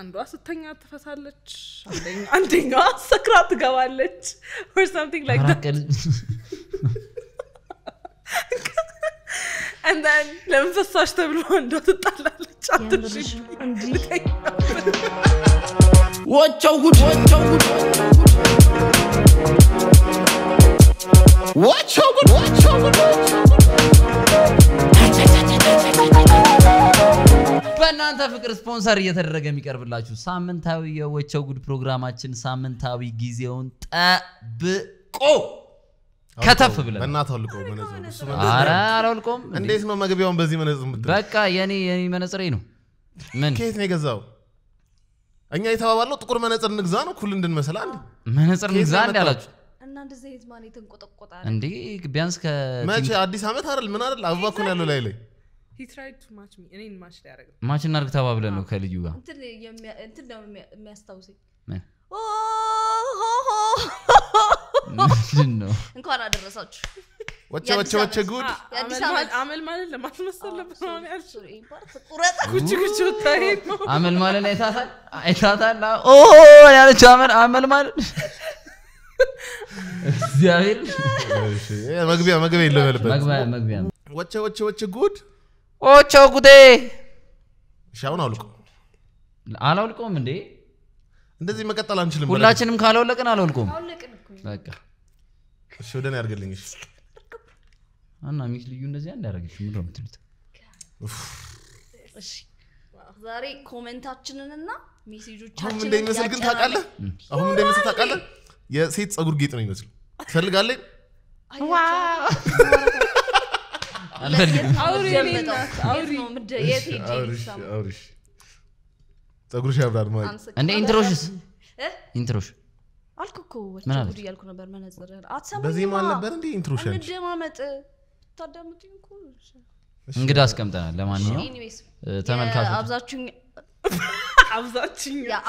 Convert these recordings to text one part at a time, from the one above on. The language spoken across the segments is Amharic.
አንዷ ስተኛ ትፈሳለች አንደኛዋ ሰክራ ትገባለች ለምን ፈሳሽ ተብሎ አንዷ ትጣላለች አትሽ በእናንተ ፍቅር ስፖንሰር እየተደረገ የሚቀርብላችሁ ሳምንታዊ የወቸው ጉድ ፕሮግራማችን ሳምንታዊ ጊዜውን ጠብቆ ከተፍ ብለን በእናትህ አውልቀው መነጽር ኧረ አላውልቀውም እንዴት ነው መግቢያውን በዚህ መነጽር በቃ የኔ የኔ መነጽሬ ነው ምን ከየት ነው የገዛው እኛ የተባባለው ጥቁር መነጽር ንግዛ ነው ኩል እንድንመስል አንድ መነጽር ንግዛ እንዲ አላችሁ እና እንደዚህ ማን የተንቆጠቆጣ እንዴ ቢያንስ ከመቼ አዲስ ዓመት አይደል ምን አይደል አበባ እኮ ነው ያለው ላይ ላይ ማች እናርግ ተባብለን ነው ከልዩ ጋር እንኳን አደረሳችሁ። ጉድ አመል ማለት ለማስመሰል አመል ማለት አይታታል አይታታል ያለችው አመል አመል ማለት እግዚአብሔር መግቢያ መግቢያ ይለበልበት መግቢያ መግቢያ ወቸ ወቸ ወቸ ጉድ ኦቾ ጉዴ ሻውን አውልቆ አላውልቆም እንዴ እንደዚህ መቀጠል አንችልም። ሁላችንም ካላውለቅን አላውልቆም። በቃ እሺ፣ ወደኔ ያርግልኝ። እሺ፣ እና ሚስ ልዩ እንደዚህ አንድ ያደረግሽ ምንድን ነው የምትሉት? እሺ፣ ዛሬ ኮሜንታችንንና ሜሴጆቻችንን አሁን እንደሚመስል ግን ታውቃለህ፣ አሁን እንደሚመስል ታውቃለህ፣ የሴት ጸጉር ጌጥ ነው ይመስል ትፈልጋለኝ። ዋው አልፈልግምአውሪአውሪአውሪሽ ጸጉርሽ ያብራል ማለት እንደ ኢንትሮሽስ ኢንትሮሽ አልኩ እኮ እያልኩ ነበር መነጽር አልነበር ኢንትሮሽ እኮ አስቀምጠናል ለማንኛውም ተመልካቾች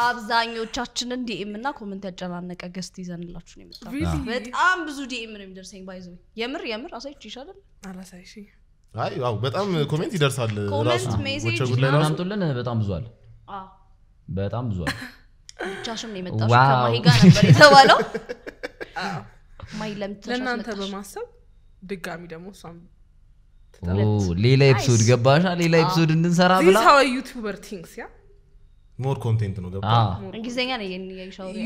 አብዛችሁኝ ዲኤም እና ኮመንት ያጨናነቀ ገስት ይዘንላችሁ ነው በጣም ብዙ ዲኤም ነው የሚደርሰኝ ባይዘ የምር የምር አሳይች ይሻላል አላሳይሽኝ አይ አዎ፣ በጣም ኮሜንት ይደርሳል። ራሱ ጉዳይ ነው። ምናምጡልን በጣም ብዙ አለ፣ በጣም ብዙ አለ። ብቻሽን ነው የመጣሽው ከማሂ ጋር ነበር የተባለው። ማሂ ለእናንተ በማሰብ ድጋሚ ደግሞ እሷም ሌላ ኤፒሶድ ገባሻ፣ ሌላ ኤፒሶድ እንድንሰራ ብላ ዩቲዩበር ቲንግስ ያ ሞር ኮንቴንት ነው ገባ እንግሊዝኛ ነው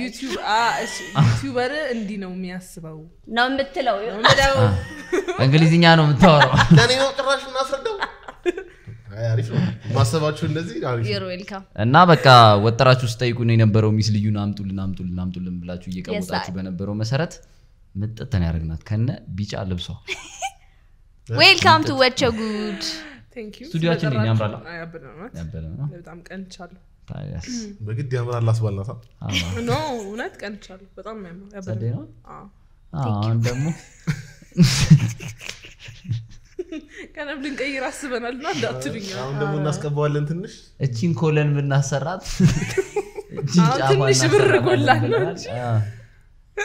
ዩቲዩበር እንዲህ ነው የሚያስበው ነው የምትለው እንግሊዝኛ ነው የምታወራው ለእኔ ነው ጭራሽ እናስረዳው ማሰባችሁ እንደዚህ እና በቃ ወጠራችሁ ስጠይቁ ነው የነበረው ሚስ ልዩን አምጡልን አምጡልን አምጡልን ብላችሁ እየቀወጣችሁ በነበረው መሰረት ምጥጥን ያደረግናት ከነ ቢጫ ልብሷ ዌልካም ቱ ወቸ ጉድ ስቱዲዮችን ያምራል በጣም ቀንቻለሁ በግድ ያምራል አስባልናታ እውነት ቀንቻለሁ። በጣም ነው አሁን ደግሞ ቀለም ልንቀይር አስበናል ና እንዳትሉኝ። አሁን ደግሞ እናስቀባዋለን ትንሽ እቺን ኮለን ምናሰራት ትንሽ ብር ጎላል ነው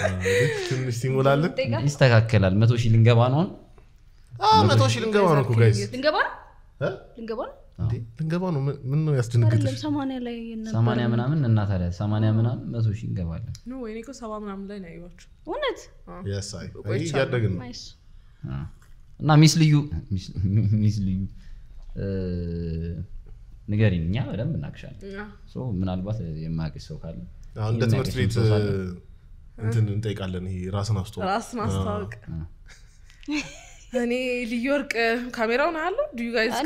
እንጂ ትንሽ ሲሞላልን ይስተካከላል። መቶ ሺህ ልንገባ ነው። መቶ ሺህ ልንገባ ነው። ልንገባ ነው ልንገባ ነው። ምን ነው ያስደነገጠሽ? ምናምን እና ታዲያ ሰማንያ ምናምን መቶ ሺህ እንገባለን። ወይኔ ሰባ ምናምን ላይ ነው እውነት እያደግን ነው። እና ሚስ ልዩ ሚስ ልዩ እኛ በደንብ እናቅሻለን። ምናልባት የማያውቅሽ ሰው ካለ እንደ ትምህርት ቤት እንትን እንጠይቃለን። ይሄ ራስን ራስን አስተዋወቅ እኔ ልዩ ወርቅ ካሜራውን አያለሁ። ዱ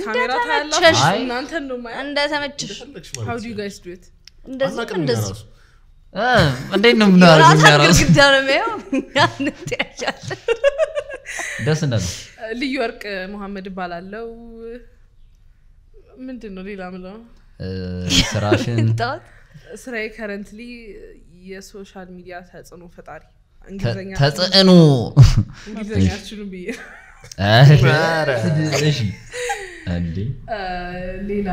ካሜራ ታያላችሁ? ነው እንደተመቸሽ እንዴት ነው ነው ደስ እንዳለ ልዩ ወርቅ መሐመድ እባላለሁ። ምንድን ነው ሌላ ምለው ስራሽን ስራዬ ከረንትሊ የሶሻል ሚዲያ ተጽዕኖ ፈጣሪ ተጽዕኖ ብዬ ሌላ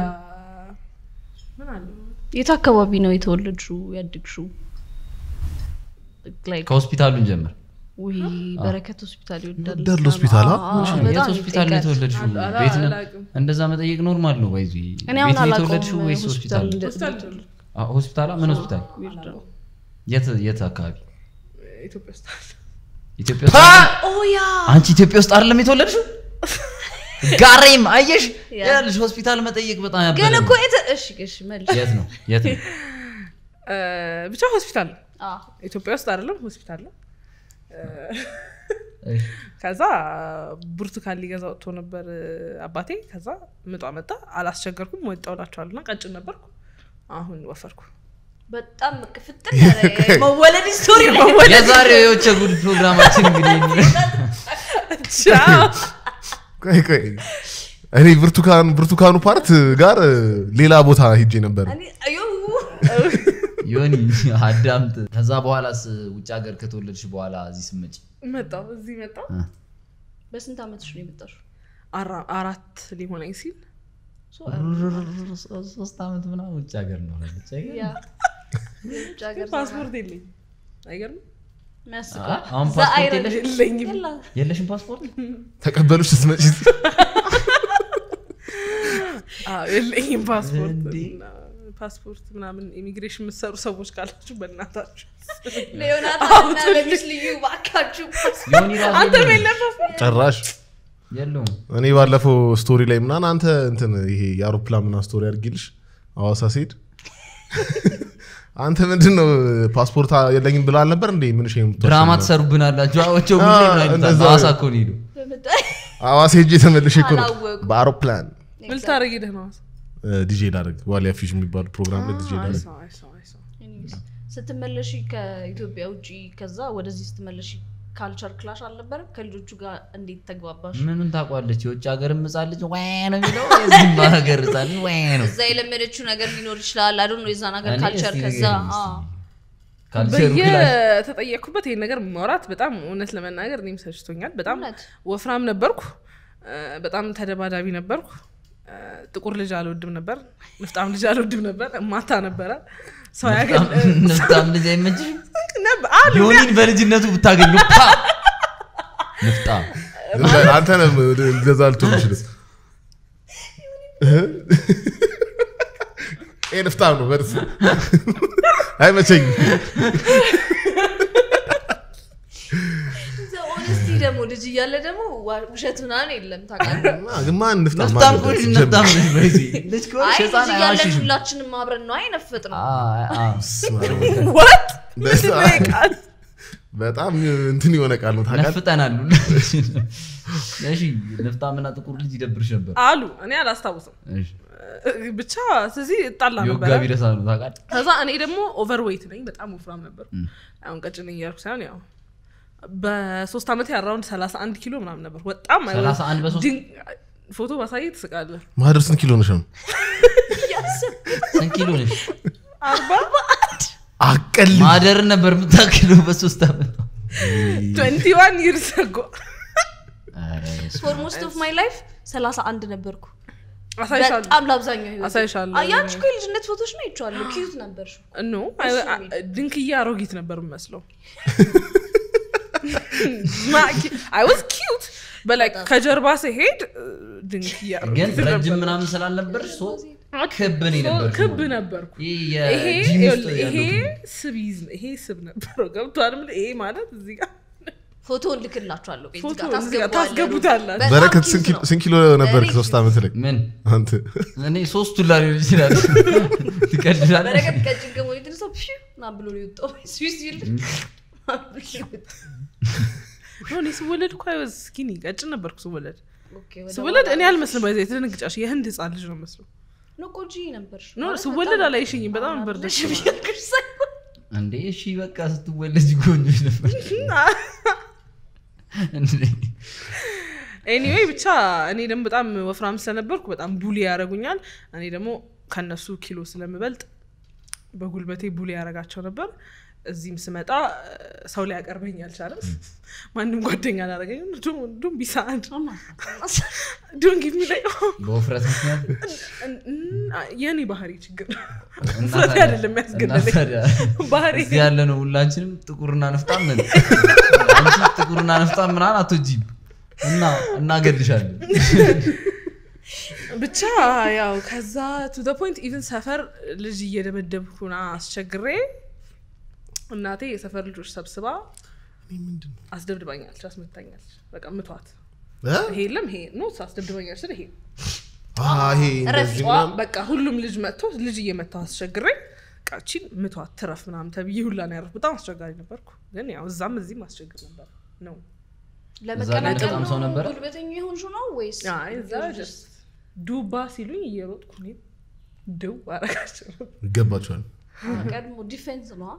የት አካባቢ ነው የተወለድሹ ያድግሹ? ከሆስፒታሉ ጀምር በረከት ሆስፒታል ይወዳል። ሆስፒታል ሆስፒታል የተወለድሽው? ቤት እንደዛ መጠየቅ ኖርማል ነው። ይዚ ቤት ወይስ ሆስፒታል? ሆስፒታላ ምን ሆስፒታል? የት አካባቢ? ኢትዮጵያ ውስጥ ኢትዮጵያ ውስጥ አንቺ ኢትዮጵያ ውስጥ አይደለም የተወለድሽው? ጋሬም አየሽ ያልሽ ሆስፒታል መጠየቅ በጣም ያበ ግን እኮ እሺ፣ እሺ፣ መልሽ የት ነው የት ነው? ብቻ ሆስፒታል ኢትዮጵያ ውስጥ አይደለም ሆስፒታል ነው። ከዛ ብርቱካን ሊገዛ ወጥቶ ነበር አባቴ። ከዛ ምጧ መጣ፣ አላስቸገርኩም። ወጣውላቸዋልና ቀጭን ነበርኩ፣ አሁን ወፈርኩ። በጣም ፍጥን መወለድ ስቶሪ የዛሬው የውጭ ጉድ ፕሮግራማችን እንግዲህ ቆይ ቆይ እኔ ብርቱካን ብርቱካኑ ፓርት ጋር ሌላ ቦታ ሄጄ ነበር ዮኒ አዳምጥ ከዛ በኋላስ ውጭ ሀገር ከተወለድሽ በኋላ እዚህ ስመጭ መጣሁ እዚህ መጣሁ በስንት አመትሽ ነው የመጣሽ አራት ሊሆነኝ ሲል ሶስት አመት ምናምን ውጭ ሀገር ነው ፓስፖርት የለኝም። አይገርምም? ፓስፖርት የለሽም? የለሽም ፓስፖርት ተቀበሉሽ ስትመጪ የለኝም ፓስፖርት ፓስፖርት ምናምን ኢሚግሬሽን የምትሰሩ ሰዎች ካላችሁ በእናታችሁ አንተ ጨራሽ እኔ ባለፈው ስቶሪ ላይ ምናን አንተ እንትን ይሄ የአውሮፕላን ምናምን ስቶሪ አድርጊልሽ አዋሳ ሴድ አንተ ምንድን ነው ፓስፖርት የለኝም ብላ አልነበር እንዴ ምን ድራማ ትሰሩብናላችሁ አቸው ሐዋሳ እኮ ነው ሄዱ ሐዋሳ ሄጄ ተመልሼ እኮ ነው በአውሮፕላን ምን ልታረጊ ደህ ነው ዲጄ ላደርግ ዋሊያ ፊሽ የሚባል ፕሮግራም ላይ ዲጄ ላደርግ ስትመለሽ ከኢትዮጵያ ውጭ ከዛ ወደዚህ ስትመለሽ ካልቸር ክላሽ አልነበረም? ከልጆቹ ጋር እንዴት ተግባባሽ? ምኑን ታውቋለች? የውጭ ሀገር ምጻለች ልጅ ነው የሚለው የዚህም ሀገር ህፃን ልጅ ነው። እዛ የለመደችው ነገር ሊኖር ይችላል። አዶ ነው የዛን ሀገር ካልቸር ከዛ በየተጠየቅኩበት ይህን ነገር መውራት በጣም እውነት ለመናገር እኔም ሰችቶኛል። በጣም ወፍራም ነበርኩ። በጣም ተደባዳቢ ነበርኩ። ጥቁር ልጅ አልወድም ነበር። ምፍጣም ልጅ አልወድም ነበር። ማታ ነበረ ሰው ንፍጣም ልጅ ዮኒን በልጅነቱ ብታገኙ ንፍጣም አንተ እንደዛ ይህ ንፍጣም ነው በርስ አይመቸኝም እዚህ ደግሞ ልጅ እያለ ደግሞ ውሸት ምናምን የለም ታውቃለህ። ሁላችንም አብረን ነው እንትን ነው እሺ ጥቁር ልጅ ነበር አሉ። እኔ ብቻ ከዛ እኔ ደግሞ ኦቨርዌይት ነኝ፣ በጣም ነበር። ቀጭን ሳይሆን ያው በሶስት ዓመት ያራውንድ 31 ኪሎ ምናምን ነበር ወጣም ፎቶ ባሳየ ትስቃለ ማህደር ስንት ኪሎ ነሽ ነው ኪሎ ነሽ አቀል ማህደር ነበር የምታክለው በሶስት ዓመት ዋን ይርስ ጎ ፎር ሞስት ኦፍ ማይ ላይፍ 31 ነበርኩ በጣም ለአብዛኛው አሳይሻለሁ ኮ የልጅነት ፎቶች ነው ይቸዋለሁ ኪዩት ነበር ድንክዬ አሮጊት ነበር የምመስለው አይ ዋዝ ኪዩት በላይክ ከጀርባ ሲሄድ ግን ረጅም ምናምን ስላልነበር ክብ ነበርኩ ይሄ ስብ ይሄ ስብ ነበረው ገብቷል ምን ይሄ ማለት እዚህ ጋር ፎቶን ልክላችኋለሁ በረከት ስንት ኪሎ ነበር ሶስት ዓመት ላይ ምን እኔ ሶስቱ ላ ሊሆን ይችላል ትቀድላለበረከት ቀጭን ገሞ ድርሰው ና ብሎ ወጣ ስዊስ እኔ ስወለድ እኮ ስኪኒ ቀጭን ነበርኩ ስወለድ ስወለድ እኔ አልመስልም ባይዘ የተደንግጫሽ የህንድ ህፃን ልጅ ነው መስሉ ነበር ስወለድ አላይሽኝም በጣም ነበር ደሽ እንዴ እሺ በቃ ስትወለድ ቆንጆች ነበር ኤኒዌይ ብቻ እኔ ደግሞ በጣም ወፍራም ስለነበርኩ በጣም ቡሊ ያደረጉኛል እኔ ደግሞ ከነሱ ኪሎ ስለምበልጥ በጉልበቴ ቡሊ ያደረጋቸው ነበር እዚህም ስመጣ ሰው ላይ ያቀርበኝ አልቻለም። ማንም ጓደኛ አላረገኝ። ዱም ቢሳድ ዱን ጊቭ ባህሪ ችግር ውፍረት አይደለም ያስገደለኝ ያለ ነው። ሁላችንም ጥቁርና ነፍጣ ምን ጥቁርና ነፍጣ ምናን አቶ አትወጂም እና እናገድሻለን ብቻ ያው ከዛ ቱ ፖንት ኢቨን ሰፈር ልጅ እየደበደብኩና አስቸግሬ እናቴ የሰፈር ልጆች ሰብስባ አስደብድባኛለች፣ አስመታኛለች። በቃ ምቷት ይሄ የለም ይሄ ኖ አስደብድባኛለች ስል ይሄ በቃ ሁሉም ልጅ መጥቶ ልጅ እየመታው አስቸግረኝ ቃችን ምቷት ትረፍ ምናምን ተብዬ ሁላ ነው ያረፍ። በጣም አስቸጋሪ ነበርኩ፣ ግን ያው እዛም እዚህም አስቸግር ነበር ነው ለመቀላቀል ጉልበተኛ የሆንሽ ነው ወይስ ዱባ ሲሉኝ እየሮጥኩ ድው አረጋቸው ይገባቸዋል ቀድሞ ዲፌንስ ነው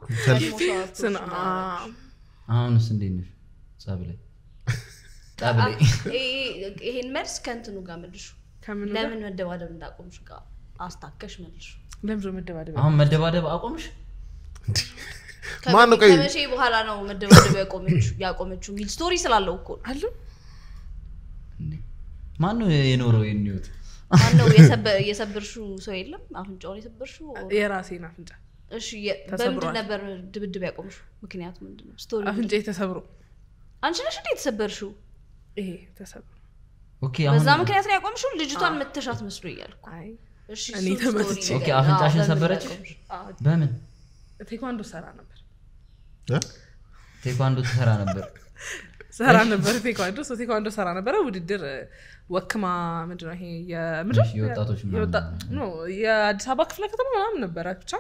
አሁንስ እንዴት ነሽ ጸብ ላይ ይሄን መልስ ከንትኑ ጋር መልሹ ለምን መደባደብ እንዳቆምሽ ጋር አስታከሽ መልሹ ለምዞ መደባደብ አሁን መደባደብ አቆምሽ ማነው ከመቼ በኋላ ነው መደባደብ ያቆመችው ሚል ስቶሪ ስላለው እኮ አሉ ማን ነው የኖረው የኒወት ነው የሰበርሹ ሰው የለም አፍንጫውን የሰበርሹ የራሴን አፍንጫ እሺ በምንድን ነበር ድብድብ ያቆምሹ ምክንያቱ ምንድን ነው ስቶሪ አፍንጫ የተሰብሮ አንቺ ነሽ እንዴ የተሰበርሽው ይሄ ተሰብሮ በዛ ምክንያት ነው ልጅቷን መስሎ እያልኩ እኔ ተመትቼ አፍንጫሽን ሰበረች በምን ቴኳንዶ ሰራ ነበር ቴኳንዶ ትሰራ ነበር ሰራ ነበር ቴኳንዶ ቴኳንዶ ሰራ ነበረ ውድድር ወክማ ምንድነው ይሄ የምድር የወጣቶች የአዲስ አበባ ክፍለ ከተማ ምናምን ነበረ ብቻ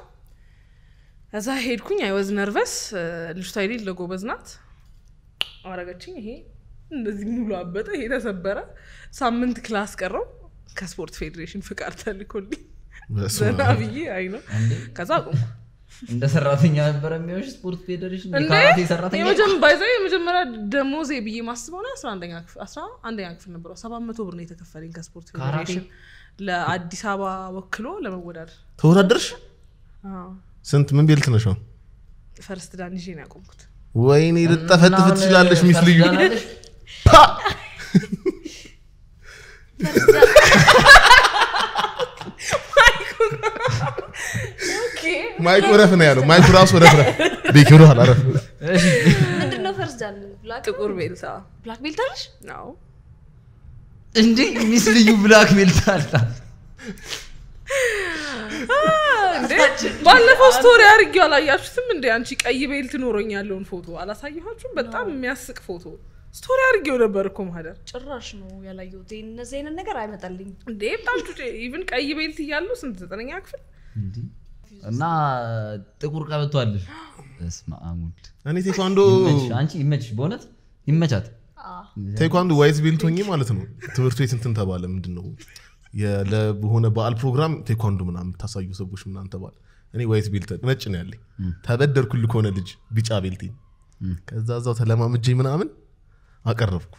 እዛ ሄድኩኝ። አይወዝ ነርቨስ ልጅቷ የሌለ ጎበዝ ናት። አረገችኝ። ይሄ እንደዚህ ሙሉ አበጠ፣ ይሄ ተሰበረ። ሳምንት ክላስ ቀረው። ከስፖርት ፌዴሬሽን ፍቃድ ተልኮልኝ ዘና ብዬ አይ ነው። ከዛ ቁም እንደ ሰራተኛ ነበረ የሚሆሽ ስፖርት ፌዴሬሽን የመጀመሪያ ደሞዜ ብዬ ማስበው ነው። አስራ አንደኛ ክፍል ነበረው ሰባት መቶ ብር ነው የተከፈለኝ ከስፖርት ፌዴሬሽን ለአዲስ አበባ ወክሎ ለመወዳደር ተወዳደርሽ ስንት ምን ቤል ትነሽ ፈርስት ዳን ይዤ ነው ያቆምኩት። ወይኔ ልጠፈጥፍ ትችላለሽ ሚስ ልዩ ማይኩ ረፍ ነው ያለው። ማይኩ ራሱ ረፍ ረፍ ቤኪሩ አላረፍ ምንድነው? ፈርስ ዳን ጥቁር ቤልታ ብላክ ቤልታ ነሽ ነው እንዴ? ሚስ ልዩ ብላክ ቤልታ አላት ባለፈው ስቶሪ አድርጌው አላያችሁትም እንዴ? አንቺ ቀይ ቤልት ኖሮኝ ያለውን ፎቶ አላሳየኋችሁም? በጣም የሚያስቅ ፎቶ ስቶሪ አድርጌው ነበር እኮ ማህደር። ጭራሽ ነው ያላየሁት። እነዚህ አይነት ነገር አይመጣልኝ እንዴ? በጣም ኢቭን ቀይ ቤልት እያሉ ስንት ዘጠነኛ ክፍል እና ጥቁር ቀበቶ አለ። እኔ ቴኳንዶ አንቺ ይመችሽ፣ በእውነት ይመቻት። ቴኳንዶ ዋይት ቤልት ሆኜ ማለት ነው ትምህርት ቤት እንትን ተባለ ምንድን ነው ለሆነ በዓል ፕሮግራም ቴኳንዶ ምና የምታሳዩ ሰዎች ምናምን ተባል። እኔ ዋይት ቤልት ነጭ ነው ያለ ተበደርኩልህ ከሆነ ልጅ ቢጫ ቤልት ከዛ ዛው ተለማምጄ ምናምን አቀረብኩ።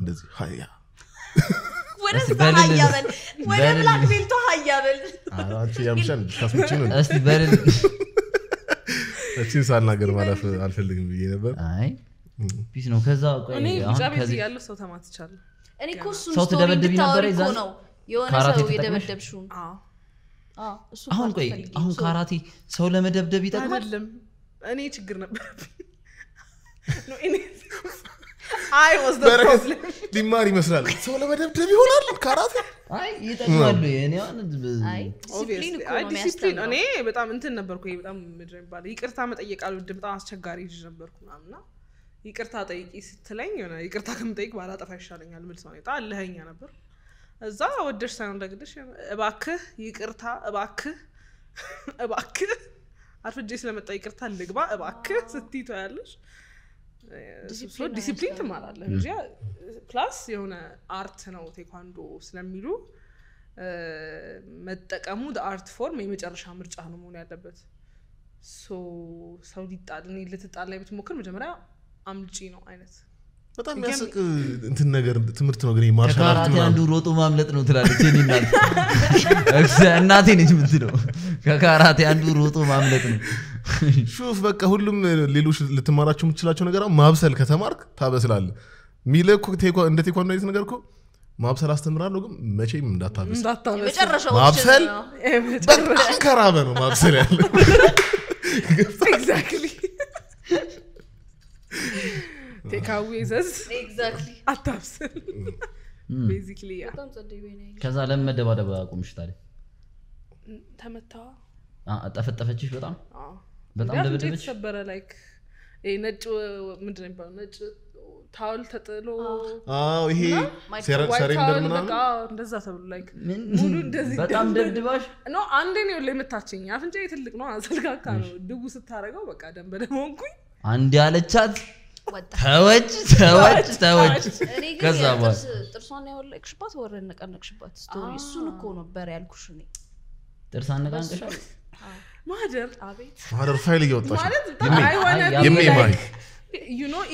እንደዚህ ሀያ እችን ሳልናገር ማለፍ አልፈልግም ብዬ ነበር። ፒስ ነው። ከዛ ሰው ተማትቻለሁ። ሰው ትደበድቢ ነበር ነው የሆነ ሰው የደበደብሽውን አሁን ቆይ አሁን ካራቴ ሰው ለመደብደብ እኔ ችግር ነበር ሊማር ይመስላል ሰው ለመደብደብ ይሆናል እኔ በጣም እንትን ነበርኩ በጣም ምድር ይቅርታ መጠየቅ አልወድም በጣም አስቸጋሪ ልጅ ነበርኩ ምናምና ይቅርታ ጠይቂ ስትለኝ ይቅርታ ከምጠይቅ ባላጠፋ ይሻለኛል ምልስ ሁኔታ አለኸኛ ነበር እዛ ወደሽ ሳይሆን ደግደሽ እባክህ ይቅርታ እባክህ እባክህ አርፍጄ ስለመጣ ይቅርታ ልግባ እባክህ ስትይ ትያለሽ። ዲሲፕሊን ትማራለ እ ፕላስ የሆነ አርት ነው ቴኳንዶ ስለሚሉ መጠቀሙ አርት ፎርም የመጨረሻ ምርጫ ነው መሆን ያለበት። ሰው ሊጣል ልትጣል ላይ ብትሞክር መጀመሪያ አምልጪ ነው አይነት በጣም የሚያስቅ እንትን ነገር ትምህርት ነው ግን ማርሻልአርት አንዱ ሮጦ ማምለጥ ነው ትላለች እኔ እናቴ ነች ምትለው ከካራቴ አንዱ ሮጦ ማምለጥ ነው ሹፍ በቃ ሁሉም ሌሎች ልትማራቸው የምትችላቸው ነገር ማብሰል ከተማርክ ታበስላለ ሚለ እንደ ቴኳንዶ አይነት ነገር እኮ ማብሰል አስተምራለሁ ግን መቼም እንዳታበስ ማብሰል በጣም ከራበ ነው ማብሰል ያለ ከዛ ለምን መደባደብ አቁምሽ ታዲያ ተመታዋ ጠፈጠፈችሽ በጣም በጣም ደበደበች ተሰበረ ላይክ ነጭ ምንድን የሚባለው ነጭ ታውል ተጥሎ ይሄ እንደዛ ተብሎ ላይክ ሙሉ እንደዚህ በጣም ደብድባሽ ኖ አንዴ ነው የምታችኝ አፍንጫ ትልቅ ነው አንዘልጋካ ነው ድቡ ስታደረገው በቃ ደንበ ደመሆንኩኝ አንድ ያለቻት ተወጭ ተወጭ ተወጭ። ከዛ በኋላ ጥርሷን ያወለቅሽባት ስቶሪ እሱን እኮ ነበር ያልኩሽ እኔ። ጥርስ አቤት ፋይል እየወጣሽ ማይ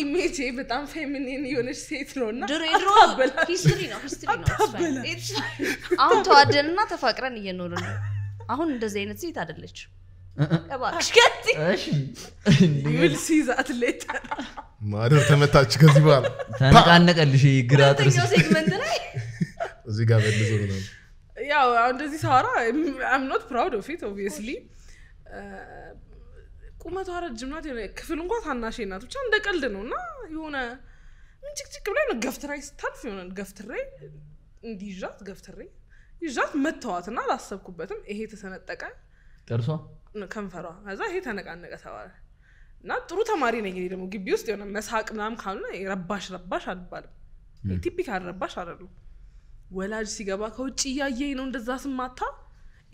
ኢሜጄ በጣም ፌሚኒን የሆነች ሴት ነው እና ድሮ ሂስትሪ ነው ሂስትሪ ነው። አሁን ተፋቅረን እየኖርን ነው። አሁን እንደዚህ አይነት ሴት አይደለችም። ማደር ተመታች። ከዚህ በኋላ ተነቃነቀልሽ። ግራ ጥርስ እዚህ ጋር መልሶ ነው ያው እንደዚህ ሳራ ፕራውድ ኦፍ ኢት ኦብቪየስሊ ቁመቷ ረጅም ናት። የሆነ ክፍል እንኳ ታናሽ ናት። ብቻ እንደ ቀልድ ነው እና የሆነ ምን ጭቅጭቅ ብላ ገፍትራይ ስታልፍ የሆነ ገፍትሬ ገፍትሬ ይዣት መተዋት እና አላሰብኩበትም። ይሄ ተሰነጠቀ ጥርሷ ከንፈሯ ከዛ ይሄ ተነቃነቀ ተባለ እና ጥሩ ተማሪ ነኝ እኔ ደግሞ ግቢ ውስጥ የሆነ መሳቅ ምናም ካሉ ረባሽ ረባሽ አልባልም ቲፒካል ረባሽ አይደሉም ወላጅ ሲገባ ከውጭ እያየኝ ነው እንደዛ ስማታ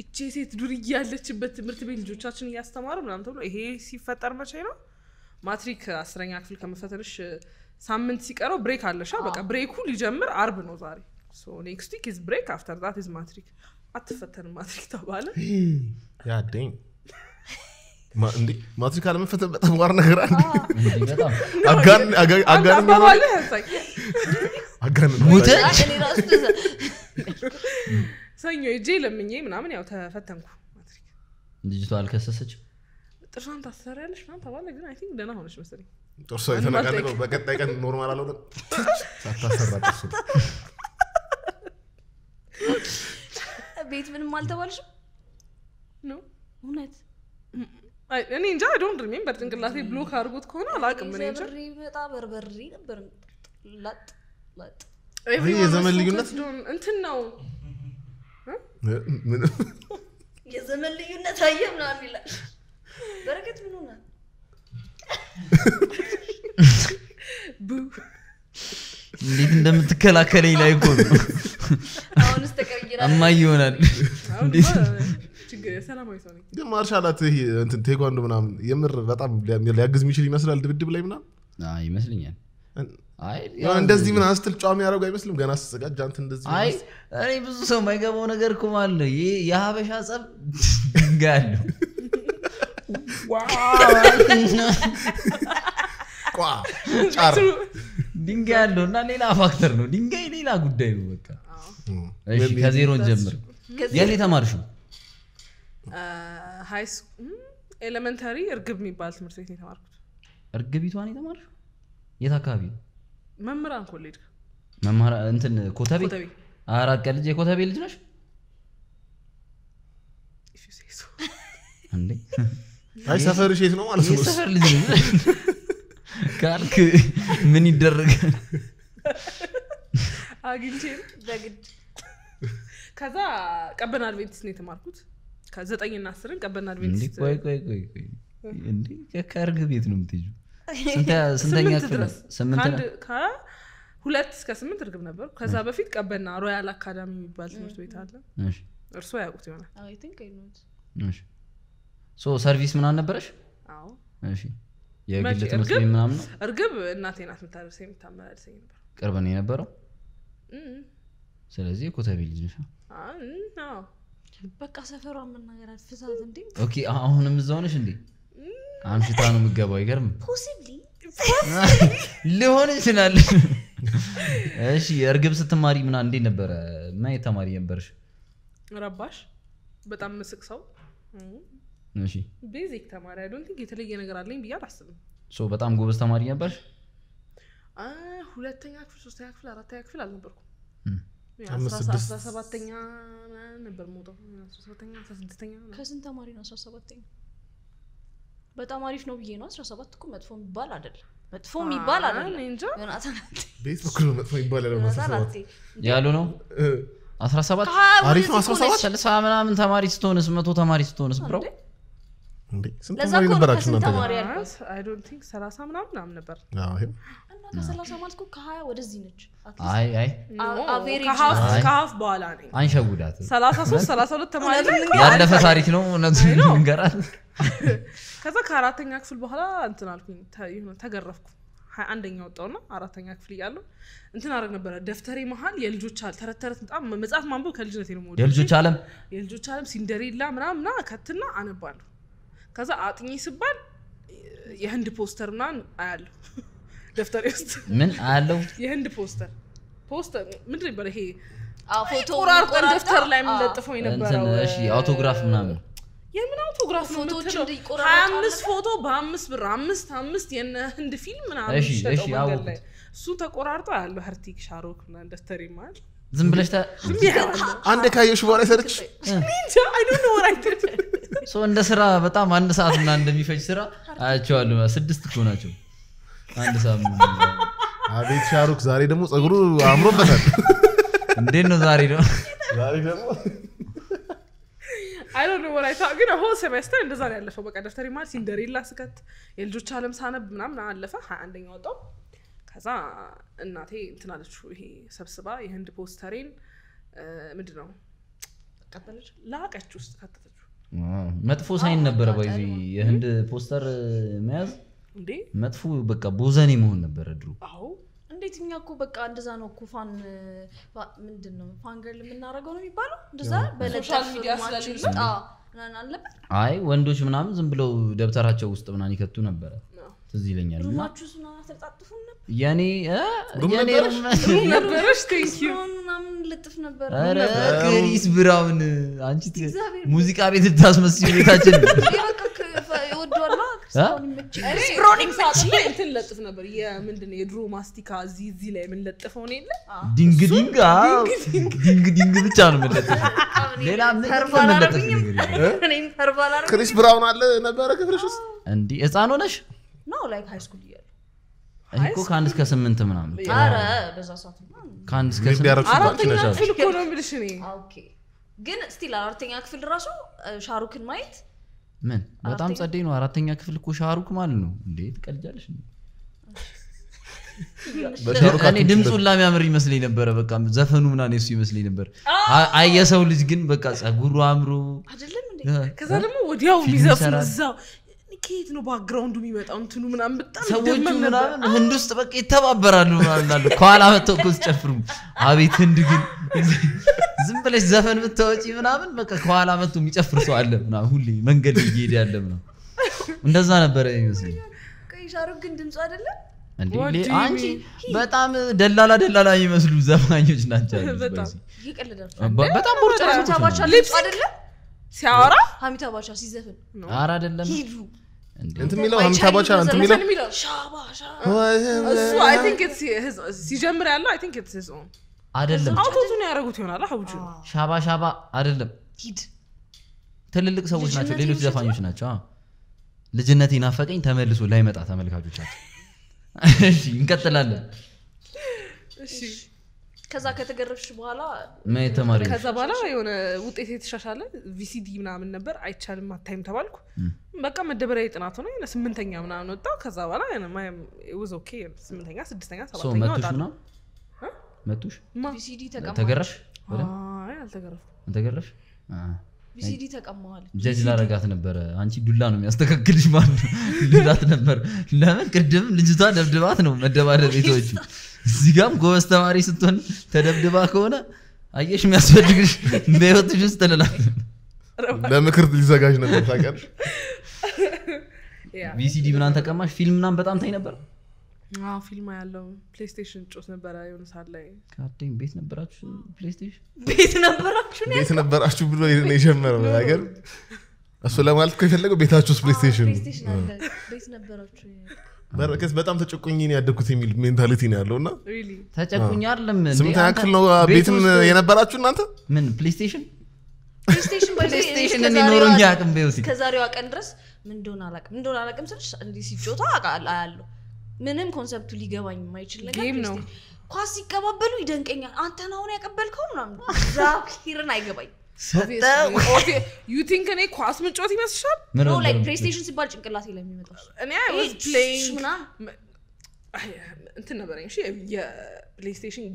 እቺ ሴት ዱር ያለችበት ትምህርት ቤት ልጆቻችን እያስተማሩ ምናም ተብሎ ይሄ ሲፈጠር መቼ ነው ማትሪክ አስረኛ ክፍል ከመፈተንሽ ሳምንት ሲቀረው ብሬክ አለሻ በቃ ብሬኩ ሊጀምር አርብ ነው ዛሬ ኔክስት ዊክ ኢዝ ብሬክ አፍተር ዛት ኢዝ ማትሪክ አትፈተንም ማትሪክ ተባለ ያደኝ ማትሪክ አለመፈተን በጣም ዋር ነገር አለ። ሰኞ እጄ ለምኜ ምናምን ያው ተፈተንኩ። ልጅቷ አልከሰሰች ጥርሷን ታሰሪያለሽ ምናምን ተባለ። ግን አይ ቲንክ ደህና ሆነች መሰለኝ። ጥርሷ የተነቃነቀው በቀጣይ ቀን ኖርማል አልሆነም። ሳታሰራ ጥርሱ ቤት ምንም አልተባልሽም ነው እውነት እኔ እንጃ ዶንት ሪሜምበር ጭንቅላቴ ብሎክ አድርጎት ከሆነ አላውቅም። እኔ እንጃ በጣ በርበሪ ነበር ላጥ ላጥ የዘመን ልዩነት እንትን ነው የዘመን ልዩነት አየ ምናምን ይላል። በረከት ምን ሆና እንዴት እንደምትከላከለኝ ላይ እኮ ነው አሁንስ ተቀይራ እማዬ ይሆናል እንዴት ሰላማዊ ሰው ነኝ። ግን ቴኳንዶ ምናምን የምር በጣም ሊያግዝ የሚችል ይመስላል ድብድብ ላይ ምናምን ይመስልኛል። እንደዚህ ምን ስትል ጫሚ ያደረጉ አይመስልም። ገና ስዘጋጅ አንተ እንደዚህ እኔ ብዙ ሰው የማይገባው ነገር እኮ ማለት ይህ የሀበሻ ጸብ ጋሉ ቋ ድንጋይ ያለው እና ሌላ ፋክተር ነው። ድንጋይ ሌላ ጉዳይ ነው። በቃ ከዜሮን ጀምር። የት ተማርሽው? ኤሌመንታሪ እርግብ የሚባል ትምህርት ቤት ነው የተማርኩት። እርግቢቷን የተማር የት አካባቢ? መምህራን ኮሌጅ መምህራ እንትን ኮተቤ። አራት ቀን ልጅ የኮተቤ ልጅ ነሽ አይ ሰፈር ሴት ነው ማለት ነው። ሰፈር ልጅ ካልክ ምን ይደረጋል? አግኝቼ በግድ ከዛ ቀበናል ቤትስ ነው የተማርኩት ከዘጠኝና አስርን ቀበና አድቬንቲስት ከእርግ ቤት ነው የምትሄጂው ስንተኛ ሁለት እስከ ስምንት እርግብ ነበር ከዛ በፊት ቀበና ሮያል አካዳሚ የሚባል ትምህርት ቤት አለ እርሶ ያውቁት ይሆናል ሰርቪስ ምን አልነበረሽ የግል ትምህርት ቤት ምናምን ነው እርግብ እናቴ ናት የምታደርሰ የምታመላልሰኝ ነበር ቅርብ ነው የነበረው ስለዚህ ኮተቤ ልጅ ነሻ በቃ ሰፈሯ መናገራት ፍሳት እንዴ! ኦኬ አሁንም እዛ ሆነሽ እንዴ? አምሽታ ነው የምገባው። አይገርም ሊሆን ይችላል። እሺ እርግብ ስትማሪ ምና እንዴ ነበረ? ምን አይነት ነበርሽ? ረባሽ፣ በጣም ምስቅ ሰው። እሺ ቤዚክ ተማሪ ዶንት ቲንክ የተለየ ነገር አለኝ ብዬ አላስብም። ሶ በጣም ጎበዝ ተማሪ ነበርሽ? ሁለተኛ ክፍል፣ ሶስተኛ ክፍል፣ አራተኛ ክፍል አልነበርኩም። አስራ ሰባተኛ ነበር ከስንት ተማሪ ነው አስራ ሰባተኛ በጣም አሪፍ ነው ብዬ ነው አስራ ሰባት እኮ መጥፎ የሚባል አይደለም መጥፎ የሚባል በኩል ነው መጥፎ የሚባል ያሉ ነው አስራ ሰባት አሪፍ ነው አስራ ሰባት ምናምን ተማሪ ስትሆንስ መቶ ተማሪ ስትሆንስ ብረው ለዛ ምናምን ነበር ወደዚህ በኋላ ነኝ አንሸጉዳት ሰላሳ ሶስት ሰላሳ ሁለት ተማሪ ያለፈ ታሪክ ነው እውነቱን ከዛ ከአራተኛ ክፍል በኋላ እንትን አልኩኝ ተገረፍኩ ሀያ አንደኛ ነው አራተኛ ክፍል እያለሁ እንትን አደረግ ነበረ ደፍተሬ መሀል የልጆች አለ ተረተረት በጣም መጽሐፍ ማንበብ ከልጅነት ነው የልጆች አለም የልጆች አለም ሲንደሬላ ምናምና ከትና አነባለሁ ከዛ አጥኚ ስባል የህንድ ፖስተር ምናምን አያለሁ ደፍተሬ ውስጥ ምን አያለው የህንድ ፖስተር ፖስተር ምንድን ነበር ይሄ ቁራርጠን ደፍተር ላይ የምንለጥፈው የነበረው አውቶግራፍ ምናምን የምን አውቶግራፍ ሀያ አምስት ፎቶ በአምስት ብር አምስት አምስት የነ ህንድ ፊልም ምናምን እሱ ተቆራርጦ ያለው ሀርቲክ ሻሮክ ምናምን ደፍተሬ ማል ዝም ብለሽ አንድ ካየሽ በኋላ ሚንጃ ሰረች እንደ ስራ በጣም አንድ ሰዓት እና እንደሚፈጅ ስራ አያቸዋለሁ። ስድስት እኮ ናቸው አንድ ሰዓት። አቤት ሻሩክ ዛሬ ደግሞ ፀጉሩ አምሮበታል። እንዴት ነው ዛሬ ነው ዛሬ ደግሞ ግን ሆ ሴሜስተር እንደዛ ነው ያለፈው። በቃ ደፍተሪ ማል ሲንደሬላ ስከት የልጆች አለም ሳነብ ምናምን አለፈ። ሀያ አንደኛ ወጣው። ከዛ እናቴ እንትን አለችው ይሄ ሰብስባ የህንድ ፖስተሬን ምንድን ነው ቀበለች፣ ላቀች ውስጥ ከተተች መጥፎ ሳይን ነበረ ባይዚ የህንድ ፖስተር መያዝ መጥፎ በቃ ቦዘኔ መሆን ነበረ ድሩ እንዴት እኛ እኮ በቃ እንደዛ ነው እኮ ፋን ምንድን ነው ፋንገር የምናደርገው ነው የሚባለው እንደዛ በለጣል ሚዲያ አይ ወንዶች ምናምን ዝም ብለው ደብተራቸው ውስጥ ምናምን ይከቱ ነበረ። ትዝ ይለኛል። ክሪስ ብራውን አንቺ ሙዚቃ ቤት ልታስመስ ቤታችን የድሮ ማስቲካ እዚህ እዚህ ላይ የምንለጥፈው ነው የለ ብቻ ነው የምንለጥፈው። ሌላ ክሪስ ብራውን አለ ነበረ ክፍልሽ ውስጥ እንዲህ ህፃን ሆነሽ ነው ላይክ ሃይ ስኩል እያሉ እኮ ከአንድ እስከ ስምንት ምናምን ኧረ በዛ ሰዓት ከአንድ እስከ ስምንት እኮ ነው የምልሽ እኔ ግን ስቲል አራተኛ ክፍል ራሱ ሻሩክን ማየት ምን በጣም ጸደይ ነው አራተኛ ክፍል እኮ ሻሩክ ማለት ነው እንዴ ትቀልጃለሽ እኔ ድምፁ ላ የሚያምር ይመስለኝ ነበረ በቃ ዘፈኑ ምና እሱ ይመስለኝ ነበር አየሰው ልጅ ግን በቃ ጸጉሩ አምሮ ከዛ ደግሞ ወዲያው የሚዘፍኑ እዛው ከየት ነው ባክግራውንዱ የሚመጣው እንትኑ ምናምን በጣም ሰዎቹ ምናምን ህንድ ውስጥ በቃ ይተባበራሉ ምናምናሉ ከኋላ መጥተው እኮ ስጨፍሩ አቤት ህንድ ግን ዝም ብለሽ ዘፈን ብታወጪ ምናምን በቃ ከኋላ መጥቶ የሚጨፍር ሰው አለ ምናምን ሁሌ መንገድ እየሄደ ያለ ምናምን እንደዛ ነበረ ይመስለኝ ሻሩክ ግን ድምፁ አይደለም አንቺ በጣም ደላላ ደላላ የሚመስሉ ዘፋኞች ናቸው በጣም ቦርጫ ሲያወራ ሀሚታ ባሻ ሲዘፍን ኧረ አይደለም እንትን የሚለው ሀምሳ ሲጀምር ያለው አይደለም አውቶቱን ያደረጉት ይሆናል ሀቡጁ ሻባ ሻባ አይደለም ትልልቅ ሰዎች ናቸው ሌሎች ዘፋኞች ናቸው ልጅነት ናፈቀኝ ተመልሶ ላይመጣ ተመልካቾቻቸው እንቀጥላለን እሺ ከዛ ከተገረፍሽ በኋላ ተማሪ ከዛ በኋላ የሆነ ውጤት የተሻሻለ ቪሲዲ ምናምን ነበር አይቻልም አታይም ተባልኩ። በቃ መደበሪያ የጥናት ሆነ ስምንተኛ ምናምን ወጣ። ከዛ በኋላ ውዝ ኦኬ ስምንተኛ ስድስተኛ ሰባተኛ ወጣ። ቪሲዲ ተቀማዋል። ጀጅ ላረጋት ነበረ። አንቺ ዱላ ነው የሚያስተካክልሽ ማለት ልላት ነበር። ለምን ቅድም ልጅቷ ደብድባት ነው መደባደብ ቤቶች እዚህ ጋም ጎበዝ ተማሪ ስትሆን ተደብድባ ከሆነ አየሽ የሚያስፈልግሽ በህይወትሽ ውስጥ ልላት ለምክር ሊዘጋጅ ነበር ታቀር ቪሲዲ ምናን ተቀማሽ ፊልም ምናን በጣም ታይ ነበር ፊልም ያለው ፕሌስቴሽን ጮት ነበረ የሆነ ሰዓት ላይ ካርዴን ቤት ነበራችሁ ፕሌስቴሽን ቤት ነበራችሁ ቤት ነበራችሁ ብሎ የጀመረው ነገር እሱ ለማለት ከፈለገው ቤታችሁ ውስጥ ፕሌስቴሽን ቤት ነበራችሁ በረከት በጣም ተጨቁኝ ነው ያደግኩት የሚል ሜንታሊቲ ነው ያለው እና ተጨቆኝ አይደለም ስምንተኛ ክፍል ነው ቤትም የነበራችሁ እናንተ ምን ፕሌስቴሽን ፕሌስቴሽን ኖረኝ አቅም ከዛሬዋ ቀን ድረስ ምን እንደሆነ አላውቅም እንደሆነ አላውቅም ስልሽ እንዲህ ሲጮታ አያለሁ ምንም ኮንሰፕቱ ሊገባኝ የማይችል ነገር ነው ኳስ ሲቀባበሉ ይደንቀኛል አንተን አሁን ያቀበልከው ምናምን ዛኪርን አይገባኝ ዩቲንክ እኔ ኳስ ምንጮት ይመስልሻል? ፕሌስቴሽን ሲባል ጭንቅላት ላይ የሚመጣው እኔ እንትን ነበረኝ እሺ፣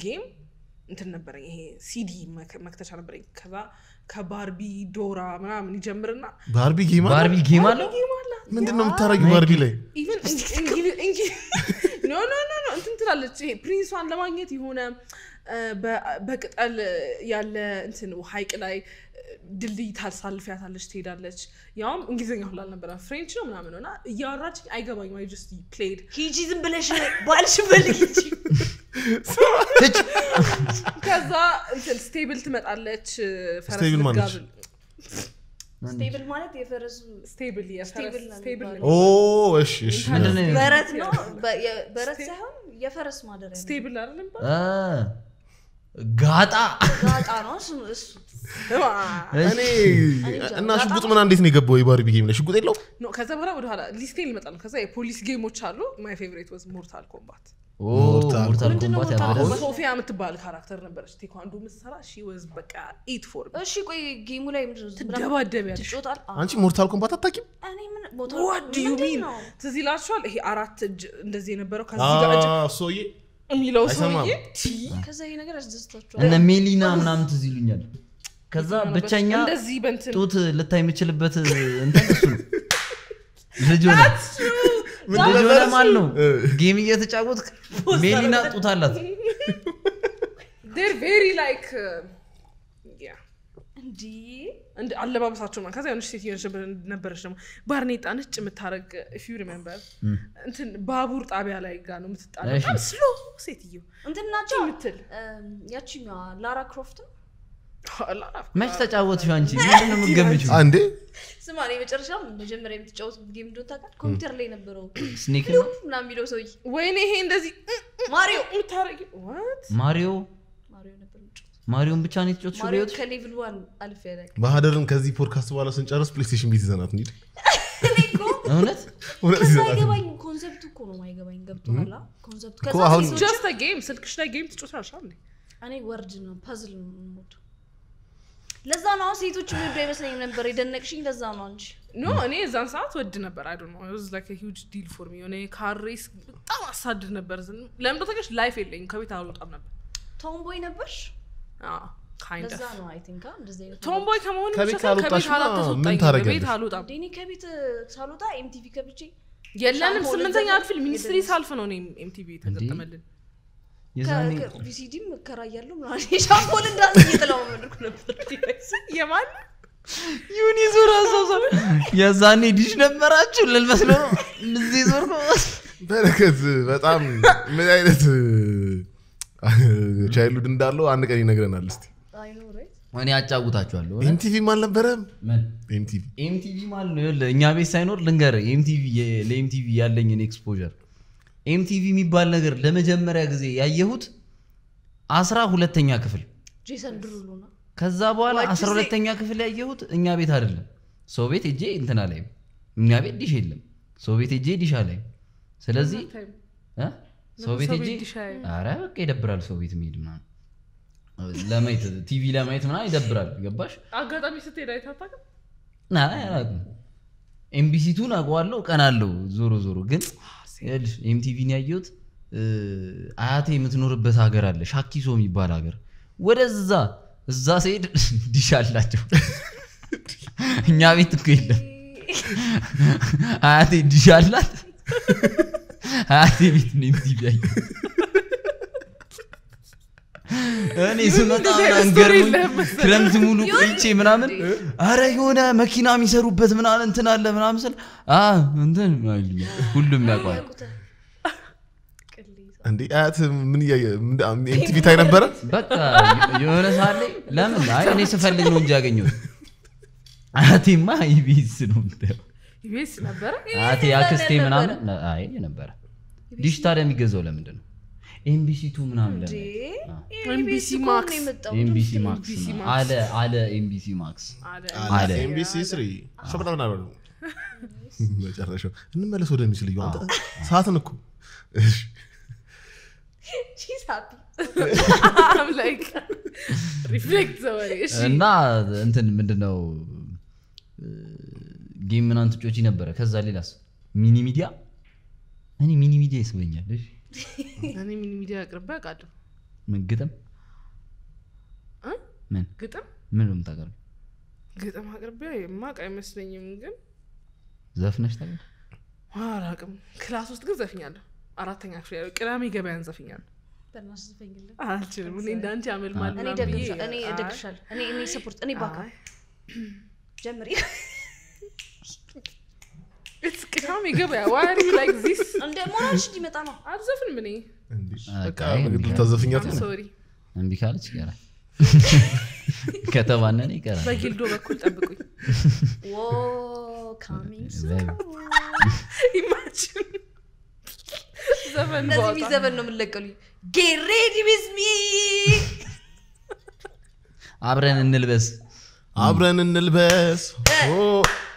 ጌም እንትን ነበረኝ። ይሄ ሲዲ መክተቻ ነበረኝ። ከዛ ከባርቢ ዶራ ምናምን ይጀምርና ባርቢ ጌማ ባርቢ ምንድን ነው የምታደርጊው ባርቢ ላይ? ኖ ኖ ኖ እንትን ትላለች። ይሄ ፕሪንሷን ለማግኘት የሆነ በቅጠል ያለ እንትን ሀይቅ ላይ ድልድይ ታሳልፊያታለች ትሄዳለች ያውም እንግሊዝኛ ሁላ አልነበረ ፍሬንች ነው ምናምን ነውና እያወራች አይገባኝም አይ ጀስት ፕሌድ ሂጂ ዝም ብለሽ ባልሽ ፈልግ ከዛ እንትን ስቴብል ትመጣለች ፈረስ ጋብል ስቴብል ማለት የፈረሱ ስቴብል በረት ነው በረት ሳይሆን የፈረስ ማደሪያ ስቴብል አይደለም ጋጣ ጋጣ ነው እሱ እና ሽጉጥ ምና እንዴት ነው የገባው የባሪ ጌም ላይ ሽጉጥ የለው ከዛ በኋላ ወደኋላ ሊስቴ ልመጣ ነው ከዛ የፖሊስ ጌሞች አሉ ማይ ፌቨሬት ወዝ ሞርታል ኮምባት ሶፊያ የምትባል ካራክተር ነበረች ቴኳንዶ ምትሰራ ሺ ወዝ በቃ ኢት ፎር እሺ ቆይ ጌሙ ላይ ትደባደብ ትደባደቢያለሽ አንቺ ሞርታል ኮምባት ዋት ዱ ዩ ሚን ትዝ ይላችኋል ይሄ አራት እጅ እንደዚህ የነበረው ከዚህ ጋር ሶዬ የሚለው ሰውዬ ከዛ እነ ሜሊና ምናምን ትዝ ይሉኛል። ከዛ ብቸኛ ጡት ልታይ የምችልበት እንትን ነው። ልጅ ሆነ ልጅ ነው። ጌም እየተጫወት ሜሊና ጡት አላት። ቬሪ ላይክ እንዲ አለባበሳቸውን ከዛ የሆነች ነበረች ደግሞ ባርኔጣ ነጭ የምታረግ ፊ እንትን ባቡር ጣቢያ ላይ ጋ ነው የምትጣለ በጣም ስሎ ሴትዮ እንትን ናቸው ያችኛዋ ላራ ክሮፍትም መች ተጫወትሽ አንቺ ምንድነው አንዴ ስማ መጀመሪያ የምትጫወት ጌም እንደሆነ ታውቃለህ ኮምፒውተር ላይ የነበረው ስኒክ ምናምን የሚለው ሰውዬ ወይኔ ይሄ እንደዚህ ማሪዮ የምታረጊ ማሪዮ ማሪዮ ነበር ምጭ ማሪዮን ብቻ ነው የተጫወትሽ ማሪዮ ከሌቭል ዋን አልፍ ማህደርን ከዚህ ፖድካስት በኋላ ስንጨርስ ፕሌስቴሽን ቤት ይዘናት እንሂድ እኮ ነው ጌም ጌም እኔ ወርድ ነው ነው ለዛ ነው ሴቶች የሚወዱ አይመስለኝም ነበር የደነቅሽኝ ለዛ ነው አንቺ ኖ እኔ እዛን ሰዓት ወድ ነበር አይ ኢት ዋዝ ላይክ ሂውጅ ዲል ፎር ሚ የሆነ ካር ሬስ በጣም አሳድድ ነበር ለምን ተገሽ ላይፍ የለኝም ከቤት አልወጣም ነበር ቶምቦይ ነበርሽ ቶምቦይ ከመሆን ከቤት ቤት አልወጣም ከቤት ሳልወጣ ኤምቲቪ ከብቼ የለንም ስምንተኛ ክፍል ሚኒስትሪ ሳልፍ ነው ኤምቲቪ የተገጠመልን ቪሲዲም እከራያለሁ ምናምን እየተለማመድኩ ነበር የማን የዛኔ ዲሽ ነበራችሁ ልልመስለ ነው ዞር በረከት በጣም ምን አይነት ቻይልድ እንዳለው አንድ ቀን ይነግረናል። እስቲ እኔ አጫውታችኋለሁ። አልነበረም። ኤምቲቪ ኤምቲቪ ማለት እኛ ቤት ሳይኖር ልንገር፣ ኤምቲቪ ለኤምቲቪ ያለኝን ኤክስፖዠር ኤምቲቪ የሚባል ነገር ለመጀመሪያ ጊዜ ያየሁት አስራ ሁለተኛ ክፍል ከዛ በኋላ አስራ ሁለተኛ ክፍል ያየሁት እኛ ቤት አይደለም ሰው ቤት እጄ እንትና ላይ እኛ ቤት ዲሽ የለም ሰው ቤት እጄ ዲሽ አላይም። ስለዚህ ሰው ቤት ሄጄ ኧረ በቃ ይደብራል። ሰው ቤት የሚሄድ ምናምን ለማየት ቲቪ ለማየት ምናምን ይደብራል። ገባሽ? አጋጣሚ ስትሄድ አይተህ ኤምቢሲቱን አላውቅም። ኤምቢሲ ቱን አውቀዋለሁ፣ ቀናለሁ። ዞሮ ዞሮ ግን ኤምቲቪን ያየሁት አያቴ የምትኖርበት ሀገር አለ፣ ሻኪሶ የሚባል ሀገር። ወደዛ እዛ ስሄድ ዲሽ አላቸው። እኛ ቤት እኮ የለም። አያቴ ዲሽ አላት። አያቴ ቤት ነው የሚያየ እኔ ስመጣ ገርሞኝ ክረምት ሙሉ ቆይቼ ምናምን አረ የሆነ መኪና የሚሰሩበት ምናምን እንትን አለ ምናምን ስል እንትን ሁሉም ያውቀዋል። እንዴ አያት ምን ኤምቲቪ ታይ ነበረ? በቃ የሆነ ሰዓት ለምን አይ እኔ ስፈልግ ነው እንጂ ያገኘሁት አያቴማ ኢቢኤስ ነው ምታየው ዩኤስ ነበረ አክስቴ ምናምን አይ ነበረ ዲጂታል የሚገዛው ለምንድን ነው ኤምቢሲ ቱ ምናምን ለኤምቢሲ ማክስ አለ አለ ኤምቢሲ ማክስ አለ ኤምቢሲ ስሪ መጨረሻው እንመለስ ወደ ሚስ ልዩ ሰዓትን እኮ እና እንትን ምንድነው ጌም ምናምን ትጮቺ ነበረ። ከዛ ሌላስ ሚኒ ሚዲያ እኔ ሚኒ ሚዲያ ይስበኛል። እኔ ሚኒ ሚዲያ አቅርቤ አውቃለሁ። ምን ግጥም ምን ግጥም ምን ነው ግጥም አቅርቤ አይመስለኝም፣ ግን ዘፍነሽ ታውቂያለሽ? አላውቅም። ክላስ ውስጥ ግን ዘፍኛለሁ። አራተኛ ክፍል ቅዳሜ ገበያን ዘፍኛለሁ። አልችልም። እኔ እንዳንቺ እኔ እኔ እኔ ባካ ጀምሪ በጣም የገበያ ዋሪ ላይክ ዚስ እንደ ሞራልሽ ነው አልዘፍንም እኔ እምቢ ካለች ይቀራል ከተባነን ይቀራል በጊልዶ በኩል ጠብቁኝ ዘፈን ዘፈን ነው የምለቀሉ ጌሬዲ ቢዝሚ አብረን እንልበስ አብረን እንልበስ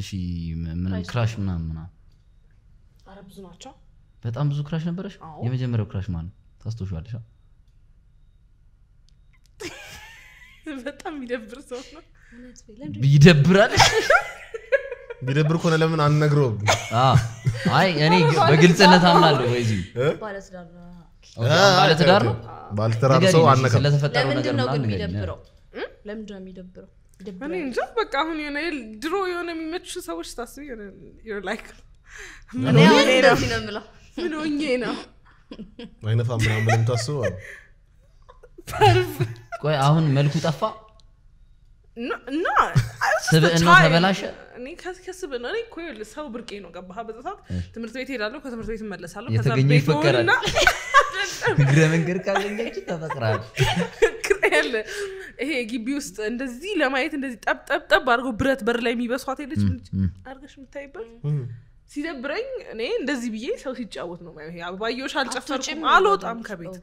እሺ ምንም ክራሽ ምናምን ምናምን? አረ ብዙ ናቸው። በጣም ብዙ ክራሽ ነበረሽ? የመጀመሪያው ክራሽ ማን ታስታውሻለሽ? በጣም ይደብር ሰው ነው። ይደብራል። ቢደብር ከሆነ ለምን አንነግረውም? አይ እኔ በግልጽነት አምናለሁ። ወይ በዚህ ባለትዳር ነው። ባለትዳር ሰው አነቀ። ስለተፈጠረው ነገር ምናምን ለምንድን ነው የሚደብረው? እኔ እንጃ በቃ አሁን የሆነ ድሮ የሆነ የሚመች ሰዎች ታስቢ ሆነ ላይክ ምን ሆኜ ነው አይነፋ ምናምን ታስበ ቆይ አሁን መልኩ ጠፋ። ስብዕናው ተበላሸ። እኔ ከስብዕና እኔ እኮ ይኸውልህ ሰው ብርቄ ነው ገባህ? በዛ ሰዓት ትምህርት ቤት ሄዳለሁ፣ ከትምህርት ቤት እመለሳለሁ። የተገኘ ይፈቀራል። እግረ መንገድ ካገኘች ተፈቅራል። ክሬል ይሄ ግቢ ውስጥ እንደዚህ ለማየት እንደዚህ ጠብጠብጠብ አድርገው ብረት በር ላይ የሚበሷት ሄደች አድርገሽ የምታይበት ሲደብረኝ እኔ እንደዚህ ብዬ ሰው ሲጫወት ነው ይሄ አበባየሁሽ አልጨፈርኩም አልወጣም ከቤት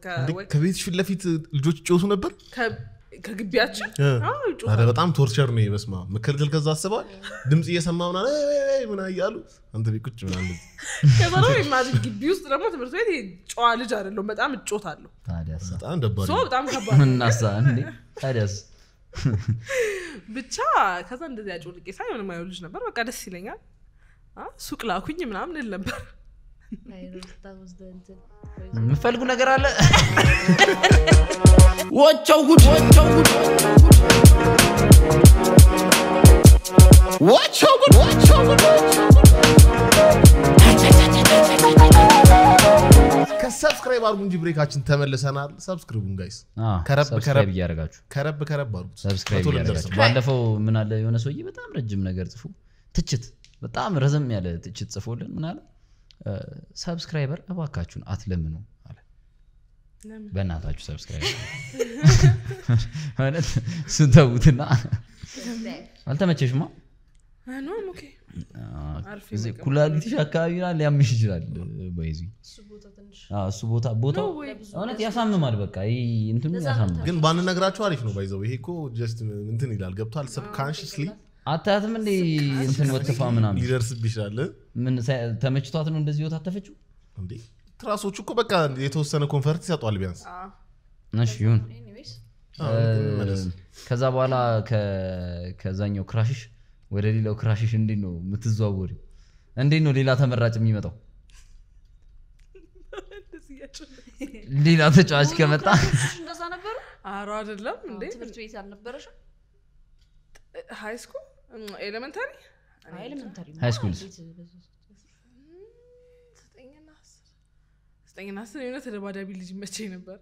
ከቤት ፊት ለፊት ልጆች ይጫወቱ ነበር ከግቢያችን በጣም ቶርቸር ነው። በስማ ምክር ከዛ አስበዋል ድምፅ እየሰማ ምና ምና እያሉ አንተ ቤት ቁጭ ምና ከዛ ኢማጂን ግቢ ውስጥ ደግሞ ትምህርት ቤት ጨዋ ልጅ አይደለሁም። በጣም እጮት አለሁ። በጣም ደባሪ ብቻ ከዛ እንደዚህ አጮልቄ ልቄሳ የሆነ አይሆን ልጅ ነበር። በቃ ደስ ይለኛል። ሱቅ ላኩኝ ምናምን ል ነበር የምፈልጉ ነገር አለ ወቸው ጉድ ወቸው ጉድ ወቸው ጉድ ወቸው ጉድ ከሰብስክራይብ አርጉ እንጂ ብሬካችን ተመልሰናል። ሰብስክሪቡን ጋይስ ከረብ ከረብ እያደረጋችሁ ከረብ ከረብ አርጉ ሰብስክራይብ እያደረጋችሁ ባለፈው ምን አለ የሆነ ሰውዬ በጣም ረጅም ነገር ጽፎ ትችት፣ በጣም ረዘም ያለ ትችት ጽፎልን ምን አለ ሰብስክራይበር እባካችሁን አትለምኑ አለ በእናታችሁ ሰብስክራይበር ማለት አልተመቸሽማ ኩላሊትሽ አካባቢ ሊያምሽ ይችላል ይዚ እሱ ቦታ ቦታው እውነት ያሳምማል በቃ እንትኑ ያሳምማል ግን ነግራቸው አሪፍ ነው ባይዘው ይሄ እኮ ጀስት እንትን ይላል ገብቷል ሰብካንሽስሊ አታያትም እንዴ እንትን ወትፋ ምናምን ሊደርስብ ይችላለን። ምን ተመችቷት ነው እንደዚህ ህይወት አተፈችው እንዴ ትራሶቹ እኮ በቃ የተወሰነ ኮንፈርት ይሰጧል ቢያንስ እሺ ይሁን ከዛ በኋላ ከዛኛው ክራሽሽ ወደ ሌላው ክራሽሽ እንዴት ነው የምትዘዋወሪ እንዴት ነው ሌላ ተመራጭ የሚመጣው ሌላ ተጫዋች ከመጣ እንደዛ ነበር አሮ አይደለም እንዴ ትምህርት ቤት አልነበረሽ ስኩል ኤሌመንታሪ ስኩል ዘጠኝና ስ የሆነ ተደባዳቢ ልጅ መቼ ነበር።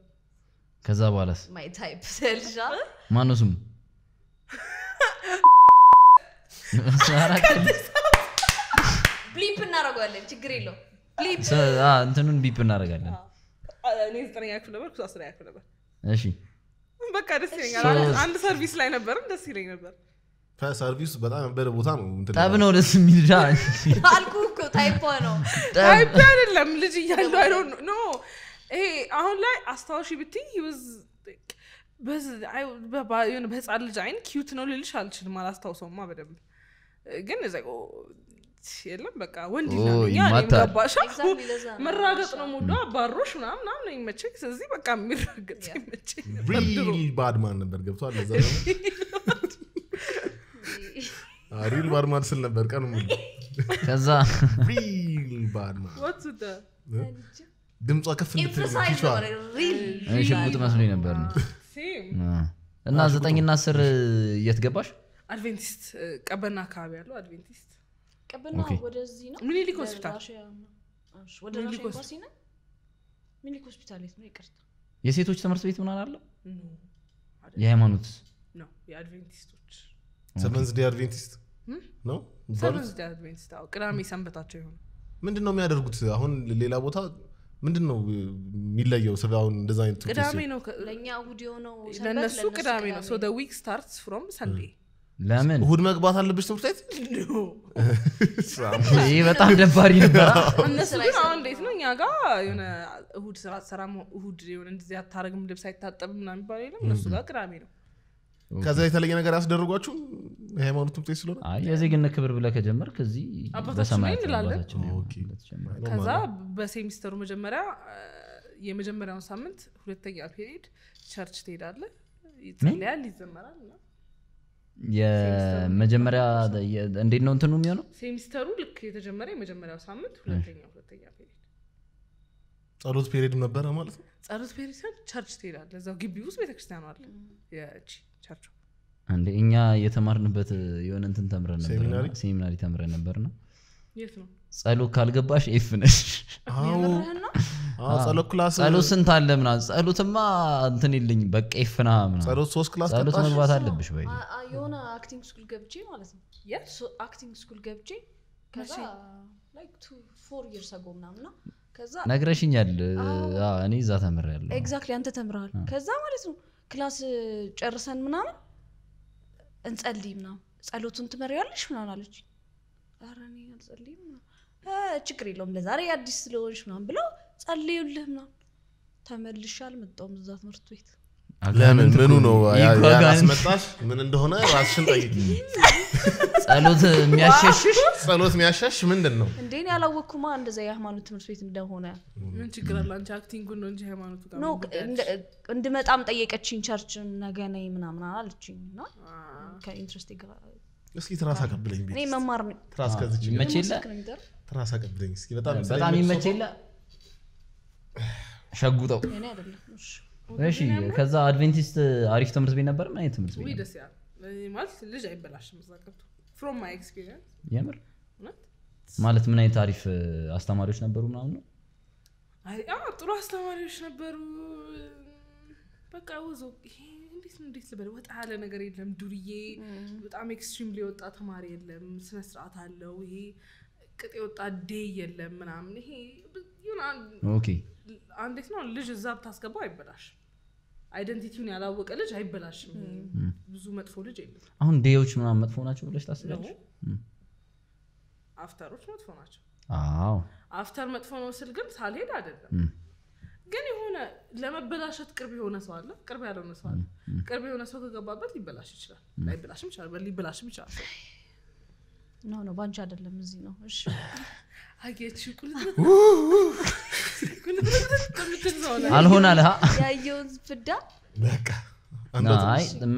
ከዛ በኋላስ ማይ ታይፕ ሰልሻ ማነው ስሙ ብሊፕ እናደርገዋለን። ችግር የለው እንትኑን ቢፕ እናደርጋለን። እኔ ዘጠነኛ ክፍል ነበር፣ አስረኛ ክፍል ነበር። እሺ በቃ ደስ ይለኛል። አንድ ሰርቪስ ላይ ነበርም ደስ ይለኝ ነበር። ከሰርቪስ በጣም ያበደ ቦታ ነው። ጠብ ነው ደስ የሚል አልኩህ እኮ ታይፓ ነው ታይፓ አይደለም ልጅ እያሉ አይ ኖ ይሄ አሁን ላይ አስታዋሺ ብትይ በህፃን ልጅ አይን ኪዩት ነው ልልሽ አልችልም አላስታውሰውማ በደንብ ግን እዛ የለም በቃ ወንድ መራገጥ ነው ሙሉ አባሮሽ ምናምን ምናምን ይመቸኝ ስለዚህ በቃ የሚራገጥ ይመቸኝ ባድማን ነበር ገብቷል ለዛ ሪል ባርማን ስል ነበር ቀን ሙሉ። ከዛ ሪል ድምጿ ከፍ ሽጉጥ መስሎኝ ነበር እና ዘጠኝና አስር የት ገባሽ? አድቬንቲስት ቀበና አካባቢ ያለው አድቬንቲስት ቀበና ወደዚህ ነው። ሆስፒታል ሆስፒታል የት ነው? ይቅርታ የሴቶች ትምህርት ቤት ምናምን አለው የሃይማኖት ነው የአድቬንቲስቶች ሰቨንዝ አድቬንቲስት ነው ቅዳሜ ሰንበታቸው ይሆን ምንድን ነው የሚያደርጉት? አሁን ሌላ ቦታ ምንድን ነው የሚለየው? ስለ አሁን እንደዛ አይነት ቅዳሜ ነው ለእኛ የሆነው ለእነሱ ቅዳሜ ነው። ሶ ዊክ ስታርትስ ፍሮም ሰንዴ። ለምን መግባት አለብሽ ትምህርት ቤት? በጣም ደባሪ ነበር። እነሱ ግን አሁን እንዴት ነው እኛ ጋር የሆነ እሑድ ስራ የሆነ እንደዚህ አታረግም ልብስ አይታጠብም ምናምን የሚባለው የለም። እነሱ ጋር ቅዳሜ ነው ከዛ የተለየ ነገር ያስደርጓችሁ የሃይማኖት ውጤት ስለሆነ የዜግነት ክብር ብለ ከጀመርክ ከዚህ ከዛ በሴሚስተሩ መጀመሪያ የመጀመሪያውን ሳምንት ሁለተኛ ፔሪድ ቸርች ትሄዳለ ይጸለያል፣ ይዘመራል። የመጀመሪያ እንዴት ነው እንትኑ የሚሆነው? ሴሚስተሩ ልክ የተጀመረ የመጀመሪያው ሳምንት ሁለተኛ ሁለተኛ ፔሪድ ጸሎት ፔሪድም ነበረ ማለት ነው። ጸሎት ፔሪድ ቸርች ትሄዳለ እዛው ግቢ ውስጥ ቤተክርስቲያኑ አለ። ቸርቹ እኛ የተማርንበት የሆነ እንትን ተምረን ነበር፣ ሴሚናሪ ተምረን ነበር ነው ጸሎት ካልገባሽ ኤፍ ነሽ። ክላስ ስንት አለ ምና ጸሎትማ እንትን ይልኝ በቃ ኤፍ ነህ ሶስት ክላስ ጸሎት መግባት አለብሽ። ወይ የሆነ አክቲንግ ስኩል ገብቼ ማለት ነው አክቲንግ ስኩል ገብቼ ከዛ ላይክ ቱ ፎር ይርስ አጎ ነግረሽኛል። እኔ እዛ ተምሬያለሁ። ኤግዛክትሊ አንተ ተምረሃል። ከዛ ማለት ነው ክላስ ጨርሰን ምናምን እንጸልይ ምናምን ጸሎቱን ትመሪዋለሽ ምናምን አለች። ኧረ እኔ አልጸልይም ችግር የለውም ለዛሬ አዲስ ስለሆንሽ ምናምን ብለው ጸልዩልህ ምናምን። ተመልሻል አልመጣሁም እዛ ትምህርት ቤት ለምን ምኑ ነው ያስመጣሽ? ምን እንደሆነ ራስሽን ጠይቂ። ጸሎት የሚያሸሽሽ ጸሎት የሚያሸሽ ምንድን ነው? እንዴን ያላወቅኩማ እንደዛ የሃይማኖት ትምህርት ቤት እንደሆነ ምን ችግር አለ? አንቺ አክቲንጉን ነው እንጂ ሃይማኖቱ እንድመጣም ጠየቀችኝ። ቸርች ነገ ነይ ምናምን እና ከኢንትረስቴ ጋር እስኪ ትራስ አቀብለኝ ቤት ትራስ ትራስ አቀብለኝ እስኪ በጣም በጣም ሸጉጠው እኔ አይደለም እሺ ከዛ አድቬንቲስት አሪፍ ትምህርት ቤት ነበር። ምን ትምህርት ቤት ደስ ያለ ማለት ልጅ አይበላሽም። እዛ ገብቶ ፍሮም ማይ ኤክስፒሪየንስ የምር ማለት ምን አይነት አሪፍ አስተማሪዎች ነበሩ ምናምን ነው። ጥሩ አስተማሪዎች ነበሩ። በቃ ውዞ እንዴት እንዴት ልበል፣ ወጣ ያለ ነገር የለም። ዱርዬ በጣም ኤክስትሪም ሊወጣ ተማሪ የለም። ስነስርዓት አለው። ይሄ ቅጥ የወጣ ዴ የለም ምናምን ይሄ አንዴት ነው ልጅ እዛ ብታስገባው አይበላሽ አይደንቲቲውን ያላወቀ ልጅ አይበላሽም ብዙ መጥፎ ልጅ የለም አሁን ዴዎች ምናምን መጥፎ ናቸው ብለሽ ታስባለች አፍተሮች መጥፎ ናቸው አዎ አፍተር መጥፎ ነው ስል ግን ሳልሄድ አይደለም ግን የሆነ ለመበላሸት ቅርብ የሆነ ሰው አለ ቅርብ ያለሆነ ሰው አለ ቅርብ የሆነ ሰው ከገባበት ሊበላሽ ይችላል ላይበላሽም ይችላል ሊበላሽም ይችላል ኖ ኖ ባንቺ አይደለም እዚህ ነው እሺ አጌች ቁልጥ አልሆን አለ ያየውን ፍዳ በቃ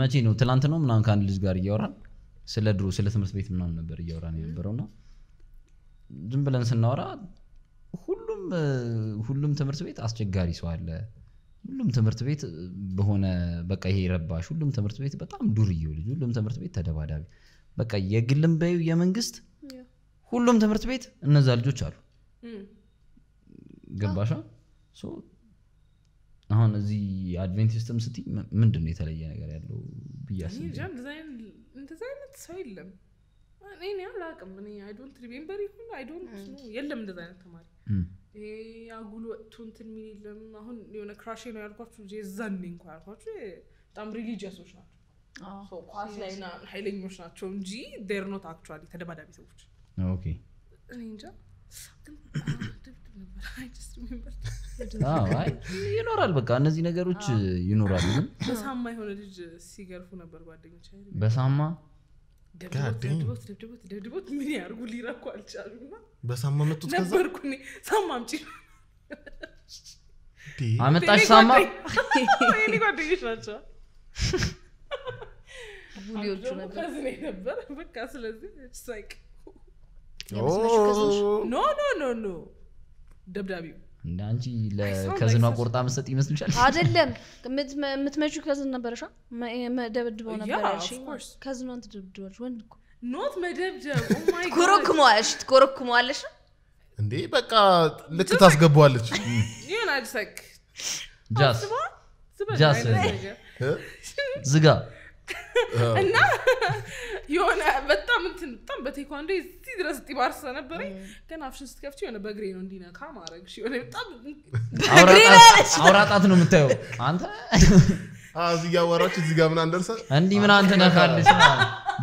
መቼ ነው ትላንት ነው ምናምን ከአንድ ልጅ ጋር እያወራን ስለ ድሮ ስለ ትምህርት ቤት ምናምን ነበር እያወራን ና ዝም ብለን ስናወራ ሁሉም ሁሉም ትምህርት ቤት አስቸጋሪ ሰው አለ ሁሉም ትምህርት ቤት በሆነ በቃ ይሄ ረባሽ ሁሉም ትምህርት ቤት በጣም ዱርዬው ልጅ ሁሉም ትምህርት ቤት ተደባዳቢ በቃ የግልም በዩ የመንግስት ሁሉም ትምህርት ቤት እነዛ ልጆች አሉ ገባሻ አሁን እዚህ አድቬንቲስትም ስቲ ምንድን የተለየ ነገር ያለው ብያስ እንደዛ አይነት ሰው የለም እኔ አላውቅም አይዶንት ሪሜምበር ይሁን አይዶንት የለም እንደዚ አይነት ተማሪ ይሄ አጉል ወጥቶ እንትን የሚል የለም አሁን የሆነ ክራሽ ነው ያልኳችሁ እ የዛኔ እንኳ ያልኳችሁ በጣም ሪሊጂየሶች ናቸው ኳስ ላይ ሀይለኞች ናቸው እንጂ ዴር ኖት አክቹዋሊ ተደባዳቢ ሰዎች እኔ እንጃ ይኖራል በቃ እነዚህ ነገሮች ይኖራሉ። ግን በሳማ የሆነ ልጅ ሲገርፉ ነበር ጓደኞች። በሳማ ደብድቦት ምን ያርጉ ሊረኩ በሳማ መጡት። ነበርኩ ሳማ አምጪ አመጣሽ ሳማ ጓደኞች ናቸው ቡሊዎቹ ነበር። በቃ ስለዚህ ሳይቅ ኖ ኖ ኖ ደብዳቤው እንደ አንቺ ለከዝኗ ቆርጣ መሰጥ ይመስልሻል? አደለም የምትመጪው ከዝን ነበረሻ ደብድበው ነበረ። ከዝኗን ትደብድባለች። ወንድ ኖት መደብደብ oh ኮረኩመዋለሽ፣ ትኮረኩመዋለሽ እንዴ በቃ ልክ ታስገባዋለች። ዝጋ Uh. እና የሆነ በጣም እንትን በጣም በቴኳንዶ እዚህ ድረስ ጢባር ስለነበረኝ ግን uh. አፍሽን ስትከፍች የሆነ በእግሬ ነው እንዲነካ ማድረግ ሆነ በጣምአውራጣት ነው የምታየው አንተ እዚህ ጋ ወራች እዚህ ጋ ምን አንደርሰ እንዲህ ምን አንተ ነካለች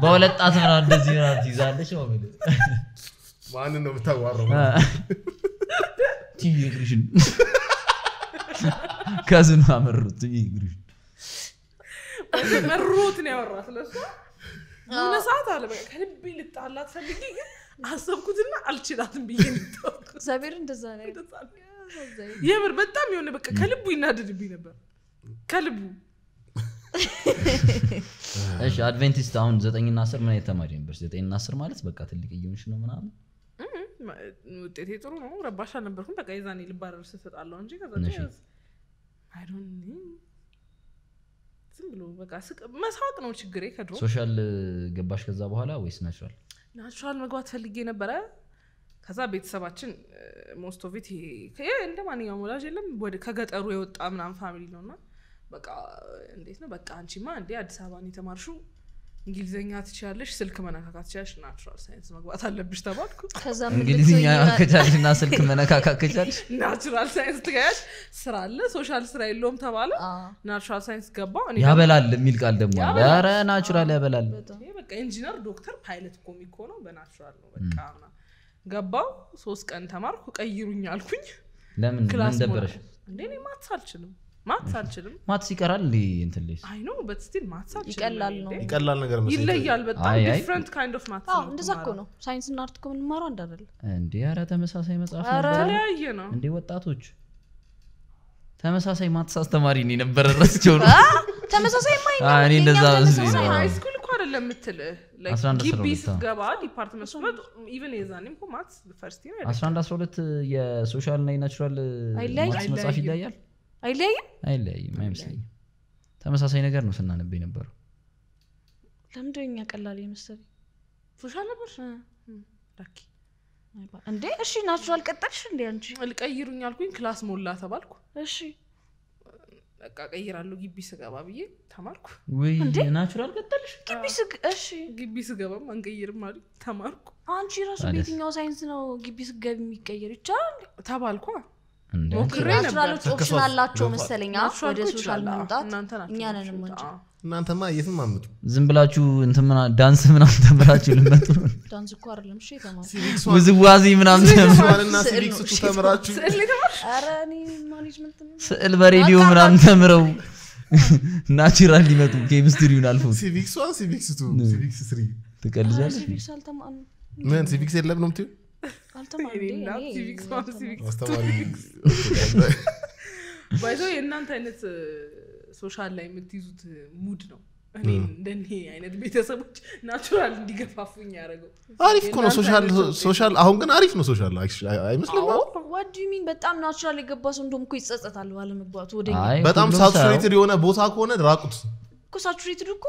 በሁለት ጣት ምን እንደዚህ ምን ትይዛለች ነው ማንን ነው የምታዋረው ትዩ ግሪሽን ከዝኑ አመሩት ትዩ ግሪሽን መሮት ነው ያወራት የሆነ ሰዓት አለ በቃ ከልቤ ግን አሰብኩትና አልችላትም ብዬ እግዚአብሔር እንደዛ ነው የምር በጣም የሆነ በቃ ከልቡ ይናደድብኝ ነበር ከልቡ እሺ አድቬንቲስት አሁን ዘጠኝና አስር ምን ነበር ዘጠኝና አስር ማለት በቃ ትልቅ እየሆንሽ ነው ምናምን ውጤቴ ጥሩ ነው ረባሽ አልነበርኩም በቃ የዛኔ ልባረር እንጂ ከዛ ዝም ብሎ በቃ መሳቅ ነው ችግሬ። ከድሮ ሶሻል ገባሽ ከዛ በኋላ ወይስ ናቹራል? ናቹራል መግባት ፈልጌ ነበረ። ከዛ ቤተሰባችን ሞስት ኦፍ ኢት እንደ ማንኛውም ወላጅ የለም ከገጠሩ የወጣ ምናምን ፋሚሊ ነው እና በቃ እንዴት ነው በቃ አንቺማ እንዴ አዲስ አበባን የተማርሹ እንግሊዝኛ ትችላለሽ፣ ስልክ መነካካት ትችላለሽ፣ ናራል ሳይንስ መግባት አለብሽ ተባልኩ። እንግሊዝኛ ከቻልሽ እና ስልክ መነካካት ከቻልሽ ናራል ሳይንስ ትገያለሽ። ስራ አለ፣ ሶሻል ስራ የለውም ተባለ። ናራል ሳይንስ ገባ። ያበላል የሚል ቃል ደግሞ አለ። ኧረ ናራል ያበላል። በቃ ኢንጂነር፣ ዶክተር፣ ፓይለት ኮሚኮ ነው በናራል ነው። በቃ ገባው። ሶስት ቀን ተማርኩ። ቀይሩኝ አልኩኝ። ለምን ምን ደበረሽ? እንዴ እኔ ማትስ አልችልም ማትስ አልችልም። ማትስ ይቀራል እንትን አይ ኖ በት ስቲል ማትስ አልችልም። ይቀላል ነው ይቀላል ነገር ይለያል። በጣም ዲፍረንት ካይንድ ኦፍ ማትስ ነው። እንደዛ እኮ ነው ሳይንስ እና አርት እኮ የምንማረው አንድ አይደል እንዴ? ተመሳሳይ መጽሐፍ ነበር። ተለያየ ነው እንዴ? ወጣቶች ተመሳሳይ ማትስ አስተማሪ ነው የነበረ ረስቸው ነው ተመሳሳይ እንደዛ እኮ አደለ የምትል ስገባ ዲፓርትመንት ስመጥ ኢቨን የዛኔም እኮ ማትስ ፈርስቲ ነው። አስራ አንድ አስራ ሁለት የሶሻል እና የናቹራል መጽሐፍ ይለያያል አይለያይም አይለያይም አይመስለኝም ተመሳሳይ ነገር ነው ስናነብ የነበረው ለምደኛ ቀላል የመሰለኝ ፉሻ ነበር ላኪ እንዴ እሺ ናቹራል ቀጠልሽ እንዴ አንቺ ልቀይሩኝ አልኩኝ ክላስ ሞላ ተባልኩ እሺ በቃ ቀይራለሁ ግቢ ስገባ ብዬ ተማርኩ ናቹራል ቀጠልሽ ግቢ ስገባም አንቀይርም አሉ ተማርኩ አንቺ ራሱ በየትኛው ሳይንስ ነው ግቢ ስገብ የሚቀየር ይቻላል ተባልኳ ናቹራሎች ኦፕሽን አላቸው መሰለኝ ወደ ሶሻል መምጣት እንጂ እናንተማ የትም አምጡ ዝም ብላችሁ ዳንስ ምናምን ተምራችሁ ልመጡ ዳንስ እኮ አይደለም እሺ ተማሩ ውዝዋዜ ተምራችሁ ስዕል በሬዲዮ ምናም ተምረው ናቹራል ሊመጡ ኬሚስትሪውን አልፎ ሲቪክስ ዋን ሲቪክስ ቱ ሲቪክስ ትቀልጃለሽ ምን ሲቪክስ የለም ነው ባይዞ የእናንተ አይነት ሶሻል uh, ላይ የምትይዙት ሙድ uh, ነው እኔ እንደኔ አይነት ቤተሰቦች ናቹራል እንዲገፋፉኝ ያደረገው አሪፍ እኮ ነው ሶሻል አሁን ግን አሪፍ ነው ሶሻል አይመስልም ዋድሚን በጣም ናቹራል የገባ ሰው እንደም እኮ ይጸጸታል ባለመግባቱ ወደ በጣም ሳቹሬትድ የሆነ ቦታ ከሆነ ራቁት እኮ ሳቹሬትድ እኮ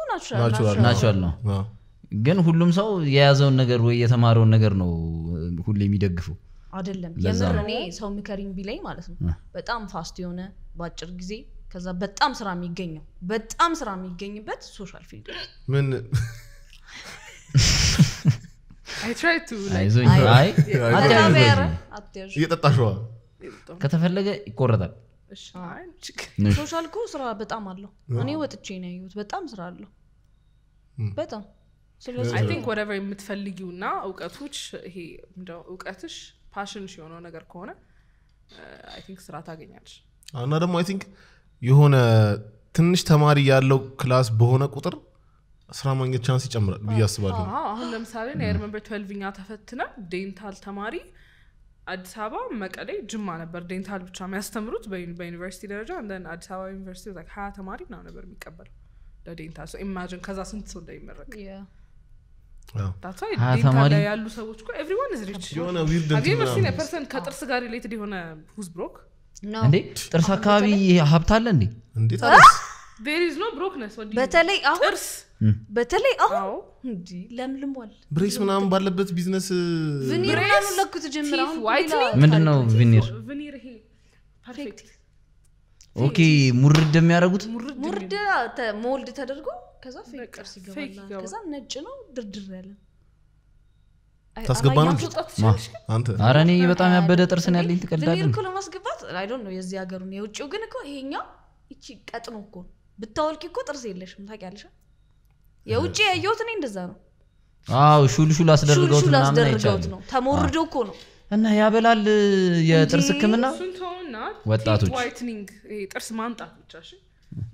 ናቹራል ነው ግን ሁሉም ሰው የያዘውን ነገር ወይ የተማረውን ነገር ነው ሁሌ የሚደግፈው አይደለም። የምር እኔ ሰው ምከሪኝ ቢለኝ ማለት ነው በጣም ፋስት የሆነ በአጭር ጊዜ ከዛ በጣም ስራ የሚገኘው በጣም ስራ የሚገኝበት ሶሻል ፊልድ ምን እየጠጣሸዋ ከተፈለገ ይቆረጣል። ሶሻል እኮ ስራ በጣም አለው። እኔ ወጥቼ ነው ያየሁት። በጣም ስራ አለው በጣም ስለዚህ ቲንክ ወደቨር የምትፈልጊውና እውቀቶች ይሄ እንደው እውቀትሽ ፓሽን የሆነው ነገር ከሆነ uh, ስራ ታገኛለች እና ደግሞ አይ ቲንክ የሆነ ትንሽ ተማሪ ያለው ክላስ በሆነ ቁጥር ስራ ማግኘት ቻንስ ይጨምራል ብዬ አስባለሁ አሁን ለምሳሌ ና የርመንበር ትዌልቭኛ ተፈትነ ዴንታል ተማሪ አዲስ አበባ መቀሌ ጅማ ነበር ዴንታል ብቻ የሚያስተምሩት በዩኒቨርሲቲ ደረጃ እንደን አዲስ አበባ ዩኒቨርሲቲ ሀያ ተማሪ ና ነበር የሚቀበለው ለዴንታል ኢማጂን ከዛ ስንት ሰው እንደሚመረቅ ያሉ ሰዎች ከጥርስ ጋር ሪሌትድ የሆነ ሁዝ ብሮክ እንዴ ጥርስ አካባቢ ሀብት አለ እንዴ በተለይ አሁን በተለይ አሁን ለምልሟል ብሬስ ምናምን ባለበት ቢዝነስ ቪኒር ምናምን ለኩት ጀምር ምንድነው ቪኒር ቪኒር ይሄ ፐርፌክት ኦኬ ሙርድ የሚያደርጉት ሙርድ ሞልድ ተደርጎ ከዛ ቅርስ ይገባል ከዛ ነጭ ነው ድርድር ያለ ታስገባ ነው አረ እኔ በጣም ያበደ ጥርስ ነው ያለኝ ትቀልዳለን እኮ ለማስገባት አይ ነው የዚህ ሀገሩን የውጭው ግን እኮ ይሄኛው ይቺ ቀጥኖ እኮ ብታወልቂ እኮ ጥርስ የለሽም ታውቂያለሽ የውጭ ያየሁት እኔ እንደዛ ነው አዎ ሹልሹል አስደርገውት ነው ተሞርዶ እኮ ነው እና ያበላል የጥርስ ህክምና ወጣቶች ዋይትኒንግ ጥርስ ማንጣት ብቻ እሺ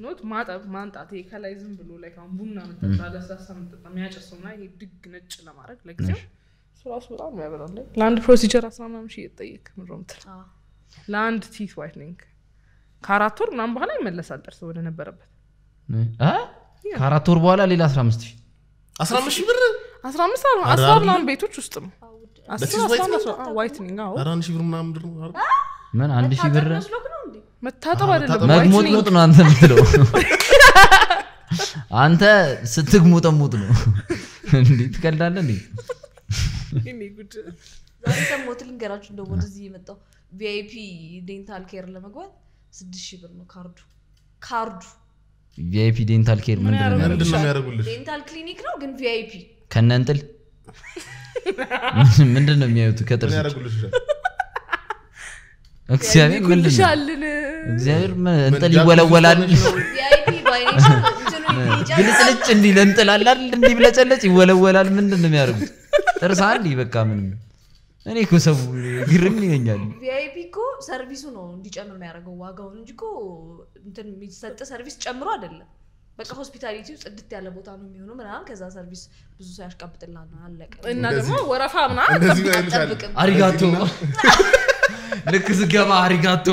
ኖት ማጠብ ማንጣት ይሄ ከላይ ዝም ብሎ ላይ አሁን ቡና ምጠጣ ለስላሳ ምጠጣ የሚያጨሰውና ይሄ ድግ ነጭ ለማድረግ ለጊዜው ራሱ በጣም ያበላል ለአንድ ፕሮሲጀር አስራ ምናምን ሺህ እየተጠየቅ ምሮምትል ለአንድ ቲት ዋይትኒንግ ከአራት ወር ምናምን በኋላ ይመለሳል ጥርስ ወደ ነበረበት ከአራት ወር በኋላ ሌላ አስራ አምስት ሺህ አስራ አምስት ሺህ ብር አስራ አምስት አስራ ምናምን ቤቶች ውስጥ ነው ዋይትኒንግ ah, ሺህ ብር ምናምን ብር ነው ምን አንድ ሺህ ብር መታጠብ አይደለም መግሞጥ ሞጥ ነው አንተ የምትለው አንተ ስትግሙጠሙጥ ነው እንዴ ትቀልዳለህ እንዴ ዛሬ ልንገራችሁ እንደው ወደዚህ የመጣው ቪአይፒ ዴንታል ኬር ለመግባት ስድስት ሺህ ብር ነው ካርዱ ካርዱ ቪአይፒ ዴንታል ኬር ምንድን ነው ዴንታል ክሊኒክ ነው ግን ቪአይፒ ከነንጥል ምንድን ነው የሚያዩት? ከጥርስ እግዚአብሔር ምንድን እንጥል ይወለወላል ግልጽልጭ እንዲህ ለእንጥላላል እንዲህ ብለጨለጭ ይወለወላል። ምንድን ነው የሚያደርጉት? ጥርስ አንድ በቃ ምንም እኔ እኮ ሰው ግርም ይለኛል። ቪአይፒ እኮ ሰርቪሱ ነው እንዲጨምር የሚያደርገው ዋጋውን እንጂ እኮ እንትን የሚሰጥ ሰርቪስ ጨምሮ አይደለም። በቃ ሆስፒታሊቲ ጽድት ያለ ቦታ ነው የሚሆነው ምናምን። ከዛ ሰርቪስ ብዙ ሰው ያሽቃብጥላል ነው አለቀ። እና ደግሞ ወረፋ ምናምን አሪጋቶ ልክ ስገባ አሪጋቶ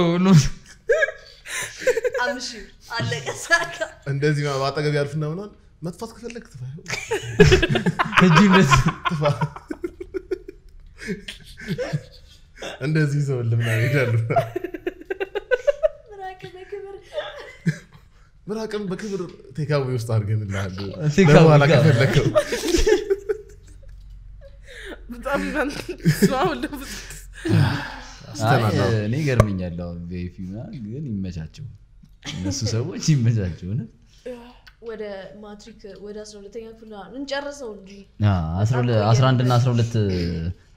አምሽ አለቀ። ሳካ እንደዚህ በአጠገብ ያልፍና ምናምን መጥፋት ከፈለግ ትፋ እጅነት ትፋ እንደዚህ ሰው ልምና ሄዳሉ ምራቅም በክብር ቴካዊ ውስጥ አድርገንልሃል ለኋላ ከፈለከው እኔ ገርመኛል አሁን ግን ይመቻቸው እነሱ ሰዎች ይመቻቸው ነ ወደ ማትሪክ ወደ 12 ሁለተኛ ክፍል እንጨርሰው እንጂ 11 እና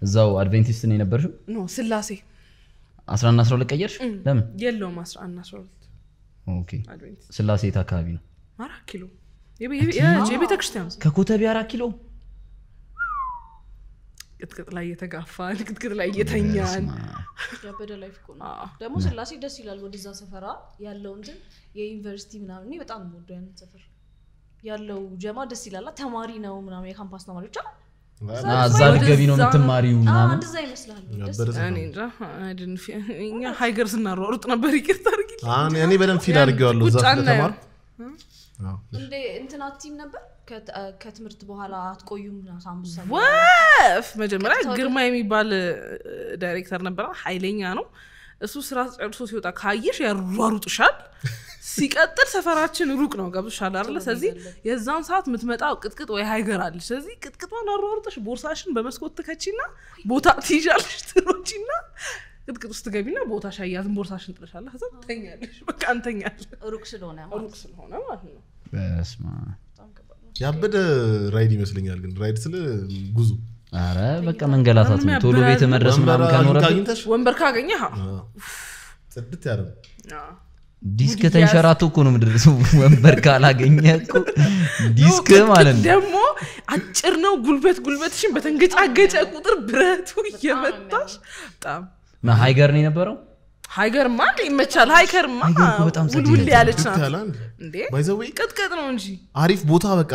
እዛው አድቬንቲስት ነው የነበርሽው ስላሴ 11 እና ሁለት ቀየርሽ ለምን የለውም 11 12 ስላሴ የት አካባቢ ነው? ኪሎ ከኮተቤ አራት ኪሎ ቅጥቅጥ ላይ እየተጋፋን ቅጥቅጥ ላይ እየተኛን ያበደ ላይፍ ነው። ደግሞ ስላሴ ደስ ይላል። ወደዛ ሰፈራ ያለው እንትን የዩኒቨርሲቲ ምናምን በጣም ወደ ያንን ሰፈር ያለው ጀማ ደስ ይላላ። ተማሪ ነው ምናምን የካምፓስ ተማሪዎች ዛሬ ገቢ ነው የምትማሪው ምናምንእኛ ሀይገር ስናሯሩጥ ነበር ይቅርታ እኔ በደንብ ፊል አድርገዋለሁ እዛ ስለተማርኩ እንትና ቲም ነበር ከትምህርት በኋላ አትቆዩም ወፍ መጀመሪያ ግርማ የሚባል ዳይሬክተር ነበረ ሀይለኛ ነው እሱ ስራ ጨርሶ ሲወጣ ካየሽ ያሯሩጥሻል ሲቀጥል ሰፈራችን ሩቅ ነው ገብቶሻል አይደለ ስለዚህ የዛን ሰዓት የምትመጣው ቅጥቅጥ ወይ ሀይገር አለ ስለዚህ ቅጥቅጧን አሯርጠሽ ቦርሳሽን በመስኮት ትከቺ ና ቦታ ትይዣለሽ ና ቅጥቅጥ ውስጥ ገቢ ና ቦታ ሻያዝን ቦርሳሽን ጥለሻለ ከዛ ተኛለሽ በቃ እንተኛለሽ ሩቅ ስለሆነ ሩቅ ስለሆነ ማለት ነው በስማ ያበደ ራይድ ይመስለኛል ግን ራይድ ስለ ጉዞ አረ በቃ መንገላታት ነው ቶሎ ቤት መድረስ ምናምን ከኖረ ወንበር ካገኘ ጽድት ያለ ዲስክ ተንሸራቶ እኮ ነው ምድርስ ወንበር ካላገኘ ዲስክ ማለት ነው። ደግሞ አጭር ነው ጉልበት ጉልበትሽን በተንገጫገጨ ቁጥር ብረቱ እየመታሽ በጣም ሀይገር ነው የነበረው። ሀይገር ማ ይመቻል። ሀይገር ውልውል ያለች ናት። ቅጥቅጥ ነው እንጂ አሪፍ ቦታ በቃ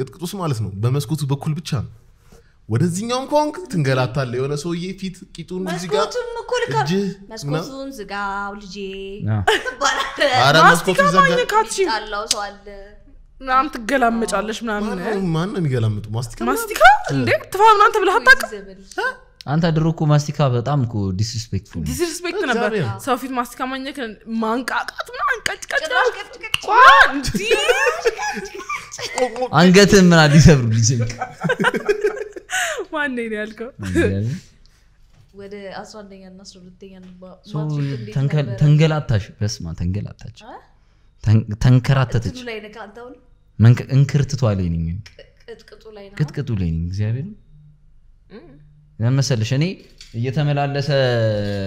ቅጥቅጡስ ማለት ነው። በመስኮቱ በኩል ብቻ ነው ወደዚህኛውም ከሆንክ ትንገላታለ የሆነ ሰውዬ ፊት ቂጡን መስኮቱን ዝጋው ልጄ ትገላመጫለሽ ማን ነው የሚገላምጡ ማስቲካ ማስቲካ እንዴ ትፋ ምናምን ተብለህ አታውቅም አንተ ድሮ እኮ ማስቲካ በጣም እኮ ዲስሪስፔክትፉል ዲስሪስፔክት ነበር ሰው ፊት ማስቲካ ማግኘት ማንቃቃት ምናምን አንገትህን ምን ሊሰብሩ ልጅ ማን ነው ያልከው ወደ አስራ አንደኛ እና አስራ ሁለተኛ ተንገላታሽ በስማ ተንገላታች ተንከራተተች እንክርትቷ ላይ ነኝ ቅጥቅጡ ላይ ነኝ እግዚአብሔር መሰልሽ እኔ እየተመላለሰ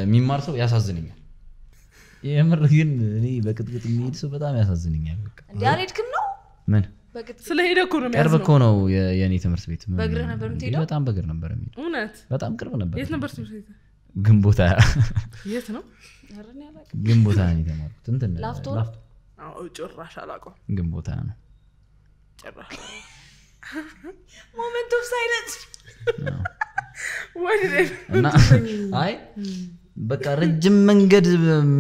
የሚማር ሰው ያሳዝንኛል። የምር ግን እኔ በቅጥቅጥ የሚሄድ ሰው በጣም ያሳዝንኛል። አልሄድክም ነው ምን ስለሄደ እኮ ነው ቅርብ እኮ ነው የእኔ ትምህርት ቤት። በጣም በእግር ነበር እውነት በጣም ቅርብ ነበር። የት ነበር ትምህርት ቤት? ግንቦት ሀያ የት ነው? ግንቦት ሀያ ነው የተማርኩት። እንትን ላፍቶ ጭራሽ አላውቀውም። ግንቦት ሀያ ነው ጭራሽ ሞመንት ኦፍ ሳይለንስ አይ በቃ ረጅም መንገድ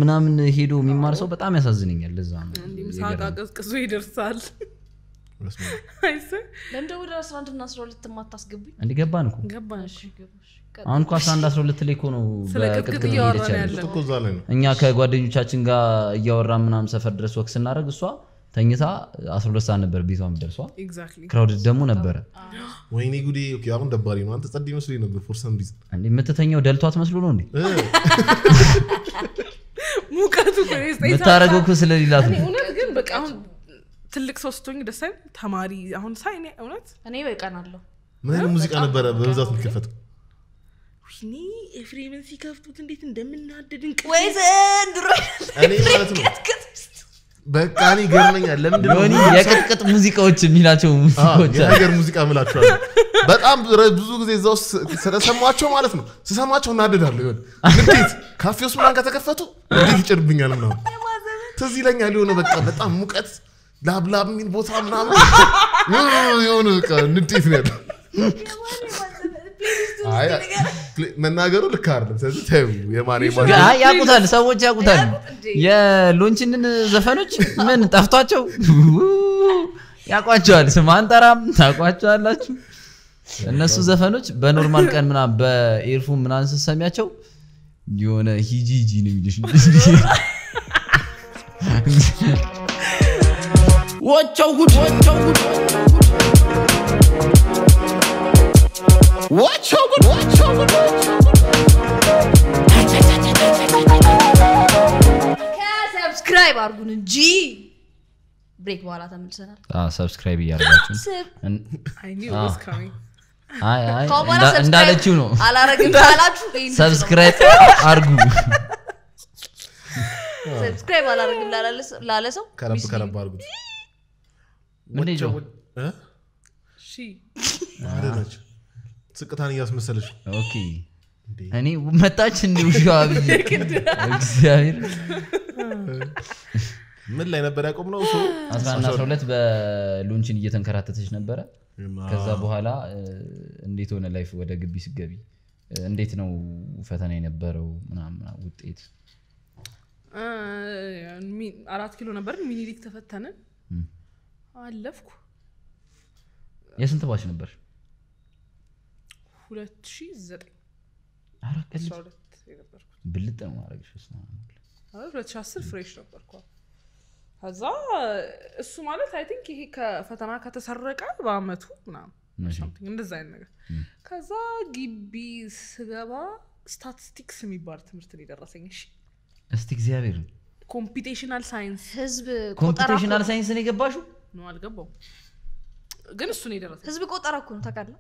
ምናምን ሄዶ የሚማር ሰው በጣም ያሳዝነኛል። ለዛ ነው ሳቃቀዝቅዞ ይደርሳል። ወደ 11 እና 12 ማታስገቡኝ እንዲገባ አሁን እኮ 11 12 ላይ እኮ ነው በቅጥቅጥ እኛ ከጓደኞቻችን ጋር እያወራ ምናምን ሰፈር ድረስ ወክ ስናደረግ እሷ ተኝታ 12 ሰዓት ነበር ቤቷ የሚደርሷ ክራውድድ ደግሞ ነበረ ወይኔ ጉዴ አሁን ደባሪ ነው አንተ ጸድ ይመስለኝ ነበር ፎርሰም ቢዝ የምትተኛው ደልቷት መስሎ ነው እንዴ ሙቀቱ የምታደረገው እኮ ስለሌላት ነው እውነት ግን በቃ አሁን ትልቅ ሰው ስትሆኝ ደስ ተማሪ አሁን ሳይ እውነት እኔ በቀናለሁ ምን ሙዚቃ ነበረ በብዛት የምትከፈተው ወይኔ ኤፍሬምን ሲከፍቱት እንዴት እንደምናደድ እንቅወይዘንድሮ እኔ ማለት ነው በቃ እኔ ይገርመኛል። ለምንድን ነው የቅጥቅጥ ሙዚቃዎች የሚላቸው ሙዚቃዎች የሀገር ሙዚቃ እምላቸዋለሁ። በጣም ብዙ ጊዜ እዛ ውስጥ ስለሰማቸው ማለት ነው ስሰማቸው እናደዳለሁ። ይሆን እንዴት ካፌ ውስጥ ምናምን ከተከፈቱ እንዴት ይጭርብኛል ምናምን ትዝ ይለኛል። የሆነ በቃ በጣም ሙቀት ላብላብ የሚል ቦታ ምናምን የሆነ በቃ ንዴት ነው ያለው መናገሩ ልክ አይደለም። ስለዚህ ተይው። ያውቁታል፣ ሰዎች ያውቁታል። የሎንችንን ዘፈኖች ምን ጠፍቷቸው ያውቋቸዋል። ስም አንጠራም፣ ታውቋቸዋላችሁ። እነሱ ዘፈኖች በኖርማል ቀን ምና በኤርፎን ምናን ስትሰሚያቸው የሆነ ሂጂጂ ነው የሚልሽ ወቸው ጉድ ወቸው ጉድ Watch over, watch over, watch ሰብስክራይብ አርጉን እንጂ ብሬክ በኋላ ተመልሰናል። ሰብስክራይብ እያደረጋችሁ ነው። አላረግም ካላችሁ ሰብስክራይብ አርጉ። ሰብስክራይብ አላረግም ላለ ሰው ስቅታን እያስመሰለች እኔ መጣች እንዲሁ እግዚአብሔር ምን ላይ ነበር ያቆም ነው? አስራና አስራ ሁለት በሉንችን እየተንከራተተች ነበረ። ከዛ በኋላ እንዴት ሆነ ላይፍ? ወደ ግቢ ስገቢ እንዴት ነው ፈተና የነበረው? ምናምና ውጤት አራት ኪሎ ነበር። ሚኒሊክ ተፈተንን፣ አለፍኩ። የስንት ባች ነበር? ሁለት ዘጠኝ ብልጥ ነው ማድረግሽ ሁለት አስር ፍሬሽ ነበርኩ ከዛ እሱ ማለት አይ ቲንክ ይሄ ከፈተና ከተሰረቀ በአመቱ ምናምን አይነት ነገር ከዛ ግቢ ስገባ ስታቲስቲክስ የሚባል ትምህርት ነው የደረሰኝ እሺ እስቲ እግዚአብሔር ኮምፒቴሽናል ሳይንስ ህዝብ ኮምፒቴሽናል ሳይንስ ነው ነው አልገባው ግን እሱ ነው ህዝብ ቆጠራ ነው ታውቃለህ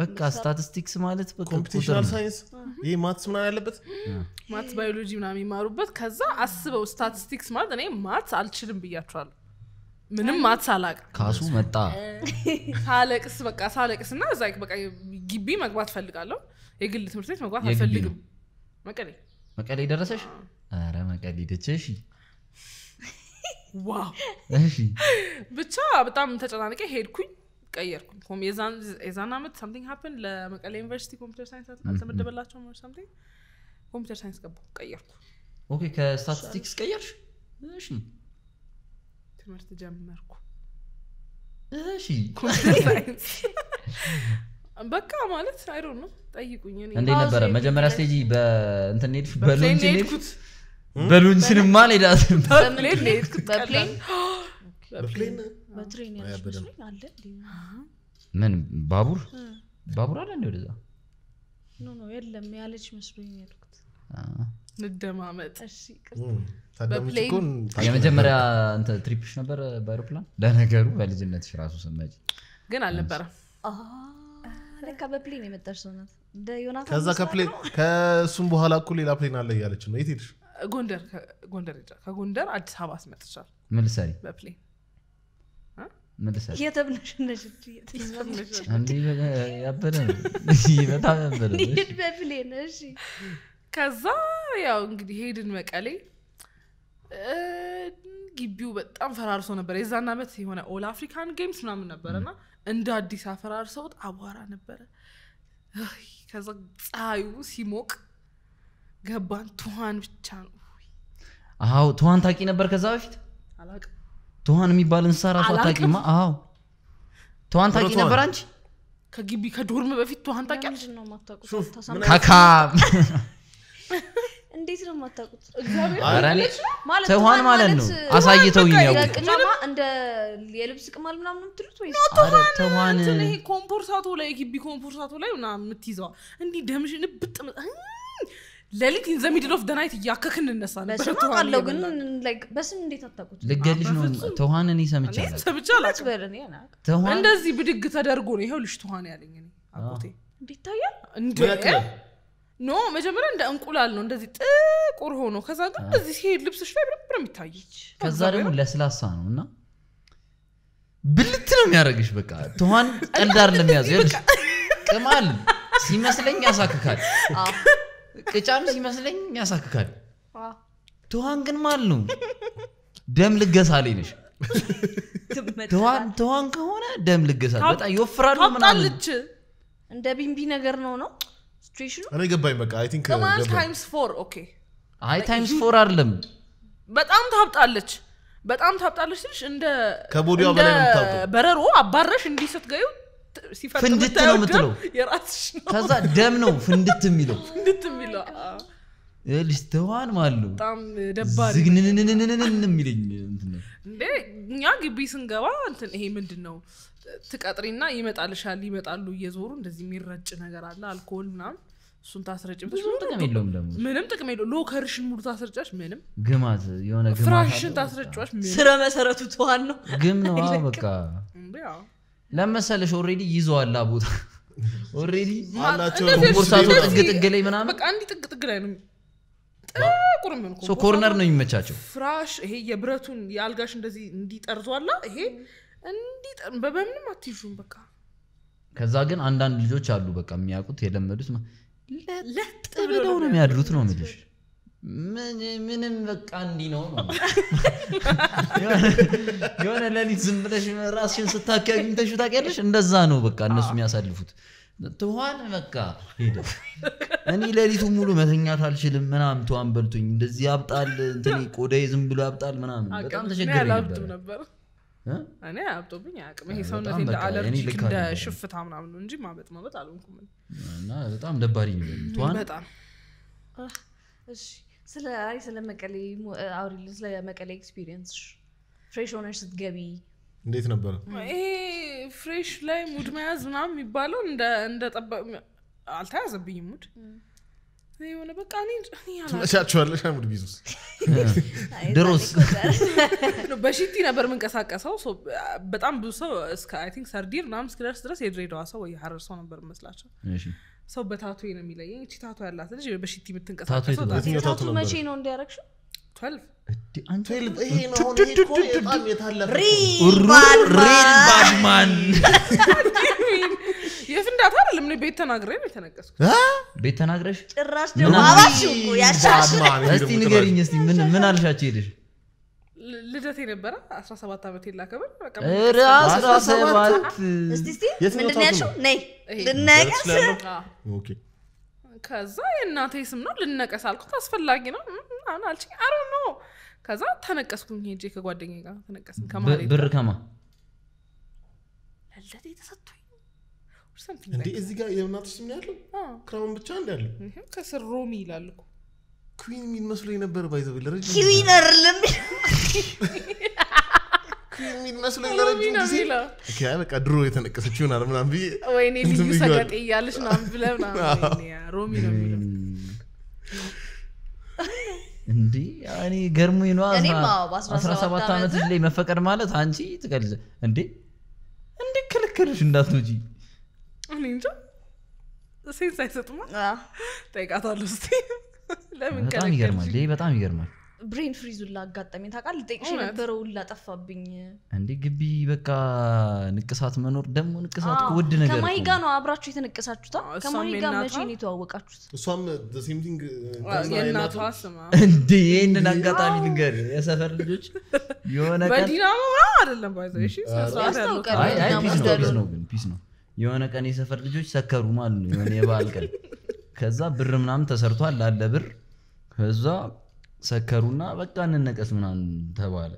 በቃ ስታቲስቲክስ ማለት በኮምፒቴሽናል ሳይንስ ይህ ማትስ ምናምን ያለበት ማትስ ባዮሎጂ ምናምን የሚማሩበት ከዛ አስበው ስታቲስቲክስ ማለት እኔ ማትስ አልችልም ብያቸዋለሁ ምንም ማት አላቅ ካሱ መጣ ሳለቅስ በቃ ሳለቅስ እና እዛ በቃ ግቢ መግባት ፈልጋለሁ የግል ትምህርት ቤት መግባት አልፈልግም መቀሌ መቀሌ ደረሰሽ ረ መቀሌ ደቸ እሺ ዋ ብቻ በጣም ተጨናንቀ ሄድኩኝ ቀየርኩኝ የዛን አመት ሳምቲንግ ሀፕን ለመቀሌ ዩኒቨርሲቲ ኮምፒተር ሳይንስ አልተመደበላቸውም ሳምቲንግ ኮምፒተር ሳይንስ ገባሁ ቀየርኩ ኦኬ ከስታቲስቲክስ ቀየርሽ እሺ ትምህርት ጀመርኩ እሺ ኮምፒውተር ሳይንስ በቃ ማለት አይዶ ነው ጠይቁኝ እንዴ ነበረ መጀመሪያ ስቴጂ በእንትን ሄድሽ በሎንጅ ሄድኩት በሎንጅንማ ሌዳት በፕሌን ሄድኩት በፕሌን በፕሌን ምን ባቡር ባቡር አለ እንዴ? ወደዛ ኖ ኖ የለም ያለች መስሎኝ ያልኩት እንደማመጥ የመጀመሪያ አንተ ትሪፕሽ ነበር በአይሮፕላን ለነገሩ በልጅነትሽ ራሱ ስመጭ ግን አልነበረም ለካ በፕሌን የመጣሽ ሰውነት ከዛ ከፕሌን ከእሱም በኋላ እኮ ሌላ ፕሌን አለ እያለች ነው የት ሄድሽ ጎንደር ከጎንደር አዲስ አበባ ስመጥቻል ምን ልትሰሪ በፕሌን ከዛ ያው እንግዲህ ሄድን መቀሌ። ግቢው በጣም ፈራርሶ ነበር። የዛን ዓመት የሆነ ኦል አፍሪካን ጌምስ ምናምን ነበረና እንደ አዲስ አፈራርሰውት አቧራ ነበረ። ከዛ ፀሐዩ ሲሞቅ ገባን። ትኋን ብቻ ነው። አዎ ታቂ ነበር ከዛ በፊት አላቅም ትኋን የሚባል እንስሳ ራሱ አታውቂማ? አዎ ትኋን ታውቂ ነበር አንቺ? ከግቢ ከዶርም በፊት ትኋን ታውቂያለሽ? እንዴት ነው የማታውቁት? ትኋን ማለት ነው አሳይተውኝ እንደ የልብስ ቅማል ምናምን የምትሉት ወይስ ኮምፖርሳቶ ላይ ኮምፖርሳቶ ላይ ምናምን እንዲህ ደምሽ ንብጥ ሌሊት ኢን ዘ ሚድል ኦፍ ደናይት እያከክን እንነሳ ግን በስም እንዴት አታቁት? ልገልሽ ነው ተውሃን እኔ ሰምቻለሁ እንደዚህ ብድግ ተደርጎ ነው ይኸው ልሽ ተውሃን ያለኝ እኔ አጎቴ እንዲታያል እንደ ኖ መጀመሪያ እንደ እንቁላል ነው እንደዚህ ጥቁር ሆኖ ከዛ ግን እንደዚህ ሲሄድ ልብስሽ ላይ ብርብር የሚታይ ከዛ ደግሞ ለስላሳ ነው እና ብልት ነው የሚያደረግሽ በቃ ትኋን ቀልዳር እንደሚያዝ ቅማል ሲመስለኝ ያሳክካል ቅጫም ሲመስለኝ ያሳክካል። ትኋን ግን ማሉ ደም ልገሳ ላይ ነሽ። ትኋን ከሆነ ደም ልገሳ በጣም ይወፍራሉ ምናለች። እንደ ቢንቢ ነገር ነው ነው እኔ ገባኝ። በቃ አይ ቲንክ ታይምስ ፎር ኦኬ። አይ ታይምስ ፎር አይደለም። በጣም ታብጣለች በጣም ታብጣለች ስልሽ እንደ ከቦዲዋ በላይ ነው በረሮ አባረሽ እንዲህ ስትገዩ ፍንድት ነው የምትለው የራስሽ ነው። ከዛ ደም ነው ፍንድት የሚለው ፍንድት የሚለው ልጅ ተዋን ማሉ በጣም ደባሪ ዝግንንንንንን የሚለኝ እንደ እኛ ግቢ ስንገባ እንትን ይሄ ምንድን ነው ትቀጥሪና ይመጣልሻል ይመጣሉ እየዞሩ እንደዚህ የሚረጭ ነገር አለ አልኮል ምናምን እሱን ታስረጭበሽ ምንም ጥቅም የለውም ሎከርሽን ሙሉ ታስረጫሽ ምንም ግማት የሆነ ፍራሽን ታስረጫሽ ስረ መሰረቱ ተዋን ነው ግም ነው በቃ ለመሰለሽ ኦሬዲ ይዘዋል ቦታ ኦሬዲ ቦርሳቶ ጥግ ጥግ ላይ ምናምን በቃ እንዲህ ጥግ ጥግ ላይ ነው ጥቁር የሚሆን ኮርነር ነው የሚመቻቸው ፍራሽ ይሄ የብረቱን የአልጋሽ እንደዚህ እንዲጠርዟላ ይሄ በምንም አትይዙም በቃ ከዛ ግን አንዳንድ ልጆች አሉ በቃ የሚያውቁት የለመዱት ለጥ ብለው ነው የሚያድሩት ነው ምልሽ ምንም በቃ እንዲ ነው ነው የሆነ ዝም ብለሽ ራስሽን ስታኪ አግኝተሽ ታውቂያለሽ እንደዛ ነው በቃ እነሱ የሚያሳልፉት ትኋን በቃ ሄደ እኔ ለሊቱ ሙሉ መተኛት አልችልም ምናምን ትኋን በልቶኝ እንደዚህ ያብጣል እንትን ቆዳዬ ዝም ብሎ ያብጣል ምናምን በጣም ነበር እኔ አብጦብኝ አያውቅም። ይሄ ሰውነት እንደ አለርጂክ እንደ ሽፍታ ምናምን ነው እንጂ ማበጥ ማበጥ አልሆንኩም እና በጣም ደባሪ ነው በጣም እሺ ስለ አሪፍ ስለ መቀሌ አውሪል ስለ መቀሌ ኤክስፒሪየንስ ፍሬሽ ሆነሽ ስትገቢ እንዴት ነበር? ይሄ ፍሬሽ ላይ ሙድ መያዝ ምናምን የሚባለው እንደጠበ አልተያዘብኝም ሙድ የሆነ በቃ ትመቻቸዋለሽ ሙድ ቢዙስ ድሮስ በሽቲ ነበር የምንቀሳቀሰው በጣም ብዙ ሰው ሰርዲር ምናምን እስክደርስ ድረስ የድሬዳዋ ሰው ወይ ሀረር ሰው ነበር መስላቸው ሰው በታቱ ነው የሚለየኝ። እቺ ታቱ ያላት ልጅ በሽቲ የምትንቀሳቀሰው መቼ ነው እንዲያረግሽው? ባማን የፍንዳታ አይደለም። እኔ ቤት ተናግሬ ነው የተነቀስኩት። ቤት ተናግረሽ ጭራሽ ደግሞ አባትሽ ያሻሽ። እስቲ ንገሪኝ፣ እስቲ ምን አልሻቸው ሄደሽ ልደቴ ነበረ 17 ዓመት ላከብር ከዛ የእናቴ ስም ነው ልነቀስ አልኩት አስፈላጊ ነው ምናምን አልችኝ አሮ ነው ከዛ ተነቀስኩኝ ሄጄ ከጓደኝ ጋር ተነቀስን ከማብር ከማ ለልደቴ ተሰጥቶኝ እዚህ ጋር የእናትሽ ስም ያለው ክራውን ብቻ እንዳለ ከስር ሮሚ ይላል እኮ ኩዊን የሚል መስሎኝ ነበር ባይዘው ለረጅም ኪዊን የሚል መስሎኝ ለረጅም ጊዜ በቃ ድሮ የተነቀሰችው ናለ ምናምን ብዬ ወይኔ ልዩ እያለች ሮሚ ነው እንዲህ እኔ ገርሞኝ ነዋ። አስራ ሰባት ዓመት ላይ መፈቀድ ማለት አንቺ ትቀልዘ እንዴ እንዴ ክልክልሽ እንዳትወጪ እኔ እንጃ ሴንስ አይሰጥማ። ጠይቃታለሁ እስኪ በጣም ይገርማል። ይሄ በጣም ይገርማል። ብሬን ፍሪዙላ አጋጣሚ ታቃል ልጠይቅሽ የነበረው ሁላ ጠፋብኝ። እንዴ ግቢ በቃ ንቅሳት መኖር ደግሞ ንቅሳት ውድ ነገር ከማሂ ጋ ነው አብራችሁ የተነቀሳችሁታ። ከማሂ ጋ መቼ ነው የተዋወቃችሁት? እሷም ሴምቲንግ የእናቷ ስማ። እንዴ ይህንን አጋጣሚ ልንገር፣ የሰፈር ልጆች የሆነ ቀን በዲናሞ አይደለም ፒስ ነው ግን ፒስ ነው። የሆነ ቀን የሰፈር ልጆች ሰከሩ ማለት ነው፣ የሆነ የበዓል ቀን። ከዛ ብር ምናምን ተሰርቷል አለ ብር ከዛ ሰከሩና በቃ እንነቀስ ምናምን ተባለ።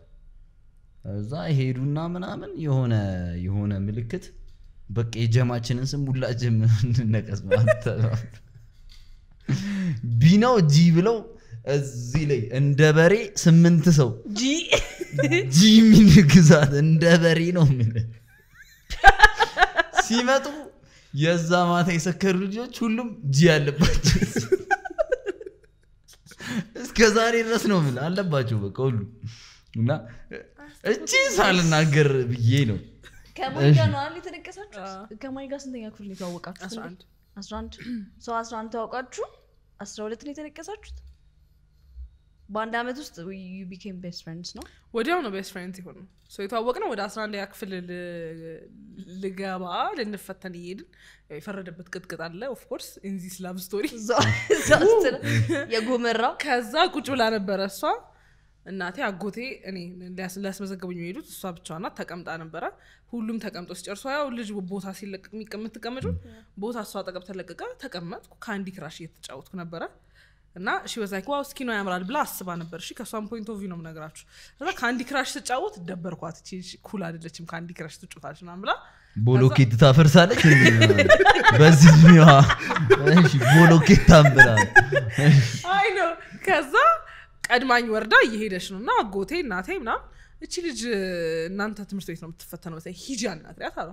እዛ ሄዱና ምናምን የሆነ የሆነ ምልክት በቃ የጀማችንን ስም ሁላችንም እንነቀስ ምናምን ተባለ። ቢናው ጂ ብለው እዚህ ላይ እንደ በሬ ስምንት ሰው ጂ ጂ ሚል ግዛት እንደ በሬ ነው ምን ሲመጡ የዛ ማታ የሰከሩ ልጆች ሁሉም ጂ ያለባቸው እስከ ዛሬ ድረስ ነው ምን አለባቸው በቃ ሁሉ እና እቺ ሳልናገር ብዬ ነው ከማይ ጋር ስንተኛ ክፍል ነው የተዋወቃችሁ አስራ አንድ ሰው አስራ አንድ ታውቃችሁ አስራ ሁለት ነው የተነቀሳችሁት በአንድ አመት ውስጥ ዩ ቤስት ፍሬንድስ ነው ወዲያው ነው ቤስት ፍሬንድ ሲሆን የተዋወቅ ነው ወደ አስራ አንድ ያ ክፍል ልገባ ልንፈተን እየሄድን የፈረደበት ቅጥቅጥ አለ ኦፍኮርስ ኢንዚስ ላቭ ስቶሪ የጎመራ ከዛ ቁጭ ብላ ነበረ እሷ እናቴ አጎቴ እኔ ሊያስመዘገቡኝ የሄዱት እሷ ብቻዋ ናት ተቀምጣ ነበረ ሁሉም ተቀምጦ ሲጨርሱ ያው ልጅ ቦታ ሲለቅ የምትቀመጩ ቦታ እሷ አጠገብ ተለቅቃ ተቀመጥኩ ከአንዲ ክራሽ እየተጫወትኩ ነበረ እና ሺ ወዝ ላይክ ዋው እስኪ ነው ያምራል ብላ አስባ ነበር። እሺ ከእሷም ፖይንት ኦፍ ቪው ነው ምነግራችሁ ከዛ ካንዲ ክራሽ ስጫወት ደበርኳት። እቺ ኩል አይደለችም ካንዲ ክራሽ ትጫወታለች ምናምን ብላ ቦሎኬት ታፈርሳለች። በዚህ እድሜዋ ቦሎኬት ታንብላ አይ ነው። ከዛ ቀድማኝ ወርዳ እየሄደች ነው እና አጎቴ እናቴ ምናምን እቺ ልጅ እናንተ ትምህርት ቤት ነው የምትፈተነው መሰለኝ ሂጂ አልናት አሏት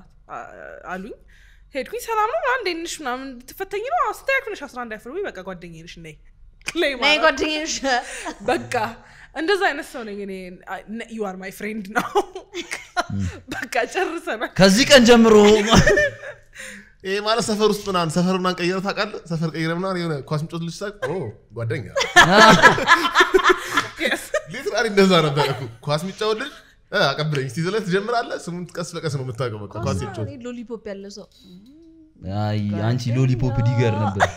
አሉኝ። ሄድኩኝ። ሰላም ነው ምናምን እንዴት ምናምን ትፈተኝ ነው ስንተኛ ክፍል ነሽ? አስራ አንድ አይፈርቡ በቃ ጓደኛዬ ነሽ ነይ በቃ እንደዛ አይነት ሰው ነኝ እኔ ዩ አር ማይ ፍሬንድ ነው በቃ ጨርሰናል ከዚህ ቀን ጀምሮ ይሄ ማለት ሰፈር ውስጥ ምናምን ሰፈር ምናምን ቀይረ ታውቃለ ሰፈር ቀይረ ምናምን የሆነ ኳስ ምጮት ልጅ ሳቅ ጓደኛ ሊትራሪ እንደዛ ነበር ኳስ የሚጫወት ልጅ አቀብለኝ እስቲ ትጀምራለ ስሙን ቀስ በቀስ ነው የምታውቀው በቃ ኳስ ሎሊፖፕ ያለ ሰው አንቺ ሎሊፖፕ ዲገር ነበር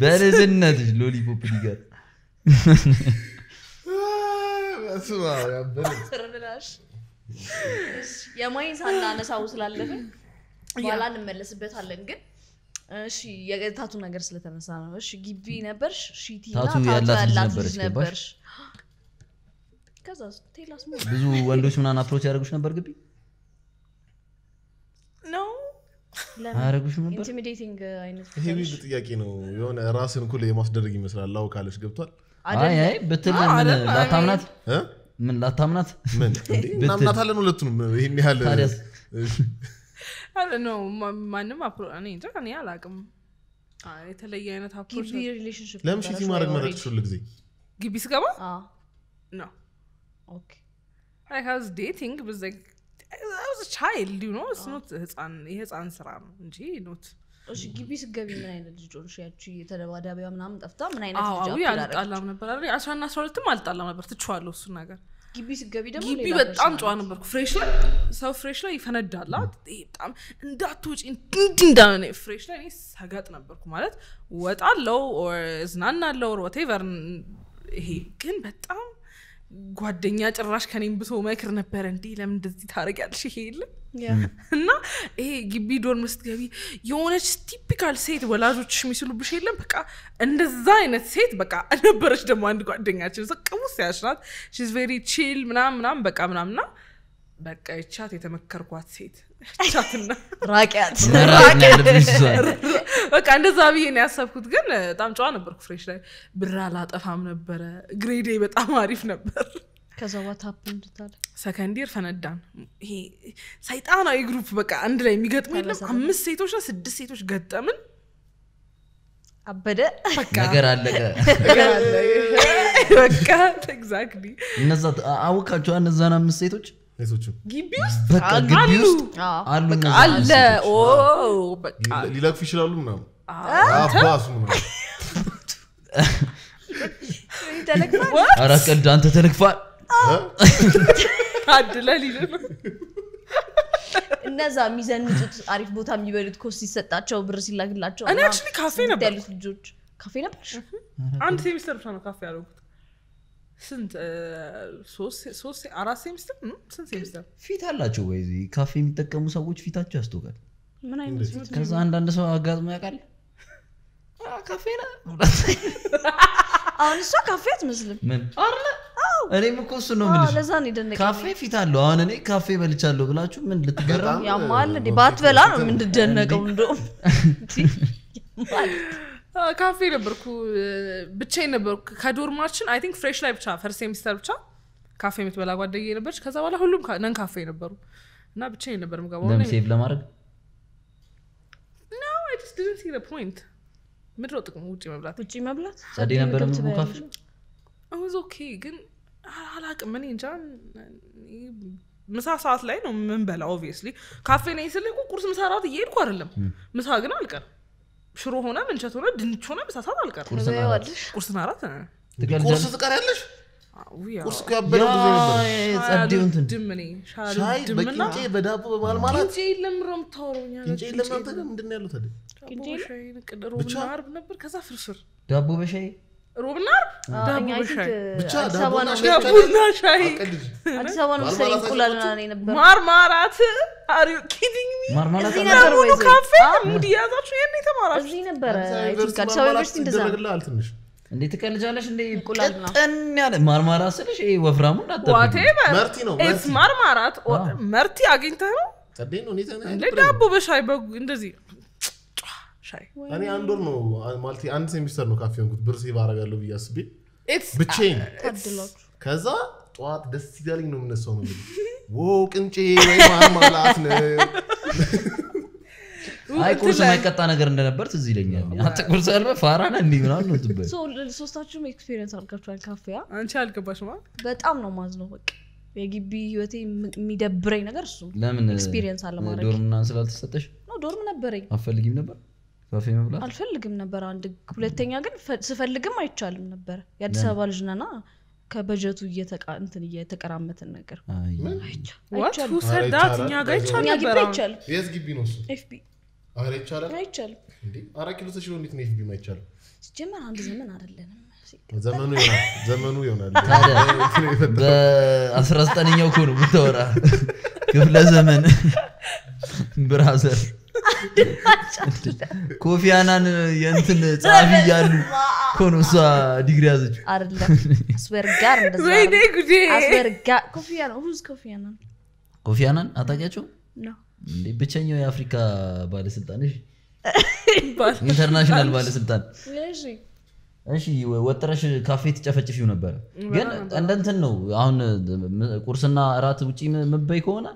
በልዝነትሽ ሎሊፖፕ ሊገር የማይን ሳናነሳው ስላለፍን በኋላ እንመለስበታለን ግን የታቱ ነገር ስለተነሳ ነው እሺ ግቢ ነበርሽ ያላት ልጅ ብዙ ወንዶች ምናን አፕሮች ያደርጉች ነበር ግቢ ነው አያረጉሽም ነበር። ጥያቄ ነው። የሆነ ራስን ኩል የማስደረግ ይመስላል። አው ካለች ገብቷል። አይ ብትል ምን ላታምናት ምን ላታምናት ምን እናምናታለን። ሁለቱንም ይህን ያህል ማንም እኔ የተለየ አይነት አፕሮች ማድረግ መረጥሽ? ሁሉ ጊዜ ግቢ ስገባ ነው ዴቲንግ ብዘግ ቻይልድ ዩ ኖ ስኖት ህፃን የህፃን ስራ ነው እንጂ ኖት እሺ ግቢ ስገቢ ምን አይነት ልጅ ሆንሽ ያቺ የተደባዳቢያ ምናምን ጠፍታ ምን አይነት ልጅ አልጣላም ነበር አ አስራ እና አስራ ሁለትም አልጣላም ነበር ትችዋለሁ እሱን ነገር ግቢ ስገቢ ደግሞ ግቢ በጣም ጨዋ ነበርኩ ፍሬሽ ላይ ሰው ፍሬሽ ላይ ይፈነዳላ በጣም እንዳትወጪ እንዲ እንዳነ ፍሬሽ ላይ እኔ ሰገጥ ነበርኩ ማለት ወጣለው ኦር እዝናናለው ኦር ወቴቨር ይሄ ግን በጣም ጓደኛ ጭራሽ ከኔም ብሶ መክር ነበረ እንዴ ለምን እንደዚህ ያልሽ ይሄ የለም እና ይሄ ግቢ ዶርም ስትገቢ የሆነች ቲፒካል ሴት ወላጆች የሚስሉብሽ የለም በቃ እንደዛ አይነት ሴት በቃ ነበረች ደግሞ አንድ ጓደኛችን ቅቡስ ያችናት ሺዝ ቬሪ ቺል ምናም ምናም በቃ ምናምና በቃ ይቻት የተመከርኳት ሴት ቻትና እንደዛ ብዬ ነው ያሰብኩት። ግን በጣም ጨዋ ነበርኩ። ፍሬሽ ላይ ብራ ላጠፋም ነበረ። ግሬዴ በጣም አሪፍ ነበር። ሰከንዲር ፈነዳን። ይሄ ሰይጣናዊ ግሩፕ በቃ አንድ ላይ የሚገጥሙ የለም። አምስት ሴቶች ና ስድስት ሴቶች ገጠምን። አበደ ነገር አለቀ። በቃ እነዛ አውቃቸዋ እነዛን አምስት ሴቶች ቄሶችም ግቢ ውስጥ አሉ አለ ሊለክፉ ይችላሉ ምናምን አባሱ ምናምን አንተ ተለክፋል ታድለ ሊል እነዛ የሚዘንጡት አሪፍ ቦታ የሚበሉት ኮስ ሲሰጣቸው ብር ሲላግላቸው እኔ ካፌ ነበር ልጆች ካፌ ነበር አንድ ሴሚስተር ብቻ ነው ካፌ ያለሁት ስንት ሶስት አራት ስንት ፊት አላቸው ወይ ካፌ የሚጠቀሙ ሰዎች ፊታቸው ያስቶቃል ከዛ አንዳንድ ሰው አጋጥሞ ያውቃል ካፌ አሁን እሷ ካፌ አትመስልም አለ እኔም እኮ እሱ ነው ካፌ ፊት አለው አሁን እኔ ካፌ በልቻለሁ ብላችሁ ምን ልትገራ ያማል ባትበላ ነው የምንደነቀው ካፌ ነበርኩ፣ ብቻዬን ነበርኩ ከዶርማችን። አይ ቲንክ ፍሬሽ ላይ ብቻ ፈርስት ሴሚስተር ብቻ ካፌ የምትበላ ጓደኛዬ ነበረች። ከዛ በኋላ ሁሉም ነን ካፌ ነበሩ እና ብቻዬን ነበር የምገባው ሴቭ ለማድረግ ፖይንት ምድሮ ጥቅሙ ውጭ መብላት ውጭ መብላት ጸዴ ነበረ ምግቡ ኦኬ ግን አላቅም እኔ እንጃ ምሳ ሰዓት ላይ ነው ምንበላ ኦብቪየስሊ ካፌ ነኝ ስልህ ቁርስ ምሳ ራት እየሄድኩ አይደለም ምሳ ግን አልቀርም ሽሮ ሆነ ምንቸት ሆነ ድንች ሆነ ምሳሳት አልቀርም ቁርስና አራት ቁርስ ትቀር ያለሽ ቁርስ ያበለድምኔ በዳቦ በማል ማለት ለምሮም ታወሮኛልንጭ ለምናንተ ምንድን ያለው ታዲያ ብቻ ነበር ከዛ ፍርፍር ዳቦ በሻይ ሮብና ቡና ሻይ አዲስ አበባ ነው መሰለኝ ማርማራት ካፌ ሙድ የያዛችሁ ይሄን የተማራችሁ እዚህ ነበረ አዲስ አበባ ዩኒቨርሲቲ እንደዛ ትቀልጃለሽ ያለ ማርማራ ስልሽ ይሄ ወፍራሙ ነው ማርማራት መርቲ አግኝተህ ነው ዳቦ በሻይ በጉ እንደዚህ እኔ አንድ ወር ነው ማለት አንድ ሴሚስተር ነው ካፌ ሆንኩት ብር ሴቭ አደርጋለሁ ብዬ አስቤ uh, ብቻዬን። ከዛ ጠዋት ደስ እያለኝ ነው የምነሳው ነው ወ ቅንጬ ወይ ማርማላት ነው አይ ቁርስ የማይቀጣ ነገር እንደነበር ትዝ ይለኛል። አንተ ቁርስ አልበህ ፋራ ነህ እንዲህ ምናምን ነው ትበል። ሶስታችሁም ኤክስፔሪየንስ አድርጋችኋል። ካፌያ አንቺ አልገባሽ ማ በጣም ነው ማዝ ነው በቃ የግቢ ህይወቴ የሚደብረኝ ነገር እሱ ለምን ኤክስፒሪየንስ አለማድረግ ዶርም ምናምን ስላልተሰጠሽ ዶርም ነበረኝ አፈልጊም ነበር ዛፌ መብላት አልፈልግም ነበር አንድ ሁለተኛ ግን ስፈልግም አይቻልም ነበር የአዲስ አበባ ልጅ ነና ከበጀቱ እንትን እየተቀራመትን ነገር ሲጀመር አንድ ዘመን አይደለንም ዘመኑ በአስራ ዘጠነኛው እኮ ነው ብታወራ ክፍለ ዘመን ብራዘር ኮፊ አናን የእንትን ጸሐፊ እያሉ እኮ እሷ ዲግሪ ያዘች ኮፊ አናን አታውቂያቸውም እንዴ? ብቸኛው የአፍሪካ ባለስልጣን ኢንተርናሽናል ባለስልጣን እሺ። ወጥረሽ ካፌ ትጨፈጭፊው ነበር ግን እንደንትን ነው። አሁን ቁርስና እራት ውጪ ምበይ ከሆነ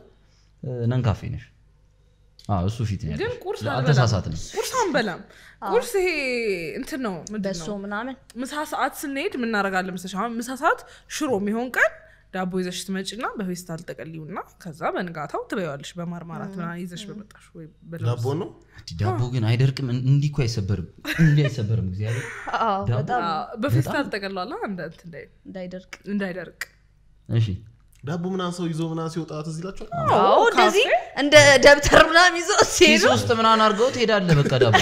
ነን ካፌ ነሽ እሱ ፊት ግን ቁርስ አልተሳሳትም። ቁርስ አንበላም። ቁርስ ይሄ እንትን ነው በሶ ምናምን። ምሳ ሰዓት ስንሄድ ምናረጋለን መሰለሽ? አሁን ምሳ ሰዓት ሽሮ የሚሆን ቀን ዳቦ ይዘሽ ትመጪና በፌስታል ና ከዛ በንጋታው ትበዋለሽ በማርማራት ምናምን ይዘሽ በመጣሽ ወይ ዳቦ ነው ዳቦ ግን አይደርቅም። እንዲህ አይሰበርም፣ እንዲህ አይሰበርም። እግዚአብሔር በፌስታል ጠቀሏላ እንዳይደርቅ እንዳይደርቅ። እሺ ዳቦ ምናምን ሰው ይዞ ምናምን ሲወጣ ትዝ ይላችኋል? አዎ እንደዚህ እንደ ደብተር ምናምን ይዞ ሲሄዱ ኪስ ውስጥ ምናምን አድርገው ትሄዳለህ። በቃ ዳቦ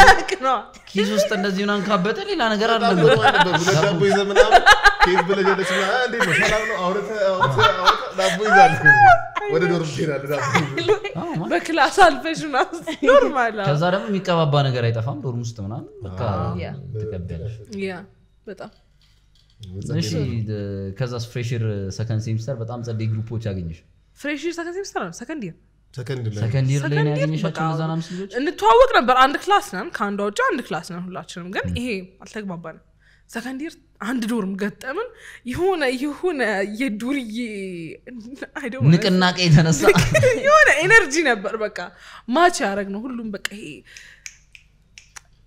ደረቅ ነው። ኪስ ውስጥ እንደዚህ ምናምን ካበጠ ሌላ ነገር አለ። ሁለት ዳቦ ይዘህ ምናምን ኬፍ ብለህ ገለች ምናምን እንዴት ነው ሰላም ነው አውረተ አውርተህ ዳቦ ይዛልኩ ወደ ዶርም ትሄዳለህ። በክላስ አልፈሽ ምናምን ኖርማል። ከዛ ደግሞ የሚቀባባ ነገር አይጠፋም ዶርም ውስጥ ምናምን በቃ ያ በጣም እሺ ከዛስ ፍሬሽር ሰከንድ ሴሚስተር በጣም ጸደይ ግሩፖች አገኘሽ ፍሬሽር ሰከንድ ሴሚስተር ነው ሰከንድ ይር ሰከንድ ይር ላይ ያገኘሻቸው እነዛን አምስት ልጆች እንተዋወቅ ነበር አንድ ክላስ ነን ከአንዷ ውጭ አንድ ክላስ ነን ሁላችንም ግን ይሄ አልተግባባንም ሰከንድ ይር አንድ ዶርም ገጠምን የሆነ የሆነ የዱርዬ ንቅናቄ የተነሳ የሆነ ኤነርጂ ነበር በቃ ማች ያደረግ ነው ሁሉም በቃ ይሄ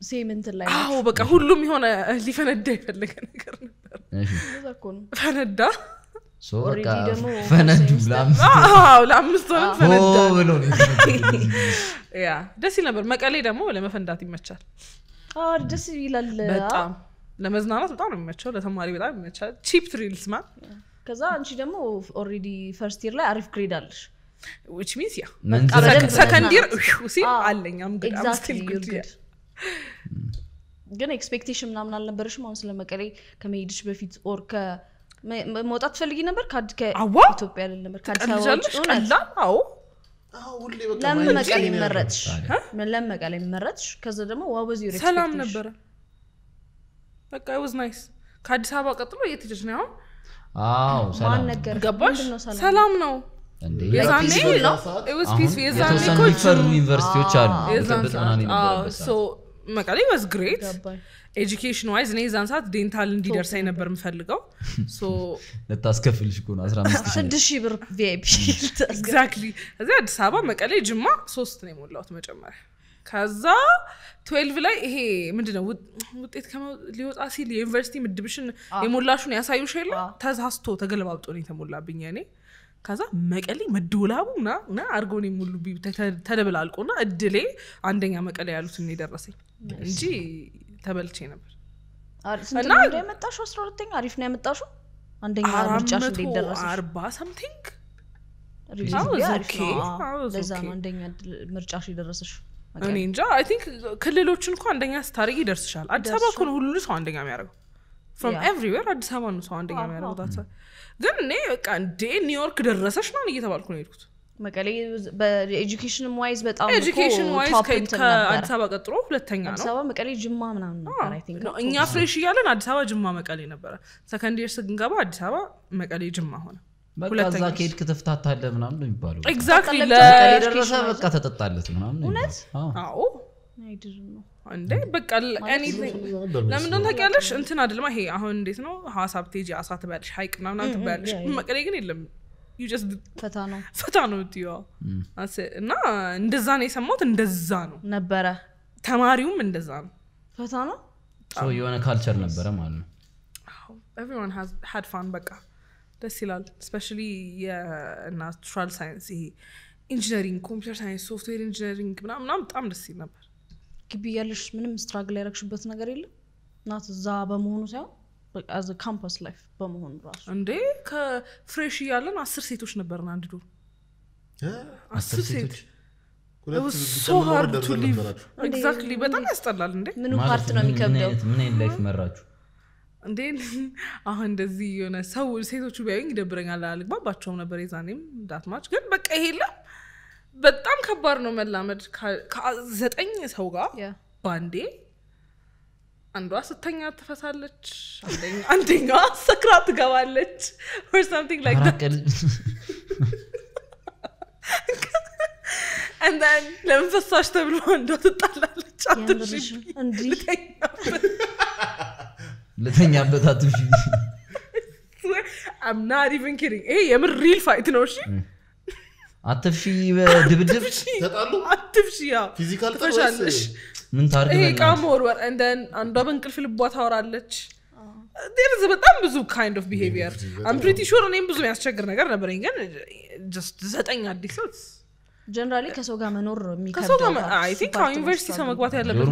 ሴምንት ላይ አዎ በቃ ሁሉም የሆነ ሊፈነዳ የፈለገ ነገር ነው ፈነዳ ደስ ይል ነበር። መቀሌ ደግሞ ለመፈንዳት ይመቻል። ደስ ይላል። በጣም ለመዝናናት በጣም ነው የሚመቸው። ለተማሪ በጣም ይመቻል። ቺፕ ትሪልስ ማ ከዛ አንቺ ደግሞ ኦሬዲ ፈርስት ይር ላይ አሪፍ ግሬድ አለሽ ዊች ሚንስ ያ ሰከንድ ይር ሲል አለኝ ግን ኤክስፔክቴሽን ምናምን አልነበረሽም አሁን ስለ መቀሌ ከመሄድሽ በፊት ኦር መውጣት ትፈልጊ ነበር ከኢትዮጵያ ልል ነበር ለምን መቀሌ መረጥሽ ለምን ከዛ ደግሞ ዋበዚ ሰላም ነበረ በቃ ወዝ ናይስ ከአዲስ አበባ ቀጥሎ እየትጅች ነው አሁን ሰላም ነው የተወሰኑ ዩኒቨርሲቲዎች አሉ መቀሌ ዋዝ ግሬት ኤጁኬሽን ዋይዝ እኔ ዛን ሰዓት ዴንታል እንዲደርሳኝ ነበር የምፈልገው ልታስከፍልሽ እኮ ነው 156 ብር ቪአይፒ ኤግዛክትሊ አዲስ አበባ መቀሌ ጅማ ሶስት ነው የሞላሁት መጨመሪያ ከዛ ትዌልቭ ላይ ይሄ ምንድነው ውጤት ሊወጣ ሲል የዩኒቨርሲቲ ምድብሽን የሞላሹን ያሳዩሽ የለ ተዛስቶ ተገለባብጦ ነው የተሞላብኝ እኔ ከዛ መቀሌ መዶላቡ ና ና አርጎን የሙሉ ተደበላልቆ ና እድሌ አንደኛ መቀሌ ያሉት እኔ ደረሰኝ እንጂ ተበልቼ ነበር። እና አስራ ሁለተኛ አሪፍ ነው ያመጣሽው። አንደኛ ምርጫሽ አርባ ሰምቲንግ ለዛ ነው አንደኛ ምርጫሽ የደረሰሽ። እኔ እንጃ አይ ቲንክ ክልሎችን እኮ አንደኛ ስታደርጊ ይደርስሻል። አዲስ አበባ እኮ ሁሉ ሰው አንደኛ የሚያደርገው ፍሮም ኤቭሪዌር አዲስ አበባ ነው ሰው አንደኛ የሚያደርገው ግን እኔ በቃ እንዴ ኒውዮርክ ደረሰች ነው እየተባልኩ ነው የሄድኩት። መቀሌ በኤጁኬሽን ዋይዝ በጣም ኤጁኬሽን ዋይዝ ከአዲስ አበባ ቀጥሮ ሁለተኛ ነው። አዲስ አበባ መቀሌ፣ ጅማ ምናምን ነበር። እኛ ፍሬሽ እያለን አዲስ አበባ ጅማ መቀሌ ነበረ። ሰከንድ ኢየር ስንገባ አዲስ አበባ መቀሌ ጅማ ሆነ። ሁለተኛ ከሄድ ክትፍታታለ ምናምን ነው የሚባለው። ኤግዛክትሊ ለደረሰ በቃ ተጠጣለት ምናምን እውነት አዎ አይድርም ነው እንዴ በቃ ለምንድን ታውቂያለሽ እንትን አድልማ ይሄ አሁን እንዴት ነው ሀሳብ ቴጂ አሳ ትበያለሽ ሀይቅ ምናምና ትበያለሽ መቀሌ ግን የለም ፈታ ነው ፈታ ነው ምትየዋ እና እንደዛ ነው የሰማት እንደዛ ነው ነበረ ተማሪውም እንደዛ ነው ፈታ ነው የሆነ ካልቸር ነበረ ማለት ነው ኤቭሪዋን ሀድ ፋን በቃ ደስ ይላል ስፔሻሊ የናቹራል ሳይንስ ይሄ ኢንጂነሪንግ ኮምፒተር ሳይንስ ሶፍትዌር ኢንጂነሪንግ ምናምን በጣም ደስ ይል ነበር ግቢ ያለሽ ምንም ስትራግል ያደረግሽበት ነገር የለም እናት እዛ በመሆኑ ሳይሆን ካምፓስ ላይፍ በመሆኑ ራሱ እንዴ ከፍሬሽ እያለን አስር ሴቶች ነበርን አንድ ዶር አስር ሴት በጣም ያስጠላል እንዴ ምኑ ፓርት ነው የሚከብደው ምን አይነት ላይፍ መራችሁ እንዴ አሁን እንደዚህ የሆነ ሰው ሴቶቹ ቢያዩኝ ይደብረኛል አልግባባቸውም ነበር የዛኔም ዳትማች ግን በቃ ይሄለም በጣም ከባድ ነው መላመድ ከዘጠኝ ሰው ጋር ባንዴ አንዷ ስተኛ ትፈሳለች፣ አንደኛ ሰክራ ትገባለች። ለምን ተብሎ አንዷ ትጣላለች። ልተኛበት አትሽ። ይሄ የምር ሪል ፋይት ነው። እሺ አትፍሺ ድብድብ አትፍሺ ፊዚካል ትፈሻለሽ። ምን ታርግ ቃም ወርወር እንደን አንዷ በእንቅልፍ ልቧ ታወራለች። ዴርዝ በጣም ብዙ ካይንድ ኦፍ ቢሄቪየር አም ፕሪቲ ሹር እኔም ብዙ የሚያስቸግር ነገር ነበረኝ፣ ግን ዘጠኝ አዲስ ሰው ጀነራሊ ከሰው ጋር መኖር የሚከብደውቲንክ ዩኒቨርሲቲ ሰው መግባት ያለበት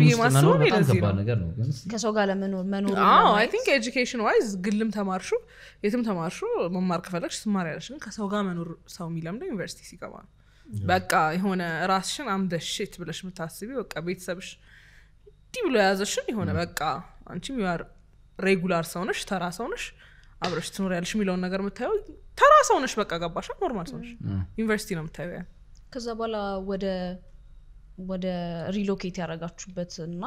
ጋር ለመኖርቲንክ ኤጁኬሽን ዋይዝ ግልም ተማርሹ የትም ተማርሹ መማር ከፈለግሽ ትማር ያለሽ ከሰው ጋር መኖር ሰው የሚለምደው ዩኒቨርሲቲ ሲገባ ነው በቃ የሆነ ራስሽን አምደ ሽት ብለሽ ምታስቢ በቃ ቤተሰብሽ ዲ ብሎ የያዘሽን የሆነ በቃ አንቺም ዩር ሬጉላር ሰውነሽ ተራ ሰውነሽ አብረሽ ትኖር ያለሽ የሚለውን ነገር የምታየው ተራ ሰውነሽ በቃ ገባሻ ኖርማል ሰውነሽ ዩኒቨርሲቲ ነው የምታየው ያን ከዛ በኋላ ወደ ወደ ሪሎኬት ያደረጋችሁበት እና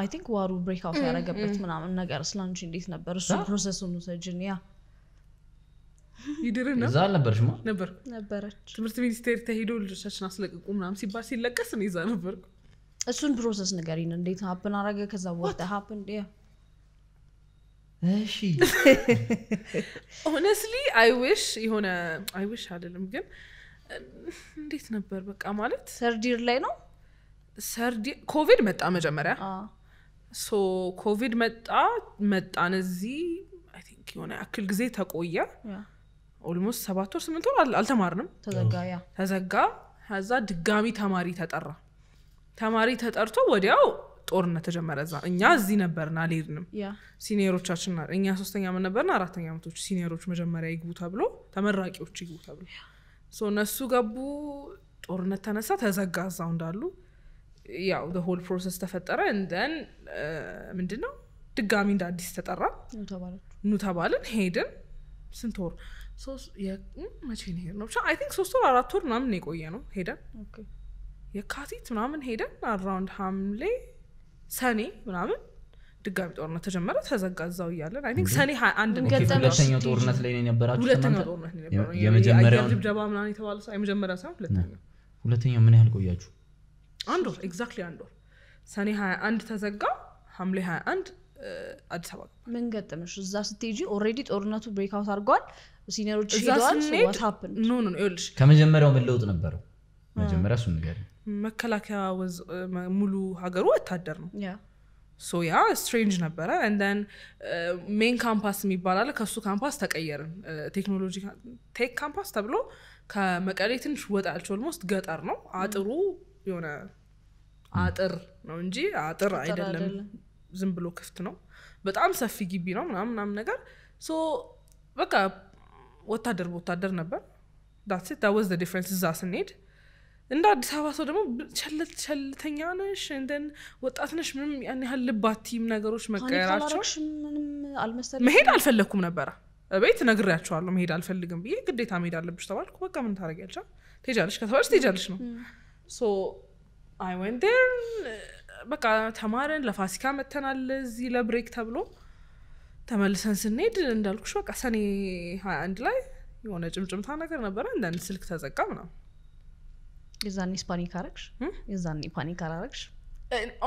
አይ ቲንክ ዋሩ ብሬክአውት ያደረገበት ምናምን ነገር ስላንቺ እንዴት ነበር እሱ ፕሮሰሱን ውሰጅን ያ ይድር ነው እዛ አልነበረሽማ ነበር ነበረች ትምህርት ሚኒስቴር ተሄዶ ልጆቻችን አስለቅቁ ምናምን ሲባል ሲለቀስ ነው ይዛ ነበር እሱን ፕሮሰስ ንገሪን እንዴት ሀፕን አረገ ከዛ ወተ ሀፕን ያ እሺ ኦነስትሊ አይ ዊሽ የሆነ አይ ዊሽ አይደለም ግን እንዴት ነበር? በቃ ማለት ሰርዲር ላይ ነው። ሰርዲ ኮቪድ መጣ መጀመሪያ። ሶ ኮቪድ መጣ መጣን እዚህ ቲንክ የሆነ ያክል ጊዜ ተቆየ። ኦልሞስት ሰባት ወር ስምንት ወር አልተማርንም። ተዘጋ። ከዛ ድጋሚ ተማሪ ተጠራ። ተማሪ ተጠርቶ ወዲያው ጦርነት ተጀመረ። እዛ እኛ እዚህ ነበርን፣ አልሄድንም። ሲኒየሮቻችን እኛ ሶስተኛ ምን ነበርና አራተኛ ዓመቶች ሲኒየሮች መጀመሪያ ይግቡ ተብሎ ተመራቂዎች ይግቡ ተብሎ እነሱ ገቡ፣ ጦርነት ተነሳ፣ ተዘጋ እዛው እንዳሉ ያው ሆል ፕሮሰስ ተፈጠረ። እንደን ምንድን ነው ድጋሚ እንደ አዲስ ተጠራ፣ ኑ ተባልን፣ ሄድን። ስንት ወር መቼ ነው ብቻ አይ ቲንክ ሶስት ወር አራት ወር ምናምን የቆየ ነው። ሄደን የካቲት ምናምን ሄደን አራውንድ ሐምሌ ሰኔ ምናምን ድጋሚ ጦርነት ተጀመረ ተዘጋ እዛው እያለን አይ ቲንክ ሰኔ አንድ ሁለተኛው ጦርነት ላይ ነው ነበራችሁ ሁለተኛው ጦርነት የመጀመሪያው ድብደባ ምናምን የተባለ ሰው የመጀመሪያ ሳይሆን ሁለተኛው ሁለተኛው ምን ያህል ቆያችሁ አንድ ወር ኤግዛክትሊ አንድ ወር ሰኔ 21 ተዘጋ ሐምሌ 21 አዲስ አበባ ምን ገጠመሽ እዛ ስትሄጂ ኦልሬዲ ጦርነቱ ብሬክአውት አውት አድርጓል ሲኒሮች ሄደዋል ኖ ኖ ይኸውልሽ ከመጀመሪያው ምን ለውጥ ነበረው መጀመሪያ እሱ ንገር መከላከያ ሙሉ ሀገሩ ወታደር ነው ሶ ያ ስትሬንጅ ነበረ ንን ሜን ካምፓስ የሚባላለ ከሱ ካምፓስ ተቀየርን ቴክኖሎጂ ቴክ ካምፓስ ተብሎ ከመቀሌ ትንሽ ያልቸው ልሞስት ገጠር ነው አጥሩ የሆነ አጥር ነው እንጂ አጥር አይደለም ዝም ብሎ ክፍት ነው በጣም ሰፊ ግቢ ነው ምናምን ምናምን ነገር ሶ በቃ ወታደር በወታደር ነበር ዳትስ ዳ ወዝ ዲፍረንስ እዛ ስንሄድ እንደ አዲስ አበባ ሰው ደግሞ ቸልተኛ ነሽ እንደን ወጣት ነሽ ምንም ያን ያህል ልባቲም ነገሮች መቀየራቸው መሄድ አልፈለግኩም ነበረ ቤት ነግሬያቸዋለሁ መሄድ አልፈልግም ብዬ ግዴታ መሄድ አለብሽ ተባልኩ በቃ ምን ታደርጊያለሽ ትሄጃለሽ ከተባለች ትሄጃለሽ ነው ሶ አይ ወንት በቃ ተማረን ለፋሲካ መተናል እዚህ ለብሬክ ተብሎ ተመልሰን ስንሄድ እንዳልኩሽ በቃ ሰኔ ሀያ አንድ ላይ የሆነ ጭምጭምታ ነገር ነበረ እንደን ስልክ ተዘጋ ምናምን የዛኔስ ፓኒክ አረግሽ? የዛኔ ፓኒክ አላረግሽ?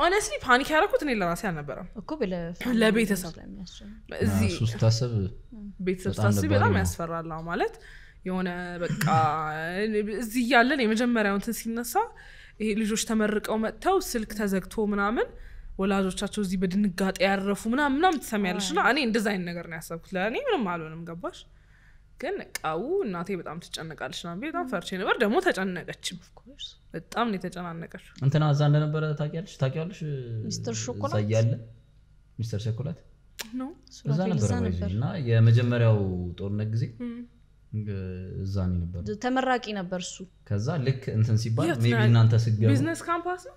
ኦነስሊ ፓኒክ ያደረኩት እኔ ለራሴ አልነበረም እኮ ለቤተሰብ ስታስብ ቤተሰብ ስታስብ በጣም ያስፈራል ማለት የሆነ በቃ እዚህ እያለን የመጀመሪያው እንትን ሲነሳ ይሄ ልጆች ተመርቀው መጥተው ስልክ ተዘግቶ ምናምን ወላጆቻቸው እዚህ በድንጋጤ ያረፉ ምናምን ምናምን ትሰሚያለሽ እና እኔ እንደዛ አይነት ነገር ነው ያሰብኩት ለእኔ ምንም አልሆንም ገባሽ ግን እቃው እናቴ በጣም ትጨነቃለች ና በጣም ፈርቼ ነበር። ደግሞ ተጨነቀችም፣ በጣም ነው የተጨናነቀች እንትና እዛ እንደነበረ ታቂያለች ታቂያለች ሚስተር ሾኮላት ሚስተር ሸኮላት እዛ ነበረ እና የመጀመሪያው ጦርነት ጊዜ እዛ ነበር። ተመራቂ ነበር እሱ። ከዛ ልክ እንትን ሲባል ቢ እናንተ ስገቡ ቢዝነስ ካምፓስ ነው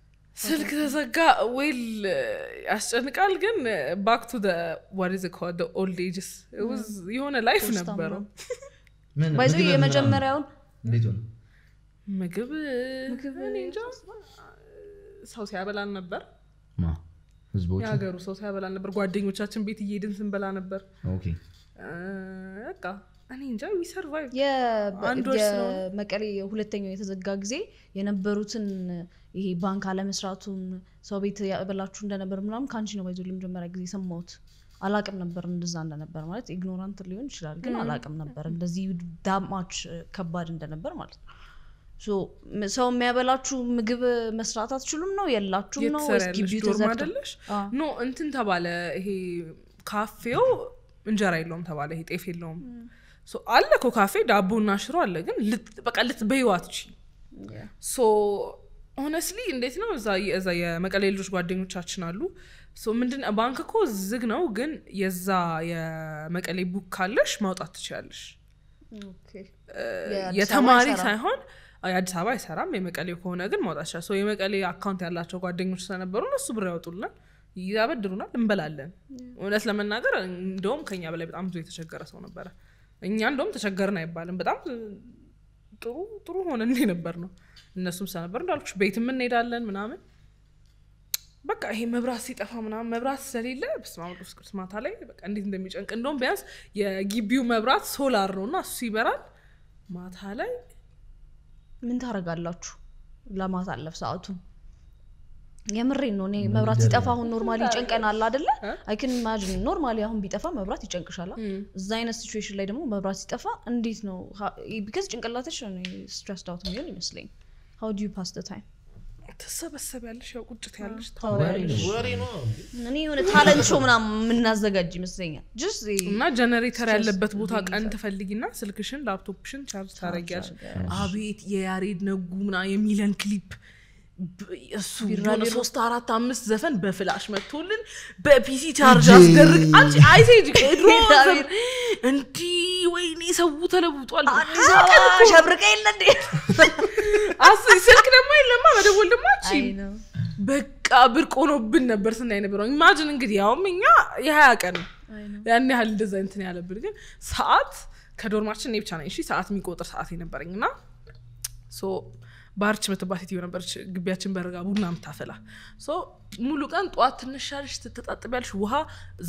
ስልክ ተዘጋ ወይል ያስጨንቃል። ግን ባክ ቱ ዋሪዝ ከዋደ ኦልድ ኤጅስ የሆነ ላይፍ ነበረው። ባይዞ የመጀመሪያውን ምግብ ሰው ሲያበላን ነበር። የሀገሩ ሰው ሲያበላን ነበር። ጓደኞቻችን ቤት እየሄድን ስንበላ ነበር። በቃ እኔ እንጃ ሁለተኛው የተዘጋ ጊዜ የነበሩትን ይሄ ባንክ አለመስራቱም ሰው ቤት ያበላችሁ እንደነበር ምናምን ከአንቺ ነው ባይዞ ለመጀመሪያ ጊዜ ሰማሁት። አላቅም ነበር እንደዛ እንደነበር ማለት ኢግኖራንት ሊሆን ይችላል፣ ግን አላቅም ነበር እንደዚህ ዳማች ከባድ እንደነበር ማለት ነው። ሰው የሚያበላችሁ ምግብ መስራት አትችሉም ነው የላችሁም ነው ግቢው ኖ እንትን ተባለ። ይሄ ካፌው እንጀራ የለውም ተባለ። ይሄ ጤፍ የለውም አለ እኮ ካፌ ዳቦና ሽሮ አለ፣ ግን በቃ ልትበይዋት ቺ ሆነስሊ እንዴት ነው እዛ እዛ የመቀሌ ልጆች ጓደኞቻችን አሉ ምንድን ባንክ እኮ ዝግ ነው ግን የዛ የመቀሌ ቡክ ካለሽ ማውጣት ትችላለሽ የተማሪ ሳይሆን የአዲስ አበባ አይሰራም የመቀሌ ከሆነ ግን ማውጣት ይችላል የመቀሌ አካውንት ያላቸው ጓደኞች ስለነበሩ እነሱ ብር ያወጡልናል ያበድሩናል እንበላለን እውነት ለመናገር እንደውም ከኛ በላይ በጣም ብዙ የተቸገረ ሰው ነበረ እኛ እንደውም ተቸገርን አይባልም በጣም ጥሩ ጥሩ ሆነ ነበር ነው እነሱም ስለነበር እንዳልኩሽ ቤትም እንሄዳለን ምናምን በቃ ይሄ መብራት ሲጠፋ ምናምን መብራት ስለሌለ በስመ ቅዱስ ማታ ላይ በቃ እንዴት እንደሚጨንቅ እንደውም ቢያንስ የግቢው መብራት ሶላር ነው እና እሱ ይበራል። ማታ ላይ ምን ታደርጋላችሁ ለማሳለፍ ሰዓቱን? የምሬን ነው። እኔ መብራት ሲጠፋ አሁን ኖርማሊ ይጨንቀናል አይደለ? አይክን ኢማጂን ኖርማሊ አሁን ቢጠፋ መብራት ይጨንቅሻል። እዛ አይነት ሲትዌሽን ላይ ደግሞ መብራት ሲጠፋ እንዴት ነው ቢካዝ ጭንቅላትሽ ስትረስድ አውት የሚሆን ይመስለኝ ሀው ዱ ፓስ ታይም ያለሽ ያው ቁጭት ያለሽ እኔ የሆነ ታለንት ሾው ምናምን የምናዘጋጅ ይመስለኛል እና ጀነሬተር ያለበት ቦታ ቀን ትፈልጊና ስልክሽን ላፕቶፕሽን ቻርጅ ታረጊያለሽ አቤት የያሬድ ነጉ ምና የሚለን ክሊፕ እሱ ሶስት አራት አምስት ዘፈን በፍላሽ መቶልን በፒሲ ቻርጅ አስደርግ አንቺ አይሴጅ ድሮ እንዲህ ወይኔ ሰው ተለውጧል ሸብርቀ የለ እንዴ ስልክ ደግሞ የለማ መደወል ደግሞ በቃ ብርቅ ሆኖብን ነበር ስናይ ነበረው ኢማጅን እንግዲህ ያውም እኛ የሀያ ቀን ያን ያህል እንደዛ እንትን ያለብን ግን ሰአት ከዶርማችን እኔ ብቻ ነኝ ሰዓት የሚቆጥር ሰዓት የነበረኝ እና ባርች ምትባ ሴትዮ ነበረች ግቢያችን በረጋ ቡና ምታፈላ ሙሉ ቀን ጠዋት ትነሻለሽ ትተጣጥቢያለሽ ውሃ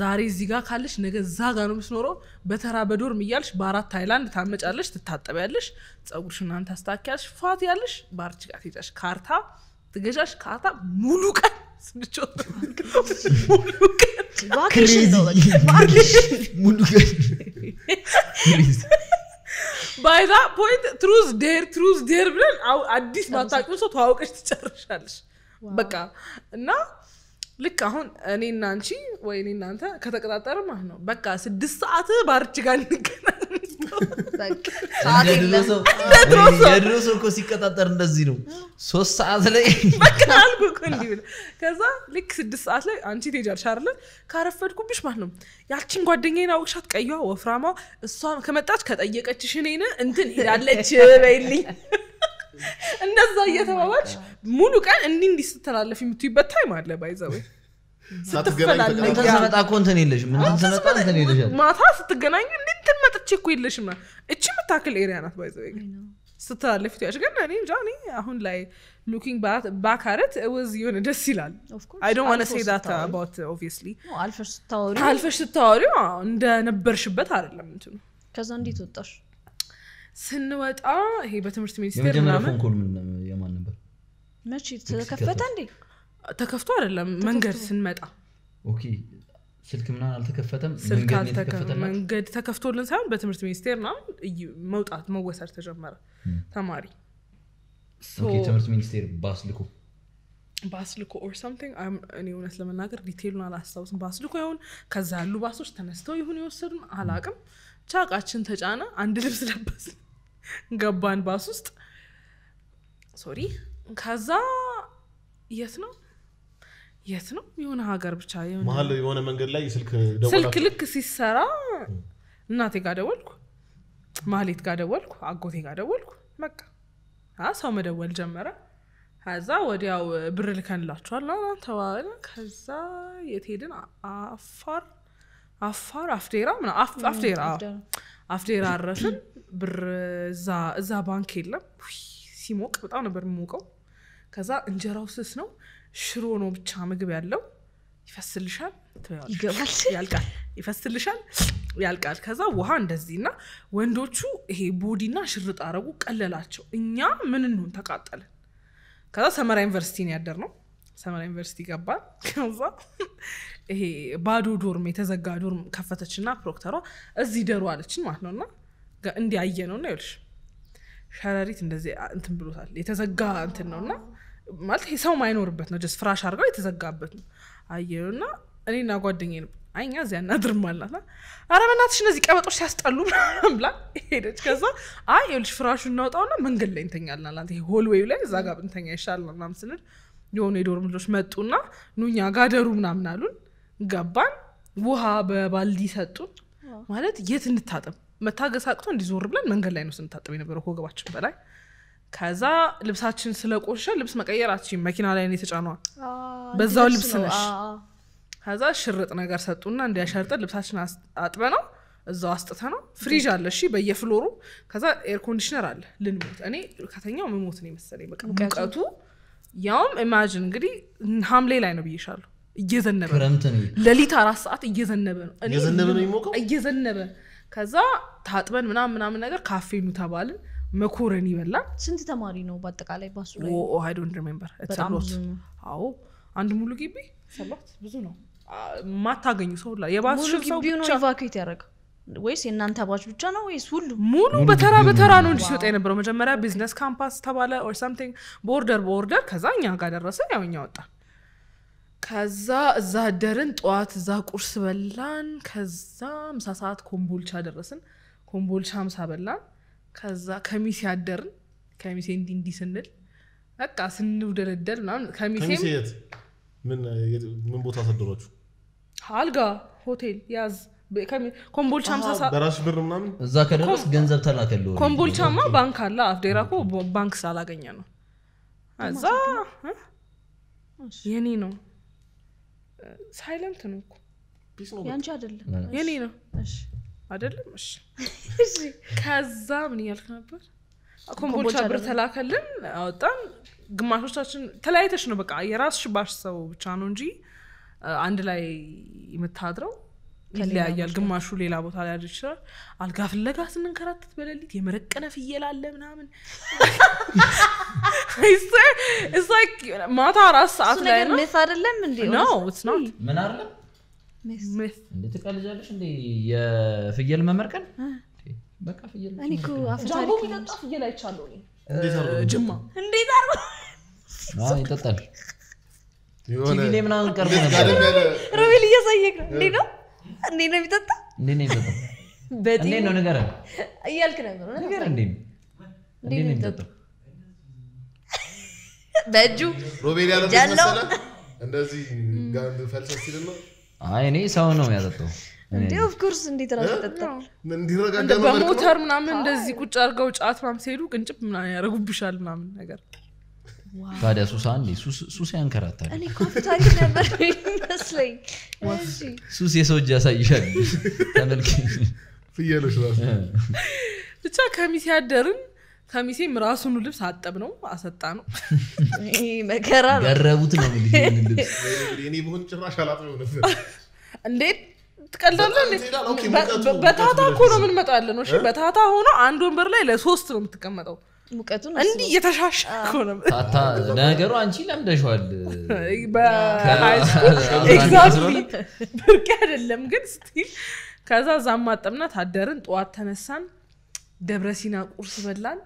ዛሬ እዚህ ጋር ካለሽ ነገ እዛ ጋ ነው የምትኖረው በተራ በዶር ምያልሽ በአራት ታይላንድ ታመጫለሽ ትታጠቢያለሽ ጸጉርሽ እናን ታስተካክያለሽ ፋት ያለሽ ባርች ጋር ትጫሽ ካርታ ትገዣሽ ካርታ ሙሉ ቀን ሙሉ ቀን ባይ ዛት ፖይንት ትሩዝ ዴር ትሩዝ ዴር ብለን አዲስ ማታቅም ሰው ተዋውቀች ትጨርሻለች በቃ እና ልክ አሁን እኔ እናንቺ ወይ እኔ እናንተ ከተቀጣጠር ማለት ነው በቃ ስድስት ሰዓት ባርች ጋር እንገናኝ የድሮ ሰው እኮ ሲቀጣጠር እንደዚህ ነው። ሶስት ሰዓት ላይ በቃ አልኩ እኮ እንዲህ ብለህ ከዛ ልክ ስድስት ሰዓት ላይ አንቺ ትሄጃለሽ አይደለ? ካረፈድኩብሽ ማለት ነው ያችን ጓደኛዬን አውቅሻት፣ ቀይዋ ወፍራማ፣ እሷ ከመጣች ከጠየቀችሽ እኔን እንትን ሄዳለች በይልኝ እንደዛ እየተባባች ሙሉ ቀን እንዲህ እንዲህ ስትተላለፍ የምትይበት ታይም አለ ባይዘወይ ማታ ስትገናኙ እንትን መጥቼ እኮ የለሽም እቺ የምታክል ኤሪያ ናት ባይዘ ስትላለፊ ትያች ግን እኔ እንጃ እኔ አሁን ላይ ሉኪንግ ባክ አረት ወዝ የሆነ ደስ ይላል አልፈሽ ስታወሪ እንደነበርሽበት አደለም እንትኑ ከዛ እንዴት ወጣሽ ስንወጣ ይሄ በትምህርት ሚኒስቴር ምናምን መቼ ተከፈተ እንዴ ተከፍቶ አይደለም መንገድ ስንመጣ ስልክ ምናን አልተከፈተም መንገድ ተከፍቶልን ሳይሆን በትምህርት ሚኒስቴር ና መውጣት መወሰድ ተጀመረ ተማሪ ትምህርት ሚኒስቴር ባስልኮ ባስልኮ ኦር ሳምቲንግ እኔ እውነት ለመናገር ዲቴሉን አላስታውስም ባስልኮ ይሁን ከዛ ያሉ ባሶች ተነስተው ይሁን የወሰዱን አላቅም ቻቃችን ተጫነ አንድ ልብስ ለበስ ገባን ባስ ውስጥ ሶሪ ከዛ የት ነው የት ነው የሆነ ሀገር ብቻ መሀል የሆነ መንገድ ላይ ስልክ ልክ ሲሰራ እናቴ ጋር ደወልኩ፣ ማህሌት ጋር ደወልኩ፣ አጎቴ ጋር ደወልኩ። በቃ ሰው መደወል ጀመረ። ከዛ ወዲያው ብር ልከንላችኋል ና ተባለ። ከዛ የት ሄድን? አፋር አፋር አፍዴራ አፍዴራ አፍዴራ አረፍን። ብር እዛ ባንክ የለም። ሲሞቅ በጣም ነበር የሚሞቀው። ከዛ እንጀራው ስስ ነው ሽሮ ነው ብቻ ምግብ ያለው ይፈስልሻል፣ ይገባል፣ ያልቃል፣ ይፈስልሻል፣ ያልቃል። ከዛ ውሃ እንደዚህ እና ወንዶቹ ይሄ ቦዲና ሽርጥ አረጉ፣ ቀለላቸው። እኛ ምን እንሁን ተቃጠልን። ከዛ ሰመራ ዩኒቨርሲቲ ነው ያደር ነው። ሰመራ ዩኒቨርሲቲ ገባ። ከዛ ይሄ ባዶ ዶርም የተዘጋ ዶርም ከፈተች ና ፕሮክተሯ እዚህ ደሩ አለችን ማለት ነው እና እንዲያየ ነው ና ይልሽ ሸረሪት እንደዚህ እንትን ብሎታል የተዘጋ እንትን ነው እና ማለት ይሄ ሰው ማይኖርበት ነው ጀስት ፍራሽ አድርገው የተዘጋበት ነው አየሁና እኔና ጓደኛ ነው እኛ እዚያ እናድርም አላት አረ በእናትሽ እነዚህ ቀበጦች ሲያስጠሉ ብላ ሄደች ከዛ አይ የልጅ ፍራሹ እናውጣውና መንገድ ላይ እንተኛለን አላት ይሄ ሆልዌይ ላይ እዛ ጋር ብንተኛ ይሻላል ምናምን ስንል የሆኑ የዶርም ልጆች መጡና ኑኛ ጋደሩ ምናምን አሉን ገባን ውሃ በባልዲ ሰጡን ማለት የት እንታጠብ መታገስ አቅቶ እንዲዞር ብለን መንገድ ላይ ነው ስንታጠብ የነበረው ከወገባችን በላይ ከዛ ልብሳችን ስለቆሸ ልብስ መቀየር አትችም፣ መኪና ላይ የተጫኗ በዛው ልብስ ነሽ። ከዛ ሽርጥ ነገር ሰጡና እንዲያሸርጠን ልብሳችን አጥበ ነው እዛው አስጥተ ነው። ፍሪጅ አለ እሺ፣ በየፍሎሩ ከዛ ኤር ኮንዲሽነር አለ። ልንሞት እኔ ከተኛው ምሞት ነው የመሰለኝ በቃ ሙቀቱ። ያውም ኢማጅን እንግዲህ ሀምሌ ላይ ነው ብዬሻለሁ። እየዘነበ ለሊት አራት ሰዓት እየዘነበ ነው እየዘነበ ነው እየዘነበ ከዛ ታጥበን ምናምን ምናምን ነገር ካፌኑ ተባልን መኮረን ይበላል ስንት ተማሪ ነው በአጠቃላይ ባሱ ላይ? አይ ሪሜምበር። አዎ አንድ ሙሉ ግቢ ሰላት ብዙ ነው። ማታገኙ ሰው ላ የባሱ ያደረገ ወይስ የእናንተ ባች ብቻ ነው ወይስ ሁሉ ሙሉ? በተራ በተራ ነው እንዲ ሲወጣ የነበረው። መጀመሪያ ቢዝነስ ካምፓስ ተባለ ኦር ሳምቲንግ፣ በኦርደር በኦርደር። ከዛ እኛ ጋር ደረሰ፣ ያው እኛ ወጣ ከዛ እዛ ደርን ጠዋት እዛ ቁርስ በላን። ከዛ ምሳ ሰዓት ኮምቦልቻ ደረስን። ኮምቦልቻ ምሳ በላን። ከዛ ከሚሴ አደርን። ከሚሴ እንዲህ እንዲህ ስንል በቃ ስንውደለደል ምናምን ከሚሴም ምን ቦታ አሳደሯችሁ? አልጋ ሆቴል ያዝ ኮምቦልቻ ከደረስ ገንዘብ ተላከልህ። ኮምቦልቻማ ባንክ አለ። አፍዴራ እኮ ባንክ ስላላገኘ ነው። እዛ የኔ ነው። ሳይለንት ነው እኮ የኔ ነው። አይደለም? እሺ፣ ከዛ ምን እያልክ ነበር? ኮምቦልቻ ብር ተላከልን፣ አወጣን። ግማሾቻችን ተለያይተሽ ነው በቃ የራስሽ ባሽ ሰው ብቻ ነው እንጂ አንድ ላይ የምታድረው ይለያያል። ግማሹ ሌላ ቦታ ላይ ይችላል። አልጋ ፍለጋ ስንንከራተት በሌሊት የመረቀነ ፍየል አለ ምናምን ማታ አራት ሰዓት ላይ ነው አይደለም እንዴ ነው ትቀልጃለሽ እንዴ? የፍየል መመርቀል በቃ ፍየል እኔ እኮ ፍየል አይቻለሁ። ጅማ እንዴት አርጎ ይጠጣል? ቲቪ ላይ ምናምን ቀርቦ ነበር። ሮቤል እያሳየቅ ነው። እንዴት ነው እንዴ ነው የሚጠጣ? ነው የሚጠጣ? ነው እያልክ ነበር። ነው እንዴት ነው የሚጠጣ? በእጁ ሮቤል እንደዚህ ጋር ፈልሰት ሲል ነው አይ እኔ ሰው ነው ያጠጣው ኦፍኮርስ እንዴት ራሱ በሞተር ምናምን እንደዚህ ቁጭ አድርገው ጫት ምናምን ሲሄዱ ቅንጭብ ምናምን ያደረጉብሻል ምናምን ነገር ታዲያ ሱስ አንዴ ሱስ ያንከራታል ነበር ይመስለኝ ሱስ የሰው እጅ ያሳይሻል ተመልክ ብቻ ከሚስ ያደርን ከሚሴም ራሱን ልብስ አጠብ ነው አሰጣ ነው መከራ ነውገረቡት ነው በሆን ጭራሽ አላጥበው ነበር እንዴት ትቀልዳለህ በታታ እኮ ነው የምንመጣው ያለ ነው በታታ ሆኖ አንድ ወንበር ላይ ለሶስት ነው የምትቀመጠው ሙቀቱን እንዲህ እየተሻሻ ነገሩ አንቺ ለምደሸዋል ብርቅ አይደለም ግን ስቲል ከዛ ዛማጠምና ታደርን ጠዋት ተነሳን ደብረሲና ቁርስ በላን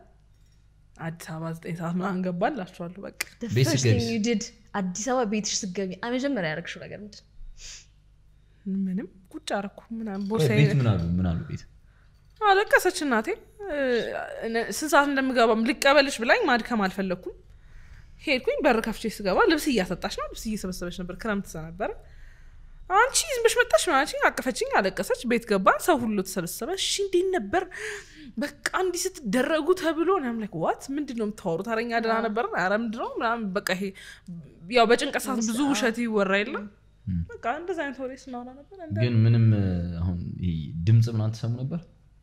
አዲስ አበባ ዘጠኝ ሰዓት ምናምን ገባ እላችኋለሁ። በቃ አዲስ አበባ ቤትሽ ስገቢ መጀመሪያ ያደረግሽው ነገር ምንድን? ምንም ቁጭ አደረኩ ምናምን ቤት አለቀሰች እናቴ። ስንት ሰዓት እንደምገባም ልቀበልሽ ብላኝ ማድከም አልፈለግኩም። ሄድኩኝ። በር ከፍቼ ስገባ ልብስ እያሰጣች ነው፣ ልብስ እየሰበሰበች ነበር። ክረምት ስለነበረ አንቺ ዝም ዝምብሽ መጣሽ ማለች አቀፈችኝ፣ አለቀሰች። ቤት ገባን። ሰው ሁሉ ተሰበሰበ። እሺ እንዴት ነበር? በቃ እንዲህ ስትደረጉ ተብሎ ምናምን ላይክ ዋት ምንድን ነው የምታወሩት? አረኛ ደህና ነበርን። ኧረ ምንድን ነው ምናምን በቃ ይሄ ያው በጭንቀት ሰዓት ብዙ ውሸት ይወራ የለም በቃ እንደዚ አይነት ወሬ ስናወራ ነበር። ግን ምንም አሁን ድምፅ ምናምን ትሰሙ ነበር?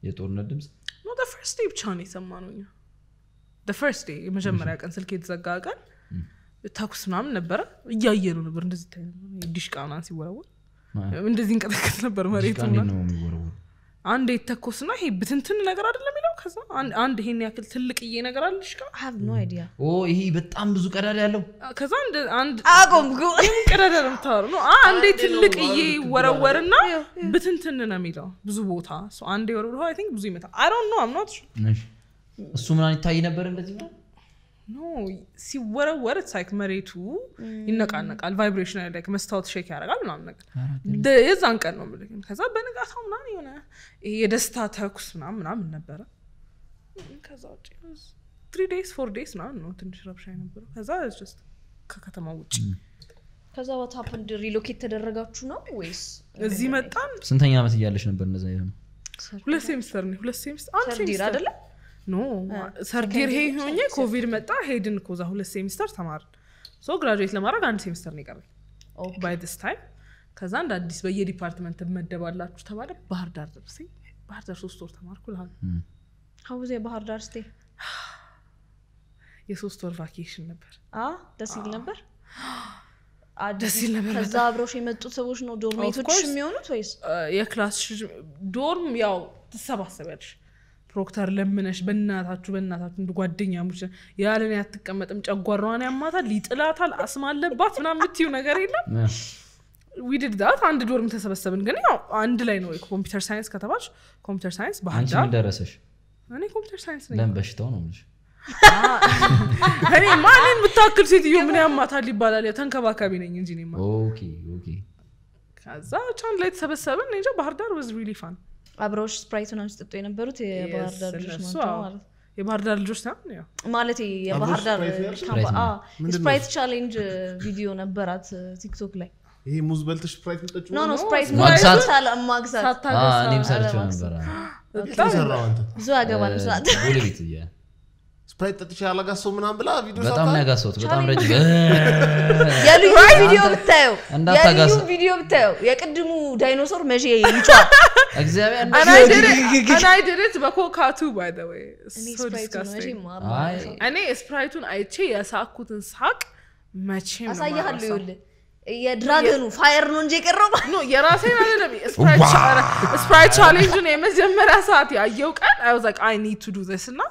የጦርነት ድምፅ ኖ ፈርስት ዴይ ብቻ ነው የሰማነው እኛ ፈርስት ዴይ የመጀመሪያ ቀን ስልክ የተዘጋ ቀን ተኩስ ምናምን ነበረ። ነው ነበር እንደዚህ ዲሽ ቃናን ሲወረወር እንደዚህ እንቀጠቀጥ ነበር መሬቱ አንድ የተኮስ ነው ይሄ ብትንትን ነገር አይደለም የሚለው ከዛ አንድ ይሄን ያክል ትልቅዬ ነገር አለሽ ሀብ ይሄ በጣም ብዙ ቀዳዳ ያለው ከዛ ቀዳዳ ለምታወሩ ነው አንዴ ትልቅዬ ይወረወርና ብትንትን ነው የሚለው ብዙ ቦታ አንድ ወረወር ብዙ ይመታል አይ ዶንት ኖ አምናት እሱ ምናን ይታይ ነበር እንደዚህ ነው ኖ ሲወረወር ሳይክ መሬቱ ይነቃነቃል፣ ቫይብሬሽን ላይ መስታወት ሼክ ያደርጋል ምናምን ነገር የዛን ቀን ነው የምልህ። ከዛ በንጋታው ምናምን የሆነ የደስታ ተኩስ ምናም ምናምን ነበረ። ከዛ ውጭ ትሪ ዴይስ ፎር ዴይስ ምናምን ነው ትንሽ ረብሻ የነበረው። ከዛ ስ ከከተማ ውጭ ከዛ ዋት ሪሎኬት ተደረጋችሁ ነው ወይስ እዚህ መጣም ስንተኛ ዓመት እያለች ነበር እንደዛ ሁለት ሴሚስተር ሁለት ሴምስተር አንድ ሴምስተር አደለም ኖ ሰርድ ሄ ሆኜ ኮቪድ መጣ ሄድን ኮዛ ሁለት ሴሚስተር ተማርን ሶ ግራጁዌት ለማድረግ አንድ ሴሚስተር ነው የቀረኝ ባይ ስ ታይም ከዛ እንደ አዲስ በየዲፓርትመንት መደባላችሁ ተባለ ባህርዳር ደርሴ ባህርዳር ሶስት ወር ተማርኩ ልሉ ሀውዜ ባህርዳር ስቴ የሶስት ወር ቫኬሽን ነበር ደስ ይል ነበር ደስ ይል ነበር ከዛ አብረሽ የመጡት ሰዎች ነው ዶርሜቶች የሚሆኑት ወይስ የክላስ ዶርም ያው ትሰባሰቢያለሽ ፕሮክተር ለምነሽ በእናታችሁ በእናታችሁ እንደ ሙች ያለን ያትቀመጥም ጨጓሯን ያማታል፣ ይጥላታል፣ አስም አለባት ምናምን የምትይው ነገር የለም። ዊድድ ዳት አንድ ዶርም ተሰበሰብን። ግን ያው አንድ ላይ ነው ኮምፒውተር ሳይንስ ከተባች ኮምፒውተር ሳይንስ ባህር ደረሰሽ። እኔ ኮምፒውተር ሳይንስ ነኝ። ለምን በሽታው ነው የምልሽ። እኔ ማንን ምታክል ሴትዮ ምን ያማታል ይባላል። ያው ተንከባካቢ ነኝ እንጂ እኔማ። ከዛ ቻንድ ላይ ተሰበሰብን። ባህር ዳር ወዝ ሪሊ ፋን አብረውሽ ስፕራይት ምናምን ሲጠጡ የነበሩት የባህር ዳር ልጆች ማለት የባህር ዳር ልጆች ማለት የባህር ዳር ስፕራይት ቻሌንጅ ቪዲዮ ነበራት ቲክቶክ ላይ ይሄ ሙዝ በልተሽ ስፕራይት ስፕራይት ጠጥቼ ያላጋሰው ብላ ቪዲዮ በጣም ያጋሰውት በጣም የልዩ ቪዲዮ ብታየው የልዩ ቪዲዮ ብታየው የቅድሙ ዳይኖሶር መቼ ይጫዋል እኔ ስፕራይቱን አይቼ የሳኩትን ሳቅ መቼም የድራገኑ ፋየር ነው እንጂ የቀረው የራሴን አይደለም ስፕራይት ቻሌንጅን የመጀመሪያ ሰዓት ያየው ቀን አይ ኒድ ቱ ዱ ዚስ እና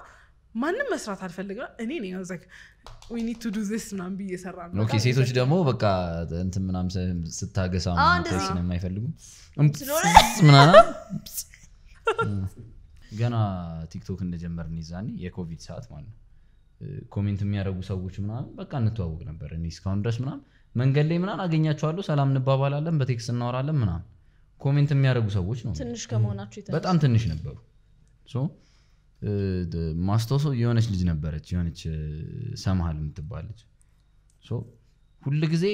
ማንም መስራት አልፈልግም እኔ ነው ምናምን ብዬ ሰራ ሴቶች ደግሞ በቃ ስታገሳ ስለማይፈልጉ ገና ቲክቶክ እንደጀመር ይዛኔ የኮቪድ ሰዓት ማለት ነው ኮሜንት የሚያደርጉ ሰዎች ምናምን በቃ እንተዋወቅ ነበር እኔ እስካሁን ድረስ ምናም መንገድ ላይ ምናን አገኛቸዋለሁ ሰላም እንባባላለን በቴክስት እናወራለን ምናም ኮሜንት የሚያደርጉ ሰዎች ነው በጣም ትንሽ ነበሩ ማስታወሶ የሆነች ልጅ ነበረች የሆነች ሰምሃል የምትባል ልጅ ሁል ጊዜ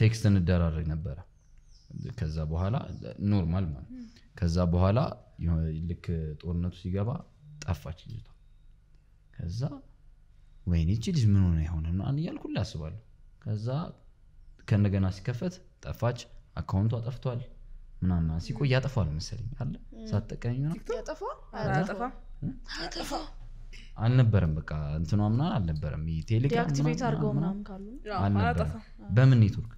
ቴክስት እንደራረግ ነበረ ከዛ በኋላ ኖርማል ማለት ከዛ በኋላ ልክ ጦርነቱ ሲገባ ጠፋች ልጅ ከዛ ወይኔ ይቺ ልጅ ምን ሆነ የሆነ ምናምን እያልኩ ሁላ አስባለሁ ከዛ ከእንደገና ሲከፈት ጠፋች አካውንቷ ጠፍቷል ምናምን ሲቆይ ያጠፋል መሰለኝ አለ ሳትጠቀሚ አልነበረም። በቃ እንትኗ ምናምን አልነበረም። ቴሌግራም አልነበረም። በምን ኔትወርክ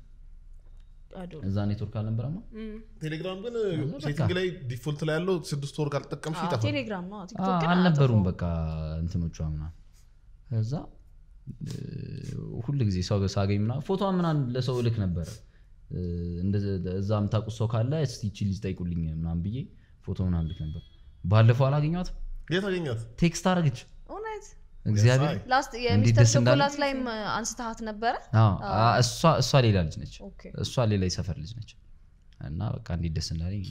እዛ ኔትወርክ አልነበረማ። ቴሌግራም ግን ሴቲንግ ላይ ዲፎልት ላይ ያለው ስድስት ወር ካልተጠቀምሽ ይጠፋል። አልነበሩም በቃ እንትኖቹ ምናምን እዛ ሁሉ ጊዜ ሰው ሳገኝ ምናምን ፎቶ ምናምን ለሰው ልክ ነበረ እዛ የምታውቁት ሰው ካለ ስቲች ልጅ ጠይቁልኝ ምናምን ብዬ ፎቶ ምናምን ልክ ነበር። ባለፈው አላገኘት የት ቴክስት አረግች እውነት እግዚአብሔር የሚስተር ቸኮላት ነበረ። እሷ ሌላ ልጅ ነች። እሷ ሌላ የሰፈር ልጅ ነች። እና በቃ እንዴት ደስ እንዳለኝ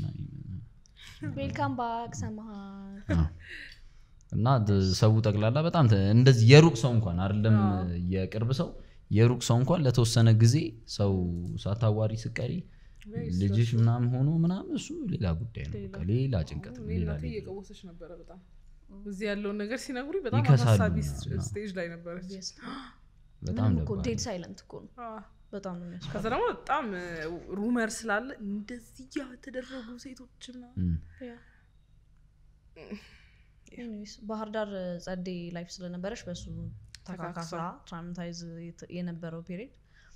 ዌልካም ባክ ሰማሃል። እና ሰው ጠቅላላ በጣም እንደዚህ የሩቅ ሰው እንኳን አይደለም የቅርብ ሰው የሩቅ ሰው እንኳን ለተወሰነ ጊዜ ሰው ሳታዋሪ ስቀሪ ልጅሽ ምናምን ሆኖ ምናምን እሱ ሌላ ጉዳይ ነው። ሌላ ጭንቀት ነው። በጣም እዚህ ያለውን ነገር ሲነግሩኝ በጣም ላይ ነበረች። ሳይለንት እኮ ነው። በጣም ከዛ ደግሞ በጣም ሩመር ስላለ እንደዚህ ያተደረጉ ሴቶች ባህር ዳር ጸዴ ላይፍ ስለነበረች በሱ ትራማታይዝ የነበረው ፔሪድ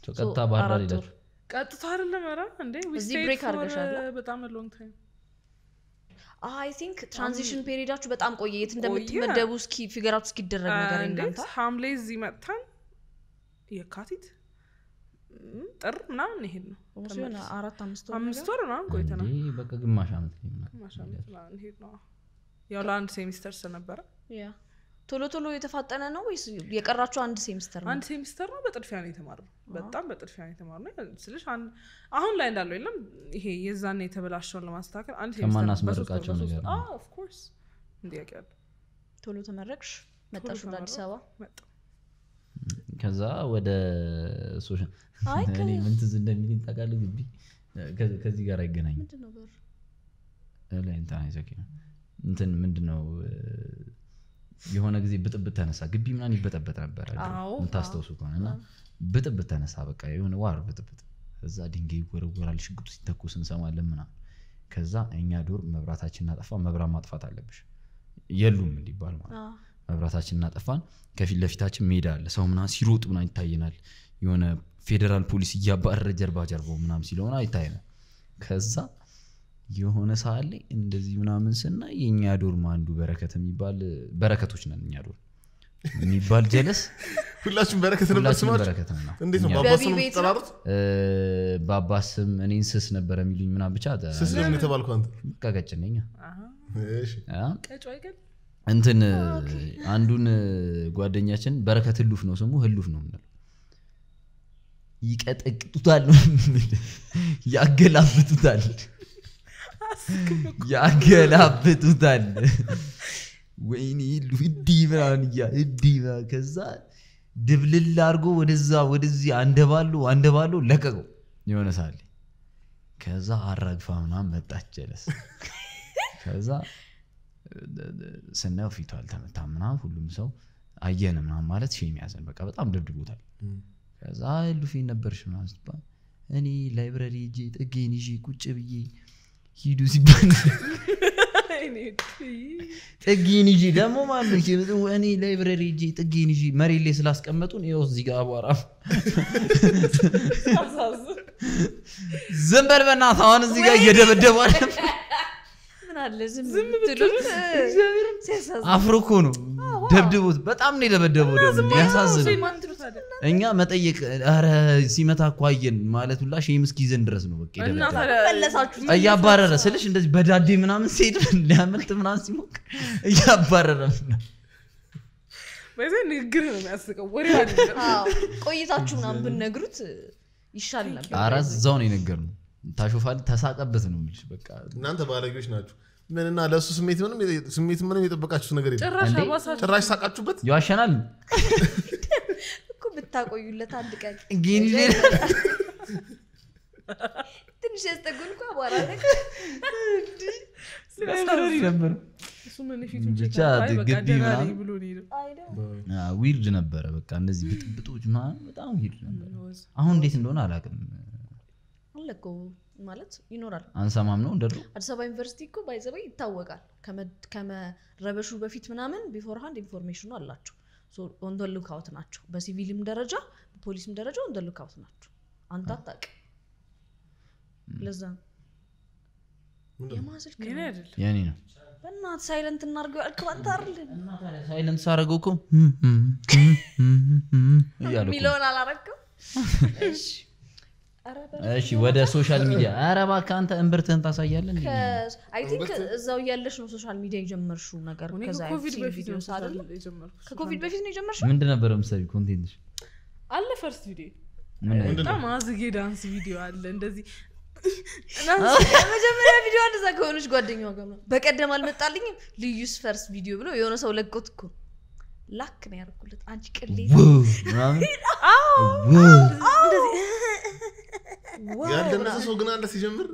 ቀጥታ ባህርዳር ቀጥታ አይደለም ኧረ እንዴ uh, በጣም ሎንግ ታይም አይ ቲንክ ትራንዚሽን ፔሪዳችሁ በጣም ቆየ የት እንደምትመደቡ እስኪ ፊገራት እስኪደረግ ነገር እንዴት ሀምሌ እዚህ መጥተን የካቲት ጥር ምናምን ይሄድ ነው ወር ምናምን ቆይተናል በቃ ግማሽ አመት ነው ያው ለአንድ ሴሚስተር ስለነበረ ቶሎ ቶሎ የተፋጠነ ነው ወይስ የቀራቸው አንድ ሴሚስተር ነው? አንድ ሴሚስተር ነው። በጥድፊያ ነው የተማርነው። በጣም በጥድፊያ ነው የተማርነው ስልሽ አሁን ላይ እንዳለው የለም። ይሄ የዛን የተበላሸውን ለማስተካከል አንድ ከማናስመርቃቸው ነገር ኦፍ ኮርስ ያለ ቶሎ ተመረቅሽ፣ መጣሽ ወደ አዲስ አበባ። መጣ ከዛ ወደ ሶሻል ምን ትዝ እንደሚል ታውቃለህ? ግቢ ከዚህ ጋር አይገናኝም። ምንድን ነው ምንድን ነው የሆነ ጊዜ ብጥብጥ ተነሳ፣ ግቢ ምናምን ይበጠበጥ ነበረ ምታስተውሱ ከሆነ እና ብጥብጥ ተነሳ። በቃ የሆነ ዋር ብጥብጥ፣ እዛ ድንጋይ ይወረወራል፣ ሽግጡ ሲተኩስ እንሰማለን ምና ከዛ እኛ ዶር መብራታችን እናጠፋ፣ መብራት ማጥፋት አለብሽ የሉም እንዲባል ማለት መብራታችን እናጠፋን። ከፊት ለፊታችን ሜዳ አለ፣ ሰው ምና ሲሮጥ ምና ይታየናል። የሆነ ፌዴራል ፖሊስ እያባረረ ጀርባ ጀርባው ምናም ሲለሆነ ይታየናል። ከዛ የሆነ ሰዓት ላይ እንደዚህ ምናምን ስና የእኛ ዶርም አንዱ በረከት የሚባል በረከቶች ነን እኛ ዶርም የሚባል ጀለስ ሁላችሁም በረከት ነበርስማችሁበረከት በአባስም እኔን ስስ ነበረ የሚሉኝ ምና ብቻ ስስ ነኝ እንትን አንዱን ጓደኛችን በረከት ህሉፍ ነው ስሙ ህሉፍ ነው ምንለው ይቀጠቅጡታል ያገላብጡታል ያገላብጡታል። ወይኔ እዲ ምናምን እያ እዲ ከዛ ድብልል አድርጎ ወደዛ ወደዚህ አንደባሉ አንደባሉ ለቀቀው የሆነ ሳለ ከዛ አራግፋ ምናምን መጣች ጀለስ ከዛ ስናየው ፊቱ አልተመታ ምናምን ሁሉም ሰው አየን ምናምን ማለት ሼም ያዘን በቃ በጣም ደብድቦታል። ከዛ ሉፊ ነበርሽ ምናምን ስትባል እኔ ላይብረሪ ሄጄ ጥጌን ይዤ ቁጭ ብዬ ሂዱ ሲባል ጥጌን ይዤ ደግሞ ማለት እኔ ላይብረሪ ሂጄ ጥጌን ይዤ ላይ ስላስቀመጡን ይኸው እዚህ ጋር አቧራ ዝም በል በእናትህ አሁን እዚህ ጋር እየደበደቡ አለ አፍሮ እኮ ነው ደብድቡት። በጣም ነው የደበደቡ። ደግሞ ያሳዝነው እኛ መጠየቅ ኧረ ሲመታ እኮ ማለት ሁላ ሼም እስኪይዘን ድረስ ነው በቃ እያባረረ ስልሽ እንደዚህ በዳዴ ምናምን ሲሄድ ሊያመልጥ ምናምን ሲሞቅ እያባረረ ንግግር ነው የሚያስቀው። ወሬ ቆይታችሁ ምናምን ብነግሩት ይሻል ነበር። ኧረ እዛው ነው የነገርነው። ታሾፋል ተሳቀበት ነው የሚልሽ። በቃ እናንተ ባለጌዎች ናችሁ። ምንና ለእሱ ስሜት ምንም ስሜት ምንም የጠበቃችሁት ነገር ጭራሽ ሳቃችሁበት ይዋሸናል እኮ ብታቆዩለት አንድ ቀን ትንሽ ያስጠጉን እኮ አቧራ ብቻ ግቢ ዊርድ ነበረ በቃ እነዚህ ብጥብጦች በጣም ዊርድ ነበረ አሁን እንዴት እንደሆነ አላቅም አለኮ ማለት ይኖራል። አንሰማም ነው እንደ አዲስ አበባ ዩኒቨርሲቲ እኮ ባይዘበይ ይታወቃል። ከመረበሹ በፊት ምናምን ቢፎር ሃንድ ኢንፎርሜሽኑ አላቸው። ኦን ናቸው። በሲቪልም ደረጃ በፖሊስም ደረጃ ኦን ናቸው። አንተ አታቅ ለዛ ነው ነው ሳይለንት እናድርገው ያልከው አንተ አይደል? እኮ የሚለውን አላረግከው እሺ ወደ ሶሻል ሚዲያ። ኧረ እባክህ አንተ እምብርትህን ታሳያለህ። አይ ቲንክ እዛው እያለሽ ነው ሶሻል ሚዲያ የጀመርሽው ነገር። ከኮቪድ በፊት ነው የጀመርሽው። ምንድን ነበር የምትሰሪው? ኮንቴንትሽ አለ ፈርስት ቪዲዮ በጣም አዝጌ ዳንስ ቪዲዮ አለ እንደዚህ መጀመሪያ ቪዲዮ እንደዛ ከሆነች ጓደኛዋ ጋር በቀደም አልመጣልኝም ልዩስ ፈርስ ቪዲዮ ብሎ የሆነ ሰው ለቆት እኮ ላክ ነው ያደረኩለት። አንቺ ቅሌ ያልደነሰ ሰው ግን አለ ሲጀምር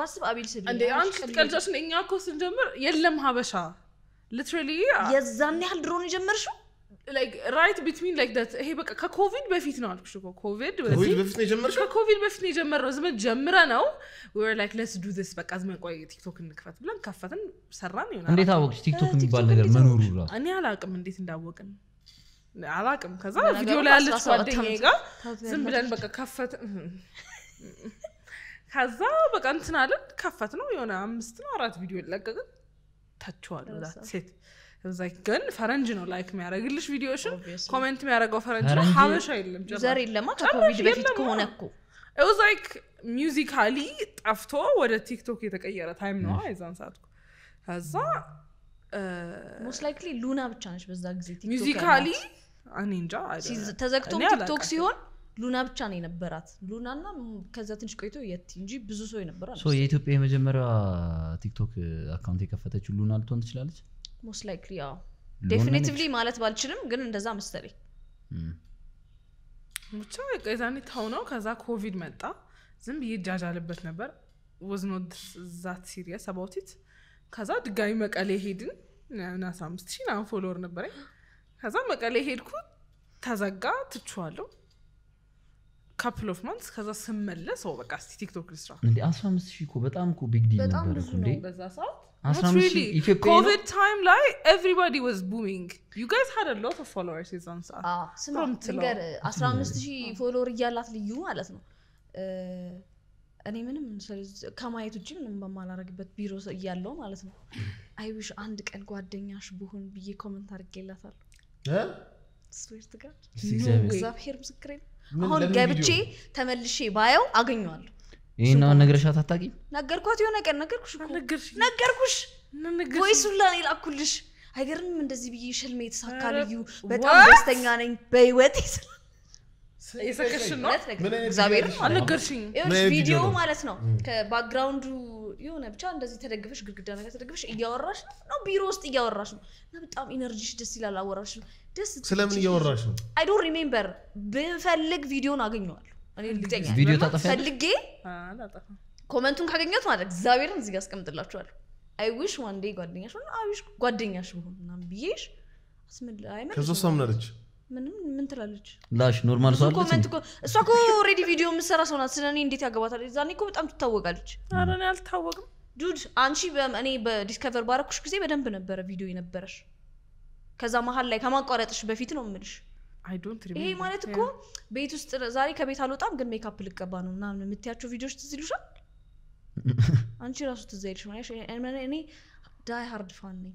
ባስብ አቢል እኛ እኮ ስንጀምር የለም ሀበሻ ሊትራሊ የዛን ያህል የጀመርሽው ራይት ቢትዊን ላይክ ዳት ይሄ በቃ ከኮቪድ በፊት ነው አልኩሽ እኮ ኮቪድ ከኮቪድ በፊት ነው የጀመርነው ዝም ጀምረ ነው ዌር ላይክ ለስ ዱ ስ በቃ ዝም ቆይ ቲክቶክ እንክፈት ብለን ከፈትን ሰራን ይሆናል እንዴት አወቅሽ ቲክቶክ የሚባል ነገር መኖሩ እኔ አላውቅም እንዴት እንዳወቅን አላቅም። ከዛ ቪዲዮ ላይ ያለች ጓደኛዬ ጋር ዝም ብለን በቃ ከፈት ከዛ በቃ እንትን አለን ከፈት ነው የሆነ አምስት ነው አራት ቪዲዮ ይለቀቅን ታችዋል ሴት ግን ፈረንጅ ነው ላይክ የሚያደርግልሽ ቪዲዮሽን ኮሜንት የሚያደርገው ፈረንጅ ነው ሀበሻ የለም ዘር የለማ ከኮቪድ በፊት ከሆነ እኮ ኢዝ ላይክ ሚውዚካሊ ጠፍቶ ወደ ቲክቶክ የተቀየረ ታይም ነው የዛን ሰዓት ከዛ ሞስት ላይክሊ ሉና ብቻ ነች በዛ ጊዜ ሚውዚካሊ እኔ እንጃ ተዘግቶም ቲክቶክ ሲሆን ሉና ብቻ ነው የነበራት ሉና እና ከዛ ትንሽ ቆይቶ የት እንጂ ብዙ ሰው የነበራል የኢትዮጵያ የመጀመሪያ ቲክቶክ አካውንት የከፈተችው ሉና ልትሆን ትችላለች ሞስት ላይክሊ ያው ዴፊኒቲቭሊ ማለት ባልችልም ግን እንደዛ መሰለኝ ብቻ የዛኔ ታው ነው ከዛ ኮቪድ መጣ ዝም ብዬ እጃጃልበት ነበር ወዝኖ ዛት ሲሪየስ አባውቲት ከዛ ድጋሚ መቀሌ ሄድን ናሳ አምስት ሺ ፎሎወር ነበረኝ ከዛ መቀሌ ሄድኩ፣ ተዘጋ፣ ትችዋለሁ ካፕል ኦፍ ማንስ ከዛ ስመለስ ው በቃ ስ ቲክቶክ ልስራ እንዴ በጣም ቢግ ነበር እንዴ በዛ ሰዓት ኮቪድ ታይም ላይ ኤቭሪባዲ ዋዝ ቡሚንግ ዩ ጋይስ አ ሎት ኦፍ ፎሎወርስ የዛን ሰዓት ሺህ ፎሎወር እያላት ልዩ ማለት ነው እኔ ምንም ከማየት ውጭ ምንም በማላረግበት ቢሮ እያለው ማለት ነው አይ ዊሽ አንድ ቀን ጓደኛሽ ብሆን ብዬ ኮመንት አድርጌላታለሁ እግዚአብሔር ምስክሬ አሁን ገብቼ ተመልሼ ባየው አገኘዋለሁ ይህን አሁን ነግረሻት አታውቂም ነገርኳት የሆነ ቀን ነገርኩሽ ነገርኩሽ ወይሱላ ላኩልሽ አይገርምም እንደዚህ ብዬ ሽልሜ የተሳካ ልዩ በጣም ደስተኛ ነኝ በህይወት የሰከሽ እግዚአብሔር አልነገርሽኝ ቪዲዮ ማለት ነው ከባክግራውንዱ የሆነ ብቻ እንደዚህ ተደግፈሽ ግድግዳ ነገር ተደግፈሽ እያወራሽ ነው፣ ቢሮ ውስጥ እያወራሽ ነው እና በጣም ኢነርጂሽ ደስ ይላል። አወራሽ ደስ ስለምን እያወራሽ ነው? አይ ዶንት ሪሜምበር። ብፈልግ ቪዲዮን አገኘዋለሁ። እኔ እርግጠኛ ቪዲዮ ፈልጌ ኮመንቱን ካገኘሁት ማለት እግዚአብሔርን እዚህ ጋር አስቀምጥላችኋለሁ። አይ ዊሽ ዋን ዴይ ጓደኛሽ ሆነ አይ ዊሽ ጓደኛሽ ብሆን ምናምን ብዬሽ አስመላ ከዛ እሷ ምን አለች? ምንም ምን ትላለች ላሽ ኖርማል ሰው እሷ እኮ ኦልሬዲ ቪዲዮ የምትሰራ ሰው ናት። ስለ እኔ እንዴት ያገባታል? ዛኔ እኮ በጣም ትታወቃለች። ኧረ እኔ አልታወቅም ዱድ። አንቺ እኔ በዲስከቨር ባረኩሽ ጊዜ በደንብ ነበረ ቪዲዮ የነበረሽ። ከዛ መሀል ላይ ከማቋረጥሽ በፊት ነው የምልሽ። ይሄ ማለት እኮ ቤት ውስጥ ዛሬ ከቤት አልወጣም ግን ሜካፕ ልቀባ ነው ምናምን የምትያቸው ቪዲዮዎች ትዝ ይሉሻል። አንቺ ራሱ ትዝ አይልሽም። እኔ ዳይ ሀርድ ፋን ነኝ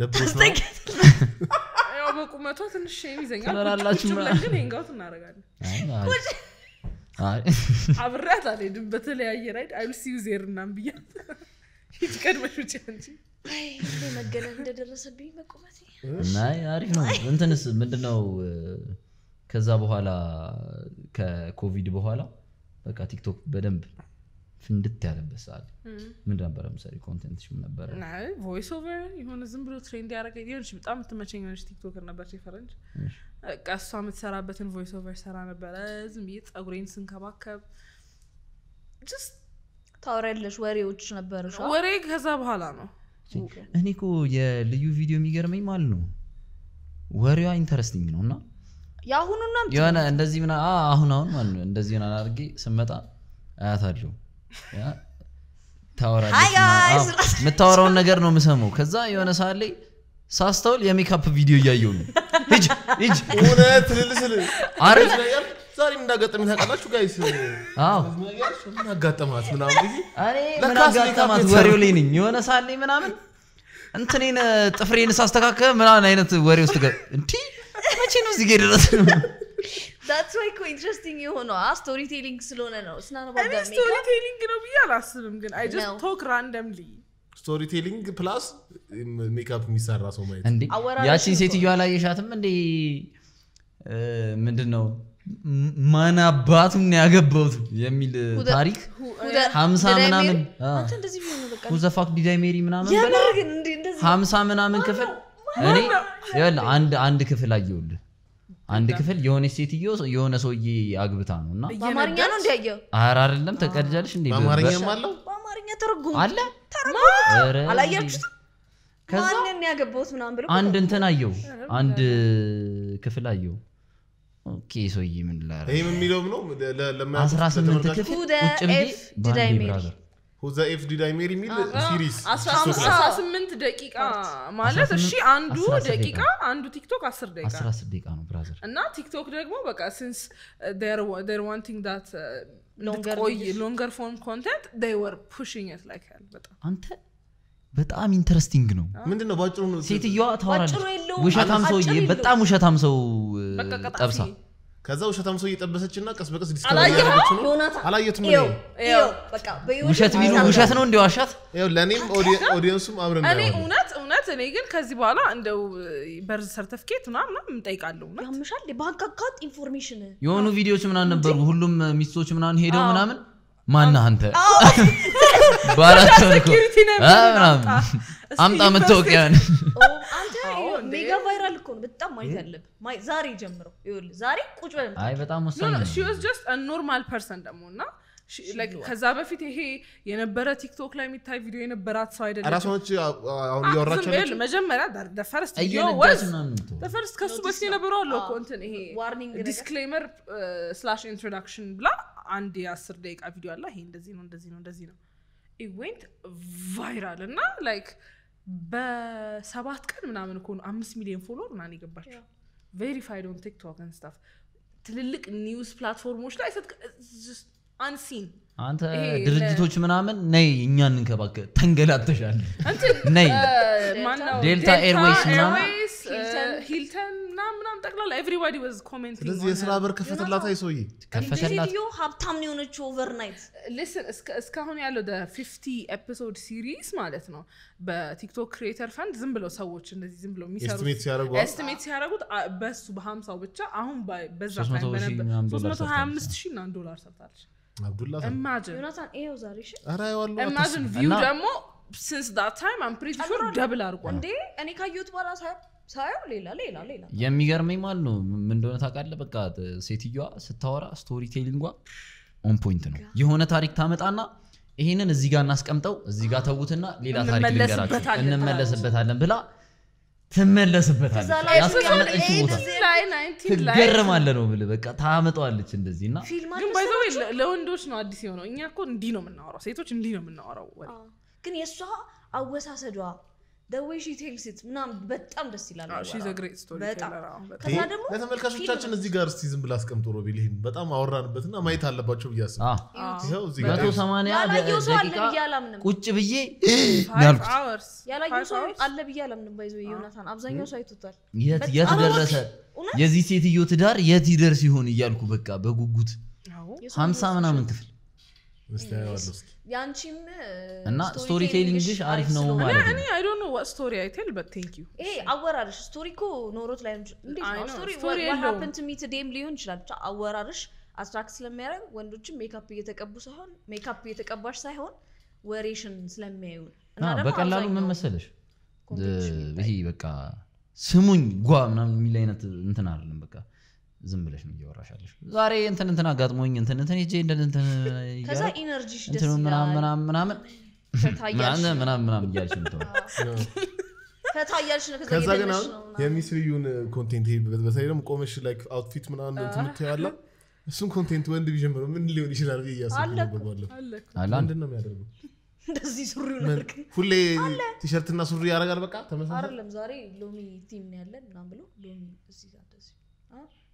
ደብሮሽ ነው ያው በቁመቷ ትንሽ ይዘኛል ግን እናደርጋለን አብሬያት አልሄድም በተለያየ ራይድ እናም ብያት ቀድመሽ ውጭ እንጂ መገለል እንደደረሰብኝ መቁመት አሪፍ ነው እንትንስ ምንድነው ከዛ በኋላ ከኮቪድ በኋላ በቃ ቲክቶክ በደንብ ፍንድት ያለበት ሰዓት ምንድን ነበረ? ምሳሌ ኮንቴንትሽ ምን ነበረ? ቮይስ ኦቨር የሆነ ዝም ብሎ ትሬንድ ያደረገ ሆነች በጣም የምትመቸኝ ሆነች ቲክቶክር ነበረች የፈረንጅ በቃ እሷ የምትሰራበትን ቮይስ ኦቨር ሰራ ነበረ። ዝም ብዬ ጸጉሬን ስንከባከብ ታወሪያለሽ። ወሬዎች ነበር ወሬ ከዛ በኋላ ነው። እኔ እኮ የልዩ ቪዲዮ የሚገርመኝ ማለት ነው ወሬዋ ኢንተረስቲንግ ነው እና የሆነ እንደዚህ ምና አሁን አሁን ማለት ነው እንደዚህ ምና አድርጌ ስመጣ አያታለሁ የምታወራውን ነገር ነው የምሰማው። ከዛ የሆነ ሰዓት ላይ ሳስተውል የሜካፕ ቪዲዮ እያየው ነው። እውነት ልልስል ታውቃላችሁ ጋይስ? አዎ ምን አጋጠማት ምናምን እኔ ምን አጋጠማት ወሬው ላይ ነኝ። የሆነ ሰዓት ላይ ምናምን እንትኔን ጥፍሬን ሳስተካከ ምናምን አይነት ወሬ ውስጥ እንዲህ መቼ ነው እዚህ ጋ ዳትስ ዋይ እኮ ኢንትረስቲንግ የሆነዋ ስቶሪቴሊንግ ስለሆነ ነው። እኔ ስቶሪቴሊንግ ነው ብዬ አላስብም፣ ግን አይ ጀስት ቶክ ራንደምሊ ስቶሪቴሊንግ ፕላስ ሜካፕ የሚሰራ ሰው ማየት። እንዴ ያቺን ሴትዮዋ አላየሻትም እንዴ? ምንድን ነው ማን አባቱን ያገባውት የሚል ታሪክ ሀምሳ ምናምን ሁዘፋክ ዲዳይ ሜሪ ምናምን ሀምሳ ምናምን ክፍል እኔ አንድ ክፍል አየሁልህ አንድ ክፍል የሆነ ሴትዮ የሆነ ሰውዬ አግብታ ነው እና በአማርኛ ነው እንዲያየው አረ አይደለም ተቀድጃለሽ እንዴ በአማርኛ አለው በአማርኛ ተርጉም አለ አላያችሁትም ማንን ያገባሁት ምናምን ብሎ አንድ እንትን አየው አንድ ክፍል አየው ኦኬ ሰውዬ ምን ላረ ይህም የሚለውም ነው ለማያስራ ስምንት ክፍል ቁጭ ብዬ ሁዛ ኤፍ ዲዳይ ሜሪ የሚል ሲሪስ 18 ደቂቃ ማለት እሺ አንዱ ደቂቃ አንዱ ቲክቶክ አስር ደቂቃ 11 ደቂቃ ነው ብራዘር እና ቲክቶክ ደግሞ በቃ ሲንስ ዴር ዋንቲንግ ዳት ቆይ ሎንገር ፎርም ኮንተንት ዴይ ወር ፑሽንግ ኢት ላይክ ያል በጣም አንተ በጣም ኢንተረስቲንግ ነው ምንድነው ባጭሩ ሴትዮዋ ታወራለች ውሸታም ሰውዬ በጣም ውሸታም ሰው uh, ጠብሳ ከዛ ውሸታም ሰው እየጠበሰች እና ቀስ በቀስ ዲስከቨር ያደረገች ነው። ነው ውሸት ቢሉ ውሸት ነው እንዲ ዋሻት። ይኸው ለእኔም ኦዲየንሱም አብረን እኔ እውነት እውነት እኔ ግን ከዚህ በኋላ እንደው በርዝ ሰርተፍኬት ምናምን እንጠይቃለሁ። እውነት ያምሻል። ባንክ አካውንት ኢንፎርሜሽን የሆኑ ቪዲዮዎች ምናምን ነበሩ። ሁሉም ሚስቶች ምናን ሄደው ምናምን ማና አንተ በአራት አምጣ መታወቂያን ሜጋ ቫይራል እኮ ነው። በጣም ማየት ዛሬ ጀምሮ ዛሬ ቁጭ በጣም ኖርማል ፐርሰን ደግሞ እና ከዛ በፊት ይሄ የነበረ ቲክቶክ ላይ የሚታይ ቪዲዮ የነበራት ሰው አይደለም። ከሱ በፊት የነበረው አለ ዲስክሌመር ስላሽ ኢንትሮዳክሽን ብላ አንድ የአስር ደቂቃ ቪዲዮ አለ። ይሄ እንደዚህ ነው እንደዚህ ነው እንደዚህ ነው። ኢዌንት ቫይራል እና ላይክ በሰባት ቀን ምናምን እኮ ነው አምስት ሚሊዮን ፎሎወር ምናን የገባቸው ቬሪፋይድ ኦን ቲክቶክ ስታፍ ትልልቅ ኒውስ ፕላትፎርሞች ላይ አንሲን አንተ ድርጅቶች ምናምን ነይ እኛን እንከባከ ተንገላተሻል። ነይ ዴልታ ኤርዌይስ ምናምን ሂልተን ምናምን ጠቅላላ ኤቭሪባዲ ወዝ ኮሜንቲንግ። ስለዚህ የስራ በር ከፈተላት አይሰውዬ ከፈተላት። ሀብታም ነው የሆነችው ኦቨርናይት። ሊስን እስካሁን ያለው ደ ፊፍቲ ኤፒሶድ ሲሪስ ማለት ነው በቲክቶክ ክሪኤተር ፈንድ ዝም ብለው ሰዎች እንደዚህ ዝም ብለው የሚሰሩት ኤስቲሜት ሲያደርጉት በሱ በሀምሳው ብቻ አሁን በዛ 325 ሺህ ምናምን ዶላር ሰርታለች። የሚገርመኝ ማለት ነው ምን እንደሆነ ታውቃለህ? በቃ ሴትዮዋ ስታወራ ስቶሪ ቴሊንጓ ኦን ፖይንት ነው። የሆነ ታሪክ ታመጣና ይሄንን እዚህ ጋር እናስቀምጠው፣ እዚህ ጋር ተዉትና ሌላ ታሪክ ልንገራቸው እንመለስበታለን ብላ ትመለስበታለች። ነው በቃ ታመጣዋለች እንደዚህ እና ለወንዶች ነው አዲስ የሆነው። እኛ እኮ እንዲህ ነው የምናወራው፣ ሴቶች እንዲህ ነው የምናወራው። ግን የእሷ አወሳሰዷ ደዌሽ ቴልስ ኢት ምናምን በጣም ደስ ይላል። ለተመልካቾቻችን እዚህ ጋር እስቲ ዝም ብላ አስቀምጦ ሮቤል ይህን በጣም አወራንበትና ማየት አለባቸው ብዬ አስባለሁ። ቁጭ ብዬ ያላየው ሰው አለ ብዬ አላምንም። ባይዞ ዮናታን አብዛኛው ሰው አይቶታል። የት ደረሰ የዚህ ሴትዮ ትዳር የት ይደርስ ይሆን እያልኩ በቃ በጉጉት ሀምሳ ምናምን ክፍል እና ስቶሪ ቴሊንግሽ አሪፍ ነው ማለት ነው። አይ ዶንት ኖ ዋት ስቶሪ አይ ቴል በት ቴንክ ዩ። ይሄ አወራርሽ ስቶሪ እኮ ኖሮት ላይ ስቶሪ ቱ ሚ ቱዴይም ሊሆን ይችላል። ብቻ አወራርሽ አስትራክት ስለሚያደርግ ወንዶችም ሜካፕ እየተቀቡ ሳይሆን ሜካፕ እየተቀባሽ ሳይሆን ወሬሽን ስለሚያዩ በቀላሉ ምን መሰለሽ ይሄ በቃ ስሙኝ ጓ ምናምን የሚል አይነት እንትን አይደለም በቃ ዝም ብለሽ ነው እያወራሻለሽ። ዛሬ እንትን እንትን አጋጥሞኝ እንትን እንትን ሄጄ እንደ እንትን ከዛ ኢነርጂሽ ደስ ይላል ምናምን ምናምን ምናምን ነው። ከዛ ግን አሁን የሚስዩን ኮንቴንት በተለይ ደግሞ ቆመሽ ላይክ አውትፊት ምናምን እንትን ትምትያለ እሱን ኮንቴንት ወንድ ቢጀምረው ምን ሊሆን ይችላል ብዬ እያስባለሁ። ምንድን ነው የሚያደርገው? እንደዚህ ሱሪው ነርክ ሁሌ ቲሸርትና ሱሪ ያደርጋል። በቃ ተመሳሳይ አይደለም። ዛሬ ሎሚ ቲም ያለን ምናምን ብሎ ሎሚ እዚህ ጋር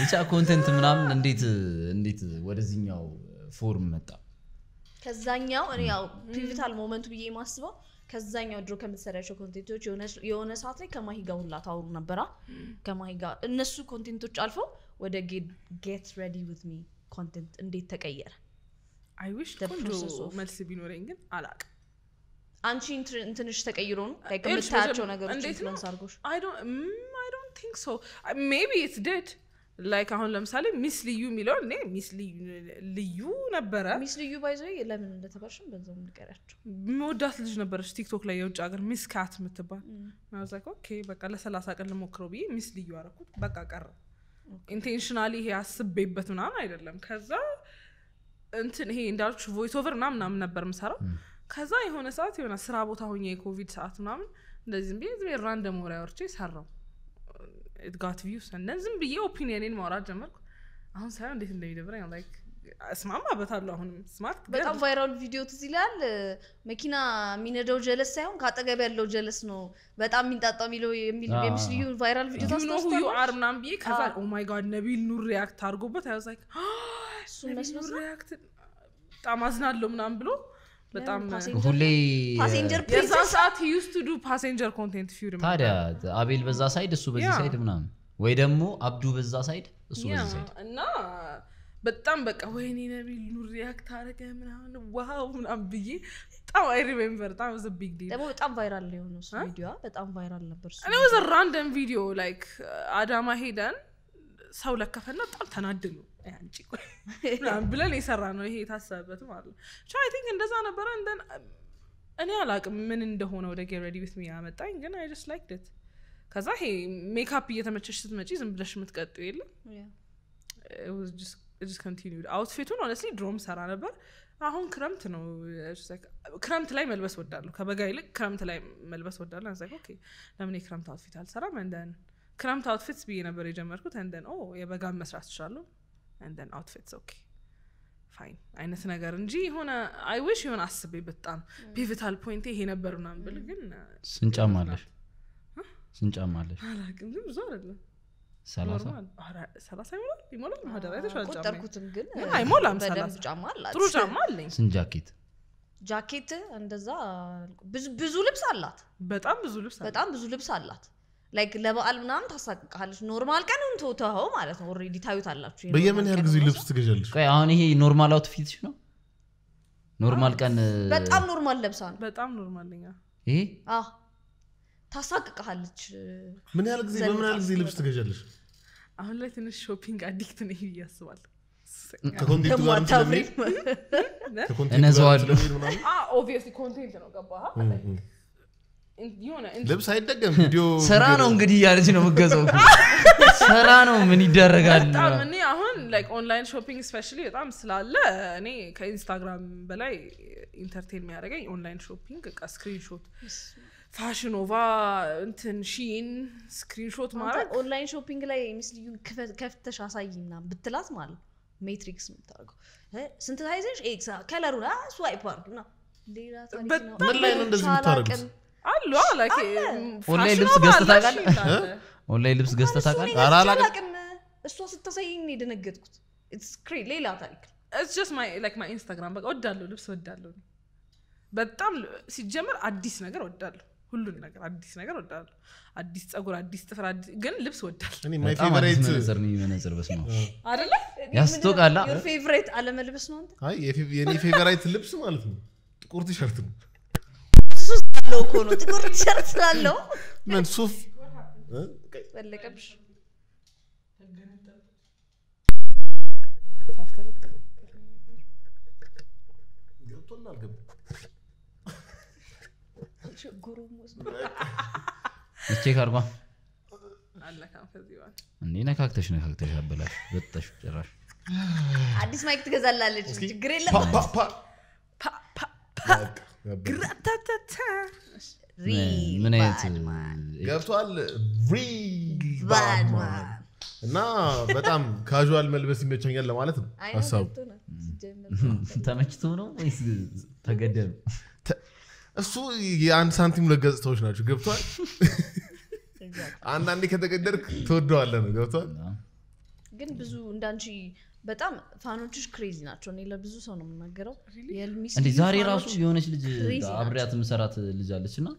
ብቻ ኮንተንት ምናምን እንዴት እንዴት ወደዚህኛው ፎርም መጣ? ከዛኛው እኔ ያው ፒቪታል ሞመንቱ ብዬ የማስበው ከዛኛው ድሮ ከምትሰሪያቸው ኮንቴንቶች የሆነ ሰዓት ላይ ከማሂ ጋር ሁላ ታውሩ ነበራ። ከማሂ ጋር እነሱ ኮንቴንቶች አልፈው ወደ ጌት ሬዲ ዊት ሚ ኮንቴንት እንዴት ተቀየረ? አይዊሽ ቆንጆ መልስ ቢኖረኝ ግን አላቅ አንቺ እንትንሽ ተቀይሮ ነው ከምታያቸው ነገሮች ኢንፍሉንስ አድርጎሽ? አይ ዶንት ቲንክ ሶ ሜቢ ኢትስ ዴድ ላይክ አሁን ለምሳሌ ሚስ ልዩ የሚለው እኔ ሚስ ልዩ ነበረ። ሚስ ልዩ ባይዘ ለምን እንደተባልሽም በዛው የምንቀሪያቸው መወዳት ልጅ ነበረች ቲክቶክ ላይ የውጭ ሀገር ሚስ ካት የምትባል ዛክ ኦኬ በቃ ለሰላሳ ቀን ልሞክረው ብዬ ሚስ ልዩ አረኩት። በቃ ቀረ። ኢንቴንሽናሊ ይሄ አስቤበት ምናምን አይደለም። ከዛ እንትን ይሄ እንዳልኩሽ ቮይስ ኦቨር ና ምናምን ነበር ምሰራው ከዛ የሆነ ሰዓት የሆነ ስራ ቦታ ሆኜ የኮቪድ ሰዓት ምናምን እንደዚህም ብ ራንደም ወሬ ወርቼ ሰራው ጋት ቪውስ እንደን ዝም ብዬ ኦፒኒየኔን ማውራት ጀመርኩ። አሁን ሳይሆን እንዴት እንደሚደብረኝ ላይክ እስማማበታለሁ። አሁንም ስማርት በጣም ቫይራል ቪዲዮ ትዝ ይላል። መኪና የሚነዳው ጀለስ ሳይሆን ከአጠገብ ያለው ጀለስ ነው በጣም የሚንጣጣው የሚለው የሚስልዩ ቫይራል ቪዲዮ ታስታውሳለሁ። አር ምናምን ብዬ ከዛ ኦ ጋድ oh ነቢል ኑር ሪያክት አድርጎበት አይ ዋዝ ላይክ ሪያክት በጣም አዝናለሁ ምናምን ብሎ በጣም ፓሴንጀር ኮንቴንት ፊውድ ታዲያ አቤል በዛ ሳይድ እሱ በዚህ ሳይድ ምናምን ወይ ደግሞ አብዱ በዛ ሳይድ እሱ በዚህ ሳይድ እና በጣም በቃ ወይኔ ነቢ ኑር ሪያክት አረገ ምናምን ዋው ምናምን ብዬ በጣም አይ ሪሜምበር በጣም ዘ ቢግ ዲል ደግሞ በጣም ቫይራል የሆነ ቪዲዮ በጣም ቫይራል ነበር እኔ ወዘ ራንደም ቪዲዮ ላይክ አዳማ ሄደን ሰው ለከፈና በጣም ተናድ ነው ያንቺ ብለን የሰራ ነው ይሄ የታሰበበትም ማለት አይ ቲንክ እንደዛ ነበረ እንደን እኔ አላቅም ምን እንደሆነ ወደ ጌት ሬዲ ያመጣኝ ግን አይ ጀስት ላይክ ደት ከዛ ይሄ ሜካፕ እየተመቸሽ ስትመጪ ዝም ብለሽ የምትቀጡ የለም አውትፊቱን ድሮም ሰራ ነበር አሁን ክረምት ነው ክረምት ላይ መልበስ ወዳለሁ ከበጋ ይልቅ ክረምት ላይ መልበስ ወዳለሁ ለምን የክረምት አውትፊት አልሰራም እንደን ክረምት አውትፊትስ ብዬ ነበር የጀመርኩት ንደን ኦ oh, የበጋም መስራት ትችላሉ ንደን አውትፊትስ ኦኬ ፋይን አይነት ነገር እንጂ የሆነ አይዊሽ የሆነ አስቤ በጣም ፒቪታል ፖይንቴ ይሄ ነበር ናም ብል ግን ስንጫማለሽ mm. uh, ስንጫማለሽ አላውቅም ግን ብዙ አይደለም ሰላሳ ጫማ አላት ጃኬት እንደዛ ብዙ ልብስ አላት በጣም ብዙ ልብስ አላት ላይክ ለበዓል ምናምን ታሳቅቃለች። ኖርማል ቀን እንትተኸው ማለት ነው። ኦልሬዲ አላችሁ። በየምን ያህል ጊዜ ልብስ ትገዣለች? አሁን ይሄ ኖርማል አውትፊት ነው። ኖርማል ቀን በጣም ኖርማል ለብሳ ነው። በጣም ኖርማል ይሄ ታሳቅቃለች። ምን ያህል ጊዜ በምን ያህል ጊዜ ልብስ ትገዣለች? አሁን ላይ ትንሽ ሾፒንግ አዲክት ነኝ ብዬ አስባለሁ። እነዛዋለሁ ኦብቪየስሊ ኮንቴንት ነው ገባ ልብስ አይደገም ስራ ነው እንግዲህ እያለች ነው የምገዛው ስራ ነው ምን ይደረጋል በጣም እኔ አሁን ኦንላይን ሾፒንግ ስፔሻሊ በጣም ስላለ እኔ ከኢንስታግራም በላይ ኢንተርቴን የሚያደርገኝ ኦንላይን ሾፒንግ እቃ ስክሪንሾት ፋሽን ኦቫ እንትን ሺን ስክሪንሾት ማለት ኦንላይን ሾፒንግ ላይ ምስልዩ ከፍተሽ አሳይና ብትላት ማለት ሜትሪክስ የምታደርገው ስንትታይዘሽ ታይዘሽ ኤክስ ከለሩን ስዋይፕ አርግ ሌላ ታሪክ ነው ምን ላይ ነው እንደዚህ የምታደርጉት አሉ ላይክ ኦንላይን ልብስ ገዝተህ ታውቃለህ? ኦንላይን ልብስ ገዝተህ ታውቃለህ? ኧረ አላውቅም። እሷ ስታሳየኝ ነው የደነገጥኩት። ሌላ ታሪክ ነው። ኢንስታግራም በቃ ወዳለሁ፣ ልብስ ወዳለሁ። በጣም ሲጀመር አዲስ ነገር ወዳለሁ። ሁሉን ነገር አዲስ ነገር ወዳለሁ። አዲስ ፀጉር፣ አዲስ ጥፍር፣ ግን ልብስ ወዳለሁ። አለመልበስ ነው የኔ ፌቨራይት ልብስ ማለት ነው ጥቁር ቲሸርት ነው ስላለው እኮ ነው። ጥቁር ቲሸርት ስላለው ምን ሱፍ በለቀብሽ ነካክተሽ ነካክተሽ አበላሽ በጠሽ ጭራሽ አዲስ ማይክ ትገዛላለች ችግር የለም ገብቷል እና በጣም ካዥዋል መልበስ ይመቸኛል ለማለት ነው ሀሳቡ ተመችቶ ነው ወይስ ተገደሉ እሱ የአንድ ሳንቲም ሁለት ናቸው ገብቷል አንዳንዴ ከተገደርክ ትወደዋለህ ነው ገብቷል ግን ብዙ እንዳንቺ በጣም ፋኖችሽ ክሬዚ ናቸው። እኔ ለብዙ ሰው ነው የምናገረው። እንደ ዛሬ ራሱ የሆነች ልጅ አብሬያት የምሰራት ልጅ አለች እና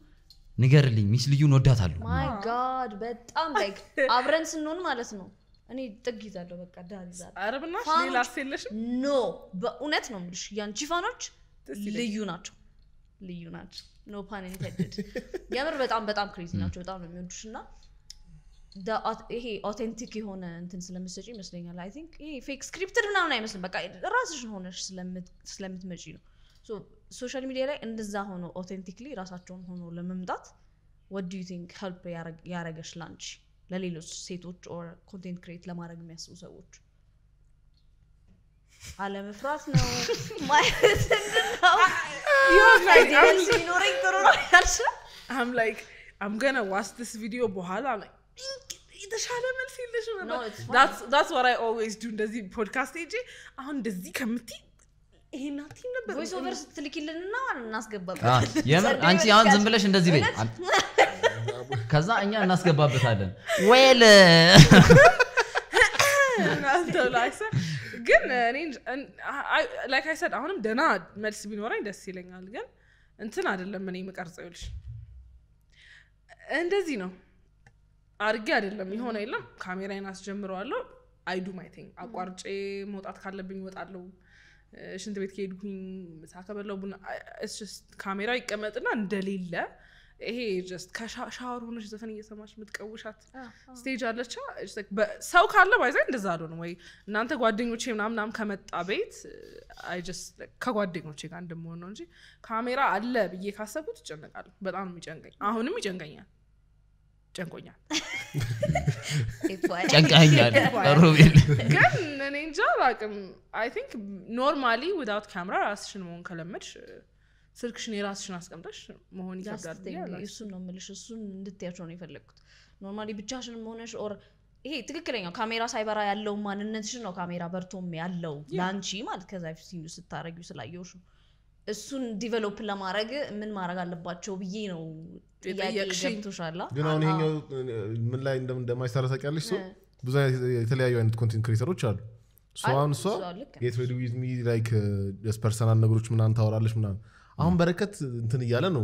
ንገርልኝ፣ ሚስ ልዩን ወዳታለሁ። ማይ ጋድ በጣም ላይክ አብረን ስንሆን ማለት ነው እኔ ጥግ ይዛለሁ፣ በቃ ዳር ይዛለሁ። ኖ በእውነት ነው የምልሽ፣ ያንቺ ፋኖች ልዩ ናቸው፣ ልዩ ናቸው። ኖ ፓን ኢንቴንድድ። የምር በጣም በጣም ክሬዚ ናቸው። በጣም ነው የሚወዱሽ እና ይሄ ኦቴንቲክ የሆነ እንትን ስለምትሰጪ ይመስለኛል። አይ ቲንክ ይሄ ፌክ ስክሪፕትድ ምናምን አይመስልም። በቃ ራስሽን ሆነሽ ስለምትመጪ ነው። ሶሻል ሚዲያ ላይ እንደዛ ሆኖ ኦቴንቲክሊ ራሳቸውን ሆኖ ለመምጣት ወድ ዩ ቲንክ ሄልፕ ያረገሽ ላንቺ ለሌሎች ሴቶች ኦር ኮንቴንት ክሬት ለማድረግ የሚያስቡ ሰዎች አለመፍራት ነው ማለት ነው። ሲኖረኝ ጥሩ ነው ያልሻ አም ላይክ አም ገና ዋስ ቪዲዮ በኋላ ነኝ የተሻለ መልስ የለሽም ነበር ዋት አይ ኦልዌይስ ዱ እንደዚህ ፖድካስት አሁን እንደዚህ ከምት ይሄና ቲም ነበር ቮይስ ኦቨር ስትልኪልንና እናስገባበታለን አንቺ አሁን ዝም ብለሽ እንደዚህ በይ ከዛ እኛ እናስገባበታለን ግን አሁንም ደና መልስ ቢኖረኝ ደስ ይለኛል ግን እንትን አይደለም እኔ የምቀርጸው ይልሽ እንደዚህ ነው አድርጌ አይደለም የሆነ የለም ካሜራዬን አስጀምረዋለሁ አይዱ ማይ አቋርጬ መውጣት ካለብኝ እወጣለሁ ሽንት ቤት ከሄድኩኝ ሳከበለው ቡና ካሜራ ይቀመጥና እንደሌለ ይሄ ከሻወር ሆነች ዘፈን እየሰማች የምትቀውሻት ስቴጅ አለቻ ሰው ካለ ባይዛ እንደዛ ነው ወይ እናንተ ጓደኞቼ ምናምናም ከመጣ ቤት ከጓደኞቼ ጋር እንደመሆን ነው እንጂ ካሜራ አለ ብዬ ካሰብኩት ይጨነቃለሁ በጣም ይጨንቀኝ አሁንም ይጨንቀኛል ጨንቆኛል ጨንቀኛል ሩቤል ግን እኔ እንጃ አላቅም አይ ቲንክ ኖርማሊ ዊዳውት ካሜራ ራስሽን መሆን ከለመድሽ ስልክሽን የራስሽን አስቀምጠሽ መሆን ነው ምልሽ እሱን እንድትያቸው ነው የፈለግኩት ኖርማሊ ብቻሽን መሆነሽ ኦር ይሄ ትክክለኛው ካሜራ ሳይበራ ያለው ማንነትሽን ነው ካሜራ በርቶም ያለው ለአንቺ ማለት ከዛ ፊት ስታረጊ ስላየውሽ ነው እሱን ዲቨሎፕ ለማድረግ ምን ማድረግ አለባቸው ብዬ ነው ገብቶሻላ። ግን አሁን ይሄኛው ምን ላይ እንደማይሰራ ታውቂያለሽ። ሰው ብዙ የተለያዩ አይነት ኮንቴንት ክሬተሮች አሉ። አሁን እሷ ጌት ሬዲ ዊዝ ሚ ላይክ ፐርሰናል ነገሮች ምናምን ታወራለች ምናምን አሁን በረከት እንትን እያለ ነው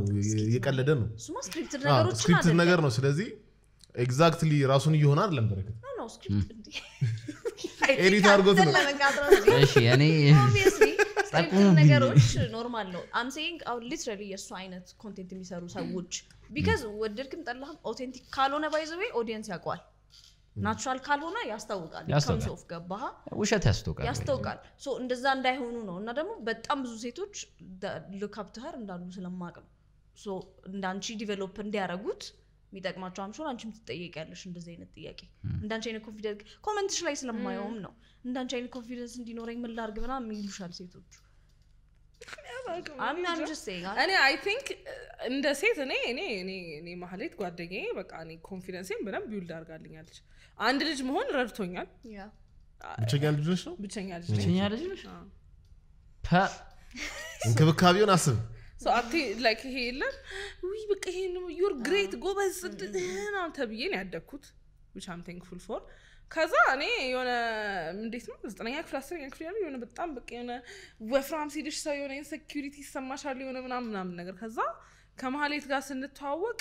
እየቀለደ ነው። ስክሪፕትድ ነገር ነው። ስለዚህ ኤግዛክትሊ ራሱን እየሆነ አይደለም በረከት ኤዲት አድርጎት ነው እኔ የሚያስቀይጡት ነገሮች ኖርማል ነው። አምሴንግ አሁን ሊትራሊ የእሱ አይነት ኮንቴንት የሚሰሩ ሰዎች ቢካዝ ወደድክም ጠላህም ኦቴንቲክ ካልሆነ ባይዘዌ ኦዲየንስ ያውቀዋል። ናቹራል ካልሆነ ያስታውቃል። ከምሶፍ ውሸት ያስታውቃል ያስታውቃል። እንደዛ እንዳይሆኑ ነው። እና ደግሞ በጣም ብዙ ሴቶች ልካፕትህር እንዳሉ ስለማቅ ነው እንዳንቺ ዲቨሎፕ እንዲያደረጉት የሚጠቅማቸው አምሾን አንቺም ያለሽ እንደዚህ አይነት ጥያቄ እንዳንቺ አይነት ኮንፊደንስ ኮመንትሽ ላይ ስለማየውም ነው እንዳንቺ አይነት ኮንፊደንስ እንዲኖረኝ ምን ላድርግ ምናምን ይሉሻል ሴቶቹ። እኔ አይ ቲንክ እንደ ሴት እኔ እኔ እኔ እኔ ማህሌት ጓደኛዬ በቃ እኔ ኮንፊደንሴን በደንብ ቢውልድ አድርጋልኛለች። አንድ ልጅ መሆን ረድቶኛል። ብቸኛ ልጅ ነሽ ነው? ብቸኛ ልጅ ብቸኛ ልጅ ነሽ? እንክብካቤውን አስብ። ላይክ ይሄ የለም ውይ በቃ ይሄ ዩር ግሬት ጎበዝ ምናምን ተብዬን ያደግኩት ዊች አም ቴንክፉል ፎር ከዛ እኔ የሆነ እንዴት ነው ዘጠነኛ ክፍል አስረኛ ክፍል ያሉ የሆነ በጣም በቃ የሆነ ወፍራም ሲድሽ ሰው የሆነ ኢንሴኪሪቲ ይሰማሻል የሆነ ምናምን ምናምን ነገር ከዛ ከመሀሌት ጋር ስንተዋወቅ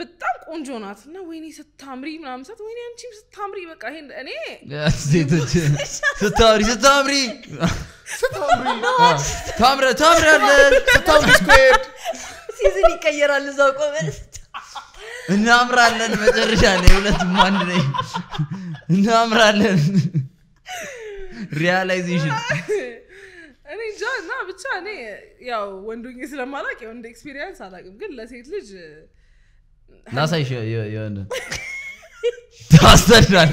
በጣም ቆንጆ ናት እና ወይኔ ስታምሪ ምናምን ሰት ወይኔ አንቺም ስታምሪ በቃ ይሄ እኔ ስታምሪ ስታምሪ ታምረ ታምረ ያለ ስታምሪ ስኩዌድ ሲዝን ይቀየራል እዛው ቆመ እናምራለን። መጨረሻ ነው የሁለቱም አንድ ነኝ። እናምራለን። ሪያላይዜሽን እኔ እንጃ እና ብቻ እኔ ያው ወንዱኝ ስለማላቅ የወንድ ኤክስፒሪየንስ አላቅም፣ ግን ለሴት ልጅ ላሳይሽ የወንድ ታስተናል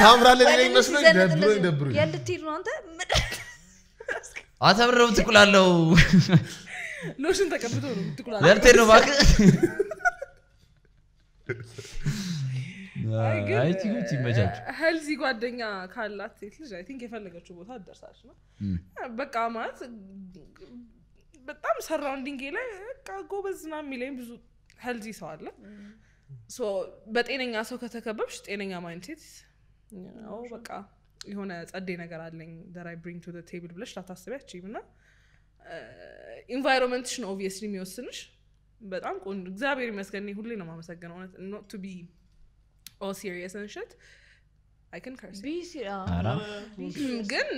ታምራለን ይለኝ መስሎኝ ደብሮኝ ደብሮኝ የልትሄድ አንተ አተምረው ትቁላለው ሎሽን ተቀብቶ ነው ምትቁላልቴ ነው ባክ ሄልዚ ጓደኛ ካላት ሴት ልጅ አይ ቲንክ የፈለገችው ቦታ ትደርሳለች ነው በቃ ማለት በጣም ሰራውንዲንጌ ላይ በቃ ጎበዝ ና የሚለኝ ብዙ ሄልዚ ሰው አለ በጤነኛ ሰው ከተከበብሽ ጤነኛ ማይንድሴት በቃ የሆነ ጸዴ ነገር አለኝ ደራይ ብሪንግ ቱ ቴብል ብለሽ ላታስቢያችም እና ኢንቫይሮንመንትሽ ነው ኦብቪየስሊ የሚወስንሽ። በጣም ቆንጆ እግዚአብሔር ይመስገን። ሁሌ ነው የማመሰግነው እውነት ኖት ቱ ቢ ኦል ሲሪየስ እንሸት ግን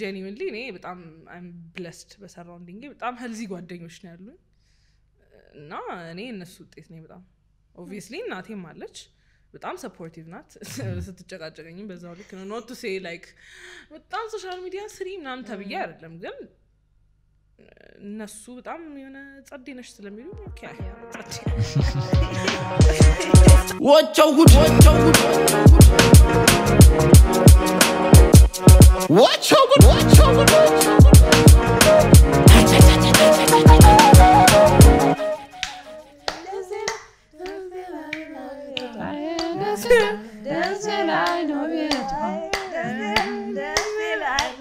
ጄኒውንሊ um, እኔ በጣም አይም ብለስድ በሰራው በሰራውንዲንግ በጣም ህልዚ ጓደኞች ነው ያሉኝ እና እኔ እነሱ ውጤት ነኝ። በጣም ኦብቪየስሊ እናቴም አለች በጣም ሰፖርቲቭ ናት። ስትጨቃጨቀኝም በዛው ልክ ነው። ኖት ቱ ሴ ላይክ በጣም ሶሻል ሚዲያ ስሪ ምናምን ተብዬ mm. አይደለም ግን እነሱ በጣም የሆነ ጸዴ ነሽ ስለሚሉ ወቸው ጉድ ወቸው ጉድ ወቸው ጉድ ወቸው ጉድ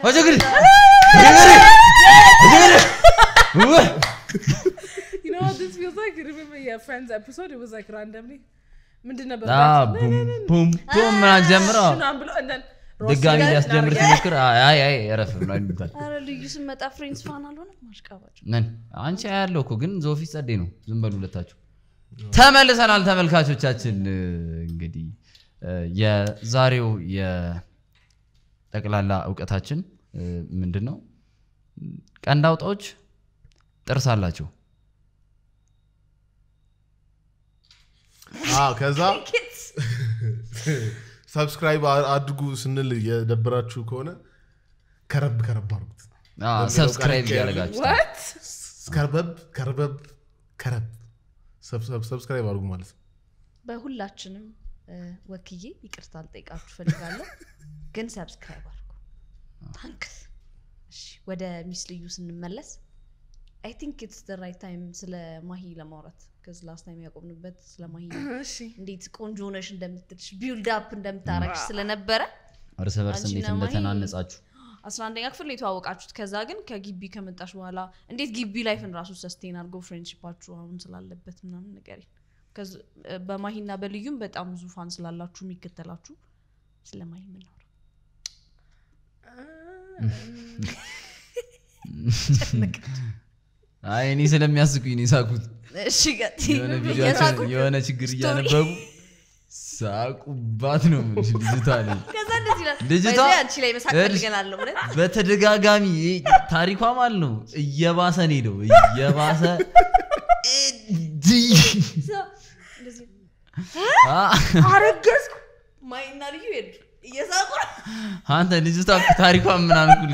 ወጀግሪ ወጀግሪ you know what this feels like? remember your friend's episode? It was like randomly. ምንድን ሊያስጀምር ሲሞክር ረፍ ልዩ ስመጣ ፍሬንስ ፋን አልሆነም አሽቃባጭ ምን አንቺ ያለው እኮ ግን ዞፊ ጸዴ ነው ዝም በሉ ሁለታችሁ ተመልሰናል ተመልካቾቻችን እንግዲህ የዛሬው የጠቅላላ እውቀታችን ምንድን ነው ቀንድ አውጣዎች ጥርስ አላቸው። ከዛ ሰብስክራይብ አድርጉ ስንል የደበራችሁ ከሆነ ከረብ ከረብ አድርጉት። ሰብስክራይብ እያደረጋችሁ ከርበብ ከርበብ ከረብ ሰብስክራይብ አድርጉ ማለት ነው። በሁላችንም ወክዬ ይቅርታ ልጠይቃችሁ ፈልጋለሁ፣ ግን ሰብስክራይብ አድርጉ። ታንክስ። ወደ ሚስ ልዩ ስንመለስ አይ ቲንክ ኢትስ ዘ ራይት ታይም ስለ ማሂ ለማውራት ከዚ ላስት ታይም ያቆምንበት ስለ ማሂ እንዴት ቆንጆ ነሽ እንደምትልሽ ቢልድ አፕ እንደምታረግሽ ስለነበረ እርስ በርስ እንዴት እንደተናነጻችሁ አስራ አንደኛ ክፍል የተዋወቃችሁት። ከዛ ግን ከግቢ ከመጣሽ በኋላ እንዴት ግቢ ላይፍን ራሱ ሰስቴን አድርጎ ፍሬንድሽፓችሁ አሁን ስላለበት ምናምን ነገር በማሂና በልዩም በጣም ብዙ ፋን ስላላችሁ የሚከተላችሁ ስለ ማሂ ምናወራ ጨነቀች። አይ እኔ ስለሚያስቁኝ ነው የሳቁት የሆነ ችግር እያነበቡ ሳቁባት ነው ልጅቷ በተደጋጋሚ ታሪኳ ማለት ነው እየባሰ ነው ሄደው እየባሰ አረገዝኩ ማይና ልዩ ሄዱ እየሳቁ አንተ ልጅቷ ታሪኳ ምናምን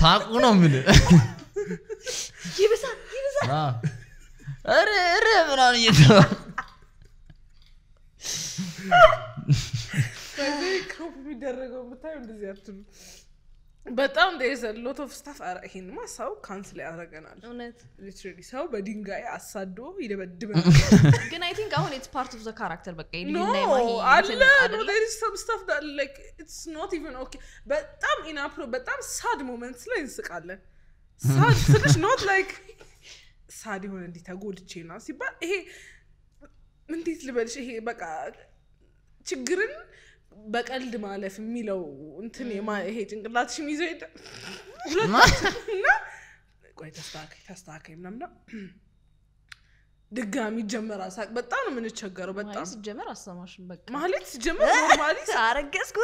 ሳቁ ነው ምል ይብሳል ይብሳል ኧረ ኧረ ምናምን እየተባለ የሚደረገው ብታዩ እንደዚህ በጣም ሎት ኦፍ ስታፍ ይሄንማ ሰው ካንስል ያደረገናል። ሊትራሊ ሰው በድንጋይ አሳዶ ግን አይ ቲንክ አሁን ኢትስ ፓርት ኦፍ ዘ ካራክተር በቃ አለ ኖ ኢዝ ሰም ስታፍ ዳት ላይክ ኢትስ ኖት ኢቨን ኦኬ። በጣም ኢናፕሮ በጣም ሳድ ሞመንትስ ላይ እንስቃለን። ሳድ ስልሽ ኖት ላይክ ሳድ የሆነ እንዲህ ተጎድቼ ነው ሲባል ይሄ እንዴት ልበልሽ ይሄ በቃ ችግርን በቀልድ ማለፍ የሚለው እንትን ይሄ ጭንቅላትሽ ይዞ እና ቆይ ተስተካከይ ተስተካከይ ምናምን ድጋሚ ይጀመራል ሳቅ። በጣም ነው የምንቸገረው። በጣም ሲጀመር አሰማሽም በቃ ማለት ሲጀመር ኖርማሊ አረገዝኩ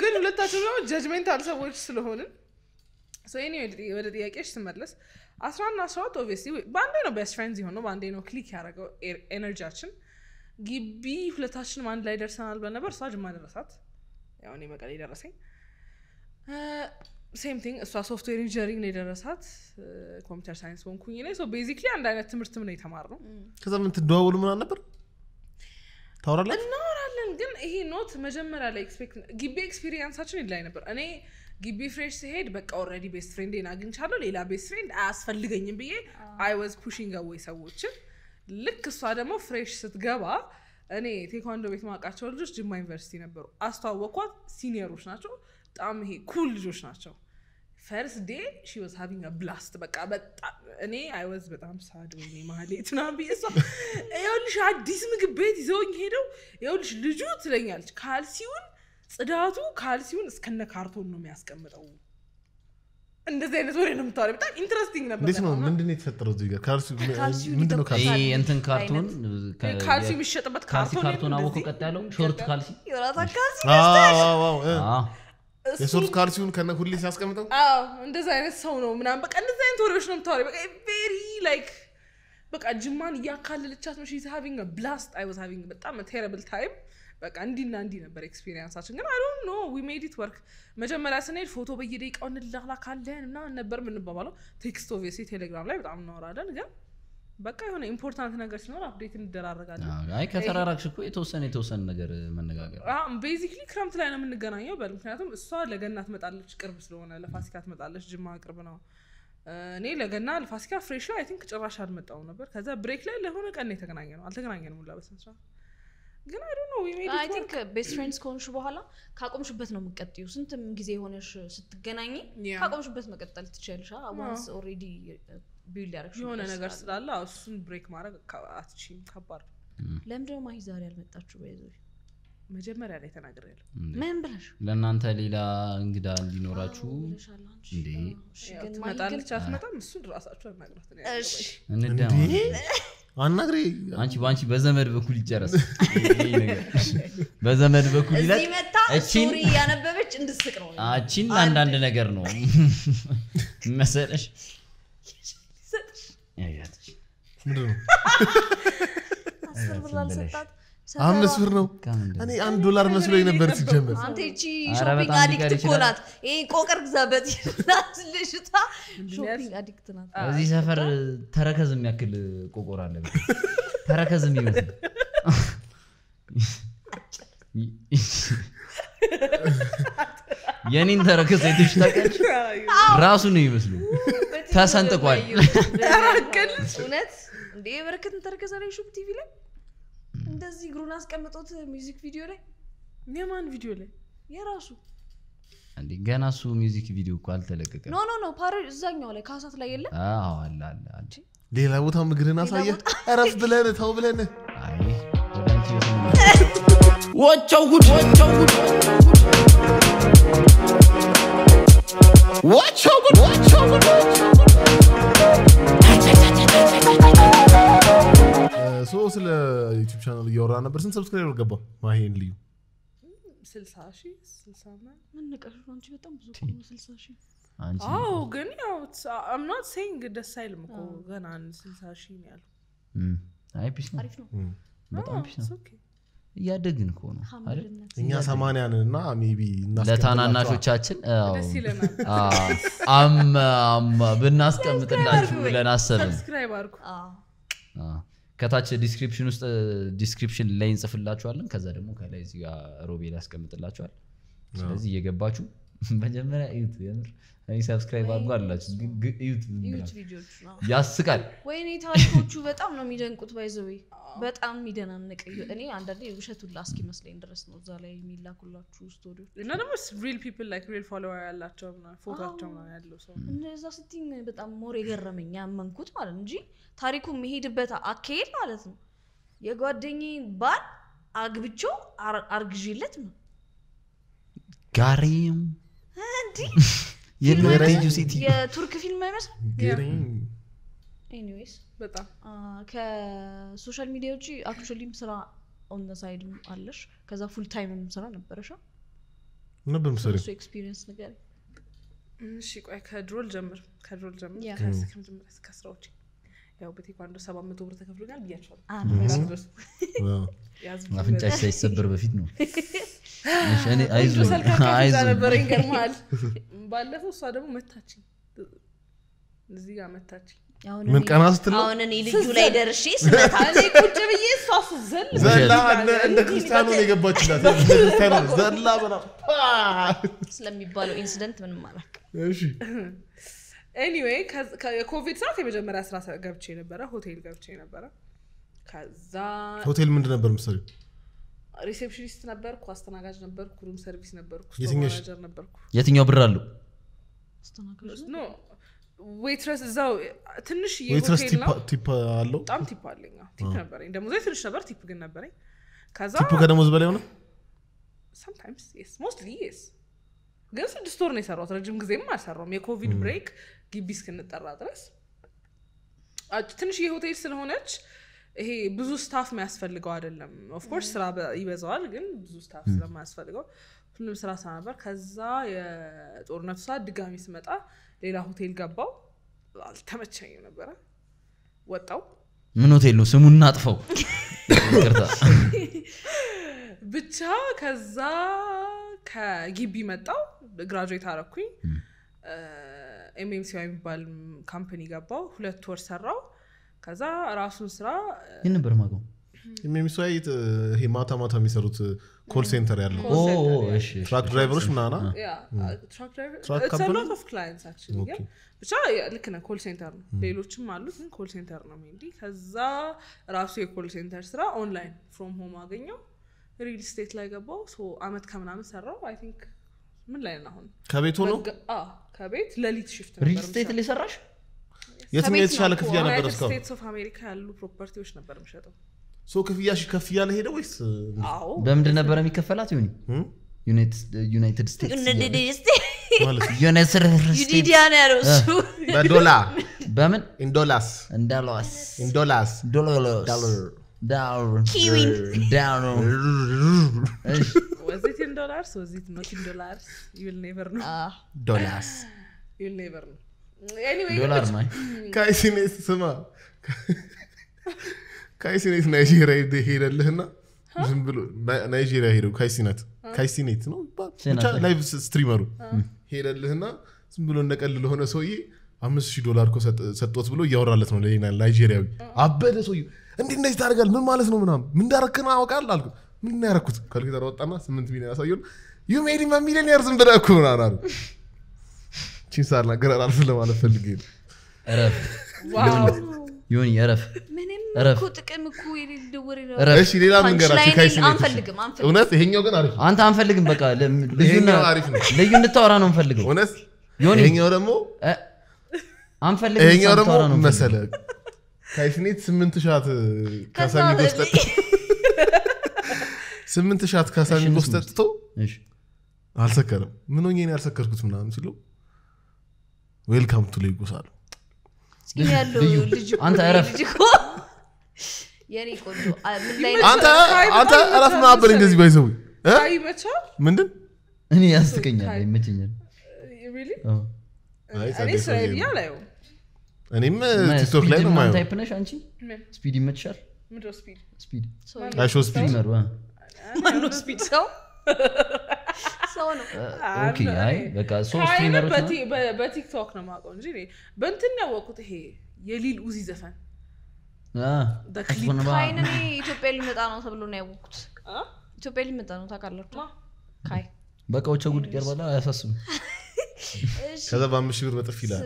ግን ሁለታቸው ደግሞ ጀጅሜንታል ሰዎች ስለሆንን ኔ ወደ ጥያቄዎች ስመለስ አስራና አስራት ኦስ በአንዴ ነው ቤስት ፍሬንድ የሆነው በአንዴ ነው ክሊክ ያደረገው ኤነርጂያችን ግቢ ሁለታችንም አንድ ላይ ደርሰናል በነበር እሷ ጅማ ደረሳት ያው መቀሌ ደረሰኝ ሴም ቲንግ እሷ ሶፍትዌር ኢንጂነሪንግ ነው የደረሳት ኮምፒተር ሳይንስ ሆንኩኝ ነ ቤዚክሊ አንድ አይነት ትምህርት ምን የተማር ነው ከዛ ምን ትደዋወሉ ምን አልነበር ታወራላችሁ እናወራለን። ግን ይሄ ኖት መጀመሪያ ላይ ኤክስፔክት ግቢ ኤክስፒሪየንሳችን ይላይ ነበር። እኔ ግቢ ፍሬሽ ሲሄድ በቃ ኦልሬዲ ቤስት ፍሬንዴን አግኝቻለሁ፣ ሌላ ቤስት ፍሬንድ አያስፈልገኝም ብዬ አይ ወዝ ፑሽንግ አዌይ ሰዎችን። ልክ እሷ ደግሞ ፍሬሽ ስትገባ እኔ ቴኳንዶ ቤት ማውቃቸው ልጆች ጅማ ዩኒቨርሲቲ ነበሩ። አስተዋወኳት። ሲኒየሮች ናቸው። በጣም ይሄ ኩል ልጆች ናቸው። ፈርስት ዴ ሺ ወዝ ሃቪንግ ብላስት በቃ በጣም እኔ አይወዝ በጣም ሳድ ወይ ማህሌት ምናምን ብዬሽ እሷ ይኸውልሽ አዲስ ምግብ ቤት ይዘውኝ ሄደው ይኸውልሽ ልጁ ትለኛለች ካልሲውን ጽዳቱ ካልሲውን እስከነ ካርቶን ነው የሚያስቀምጠው እንደዚህ አይነት ወሬ ነው የምታወራው። በጣም ኢንትረስቲንግ ነበር። እንዴት ነው ምንድን ነው የተፈጠረው? እዚህ ጋር ምንድን ነው ካልሲ እንትን ካርቶን ካልሲ የሚሸጥበት ካልሲ ካርቶን አወኩ ቀጥ ያለው ሾርት ካልሲ የራሳ ካልሲ የሶርስ ካር ሲሆን ከነ ሁሌ ሲያስቀምጠው እንደዚህ አይነት ሰው ነው ምናምን በቃ እንደዚህ አይነት ወሬዎች ነው የምታወሪ በቃ ቬሪ ላይክ በቃ ጅማን እያካልልቻት ነው ሺዝ ሃቪንግ ብላስት አይ ዋዝ ሃቪንግ በጣም ቴረብል ታይም በቃ እንዲና እንዲ ነበር ኤክስፒሪየንሳችን ግን አይ ዶንት ኖ ዊ ሜድ ኢት ወርክ መጀመሪያ ስንሄድ ፎቶ በየደቂቃው እንላላካለን ምናምን ነበር የምንባባለው ቴክስት ኦቪየስሊ ቴሌግራም ላይ በጣም እናወራለን ግን በቃ የሆነ ኢምፖርታንት ነገር ሲኖር አፕዴት እንደራረጋለን። አይ ከተራራቅሽ እኮ የተወሰነ የተወሰነ ነገር መነጋገር ቤዚክሊ ክረምት ላይ ነው የምንገናኘው በል። ምክንያቱም እሷ ለገና ትመጣለች ቅርብ ስለሆነ ለፋሲካ ትመጣለች፣ ጅማ ቅርብ ነው። እኔ ለገና ለፋሲካ ፍሬሽ ላይ አይ ቲንክ ጭራሽ አልመጣሁም ነበር። ከዛ ብሬክ ላይ ለሆነ ቀን የተገናኘ ነው አልተገናኘንም ሁላ በስነ ግን አይ ነው አይ ቲንክ ቤስት ፍሬንድስ ከሆንሽ በኋላ ካቆምሽበት ነው የምትቀጥዩ። ስንትም ጊዜ የሆነሽ ስትገናኝ ካቆምሽበት መቀጠል ትችያለሽ። ዋንስ ኦልሬዲ ቢልድ ያደረግሽ የሆነ ነገር ስላለ እሱን ብሬክ ማድረግ አትችም። ከባድ ነው። ለምንድን ነው ማሂ ዛሬ ያልመጣችሁ? በይዞ መጀመሪያ ላይ ያለ ምን ብለሽ ለእናንተ ሌላ እንግዳ እንዲኖራችሁ ትመጣለች አትመጣም፣ እሱን ራሳችሁ አናግራት። አናግሬ አንቺ በአንቺ በዘመድ በኩል ይጨረስ በዘመድ በኩል ይለት እቺን ያነበበች እንድስቅ ነው። አቺን አንዳንድ ነገር ነው መሰለሽ አምስት ብር ነው እኔ አንድ ዶላር መስሎ ነበር ሲጀምር አንተ ይቺ ሾፒንግ አዲክት እኮ ናት ቆቀር ግዛበት ናት ልሽታ ሾፒንግ አዲክት ናት እዚህ ሰፈር ተረከዝ የሚያክል ቆቆር አለ ተረከዝ የሚመስል የኔን ተረከዝ የትሽ ታቀች ራሱ ነው ይመስሉ ተሰንጥቋል። እውነት እንዴ! በረከት እንተረከዘ ላይ ሹም ቲቪ ላይ እንደዚህ እግሩን አስቀምጦት ሚውዚክ ቪዲዮ ላይ የማን ቪዲዮ ላይ የራሱ እንዴ ገና እሱ ሚውዚክ ቪዲዮ እኮ አልተለቀቀ። ኖ ኖ ኖ ፓሮ እዛኛው ላይ ካሳት ላይ የለ? አዎ አለ አለ አንቺ ሌላ ቦታ ምግርን አሳየህ። እረፍ ብለን ተው ብለን ወቸው ጉድ ወቸው ጉድ Watch ሶ ስለ ዩቲብ ቻናል እያወራ ነበር። ስንት ሰብስክራይበር ገባ ማሄን ልዩ ስልሳ ሺህ ስልሳ ምናምን አንቺ በጣም ብዙ ስልሳ ሺህ አዎ ግን ያው አምናት ሴይንግ ደስ አይልም እኮ ገና ስልሳ ሺህ ነው አሪፍ ነው በጣም ፒስ ነው እያደግን እኮ ነው እኛ ሰማንያን እና ሜቢ ለታናናሾቻችን ብናስቀምጥላችሁ ብለን አሰብን ከታች ዲስክሪፕሽን ውስጥ ዲስክሪፕሽን ላይ እንጽፍላችኋለን ከዛ ደግሞ ከላይ እዚህ ሮቤ ላይ ያስቀምጥላችኋል ስለዚህ እየገባችሁ መጀመሪያ እዩት። የምር እኔ ሰብስክራይብ አድርጎ አላችሁ እዩት። ያስቃል። ወይኔ ታሪኮቹ በጣም ነው የሚደንቁት። ባይዘዌ በጣም የሚደናንቅ እኔ አንዳንዴ ውሸት ሁላ መስለኝ ድረስ ነው እዛ ላይ የሚላኩላችሁ ስቶሪ እና ደግሞ ሪል ፒፕል ላይክ ሪል ፎሎወር ያላቸው ፎቶቸው ነው ያለው ሰው እነዛ ስትይኝ በጣም ሞር የገረመኝ ያመንኩት ማለት እንጂ ታሪኩ የሚሄድበት አካሄድ ማለት ነው የጓደኛዬን ባል አግብቼው አርግዥለት ነው ጋሬም የቱርክ ፊልም አይመስል በጣም ከሶሻል ሚዲያ ውጭ አክቹዋሊም ስራ ኦን ሳይድ አለሽ ከዛ ፉል ታይም ስራ ነበረሻ ነበር ምሳሌ እሱ ነገር እሺ ቆይ ከድሮ ልጀምር ከድሮ ልጀምር ከመጀመሪያ እስከ አስራዎች ያው በቴኳንዶ ሰባ መቶ ብር ተከፍሎኛል ብያቸዋል አፍንጫሽ ሳይሰበር በፊት ነው ነበረኝ ገርመሃል። ባለፈው እሷ ደግሞ መታችኝ፣ እዚህ ጋር መታችኝ። ምን ቀና ስትል አሁን እኔ ልጁ ላይ ደርሼ ቁጭ ብዬ እሷ ስትዘል ዘላ እንደ ክርስቲያኑ ነው የገባችላት ዘላ ስለሚባለው ኢንሲደንት ምንም አላውቅም። ኤኒዌይ የኮቪድ ሰዓት የመጀመሪያ ስራ ገብቼ ነበረ፣ ሆቴል ገብቼ ነበረ። ከዛ ሆቴል ምንድን ነበር ሪሴፕሽኒስት ነበርኩ፣ አስተናጋጅ ነበርኩ፣ ሩም ሰርቪስ ነበርኩ፣ ማናጀር ነበርኩ። የትኛው ብር አለው? ዌትረስ እዛው ትንሽ ዌትረስ ቲፕ አለው። በጣም ቲፕ አለኝ። ቲፕ ነበረኝ፣ ደሞዝ ትንሽ ነበር፣ ቲፕ ግን ነበረኝ። ከዛ ቲፑ ከደሞዝ በላይ ሆነ። ሰምታይምስ የስ ሞስትሊ የስ ግን ስድስት ወር ነው የሰራሁት። ረጅም ጊዜም አልሰራውም። የኮቪድ ብሬክ ግቢ እስክንጠራ ድረስ ትንሽ የሆቴል ስለሆነች ይሄ ብዙ ስታፍ የሚያስፈልገው አይደለም። ኦፍኮርስ ስራ ይበዛዋል፣ ግን ብዙ ስታፍ ስለማያስፈልገው ሁሉም ስራ ስራ ነበር። ከዛ የጦርነቱ ሰዓት ድጋሚ ስመጣ ሌላ ሆቴል ገባው። አልተመቸኝ ነበረ፣ ወጣው። ምን ሆቴል ነው? ስሙ እናጥፈው። ብቻ ከዛ ከጊቢ መጣው፣ ግራጅዌት አረኩኝ። ኤምኤምሲ የሚባል ካምፕኒ ገባው። ሁለት ወር ሰራው። ከዛ ራሱን ስራ ይህ ነበር ማቀው የሚሚሳይት ይሄ ማታ ማታ የሚሰሩት ኮል ሴንተር ያለው ትራክ ድራይቨሮች ምናና ብቻ ልክ ነ ኮል ሴንተር ነው ሌሎችም አሉት ግን ኮል ሴንተር ነው ሜንዲ ከዛ ራሱ የኮል ሴንተር ስራ ኦንላይን ፍሮም ሆም አገኘው ሪል ስቴት ላይ ገባው አመት ከምናምን ሰራው አይ ቲንክ ምን ላይ አሁን ከቤቱ ነው ከቤት ለሊት ሽፍት ሪል ስቴት ሊሰራሽ የትኛው የተሻለ ክፍያ ነበር? እስካሁን ስቴትስ ኦፍ አሜሪካ ያሉ ፕሮፐርቲዎች ነበር የምሸጠው። ሰው ክፍያሽ ከፍ እያለ ሄደ ወይስ በምንድን የሚከፈላት? ይሁን ዩናይትድ ስቴትስ काय सिने ስማ ካይሲኔት ናይጄሪያ ሄደልህ ዝም ብሎ ናይጄሪያ ሄደው ካይሲናት ካይሲኔት ነው ላይቭ ስትሪመሩ ሄደልህና ዝም ብሎ እንደቀል ለሆነ ሰውዬ አምስት ሺህ ዶላር ሰጦት ብሎ እያወራለት ነው ናይጄሪያዊ አበደ ሰውዬ እንዲህ እንደዚህ ታደርጋል ምን ማለት ነው ምናምን ምን እንዳረክን አወቃል አልኩ ምን ያረኩት ካልኩሌተር ወጣና ስምንት ሚሊዮን ያሳየን ዩ ሜድ ሚሊዮን ያርዝም ብለህ እኮ ምናምን አሉ ቺ ሰዓት ነገር ለማለት ፈልጌ ረፍ ዮኒ ረፍ ሌላ መንገራችሁእውነት ይሄኛው ግን አሪፍ አንተ አንፈልግም በቃ ልዩ እንድታወራ ነው እንፈልገው እውነት ይሄኛው ደግሞ አንፈልግም ይሄኛው ደግሞ መሰለ ካይፍኔት ስምንት ሻት ካሳሚ ጎስጠጥ ስምንት ሻት ካሳሚ ጎስጠጥቶ አልሰከረም ምን ሆኜ ያልሰከርኩት ምናምን ሲለው ዌልካም ቱ ሌጎስ አሉ አንተ ረፍ እረፍ ነው እንደዚህ ባይዘው ምንድን እኔ ያስቀኛል ይመቸኛል እኔም ቲክቶክ ላይ ነው ማየው አንቺ ስፒድ ይመችሻል ስፒድ ስፒድ ስፒድ ሰው ነው በቲክቶክ ነው ማቀው እንጂ በንትን ያወቁት ይሄ የሊል ኡዚ ዘፈን ካይን እኔ ኢትዮጵያ ሊመጣ ነው ተብሎ ነው ያወቁት ኢትዮጵያ ሊመጣ ነው ታውቃላችሁ ካይ በቃ ወቸ ጉድ ይቀርባል አያሳስብም ከዛ በአምስት ሺህ ብር በጥፍ ይላል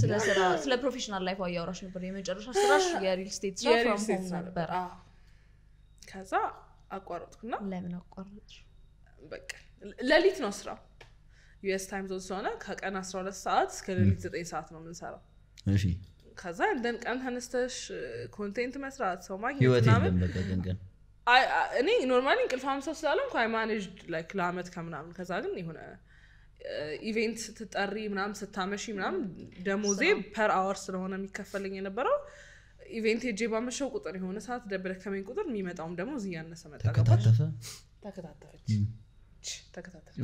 ስለ ስራ ፕሮፌሽናል ላይፍ እያወራሽ ነበር የመጨረሻ ስራሽ የሪል ስቴት ስራ ነበር ከዛ አቋረጥኩና ለምን አቋረጥ በቃ ለሊት ነው ስራው። ዩኤስ ታይም ዞን ስለሆነ ከቀን 12 ሰዓት እስከ ሌሊት ዘጠኝ ሰዓት ነው የምንሰራው። ከዛ እንደን ቀን ተነስተሽ ኮንቴንት መስራት ሰው ማግኘት ምናምን እኔ ኖርማሊ እንቅልፋም ሰው ስላለም ኳይ ማኔጅ ላይክ ለአመት ከምናምን ከዛ ግን የሆነ ኢቬንት ስትጠሪ ምናም ስታመሺ ምናም ደሞዜ ፐር አወር ስለሆነ የሚከፈልኝ የነበረው ኢቨንት ሄጄ ባመሸው ቁጥር የሆነ ሰዓት ደብረ ከመኝ ቁጥር የሚመጣውም ደግሞ እዚህ ያነሰ መጣ። ተከታተፈች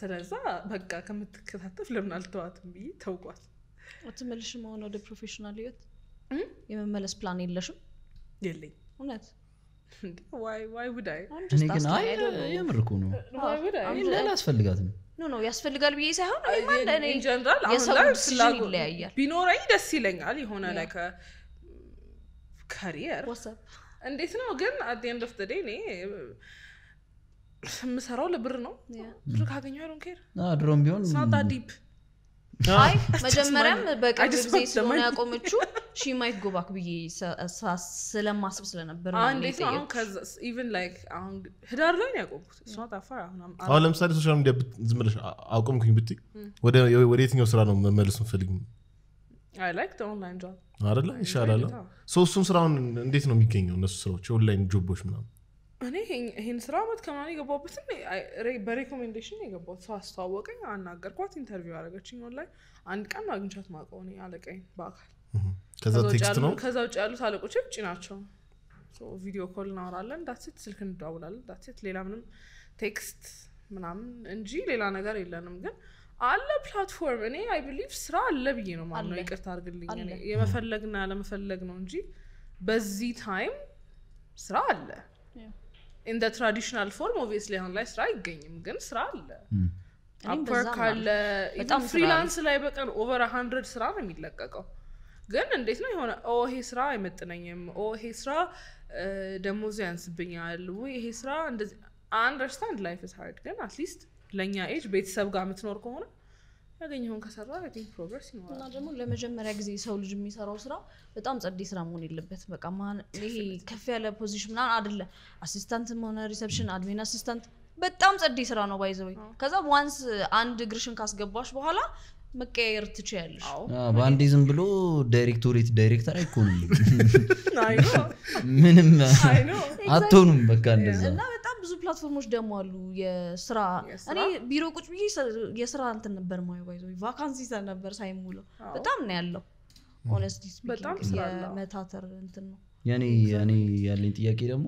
ስለዛ በቃ ከምትከታተፍ ለምን አልተዋትም ብዬ ተውቋል። አትመልሽም? ወደ ፕሮፌሽናል ህይወት የመመለስ ፕላን የለሽም? የለኝ። እውነት ዋይ ውዳይ ነው። ኖ ኖ ያስፈልጋል ብዬ ሳይሆን ኢንጀነራል አሁን ላይ ይለያያል። ቢኖረኝ ደስ ይለኛል የሆነ ላይ ከሪየር እንዴት ነው ግን አት ኤንድ ኦፍ ዴይ እኔ የምሰራው ለብር ነው። ብር ካገኘሁ ዶንት ኬር ድሮም ቢሆን ሳታ ዲፕ አይ መጀመሪያም በቅርብ ጊዜ ስለሆነ ያቆመችው ሺ ማይት ጎባክ ብዬ ስለማስብ ስለነበር እንዴት ህዳር ላይ ያቆምኩት ለምሳሌ ሶሻል ሚዲያ ዝም ብለሽ አቆምኩኝ ብትይ ወደ የትኛው ስራ ነው መመለስ ምፈልግ አይደለ ይሻላል ሶስቱም እሱም ስራውን እንዴት ነው የሚገኘው እነሱ ስራዎች ኦንላይን ጆቦች ምናምን እኔ ይህን ስራ አመት ከምናምን የገባሁበትን በሬኮሜንዴሽን የገባሁት ሰው አስተዋወቀኝ፣ አናገርኳት፣ ኢንተርቪው አደረገችኝ። ኦንላይን አንድ ቀን አግኝቻት ማውቀው እኔ አለቀኝ በአካል ከዛ ውጭ ያሉት አለቆች ውጭ ናቸው። ቪዲዮ ኮል እናወራለን፣ ዳሴት ስልክ እንደዋውላለን፣ ዳሴት ሌላ ምንም ቴክስት ምናምን እንጂ ሌላ ነገር የለንም። ግን አለ ፕላትፎርም እኔ አይ ብሊቭ ስራ አለ ብዬ ነው ነው። ይቅርታ አድርግልኝ የመፈለግና ያለመፈለግ ነው እንጂ በዚህ ታይም ስራ አለ። ኢንደ ትራዲሽናል ፎርም ኦብቪየስሊ አሁን ላይ ስራ አይገኝም፣ ግን ስራ አለ። አፐር ካለ ፍሪላንስ ላይ በቀን ኦቨር ሀንድረድ ስራ ነው የሚለቀቀው። ግን እንዴት ነው የሆነ ኦ ይሄ ስራ አይመጥነኝም፣ ኦ ይሄ ስራ ደሞዙ ያንስብኛል፣ ወይ ይሄ ስራ እንደዚህ አንደርስታንድ ላይፍ ኢዝ ሃርድ። ግን አትሊስት ለእኛ ኤጅ ቤተሰብ ጋር የምትኖር ከሆነ ያገኘውን ከሰራ ቲንክ ፕሮግረስ ይኖራል። እና ደግሞ ለመጀመሪያ ጊዜ ሰው ልጅ የሚሰራው ስራ በጣም ጸዴ ስራ መሆን የለበት። በቃ ይሄ ከፍ ያለ ፖዚሽን ምናምን አደለ። አሲስታንትም ሆነ ሪሰፕሽን፣ አድሚን አሲስታንት በጣም ጸዴ ስራ ነው ባይዘ ወይ። ከዛ ዋንስ አንድ እግርሽን ካስገባሽ በኋላ መቀያየር ትችያለሽ። በአንዴ ዝም ብሎ ዳይሬክቶሬት ዳይሬክተር አይኮኑም፣ ምንም አትሆኑም። በቃ እንደዛ ብዙ ፕላትፎርሞች ደግሞ አሉ። የስራ እኔ ቢሮ ቁጭ ብዬ የስራ እንትን ነበር ማየው ባይዞ ቫካንሲ ነበር ሳይሙለው በጣም ነው ያለው። ኦነስቲ የመታተር እንትን ነው። የኔ እኔ ያለኝ ጥያቄ ደግሞ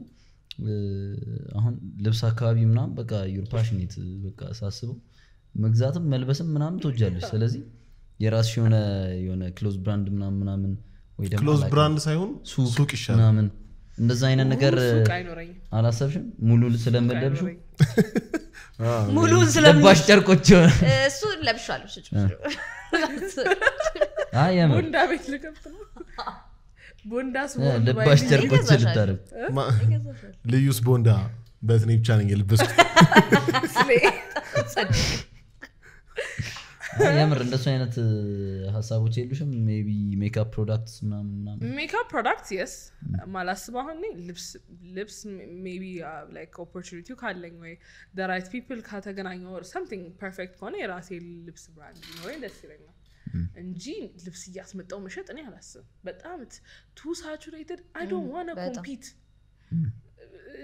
አሁን ልብስ አካባቢ ምናም በቃ ዩር ፓሽኔት በቃ ሳስበው መግዛትም መልበስም ምናምን ትወጃለች። ስለዚህ የራስሽ የሆነ የሆነ ክሎዝ ብራንድ ምናምን ምናምን ወይ ደግሞ ክሎዝ ብራንድ ሳይሆን ሱቅ ምናምን እንደዛ አይነት ነገር አላሰብሽም? ሙሉ ስለምለብሹ ሙሉ ስለባሽ ጨርቆች እሱ ለብሻል። ቦንዳ ቤት ልባሽ ጨርቆች ልታደርግ ልዩስ ቦንዳ በትኔ ብቻ ነኝ የለበስኩት የምር እንደሱ አይነት ሀሳቦች የሉሽም? ቢ ሜካፕ ፕሮዳክት ሜካፕ ፕሮዳክት የስ ማላስብ አሁን ልብስ ቢ ሜቢ ላይክ ኦፖርቹኒቲው ካለኝ ወይ ደራይት ፒፕል ከተገናኘ ወር ሰምቲንግ ፐርፌክት ከሆነ የራሴ ልብስ ብራንድ ወይ ደስ ይለኛል እንጂ ልብስ እያስመጣው መሸጥ እኔ አላስብ በጣም ቱ ሳቹሬትድ አይ ዶንት ዋና ኮምፒት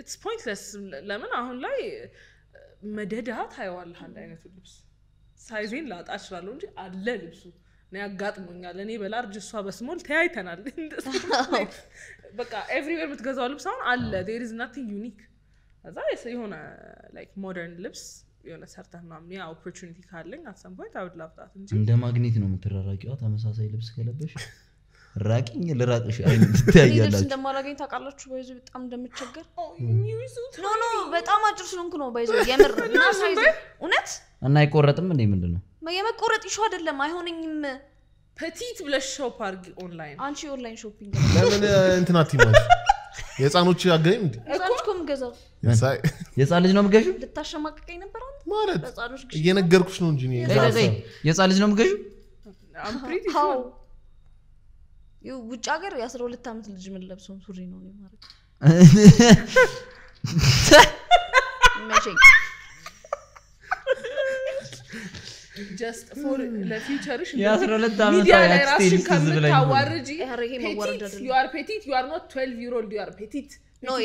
ኢትስ ፖይንትለስ። ለምን አሁን ላይ መደዳ ታየዋልሃል አይነቱ ልብስ ሳይዜን ላጣ እችላለሁ እንጂ አለ ልብሱ እኔ አጋጥሞኛል። እኔ በላርጅ እሷ በስሞል ተያይተናል። በቃ ኤቭሪዌር የምትገዛው ልብስ አሁን አለ ዴር ኢዝ ናቲንግ ዩኒክ። እዛ የሆነ ላይክ ሞደርን ልብስ የሆነ ሰርተህ ምናምን ያ ኦፖርቹኒቲ ካለኝ አት ሰም ፖይንት አይ ውድ ላቭ ዳት እንጂ እንደ ማግኔት ነው የምትራራቂዋ ተመሳሳይ ልብስ ከለበሽ ራቂኝ ልራቅሽ ትያያላችሁ። እንደማላገኝ ታውቃላችሁ። ባይዞ በጣም እንደምቸገር ኖ ኖ በጣም አጭር ስለሆንኩ ነው። ባይዞ የምር እና ሳይዞ እውነት እና አይቆረጥም እንዴ? ምንድን ነው የመቆረጥ ይሾ አይደለም አይሆነኝም። ፐቲት ብለሽ ሾፕ አድርጊ ኦንላይን። አንቺ ኦንላይን ሾፒንግ ለምን እንትና አትይም? የህፃኖች አገኝ እንዴ? የህፃን ልጅ ነው ምገሹ ልታሸማቀቀኝ ነበር ማለት እየነገርኩሽ ነው እንጂ የህፃን ልጅ ነው ምገሹ ውጭ ሀገር የአስራ ሁለት ዓመት ልጅ የምንለብሰውን ሱሪ ነው ማለት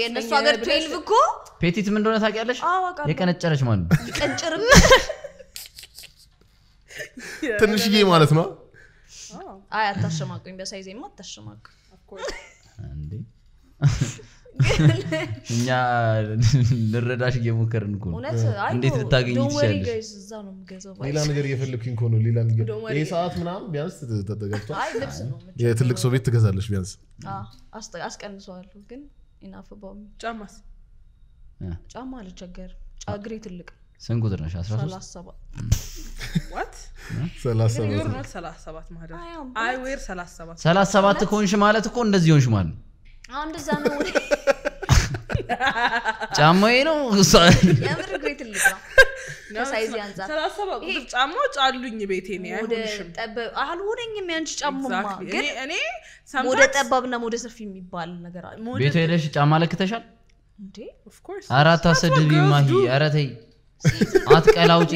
የእነሱ ሀገር ፔቲት ምን እንደሆነ ታውቂያለሽ? የቀነጨረች ማለት ነው። ትንሽዬ ማለት ነው። አይ አታሸማቁኝ። በሳይዜማ አታሸማቁ እንዴ! እኛ ልረዳሽ እየሞከርን እኮ እንዴት ልታገኝ ትችላለሽ? ሌላ ነገር እየፈለግኩኝ እኮ ሌላ ነገር ይሄ ሰዓት ምናምን ቢያንስ ተጠገብቷል። የትልቅ ሰው ቤት ትገዛለሽ ቢያንስ አስቀንሰዋለሁ። ግን ኢናፍባው ጫማስ ጫማ አልቸገርም። እግሬ ትልቅ ስንት ቁጥር ነሽ? አስራ ሶስት ሰላሳ ሰባት ከሆንሽ ማለት እኮ እንደዚህ ሆንሽ ማለት ነው ጫማዬ ነው ጫማዎች አሉኝ ቤቴ አልሆነኝም ያንቺ ጫማማ ወደ ጠባብና ወደ ሰፊ የሚባል ነገር ቤቱ ሄደሽ ጫማ ለክተሻል አራት አሰድቢ ማሂ አረተይ አትቀላውጪ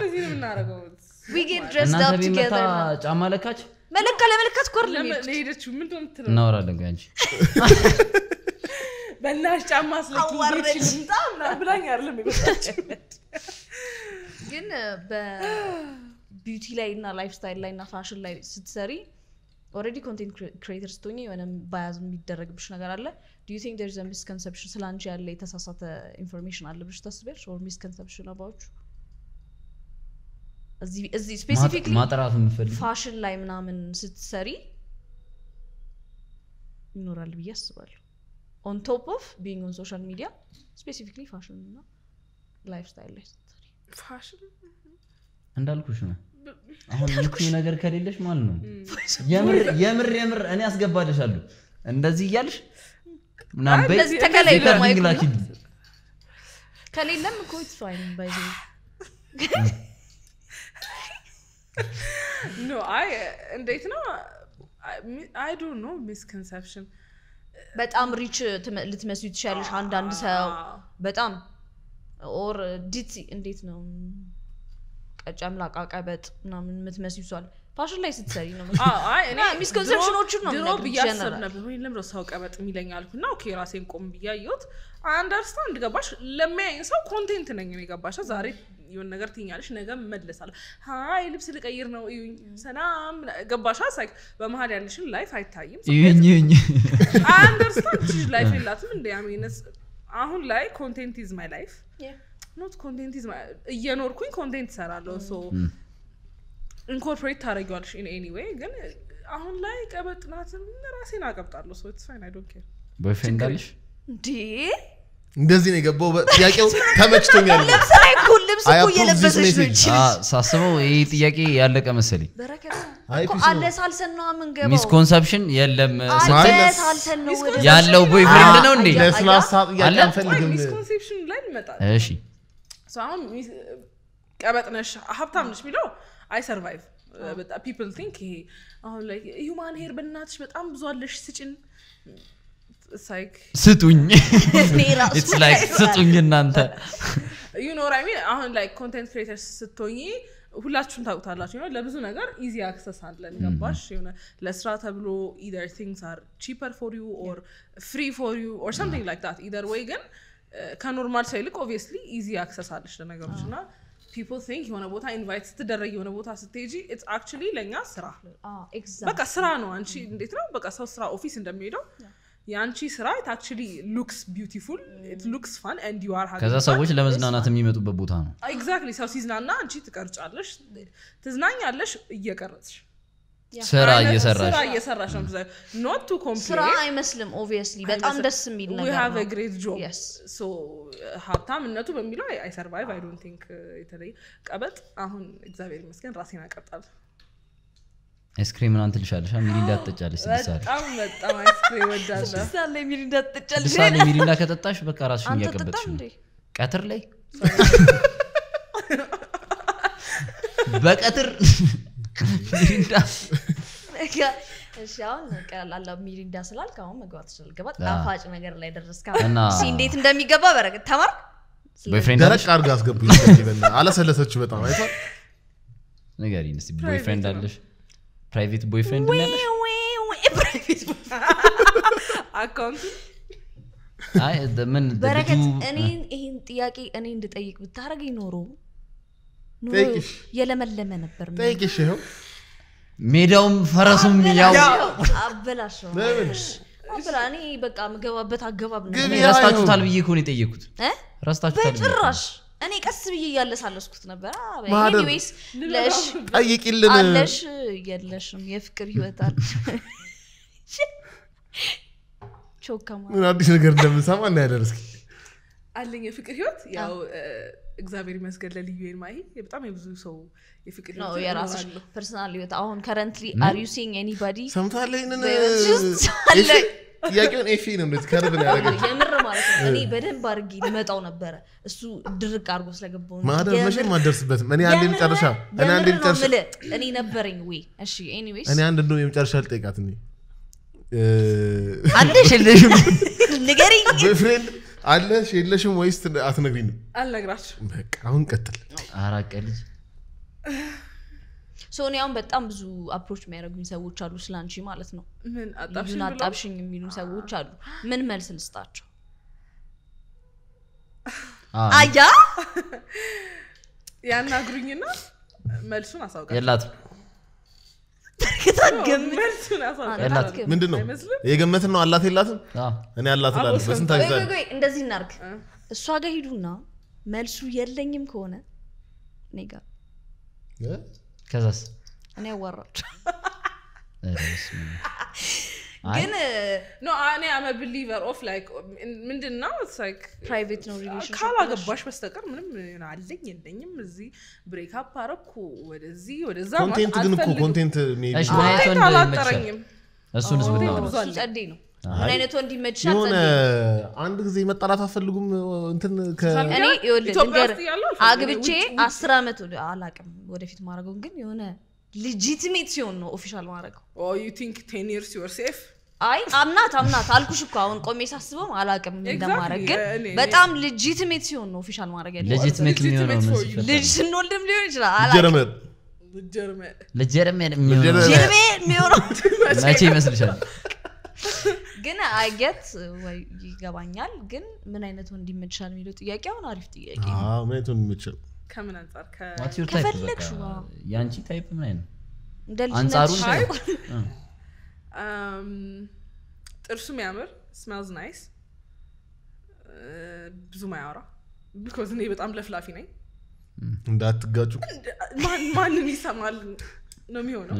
እንደዚህ ነው የምናደርገው። ጫማ ለካች መለካ ለመለካት ኮር ለሄደችው ምን እናወራለን። በናሽ ጫማ ግን በቢዩቲ ላይ እና ላይፍ ስታይል ላይ እና ፋሽን ላይ ስትሰሪ ኦልሬዲ ኮንቴንት ክሬተር የሆነ ባያዝ የሚደረግብሽ ነገር አለ። ሚስኮንሰፕሽን ስለ አንቺ ያለ የተሳሳተ ኢንፎርሜሽን አለ ብለሽ ታስቢያለሽ? ሚስኮንሰፕሽን አባዎቹ እዚህ ስፔሲፊክ ማጥራት የምፈልግ ፋሽን ላይ ምናምን ስትሰሪ ይኖራል ብዬ አስባለሁ ኦን ቶፕ ኦፍ ቢንግ ኦን ሶሻል ሚዲያ ስፔሲፊክሊ ፋሽን እና ላይፍ ስታይል ላይ ስትሰሪ ፋሽን እንዳልኩሽ ነው አሁን ምቹ ነገር ከሌለሽ ማለት ነው የምር የምር የምር እኔ አስገባልሻለሁ እንደዚህ እያልሽ ምናምን በይ ሪከርዲንግ ላኪልኝ ከሌለም እኮ ይትፋይን ባይዘ ኖ አይ እንዴት ነው አይ ዶንት ኖ ሚስኮንሰፕሽን በጣም ሪች ልትመስሉ ትችላለሽ አንዳንድ ሰው በጣም ኦር ዲቲ እንዴት ነው ቀጨም ላቃቀበጥ ምናምን የምትመስል ይሷል ፋሽን ላይ ስትሰሪ ነው ሚስኮንሰፕሽኖቹን ነው ድሮ ብያስብ ነበር ወይ ለምደ ሰው ቀበጥ የሚለኝ አልኩና ኦኬ ራሴን ቆም ብያየሁት አንደርስታንድ ገባሽ ለሚያየኝ ሰው ኮንቴንት ነኝ ነው የገባሽ ዛሬ የሆነ ነገር ትኛለሽ ነገ መለሳለሁ ሀይ ልብስ ልቀይር ነው እዩኝ ሰላም ገባሻ ሳይ በመሀል ያለሽን ላይፍ አይታይም ይኝ አንደርስታንድ ላይፍ የላትም እንደ ያሜነት አሁን ላይ ኮንቴንት ኢዝ ማይ ላይፍ ኖት ኮንቴንት እየኖርኩኝ ኮንቴንት እሰራለሁ ሶ ኢንኮርፖሬት ታደረጊዋለሽ ኢን ኤኒዌይ ግን አሁን ላይ ቀበጥናትን ራሴን አቀብጣለሁ ሰው ትስፋይን አይ ዶንት ኬር እንዴ እንደዚህ ነው የገባው ጥያቄው ተመችቶኛል ልብስ ላይ እኮ ልብስ እኮ እየለበሰች ነው ሳስበው ይህ ጥያቄ ያለቀ መሰለኝ አለ ሳልሰን ነው የምንገባው ሚስኮንሰፕሽን የለም ሳልሰን ነው ያለው ቦይፍሬንድ ነው እንዴ ለስላሳ ጥያቄ አንፈልግም ላይ እንመጣለን እሺ አሁን ቀበጥነሽ ሀብታም ነሽ የሚለው አይ ሰርቫይቭ በጣም ፒፕል ቲንክ ይሄ አሁን ላይ ሂውማን ሄር በእናትሽ በጣም ብዙ አለሽ ስጭን ስጡኝ ስጡኝ እናንተ ዩኖር አሁን ላይ ኮንቴንት ክሬተርስ ስትሆኝ ሁላችሁም ታውቁታላችሁ ለብዙ ነገር ኢዚ አክሰስ አለን ገባሽ ሆነ ለስራ ተብሎ ኢደር ቲንግስ አር ቺፐር ፎር ዩ ኦር ፍሪ ፎር ዩ ኦር ሰምቲንግ ላይክ ዳት ኢደር ወይ ግን ከኖርማል ሰው ይልቅ ኦብቪየስሊ ኢዚ አክሰስ አለች ለነገሮች እና ፒፕል ቲንክ የሆነ ቦታ ኢንቫይት ስትደረግ የሆነ ቦታ ስትሄጂ ኢትስ አክቹሊ ለእኛ ስራ ah, በቃ ስራ ነው። አንቺ እንዴት ነው በቃ ሰው ስራ ኦፊስ እንደሚሄደው የአንቺ ስራ ኢት አክቹሊ ሉክስ ቢዩቲፉል ኢት ሉክስ ፋን ኤንድ ዩ አር ከዛ ሰዎች ለመዝናናት የሚመጡበት ቦታ ነው። ኤግዛክትሊ ሰው ሲዝናና አንቺ ትቀርጫለሽ፣ ትዝናኛለሽ እየቀረጽሽ ስራ እየሰራሽ እየሰራሽ ነው ኖት ቱ ስራ አይመስልም ኦብቪየስሊ በጣም ደስ የሚል ነገር ሀቭ ግሬት ጆብ ሶ እነቱ በሚለው አይ ሰርቫይቭ አይ ዶንት ቲንክ የተለየ ቀበጥ አሁን እግዚአብሔር ይመስገን ራሴን አቀጣል አይስክሪም ምናምን ትልሻለሽ ሚሪንዳ ትጠጫለሽ ስድስት ሰዓት ሚሪንዳ ከጠጣሽ በቃ ራስሽን እያቀበጥሽ ቀትር ላይ በቀትር ሚሪንዳ እሺ አሁን ሚሪንዳ ስላልክ አሁን መግባት ትችላል። ገባ ጣፋጭ ነገር ላይ ደረስካ። እንዴት እንደሚገባ በረግ ተማር። አስገቡ። አለሰለሰች በጣም ቦይፍሬንድ አለሽ? ፕራይቬት ቦይፍሬንድ ያለሽ? አካውንት ምን በረከት፣ እኔ ይህን ጥያቄ እኔ እንድጠይቅ ብታረገኝ ይኖረው የለመለመ ነበር። ጠይቅሽ ይኸው ሜዳውም ፈረሱም ያው አበላሸው። በቃ ምገባበት አገባብ ነው። ረስታችሁታል ብዬ ከሆነ የጠየኩት ረስታችሁታል። በጭራሽ እኔ ቀስ ብዬ እያለሳለስኩት ነበር። ኤኒዌይስ ለሽ ጠይቂልን አለሽ የለሽም የፍቅር ህይወት ምን አዲስ ነገር እንደምንሰማ እናያደርስክ አለኝ የፍቅር ህይወት ያው እግዚአብሔር ይመስገን ለልዩ ማ በጣም የብዙ ሰው የፍቅር ነው የራስሽ ህይወት አሁን ከረንትሊ አር ዩ ሲንግ ኤኒባዲ ጥያቄውን ኤፊ ነው ከርብ ነው የምር ማለት ነው እኔ በደንብ አድርጌ ልመጣው ነበረ እሱ ድርቅ አድርጎ ስለገባው ማደር እኔ እኔ እኔ ነበረኝ ወይ እሺ ኤኒዌይስ እኔ አንድ የመጨረሻ ልጠይቃት እኔ ንገሪኝ ፍሬንድ አለሽ የለሽም ወይስ አትነግሪንም? አልነግራችሁ። አሁን ቀጥል። አራቀ ልጅ ሶኒ አሁን በጣም ብዙ አፕሮች የሚያደርጉኝ ሰዎች አሉ፣ ስለ አንቺ ማለት ነው። ምን አጣብሽኝ የሚሉ ሰዎች አሉ። ምን መልስ ልስጣቸው? አያ ያናግሩኝና መልሱን አሳውቃለሁ። የላትም ምንድን ነው የገመትን ነው አላት የላትም እኔ አላት እላለሁ በስንት እንደዚህ እናርግ እሷ ጋር ሂዱና መልሱ የለኝም ከሆነ እኔ ጋር ከዛስ እኔ ያዋራቸው ግን ኖ እኔ አመ ብሊቨር ኦፍ ላይክ ምንድን ነው ፕራይቬት ነው ካላገባሽ በስተቀር ምንም አለኝ የለኝም እዚህ ብሬክ አፕ አረኩ ወደዚህ ወደዛ ኮንቴንት ግን እኮ ኮንቴንት አላጠረኝም እሱን ነው ጸዴ ነው ምን አይነት ወንድ ይመችሻል አንድ ጊዜ መጣላት አፈልጉም እንትን አግብቼ አስር አመት አላቅም ወደፊት ማድረገውን ግን የሆነ ሊጂቲሜት ሲሆን ነው ኦፊሻል ማድረገው oh, አይ አምናት አምናት አልኩሽ እኮ አሁን ቆሜ ሳስበው አላቅም እንደማድረግ ግን በጣም ሊጂትሜት ሲሆን ነው ኦፊሻል ማድረግ ያለሌጂቲሜት ልጅ ስንወልድም ሊሆን ይችላል አላቅም ለጀርመን ይመስልሻል ግን አይገት ወይ ይገባኛል ግን ምን አይነት ወንድ ይመችሻል የሚለው ጥያቄ አሁን አሪፍ ጥያቄ ምን አይነት ወንድ ይመችሻል ከምን አንጻር ከፈለግሽ የአንቺ ታይፕ ምን አይነት አንጻሩ ጥርሱ የሚያምር ስሜልዝ ናይስ ብዙ ማያወራ ቢኮዝ እኔ በጣም ለፍላፊ ነኝ እንዳትጋጩ ማንም ይሰማል ነው የሚሆነው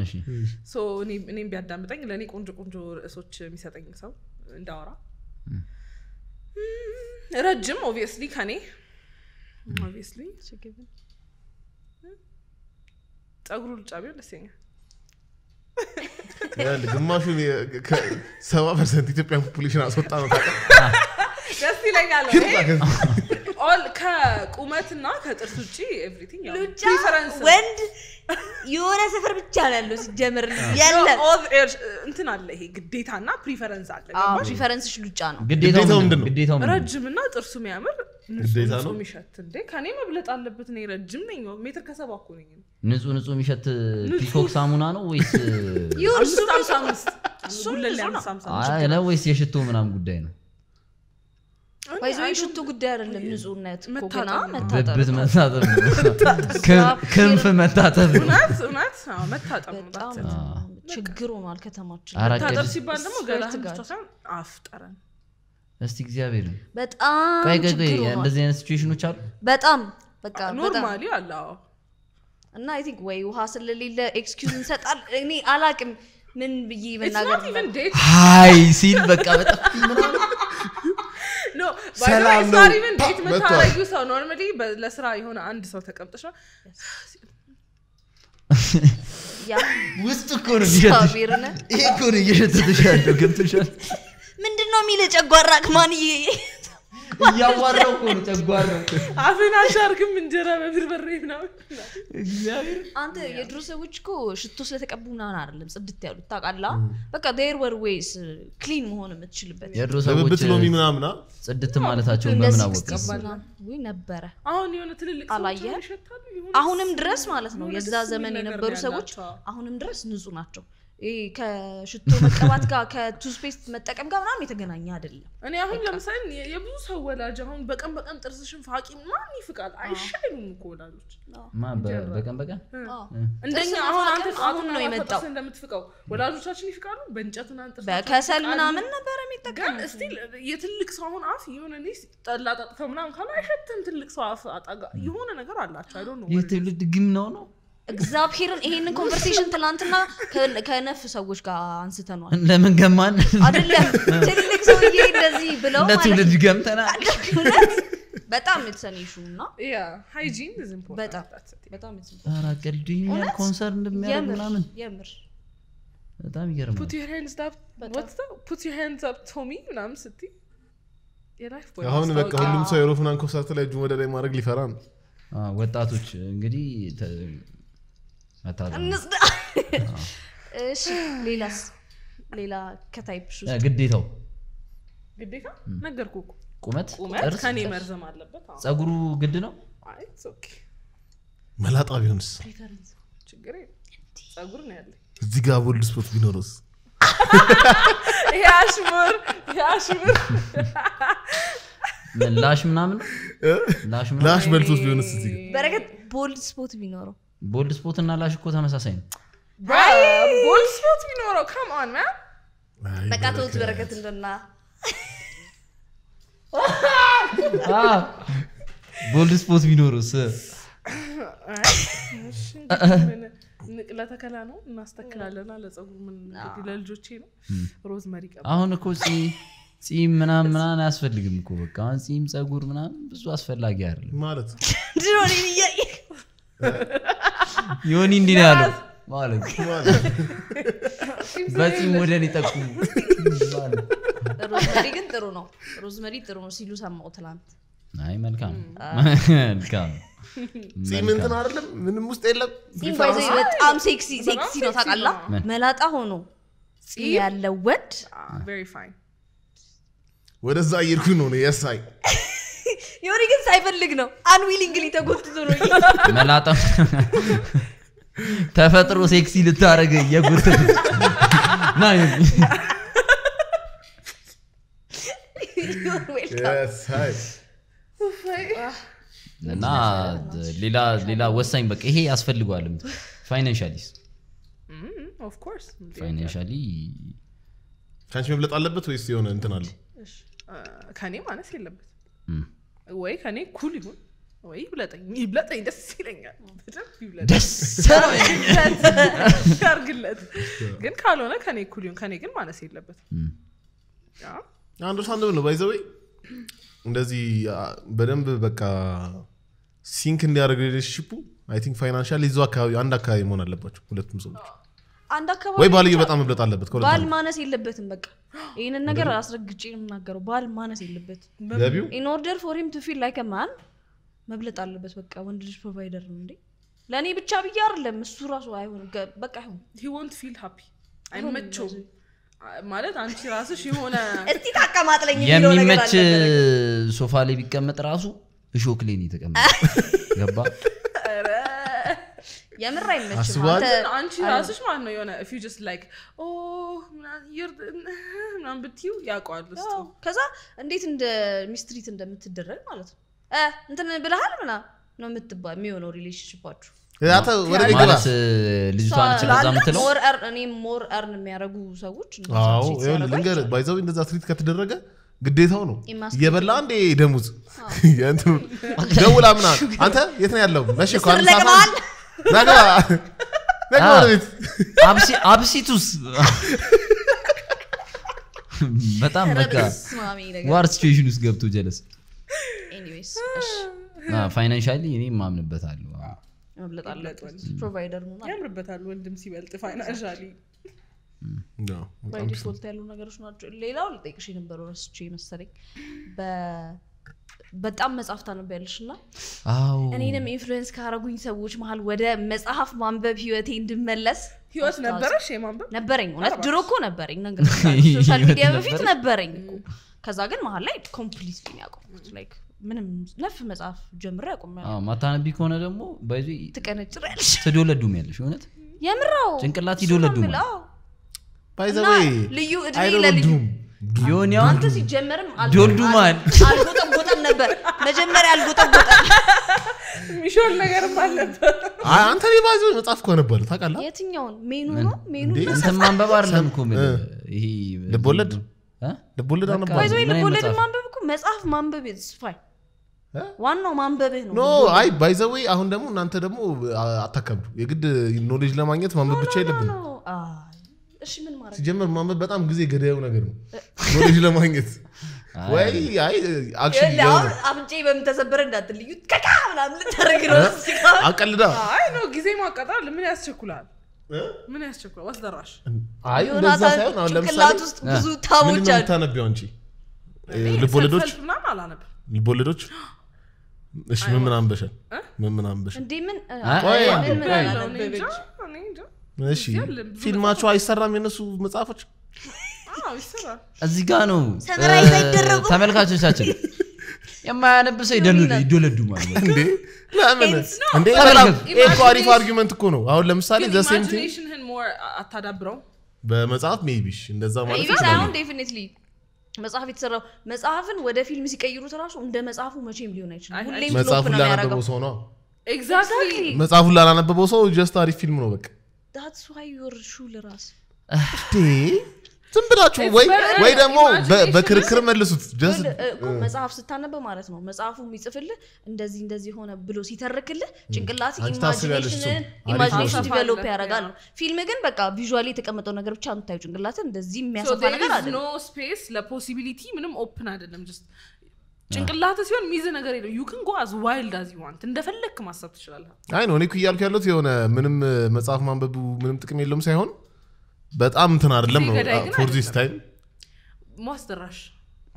እኔም ቢያዳምጠኝ ለእኔ ቆንጆ ቆንጆ ርዕሶች የሚሰጠኝ ሰው እንዳወራ ረጅም ኦብቪየስሊ ከኔ ኦብቪስሊ ጸጉሩ ልጫ ቢሆን ደስ ይለኛል። ሰባ ፐርሰንት ኢትዮጵያን ፖፑሌሽን አስወጣ ነው ደስ ይለኛል። ከቁመትና ከጥርስ ውጭ ኤቭሪቲንግ ሉጫ ወንድ የሆነ ብቻ ነው ያለው። ሲጀምር እንትን አለ ይሄ ግዴታና ፕሪፈረንስ አለ። ፕሪፈረንስሽ ሉጫ ነው። ግዴታው ምንድን ነው? ረጅምና ጥርሱ የሚያምር ግዴታ ነው የሚሸት እንዴ? ከኔ መብለጥ አለበት። እኔ ረጅም ነኝ፣ ሜትር ከሰባ እኮ ነኝ። ንጹህ ንጹህ የሚሸት ፒኮክ ሳሙና ነው ወይስ ነው ወይስ የሽቶ ምናምን ጉዳይ ነው? ወይዞ ጉዳይ አይደለም። ንጹህነት መታጠብ ክንፍ መታጠብ ችግር ሆኗል ከተማችን። ሲባል ደግሞ እስቲ እግዚአብሔር በጣም ቆይ እንደዚህ አይነት ሲቹዌሽኖች አሉ በጣም በቃ ኖርማሊ አለ እና አይ ቲንክ ወይ ውሃ ስለሌለ ኤክስኪውዝ እንሰጣል እኔ አላቅም ምን ብዬ መናገር ሀይ ሲል በቃ በጣም ምናምን ሰው ኖርማሊ ለስራ የሆነ አንድ ሰው ተቀምጠሽ ነው ውስጥ እኮ ነው ይሄ እኮ ነው እየሸተተሻ ያለው ገብቶሻል ምንድን ነው የሚል ጨጓራ አቅማን እያዋራው እኮ ነው ጨጓራ አፍን አሻርክም እንጀራ በብርበሬ ምናምን አንተ የድሮ ሰዎች እኮ ሽቶ ስለተቀቡ ምናምን አይደለም ጽድት ያሉት ታውቃላ በቃ ዴር ወር ዌይስ ክሊን መሆን የምትችልበት የድሮ ሰዎች ሎሚ ምናምና ጽድት ማለታቸውን በምን አወቀ ነበረ አሁን የሆነ ትልልቅ አላየ አሁንም ድረስ ማለት ነው የዛ ዘመን የነበሩ ሰዎች አሁንም ድረስ ንጹህ ናቸው ከሽቶ መቀባት ጋር ከቱስፔስት መጠቀም ጋር ምናምን የተገናኘ አይደለም። እኔ አሁን ለምሳሌ የብዙ ሰው ወላጅ አሁን በቀን በቀን ጥርስሽን ፋቂ ማን ይፍቃል? አይሻሉም እኮ ወላጆች በቀን በቀን እንደኛ አሁን አንተ አሁን ነው የመጣው እንደምትፍቀው ወላጆቻችን ይፍቃሉ። በእንጨት ምናምን በከሰል ምናምን ነበረ የሚጠቀም ስቲል የትልቅ ሰው አሁን አፍ የሆነ ኒስ ጠላ ጠጥተው ምናምን ካሉ አይሸትም። ትልቅ ሰው አፍ አጣጋ የሆነ ነገር አላቸው። አይ ነው ይህ ትውልድ ግም ነው ነው እግዚአብሔርን ይሄንን ኮንቨርሴሽን ትላንትና ከነፍ ሰዎች ጋር አንስተነዋል። ለምን ገማን አይደለም ትልቅ ሰውዬ እንደዚህ ብለው እንደ ገምተናል። በጣም የተሰኔ ሹ እና እንደሚያደርግ ምናምን የምር በጣም ይገርማል። ቶሚ ምናምን ስትይ አሁን በቃ ሁሉም ሰው የሮፍናን ኮሳት ላይ እጁን ወደ ላይ ማድረግ ሊፈራ ነው። ወጣቶች እንግዲህ ሌላስ ሌላ ከታይፕሽ ግዴታው ግዴታ ነገርኩ ቁመት ከኔ መርዘም አለበት ጸጉሩ ግድ ነው መላጣ ቢሆንስ ጸጉር ነው ያለ እዚህ ጋር ቦልድ ስፖት ቢኖረስ ላሽ ምናምን ላሽ በልቶስ ቢሆንስ እዚህ በረከት ቦልድ ስፖርት ቢኖረው ቦልድ ስፖት እና ላሽ እኮ ተመሳሳይ ነው ቦልድ ስፖት ቢኖረው ከምኦን ማ በቃ ተውት በረከት እንደና ቦልድ ስፖት ቢኖረው ስ ንቅለ ተከላ ነው እናስተክላለና ለጸጉር ምን ለልጆቼ ነው ሮዝ መሪ አሁን እኮ ጺም ምናም ምናን አያስፈልግም እኮ በቃ አሁን ጺም ጸጉር ምናም ብዙ አስፈላጊ አይደለም ማለት ነው ድሮ ዮኒ እንዲህ ነው ያለው ማለት በፂም ወደ እኔ ጠቁሙ ሮዝመሪ ግን ጥሩ ነው ሮዝመሪ ጥሩ ነው ሲሉ ሰማው ትላንት አይ መልካም መልካም አይደለም ምንም ውስጥ የለም በጣም ሴክሲ ሴክሲ ነው ታቃላ መላጣ ሆኖ ፂም ያለው ወንድ ወደዛ እየሄድኩኝ ነው የሆነ ግን ሳይፈልግ ነው አንዊሊንግሊ ተጎትቶ ነው መላጠ ተፈጥሮ ሴክሲ ልታደረግ እየጎትት ና እና ሌላ ወሳኝ በቃ ይሄ ያስፈልገዋል ፋይናንሻሊስ ፋይናንሻሊ ከአንቺ መብለጥ አለበት ወይስ የሆነ እንትን አለ ከኔ ማነስ የለበት ወይ ከኔ ኩል ይሁን ወይ ይብለጠኝ ይብለጠኝ ደስ ይለኛል ግን ካልሆነ ከኔ ኩል ይሁን ከኔ ግን ማነስ የለበትም አንደርስታንድብል ነው ባይዘወይ እንደዚህ በደንብ በቃ ሲንክ እንዲያደርግ ሪሌሽንሽፑ አይ ቲንክ ፋይናንሻል ይዞ አካባቢ አንድ አካባቢ መሆን አለባቸው ሁለቱም ሰዎች አንድ አካባቢ ወይ ባልዩ በጣም መብለጥ አለበት። ባል ማነስ የለበትም። በቃ ይህንን ነገር አስረግጬ የምናገረው ባል ማነስ የለበትም። ኢን ኦርደር ፎር ሂም ቱ ፊል ላይክ ማን መብለጥ አለበት። በቃ ወንድ ልጅ ፕሮቫይደር ነው እንዴ? ለእኔ ብቻ ብዬ አይደለም። እሱ ራሱ አይሆን በቃ ይሁን። ሂ ወንት ፊል ሃፒ አይመቸውም ማለት አንቺ ራስሽ የሆነ እስቲ ታቀማጥለኝ የሚመች ሶፋ ላይ ቢቀመጥ ራሱ እሾክ ላይ ነው የተቀመጠ ገባ የምር አይመችም። አንቺ ራስሽ ማለት ነው የሆነ ጀስት ላይክ oh, ምናምን ብትዩ ያውቀዋል ከዛ እንዴት እንደ ሚስትሪት እንደምትደረግ ማለት ነው እንትን ብለሃል ምናምን ነው የምትባ የሚሆነው ሪሌሽንሽፓችሁ እንደዛ ትሪት ከተደረገ ግዴታው ነው። እየበላ አንዴ ደሙዝ ደውላ ምናምን አንተ የት ነው ያለው መቼ 中は、中は አብሲ አብሲቱስ በጣም በቃ ዋር ሲቹዌሽን ውስጥ ገብቶ ጀለስ ፋይናንሻሊ እኔ ማምንበታለሁ ፕሮቫይደር ያምርበታል ወንድም ሲበልጥ ፋይናንሻሊ ባይ ያሉ ነገሮች ናቸው ሌላው ልጠይቅሽ የነበረው ረስቼ መሰለኝ በጣም መጽሐፍ ታነቢያለሽ እና እኔንም ኢንፍሉዌንስ ካረጉኝ ሰዎች መሀል ወደ መጽሐፍ ማንበብ ህይወቴ እንድመለስ ህይወት ነበረሽ የማንበብ ነበረኝ እውነት ድሮ እኮ ነበረኝ ነገር ሶሻል ሚዲያ በፊት ነበረኝ ከዛ ግን መሀል ላይ ኮምፕሊት ነው ያቆምኩት ላይክ ምንም ነፍ መጽሐፍ ጀምረ ያቆም ማታነቢ ከሆነ ደግሞ ባይዚ ትቀነጭራለሽ ትዶለዱም ያለሽ እውነት የምራው ጭንቅላት ይዶለዱም ባይዘ ልዩ እድሜ ለልዩ ዮኒ አንተ ሲጀመርም ዶልዱማን አልጎጠጎጠም ነበር መጀመሪያ አልጎጠጎጠም አልነበር አንተ መጽሐፍ እኮ ነበር ታውቃለህ የትኛውን ሜኑ ነው ሜኑ ማንበብ አይደለም እኮ ልቦለድ ልቦለድ ልቦለድ ማንበብ እኮ መጽሐፍ ማንበብ ስፋይ ዋናው ማንበብህ ነው ኖ አይ አሁን ደግሞ እናንተ ደግሞ አታከብዱ የግድ ኖሌጅ ለማግኘት ማንበብ ብቻ የለብን እሺ ምን ማድረግ ሲጀምር ማመድ በጣም ጊዜ ገደያው ነገር ነው ኖሌጅ ለማግኘት ወይ አይ አክሽን በምን ተሰበረ እንዳትልዩ ከካ ምናምን ልታደርግ ነው አቀልዳ አይ ነው ጊዜ ማቃጠል ምን ያስቸኩላል ምን ያስቸኩላል አስደራሽ አይ እንደዛ ሳይሆን አሁን ለምሳሌ ውስጥ ብዙ ታቦች አሉ ታነቢው አንቺ ልቦለዶች ልቦለዶች እሺ ምን ምን አንበሻል ምን ምን አንበሻል እንዴ ምን እሺ ፊልማቸው አይሰራም የነሱ መጽሐፎች እዚህ ጋ ነው ተመልካቾቻችን የማያነብ ሰው ይዶለዱ ለምን አሪፍ አርጊመንት እኮ ነው አሁን ለምሳሌ ዘሴምቲንግ አታዳብረው በመጽሐፍ ሜቢሽ እንደዛ ማለት መጽሐፍ የተሰራው መጽሐፍን ወደ ፊልም ሲቀይሩት ራሱ እንደ መጽሐፉ መቼም ሊሆን አይችልም። መጽሐፉን ላላነበበው ሰው ነው መጽሐፉን ላላነበበው ሰው ጀስት አሪፍ ፊልም ነው በቃ ዳትስ ዋይ ዩር ሹል ራስ እንዴ ዝም ብላችሁ ወይ ወይ ደግሞ በክርክር መልሱት። uh, መጽሐፍ ስታነበ ማለት ነው መጽሐፉ የሚጽፍልህ እንደዚህ እንደዚህ ሆነ ብሎ ሲተርክልህ ጭንቅላት ኢማጂኔሽን ዲቨሎፕ ያደርጋል ነው። ፊልም ግን በቃ ቪዥዋሊ የተቀመጠው ነገር ብቻ ምታዩ ጭንቅላትን እንደዚህ የሚያሰፋ ነገር አለ። ኖ ስፔስ ለፖሲቢሊቲ ምንም ኦፕን አይደለም ጀስት ጭንቅላት ሲሆን ሚዝ ነገር የለው ዩ ክን አዝ ዋይልድ አዝ ዋንት እንደፈለግክ ማሰብ ትችላለህ። አይ ነው እኔ እኮ እያልኩ ያለሁት የሆነ ምንም መጽሐፍ ማንበቡ ምንም ጥቅም የለውም ሳይሆን በጣም እንትን አይደለም ነው ፎር ዚስ ታይም ማስደራሽ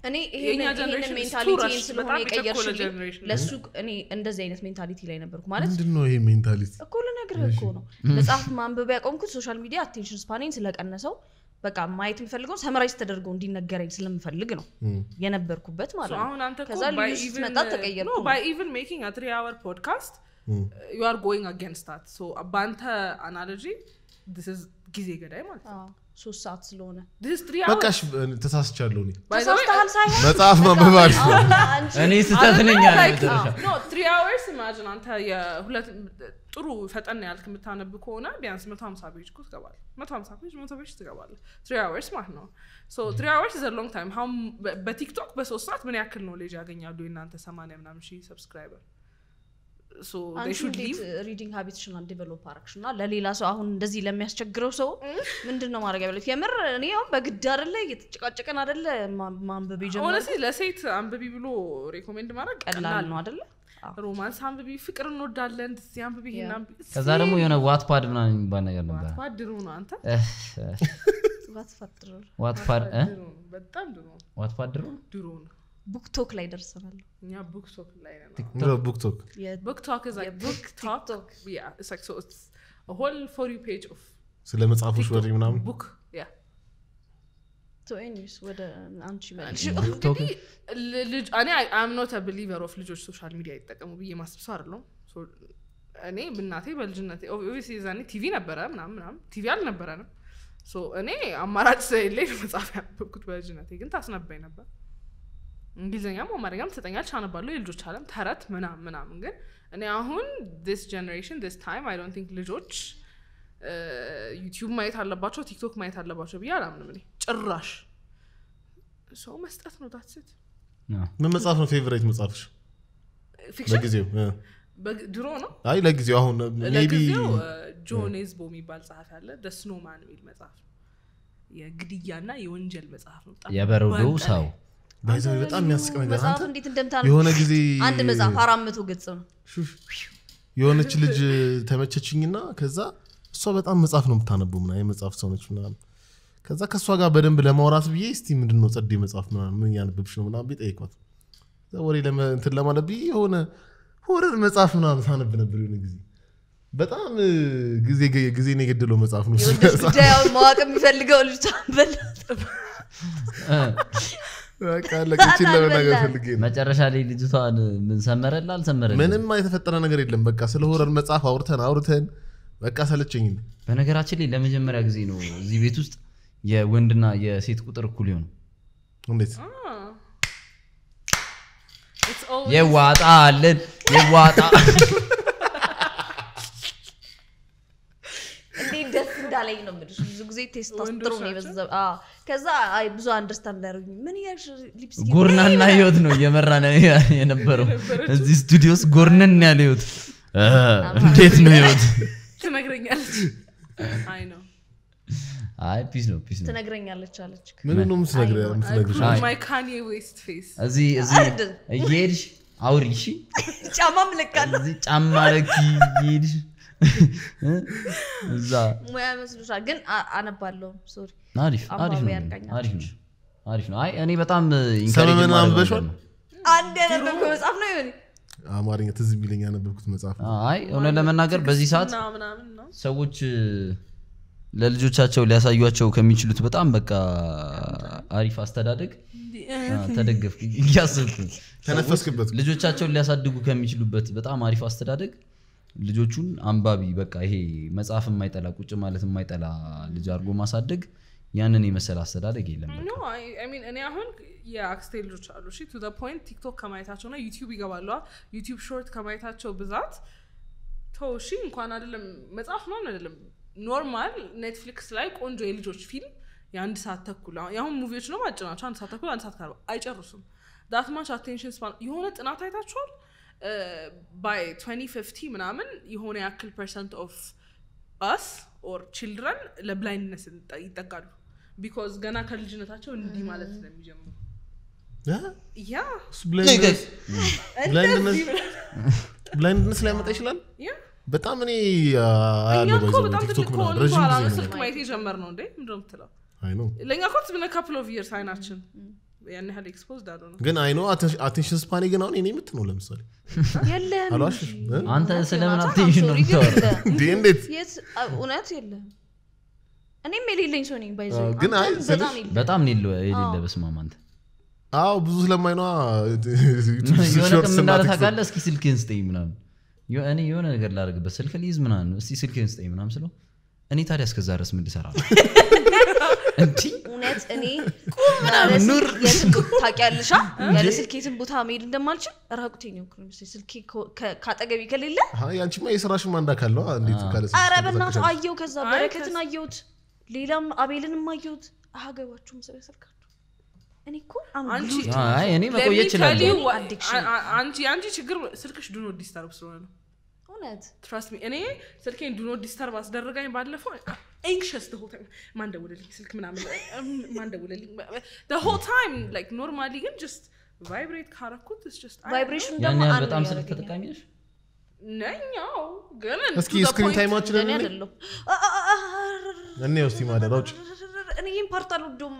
እኔ ይሄንን ሜንታሊቲ ስለሆነ የቀየርሽልኝ ለሱ እኔ እንደዚህ አይነት ሜንታሊቲ ላይ ነበርኩ ማለት ነው ይሄ ሜንታሊቲ እኮ ልነግርህ እኮ ነው መጽሐፍ ማንበብ ያቆምኩት ሶሻል ሚዲያ አቴንሽን ስፓኔን ስለቀነሰው በቃ ማየት የሚፈልገው ሰመራይዝ ተደርጎ እንዲነገረኝ ስለምፈልግ ነው የነበርኩበት ማለት ነው። አሁን አንተ ከዛ ስትመጣ ተቀየርኩ። ባይ ኢቭን ሜኪንግ ትሪ አወር ፖድካስት ዩ አር ጎይንግ በአንተ አናሎጂ ጊዜ ገዳይ ማለት ነው። ሶስት ሰዓት ስለሆነ በቃሽ ተሳስቻለሁ መጽሐፍ ማንበብ እኔ ስህተት ነኝ አንተ ጥሩ ፈጠን ያልክ የምታነብ ከሆነ ቢያንስ መቶ ሀምሳ ፔጅ እኮ ትገባል መቶ ሀምሳ ፔጅ መቶ ፔጅ ትገባል ትሪ አወርስ ማለት ነው ትሪ አወርስ ዘ ሎንግ ታይም በቲክቶክ በሶስት ሰዓት ምን ያክል ኖሌጅ ያገኛሉ የእናንተ ሰማንያ ምናምን ሺህ ሰብስክራይበር ሪዲንግ ሀቢትሽን ዴቨሎፕ አረግሽ እና ለሌላ ሰው አሁን እንደዚህ ለሚያስቸግረው ሰው ምንድን ነው ማድረግ ያለት? የምር እኔ አሁን በግድ አደለ እየተጨቃጨቀን አደለ ማንበብ ጀመረ። ለሴት አንብቢ ብሎ ሬኮሜንድ ማድረግ ቀላል ነው አደለ? ሮማንስ አንብቢ፣ ፍቅር እንወዳለን፣ እንደዚህ አንብቢ። ከዛ ደግሞ የሆነ ዋትፓድ ምናምን የሚባል ነገር ነበር። ዋትፓድ ድሮ ነው አንተ ዋትፓድ ድሮ ነው። ዋትፓድ ድሮ ነው ቡክቶክ ላይ ደርሰናል እኛ ቡክቶክ ላይ ቡክቶክ ቡክቶክ ቡክቶክ ሆል ፎር ዩ ፔጅ ኦፍ ስለ መጽሐፎች ምናምን ቡክ ያ ብሊቨር ኦፍ ልጆች ሶሻል ሚዲያ ይጠቀሙ ብዬ ማስብ ሰው አይደለሁም እኔ ብናቴ በልጅነቴ ኦብቪየስሊ ዛኔ ቲቪ ነበረ ምናምን ምናምን ቲቪ አልነበረንም እኔ አማራጭ ስለሌለኝ መጽሐፍ ያበብኩት በልጅነቴ ግን ታስነባኝ ነበር እንግሊዝኛም አማርኛም ትሰጠኛለች፣ አነባለሁ። የልጆች አለም ተረት ምናም ምናምን። ግን እኔ አሁን ዲስ ጀኔሬሽን ዲስ ታይም አይ ዶንት ቲንክ ልጆች ዩቲዩብ ማየት አለባቸው ቲክቶክ ማየት አለባቸው ብዬ አላምንም። እኔ ጭራሽ ሰው መስጠት ነው ታስት ምን መጽሐፍ ነው ፌቨሬት መጽሐፍሽ ለጊዜው ድሮ ነው አይ ለጊዜው አሁን ለጊዜው ጆን ኤዝቦ የሚባል ጸሐፊ አለ። ደ ስኖማን የሚል መጽሐፍ ነው። የግድያና የወንጀል መጽሐፍ ነው። የበረዶ ሰው ባይዘ በጣም የሚያስቅ ነገር አንተ እንዴት የሆነ ጊዜ አንድ መጽሐፍ አራት መቶ ገጽ ነው የሆነች ልጅ ተመቸችኝና ከዛ እሷ በጣም መጽሐፍ ነው የምታነበው ምና የመጽሐፍ ነች ምናምን ከዛ ከእሷ ጋር በደንብ ለማውራት ብዬ እስቲ ምንድነው ጸዴ መጽሐፍ ምን ያንብብሽ ነው ምናምን ጠይቋት ወሬ እንትን ለማለት ብዬ የሆነ ሆረር መጽሐፍ ምናምን ታነብ ነበር የሆነ ጊዜ በጣም ጊዜ ነው የገደለው መጽሐፍ ነው ማወቅ የሚፈልገው ልጅ ታንበላት መጨረሻ ላይ ልጅቷን ምን ሰመረላ አልሰመረ ምንም የተፈጠረ ነገር የለም። በቃ ስለ ሆረር መጽሐፍ አውርተን አውርተን በቃ ሰለቸኝ። በነገራችን ላይ ለመጀመሪያ ጊዜ ነው እዚህ ቤት ውስጥ የወንድና የሴት ቁጥር እኩል የሆነው። እንዴት የዋጣ አለን የዋጣ አልጋ ነው የምልሽ። ብዙ ጊዜ ቴስታስትሮን የበዛ ከዛ አይ ብዙ አንደርስታንድ ያደረጉ ምን ያልሽ ሊፕስ ጎርናና ህይወት ነው እየመራን የነበረው እዚህ ስቱዲዮ ውስጥ ጎርነን ያለ ህይወት እንዴት ነው ህይወት ትነግረኛለች። አይ ነው አይ ፒስ ነው ፒስ ነው ትነግረኛለች አለች። ምን ነው የምትነግረሽ? ማይ ካኒ ዌስት ፌስ እዚህ እዚህ እየሄድሽ አውሪ እሺ። ጫማም ልካለሁ ጫማ ለኪ እየሄድሽ እዛ ሙያ ይመስሉሻል? ግን አነባለሁ። ሶሪ አሪፍ አሪፍ አሪፍ ነው አሪፍ ነው። አይ እኔ በጣም ሰመመን አንበሻል አንድ መጽሐፍ ነው ይሆን አማርኛ ትዝ የሚለኝ ያነበብኩት መጽሐፍ አይ እውነት ለመናገር በዚህ ሰዓት ሰዎች ለልጆቻቸው ሊያሳዩቸው ከሚችሉት በጣም በቃ አሪፍ አስተዳደግ ተደገፍ እያስብኩ ልጆቻቸውን ሊያሳድጉ ከሚችሉበት በጣም አሪፍ አስተዳደግ ልጆቹን አንባቢ በቃ ይሄ መጽሐፍ የማይጠላ ቁጭ ማለት የማይጠላ ልጅ አድርጎ ማሳደግ ያንን የመሰል አስተዳደግ የለም እኔ አሁን የአክስቴ ልጆች አሉ ቱ ፖይንት ቲክቶክ ከማየታቸው ና ዩቲብ ይገባሉ ዩቲብ ሾርት ከማየታቸው ብዛት ተው እሺ እንኳን አይደለም መጽሐፍ ምናምን አይደለም ኖርማል ኔትፍሊክስ ላይ ቆንጆ የልጆች ፊልም የአንድ ሰዓት ተኩል የአሁን ሙቪዎች ነው አጭናቸው አንድ ሰዓት ተኩል አንድ ሰዓት ከአርባ አይጨርሱም ዳትማች አቴንሽን ስፓን የሆነ ጥናት አይታችኋል ባይ 2050 ምናምን የሆነ ያክል ፐርሰንት ኦፍ አስ ኦር ችልድረን ለብላይንድነስ ይጠቃሉ ቢኮዝ ገና ከልጅነታቸው እንዲህ ማለት ነው ስለሚጀምሩ ብላይንድነስ ሊያመጣ ይችላል በጣም እኔ ያለበጣም ስልክ ማየት የጀመር ነው እንዴ ምንድነው ምትለው ለእኛ ኮት ብነ ካፕል ኦፍ ይርስ አይናችን ያን ያህል ኤክስፖዝድ ነው ግን አይኖ አቴንሽን ስፓኔ ግን አሁን የኔ ምት ነው ለምሳሌ አንተ ስለምን አቴንሽን ነው እንዴት እውነት የለም እኔም የሌለኝ ሰው ነኝ ግን አይ በጣም የሌለ በስማም አንተ አዎ ብዙ ስለማይነዋ ታውቃለህ እስኪ ስልክህን ስጠኝ ምናምን እኔ የሆነ ነገር ላደርግበት ስልክ ሊይዝ ምናምን እስቲ ስልክህን ስጠኝ ምናምን ስለው እኔ ታዲያ እስከዛ ድረስ ምን ልሰራ ነው እውነት እኔ ታውቂያለሽ ያለ ስልክ የትን ቦታ መሄድ እንደማልችል ራቁቴን የሆንኩ ነው መሰለኝ። ስልኬ ካጠገቢ ከሌለ ያንቺማ የስራ ሽማ አካል ነው። እንዴት ካለ ኧረ በእናትህ አየሁ። ከዛ በረከትን አየውት ሌላም አቤልን አየሁት። አገባችሁም ስለ ስልካችሁ እኔ እኮ እኔ መቆየት አንቺ ችግር ስልክሽ ድኖ ዲስታርብ ስለሆነ ነው እውነት ትራስት ሚ እኔ ስልኬን ዱኖ ዲስተርብ አስደረጋኝ። ባለፈው ኤንሽስ ሆ ማን ስልክ ምናምን ማንደውልልኝ ሆ ታይም ላይክ ኖርማሊ ግን ጀስት ቫይብሬት ካረኩት ቫይብሬሽን ደግሞ በጣም ስልክ ተጠቃሚ ነሽ ነኛው ግን እስኪ ስክሪን ታይማችን እኔ ውስቲ ማደራውጭ እኔ ይህን ፓርት አልወደውም።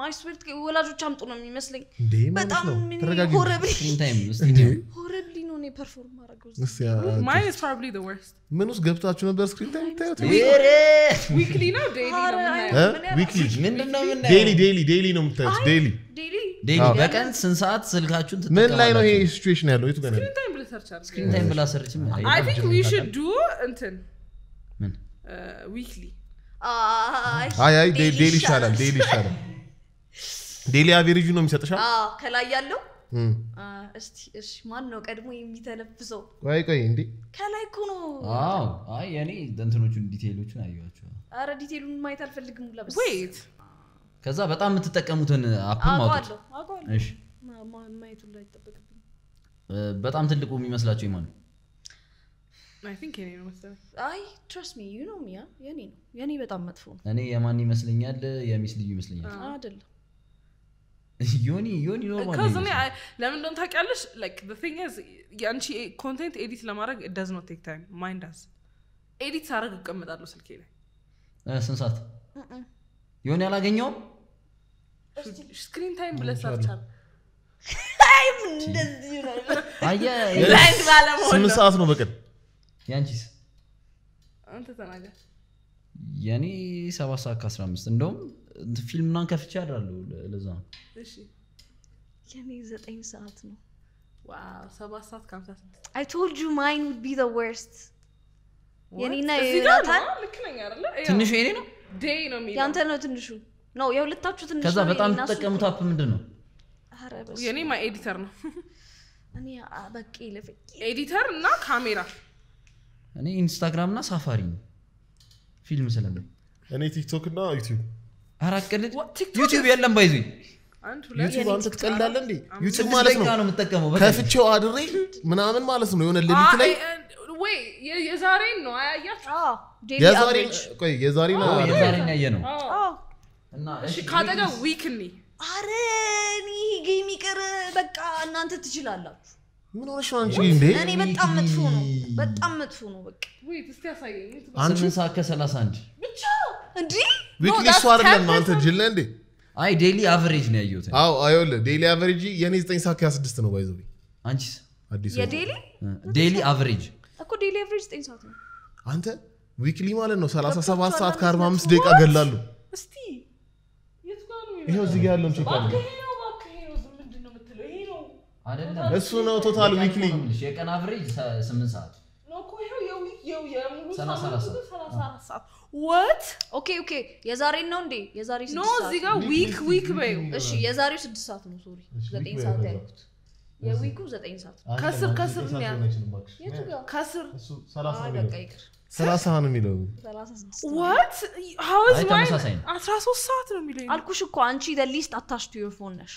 ወላጆች አምጡ ነው የሚመስለኝ በጣም ሆረብሊ ነው እኔ ፐርፎርም ምን ውስጥ ገብታችሁ ነበር ስክሪን ነው ነው በቀን ስንት ሰዓት ስልካችሁን ምን ላይ ነው ይሄ ሲቹዌሽን ያለው ዴይሊ ይሻላል ዴይሊ ይሻላል ዴይሊ አቬሬጅ ነው የሚሰጥሻል ከላይ ያለው እስቲ ማን ነው ቀድሞ የሚተነፍሰው? ቆይ ቆይ እንዴ ከላይ እኮ ነው። አዎ አይ እኔ እንትኖቹን ዲቴይሎቹን አየኋቸው። አረ ዲቴይሉን ማየት አልፈልግም። ለብስ ወይት ከዛ በጣም የምትጠቀሙትን እሺ ማየቱ ላይ በጣም ትልቁ የሚመስላቸው የማን ነው? አይ ቲንክ የኔ ነው መሰለኝ። አይ ትረስት ሚ ዩ ኖ ሚ የኔ ነው። የኔ በጣም መጥፎ ነው። እኔ የማን ይመስለኛል? የሚስልዩ ይመስለኛል። አይደለም ዮኒ ዮኒ ኖርማልከዝ ለምን እንደሆነ ታውቂያለሽ ላይክ የአንቺ ኮንቴንት ኤዲት ለማድረግ ዳዝ ኖት ቴክ ታይም ማይንድ አዝ ኤዲት ሳረግ እቀመጣለሁ ስልኬ ላይ ስንሳት ዮኒ አላገኘውም ስክሪን ታይም ብለህ ሰርቻል ስምንት ሰዓት ነው በቀን ያንቺስ አንተ ተናገር የኔ ሰባት ሰዓት ከአስራ አምስት እንደውም ፊልም ምናምን ከፍቼ አድራለሁ። ለዛ ነው የኔ ዘጠኝ ሰዓት ነው። ሰባት ሰዓት ከሀምሳ ስድስት አይ ቶልድ ዩ ማይን ውድ ቢ ዘ ወርስት የኔና ትንሹ የኔ ነው ነው ትንሹ ነው የሁለታችሁ ትንሹ ከዛ በጣም አፕ ምንድን ነው? ኤዲተር ነው። እኔ በቂ ልፍ ኤዲተር እና ካሜራ እኔ ኢንስታግራም እና ሳፋሪ ነው ፊልም እኔ ቲክቶክ እና ዩቲዩብ አራት ቀልድ ዩቲዩብ የለም ባይዙ ከፍቼው አድሬ ምናምን ማለት ነው የሆነ ሌሊት ላይ ወይ ነው አረ ጌም ይቅር በቃ እናንተ ትችላላችሁ ምን ሆነሽ ነው አንቺ? እኔ በጣም መጥፎ ነው፣ በጣም መጥፎ ነው። በቃ ወይት ያሳየኝ። ሰዓት ከሰላሳ አንድ ብቻ እንዴ ዊክሊ እሱ አይደለም አንተ ጅል ነህ እንዴ? አይ ዴይሊ አቨሬጅ ነው ያየሁት። አዎ አይወለ ዴይሊ አቨሬጅ የኔ 9 ሰዓት 26 ነው ባይዘው። አንቺስ? አዲስ የዴይሊ ዴይሊ አቨሬጅ እኮ ዴይሊ አቨሬጅ 9 ሰዓት ነው። አንተ ዊክሊ ማለት ነው 37 ሰዓት ከ45 ደቂቃ ገላሉ። እስቲ የት ጋር ነው? ይሄው እዚህ ጋር ያለውን ቼክ አድርገው እሱ ነው ቶታል ዊክሊ የቀን አቨሬጅ ስምንት ሰዓት ወት ኦኬ ኦኬ የዛሬ ነው እንዴ የዛሬ ኖ እዚህ ጋር ዊክ ዊክ በዩ እሺ የዛሬው ስድስት ሰዓት ነው ሶሪ ዘጠኝ ሰዓት ያልኩት የዊኩ ዘጠኝ ሰዓት ከስር ከስር ከስር ሰላሳ ነው የሚለው ወት ሀውዝ ማይ ሰዓት ነው የሚለው አልኩሽ እኮ አንቺ ደ ሊስት አታሽ ቱ ፎን ነሽ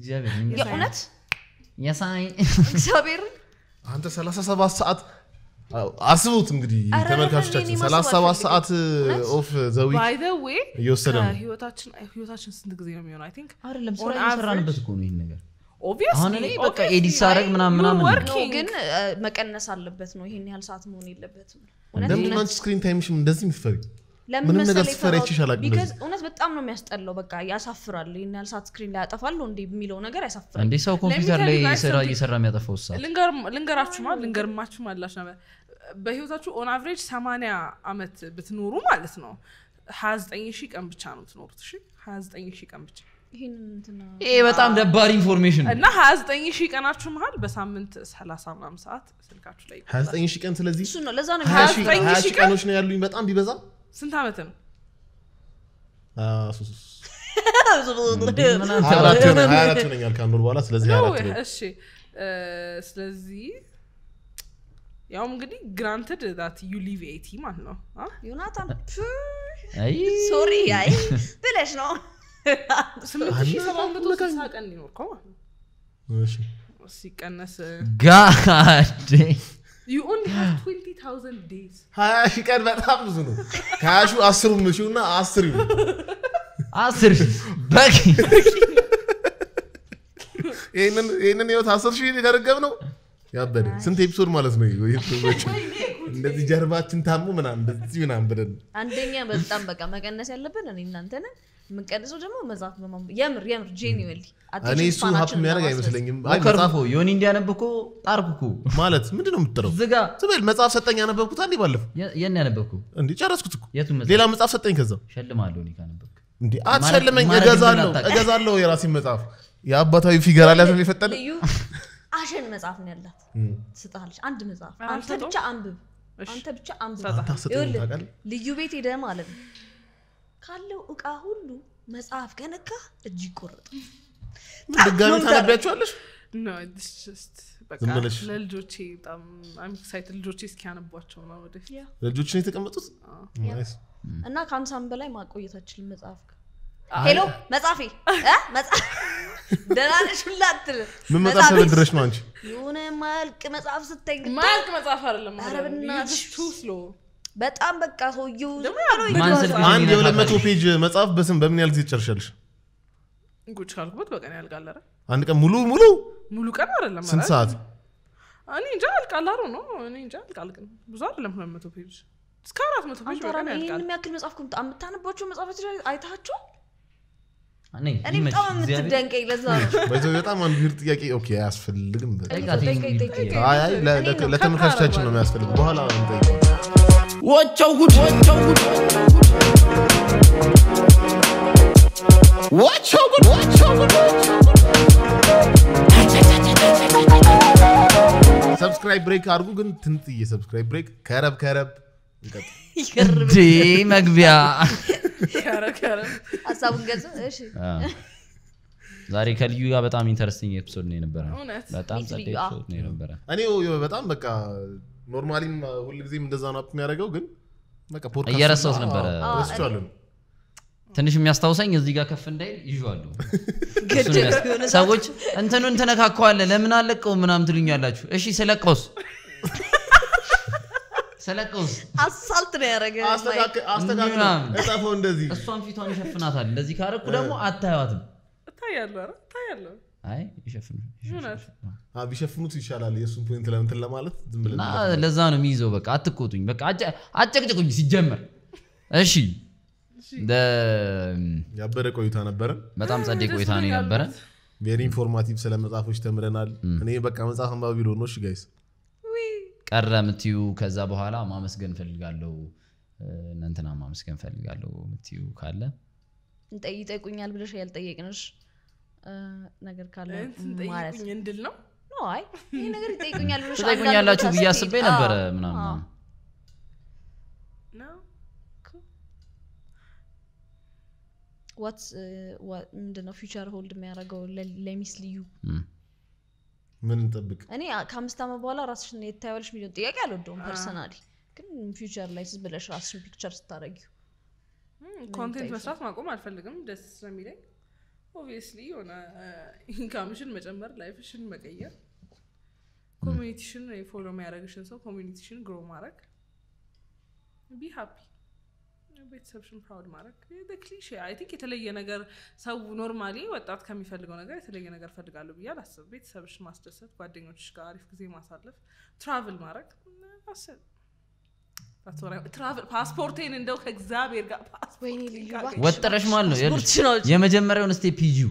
እግዚአብሔር የእውነት የሳይ እግዚአብሔር አንተ 37 ሰዓት አስቡት እንግዲህ ተመልካቾቻችን 37 ሰዓት ኦፍ ዘዊ እየወሰደ ስንት ጊዜ ነው የሚሆነው አይደለም ስራ የሰራንበት እኮ ነው ይህን ነገር ግን መቀነስ አለበት ነው ይህን ያህል ሰዓት መሆን የለበትም ለምንድን ስክሪን ታይምሽም እንደዚህ የምትፈልግ ለምን እውነት በጣም ነው የሚያስጠላው። በቃ ያሳፍራል። ይሄን ያህል ሰዓት ስክሪን ላይ ያጠፋል እንዲ የሚለው ነገር ያሳፍራል። እንዴ ሰው ኮምፒውተር ላይ እየሰራ የሚያጠፋው ሰዓት ልንገራችሁማ ልንገርማችሁም አላሽ ነበር በህይወታችሁ ኦን አቨሬጅ 80 ዓመት ብትኖሩ ማለት ነው 29 ሺህ ቀን ብቻ ነው ትኖሩት። እሺ 29 ሺህ ቀን ብቻ ይሄ በጣም ደባሪ ኢንፎርሜሽን እና 29 ሺህ ቀናችሁ መሀል በሳምንት 30 ምናምን ሰዓት ስልካችሁ ላይ 29 ሺህ ቀን ስለዚህ እሱ ነው ለዛ ነው 29 ሺህ ቀኖች ነው ያሉኝ በጣም ቢበዛም ስንት ዓመት ነው? ስለዚህ ያው እንግዲህ ግራንትድ ት ዩ ሊቭ ኤቲ ማለት ነው ዮናታን ሶሪ አይ ብለሽ ነው ቀን ይኖርከው ማለት ነው ሲቀነስ ጋዴ ሀያ ሺህ ቀን በጣም ብዙ ነው። ከሀያ ሺው አስሩ ምሺው እና አስር ይሁን አስር በቂ ይህንን ህይወት አስር ሺህ የተደረገብ ነው ያበደ ስንት ኤፒሶድ ማለት ነው? እንደዚህ ጀርባችን ታሙ ምናምን እንደዚህ ምናምን ብለን አንደኛ በጣም በቃ መቀነስ ያለብን እኔ እናንተ ነን። የምንቀንሰው ደግሞ መጽሐፍ የምር የምር ጄኒዌል እኔ እሱ ሀፕ የሚያደርግ አይመስለኝም። መጽሐፈው ዮኒ እንዲያነብኮ ጣርኩኩ ማለት ምንድን ነው የምትጠረው? ዝጋ ስበል መጽሐፍ ሰጠኝ ያነበብኩት አንዴ ባለፈው የት ያነበብኩ እንዴ ጨረስኩት እኮ ሌላ መጽሐፍ ሰጠኝ። ከዛ ሸልማለሁ እኔ ካነበብክ እንዴ አትሸልመኝ፣ እገዛለሁ እገዛለሁ የራሴን መጽሐፍ የአባታዊ ፊገር አላት የፈጠነ አሸን መጽሐፍ ነው ያላት ትሰጥሃለች። አንድ መጽሐፍ አንተ ብቻ አንብብ፣ አንተ ብቻ አንብብ። ልዩ ቤት ሄደህ ማለት ነው ካለው እቃ ሁሉ መጽሐፍ ከነካ እጅ ይቆረጣል ድጋሚ ታነቢያቸዋለሽ ለልጆቼ በጣም ሳይት ልጆቼ እስኪያነቧቸው ነው ነው የተቀመጡት እና ከአምሳም በላይ ማቆየታችን መጽሐፍ ሄሎ መጽሐፌ ደህና ነሽ ሁላ ምን መጽሐፍ ተበድረሽ ነው አንቺ የሆነ ማያልቅ መጽሐፍ ስታይ ማያልቅ መጽሐፍ አይደለም ቱ ስሎ በጣም በቃ ሰውየው አንድ የሁለት መቶ ፔጅ መጽሐፍ በስም በምን ያህል ጊዜ ትጨርሻለሽ? ቁጭ ካልኩበት በቀን ያልቃል። አንድ ቀን ሙሉ ሙሉ ሙሉ ቀን አይደለም። ስንት ሰዓት? እኔ እንጃ አልቃላሩ ነው እኔ እንጃ አልቃልቅም። ብዙ አይደለም። ሁለት መቶ ፔጅ እስከ አራት መቶ ፔጅ በቀን ያልቃል። ይህን የሚያክል መጽሐፍ የምታነባቸው መጽሐፎች አይታችኋል? በጣም አንዱ ጥያቄ ኦኬ፣ አያስፈልግም። ለተመልካቾቻችን ነው የሚያስፈልግ። በኋላ ወቸው ሰብስክራይብ ብሬክ አድርጉ። ግን ትንጥዬ ሰብስክራይብ ብሬክ ከረብ ከረብ መግቢያ ዛሬ ከልዩ ጋር በጣም ኢንተረስቲንግ ኤፒሶድ ነው የነበረ። በጣም ጸደ ኤፒሶድ እኔ በጣም በቃ ኖርማሊም ሁልጊዜም እንደዛ ናፕ የሚያደርገው ግን እየረሳሁት ነበረ ረስቻለሁ ትንሽ የሚያስታውሰኝ እዚህ ጋር ከፍ እንዳይል ይዋሉ ሰዎች እንትኑን ትነካከዋለ ለምን አለቀው ምናም ትሉኛላችሁ እሺ ስለቀውስ ስለቀውስ አሳልት ነው ያደረገ እንደዚህ እሷን ፊቷን ይሸፍናታል እንደዚህ ካረኩ ደግሞ አታያዋትም ታያለሁ ታያለሁ አይ ይሸፍናል ቢሸፍኑት ይሻላል። የእሱን ፖይንት ለምትን ለማለት ለዛ ነው የሚይዘው። በቃ አትቆጡኝ፣ በቃ አጨቅጭቁኝ ሲጀመር። እሺ ያበረ ቆይታ ነበረ። በጣም ጸደ ቆይታ ነው የነበረ። ቬሪ ኢንፎርማቲቭ ስለ መጽሐፎች ተምረናል። እኔ በቃ መጽሐፍ አንባቢ ልሆን ነው። እሺ ጋይስ ቀረ ምትዩ ከዛ በኋላ ማመስገን ፈልጋለሁ እንትና ማመስገን ፈልጋለሁ ምትዩ ካለ ይጠይቁኛል ብለሽ ያልጠየቅንሽ ነገር ካለ ማለት እንድል ነው ነው አይ ይሄ ነገር ይጠይቁኛል ብሎ ትጠይቁኛላችሁ ብዬ አስቤ ነበረ ምናምን uh, ምንድነው ፊውቸር ሆልድ የሚያደርገው ለሚስ ልዩ ምን እንጠብቅ እኔ ከአምስት ዓመት በኋላ ራስሽን የታየዋለሽ ሚሊዮን ጥያቄ አልወደውም ፐርሰናሊ ግን ፊውቸር ላይ ስዝ ብለሽ ራስሽን ፒክቸር ስታደረጊው ኮንቴንት መስራት ማቆም አልፈልግም ደስ ስለሚለኝ ኦብቪየስሊ የሆነ ኢንካምሽን መጨመር ላይፍሽን መቀየር ኮሚኒቲሽን ፎሎ የሚያደርግሽን ሰው ኮሚኒቲሽን ግሮ ማድረግ ቢ ሀፒ ቤተሰብሽን ፕራውድ ማድረግ ክሊሼ አይ ቲንክ የተለየ ነገር ሰው ኖርማሊ ወጣት ከሚፈልገው ነገር የተለየ ነገር ፈልጋለሁ ብያ ላስብ ቤተሰብሽ ማስደሰት፣ ጓደኞች ጋር አሪፍ ጊዜ ማሳለፍ፣ ትራቭል ማድረግ ፓስፖርቴን እንደው ከእግዚአብሔር ጋር ወጥረሽ ማለት ነው የመጀመሪያውን ስቴፕ ይዩ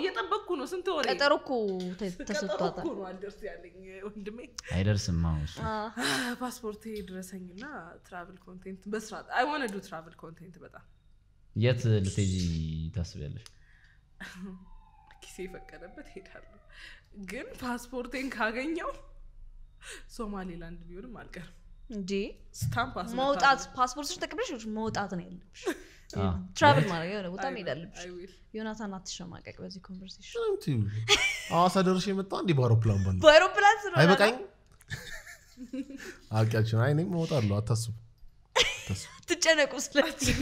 እየጠበቅኩ ነው። ስንት ወሬ ቀጠሮ እኮ ተሰጥቷታል። አልደርስ ያለኝ ወንድሜ አይደርስም። ፓስፖርት ድረሰኝና ትራቭል ኮንቴንት በስርዓት አይ ዋን ዱ ትራቭል ኮንቴንት በጣም የት ልትሄጂ ታስቢያለሽ? የፈቀደበት ግን ፓስፖርቴን ካገኘው ሶማሌላንድ ቢሆንም አልቀርም እንጂ መውጣት ፓስፖርቶች ተቀብለሽ መውጣት ነው ያለብሽ። ትራቭል ማድረግ የሆነ ቦታ መሄድ አለብሽ ዮናታን አትሸማቀቅ በዚህ ኮንቨርሴሽን ሐዋሳ ደርሼ የመጣ እንዲ በአውሮፕላን ባለ በአውሮፕላን ስለ አይበቃኝ አውቂያችን አይ እኔም እወጣለሁ አታስቡ ትጨነቁ ስለዚህ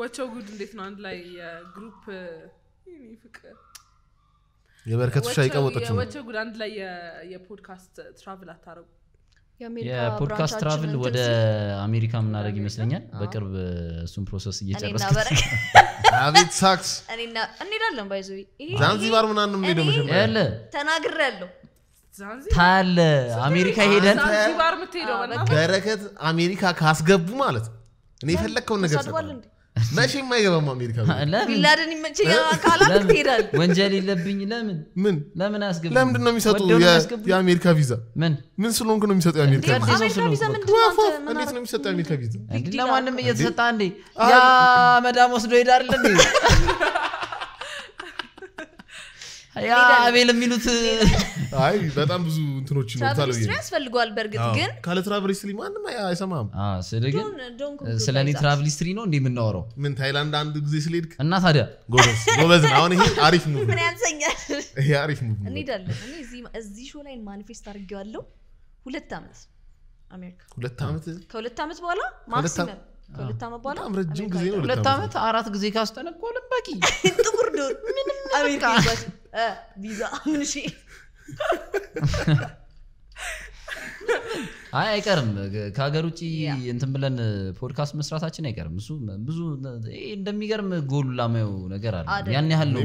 ዋቸው ጉድ እንዴት ነው አንድ ላይ የግሩፕ ፍቅር የበረከቱ ሻይ ቀወጠች ነው ጉድ አንድ ላይ የፖድካስት ትራቭል አታረጉ የፖድካስት ትራቭል ወደ አሜሪካ ምናደረግ ይመስለኛል በቅርብ እሱን ፕሮሰስ እየጨረስአቤት ሳክስ እንሄዳለን ባይዞ ዛንዚባር ምናን ሄደ መለ ተናግር ያለው ታለ አሜሪካ ሄደን በረከት አሜሪካ ካስገቡ ማለት እኔ የፈለግከውን ነገር መቼ የማይገባም አሜሪካ ቢላደን ይመቸኛል ካላት ትሄዳለህ። ወንጀል የለብኝ ለምን ምን ለምን አያስገባም? ለምንድን ነው የሚሰጡ የአሜሪካ ቪዛ? ምን ምን ስለሆንክ ነው የሚሰጡ የአሜሪካ እንዴት ነው የሚሰጡ የአሜሪካ ቪዛ? ለማንም እየተሰጠ እንዴ ያ መዳም ወስዶ ሄዳል ያ አቤል የሚሉት አይ በጣም ብዙ እንትኖች ይኖሩታል ያስፈልገዋል በእርግጥ ግን ካለ ትራቭል ስትሪ ማንም አይሰማም ግን ስለ እኔ ትራቭል ነው እንዴ የምናወራው ምን ታይላንድ አንድ ጊዜ ስለሄድክ እና ታዲያ ጎበዝ ጎበዝ አሁን ይሄ አሪፍ ሙቭ ምን ያንሰኛል ይሄ አሪፍ ሙቭ እንሄዳለን እኔ እዚህ ሾ ላይ ማኒፌስት አድርጌዋለሁ ሁለት ዓመት አሜሪካ ሁለት ዓመት ከሁለት ዓመት በኋላ ማክሲመም ከሁለት ዓመት በኋላ ረጅም ጊዜ ነው ሁለት ዓመት አራት ጊዜ ካስጠነቆልን በቂ ጥቁር ዶር ምንም አሜሪካ visa these አይ አይቀርም። ከሀገር ውጭ እንትን ብለን ፖድካስት መስራታችን አይቀርም። እሱ ብዙ እንደሚገርም ጎሉ ላማየው ነገር አለ። ያን ያህል ነው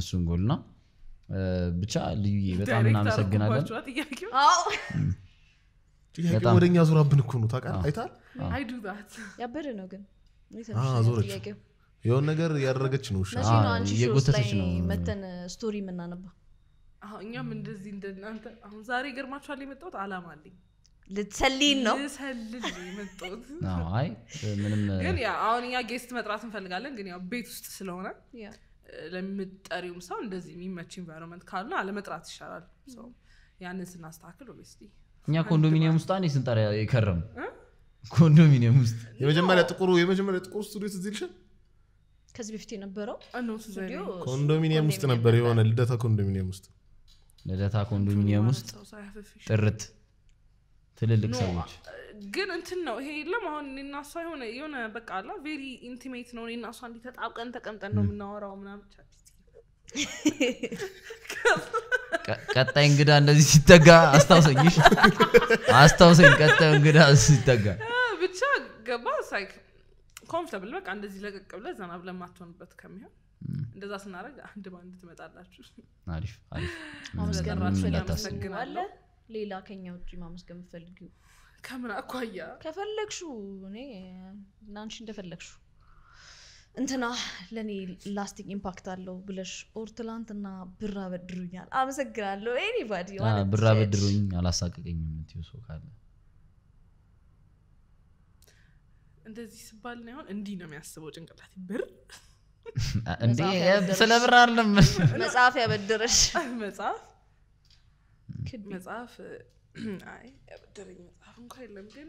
እሱን ጎል ነው ብቻ ልዩ በጣም እናመሰግናለን። ጥያቄ ወደ ዙራብን እኮ ነው ታውቃለህ። አይተሃል? ያበደ ነው ግን ዞረች የሆነ ነገር ያደረገች ነው። እየጎተተች ነው። መተን ስቶሪ የምናነባ እኛም እንደዚህ እንደናንተ አሁን ዛሬ ገርማችኋል። የመጣሁት አላማ አለኝ። ልትሰሊን ነው ልትሰልል የመጣሁት ምንም ግን አሁን እኛ ጌስት መጥራት እንፈልጋለን። ግን ያው ቤት ውስጥ ስለሆነ ለምጠሪውም ሰው እንደዚህ የሚመች ኢንቫይሮንመንት ካሉና አለመጥራት ይሻላል። ያንን ስናስተካክል ስ እኛ ኮንዶሚኒየም ውስጥ አንዴ ስንጠራ የከረም ኮንዶሚኒየም ውስጥ የመጀመሪያ ጥቁሩ የመጀመሪያ ጥቁር ስቱዲዮ ትዝ ይልሻል ከዚህ በፊት የነበረው uh, ኮንዶሚኒየም ውስጥ ነበር። የሆነ ልደታ ኮንዶሚኒየም ውስጥ ልደታ ኮንዶሚኒየም ውስጥ ጥርት ትልልቅ ሰዎች uh, ግን እንትን ነው ይሄ የለም። አሁን እኔና እሷ የሆነ የሆነ በቃ አላ ቬሪ ኢንቲሜት ነው። እኔና እሷ እንዲህ ተጣብቀን ተቀምጠን ነው የምናወራው ምናምን። ቀጣይ እንግዳ እንደዚህ ሲጠጋ አስታውሰኝ፣ አስታውሰኝ። ቀጣዩ እንግዳ ሲጠጋ ብቻ ገባ ሳይክ ኮምፍርተብል በቃ እንደዚህ ለቀቅ ብለ ዘና ብለህ ማትሆንበት ከሚሆን እንደዛ ስናደረግ አንድ በአንድ ትመጣላችሁ። አሪፍ አሪፍ። ሌላ ከኛ ውጭ ማመስገን የምትፈልጊው ከምን አኳያ ከፈለግሹ እኔ እናንሽ እንደፈለግሹ እንትና ለእኔ ላስቲክ ኢምፓክት አለው ብለሽ ኦር ትላንትና ብር አበድሩኛል አመሰግናለሁ ኤኒባዲ ብር አበድሩኝ አላሳቀቀኝ የምትይው ሰው ካለ እንደዚህ ስባል ሆን እንዲህ ነው የሚያስበው ጭንቅላት ብር እንዴ ስለ ብር አለም መጽሐፍ ያበድርሽ መጽሐፍ ክድ መጽሐፍ አይ ያበደረኝ መጽሐፍ እንኳ የለም ግን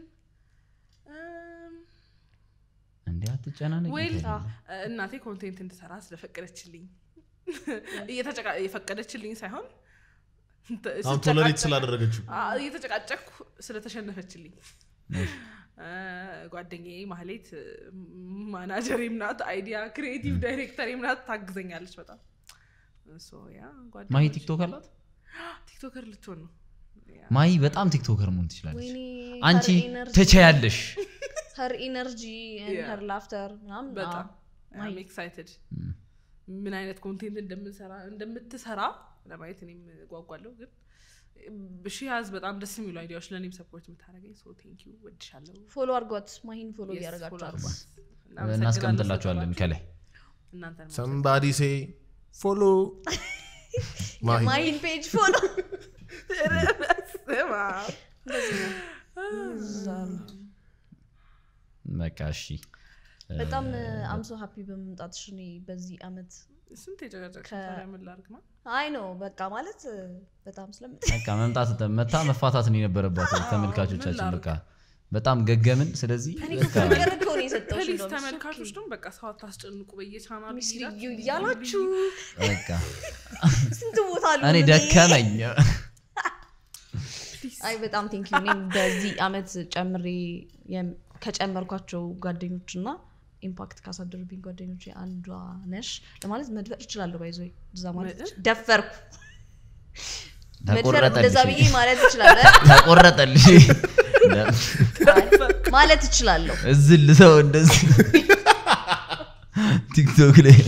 እንዲ አትጨናነቅ እናቴ ኮንቴንት እንድሰራ ስለፈቀደችልኝ እየፈቀደችልኝ ሳይሆን ስላደረገችው እየተጨቃጨቅኩ ስለተሸነፈችልኝ ጓደኛዬ ማህሌት ማናጀር ናት፣ አይዲያ ክሪኤቲቭ ዳይሬክተር ናት፣ ታግዘኛለች በጣም ማይ ቲክቶከር ላት ቲክቶከር ልትሆን ነው ማይ በጣም ቲክቶከር መሆን ትችላለች። አንቺ ትቻያለሽ። ር ኢነርጂ ር ላፍተር ምናምን ኤክሳይትድ ምን አይነት ኮንቴንት እንደምትሰራ ለማየት እኔም ጓጓለሁ ግን ያዝ በጣም ደስ የሚሉ አይዲያዎች ለእኔም ሰፖርት የምታደረገኝ ሶ ቴንክ ዩ ወድሻለሁ ፎሎ አርጓት ማሂን ፎሎ እያደረጋችሁ እናስቀምጥላቸዋለን ከላይ ሰምባዲ ሴ ፎሎ ማሂን ፔጅ ፎሎ በቃ እሺ በጣም አምሶ ሀፒ በመምጣት ሽኔ በዚህ አመት ስንት የጨቀጨቅ ምላርግ ነው አይ ነው በቃ ማለት በጣም ስለምበቃ መምጣት መታ መፋታት ነው የነበረባት ተመልካቾቻችን በቃ በጣም ገገምን ስለዚህ ተመልካቾች ደግሞ በቃ ሰው አታስጨንቁ በየቻናሉ እያላችሁ ስንት ቦታ እኔ ደከመኝ አይ በጣም ቴንኪ በዚህ አመት ጨምሬ ከጨመርኳቸው ጓደኞች እና ኢምፓክት ካሳደሩብኝ ጓደኞች አንዷ ነሽ ለማለት መድፈር እችላለሁ። ባይዞ እዛ ማለት ደፈርኩ መድፈር እንደዛ ብዬ ማለት እችላለሁ። ተቆረጠልሽ ማለት እችላለሁ። እዚ ልሰው እንደዚ ቲክቶክ ላይ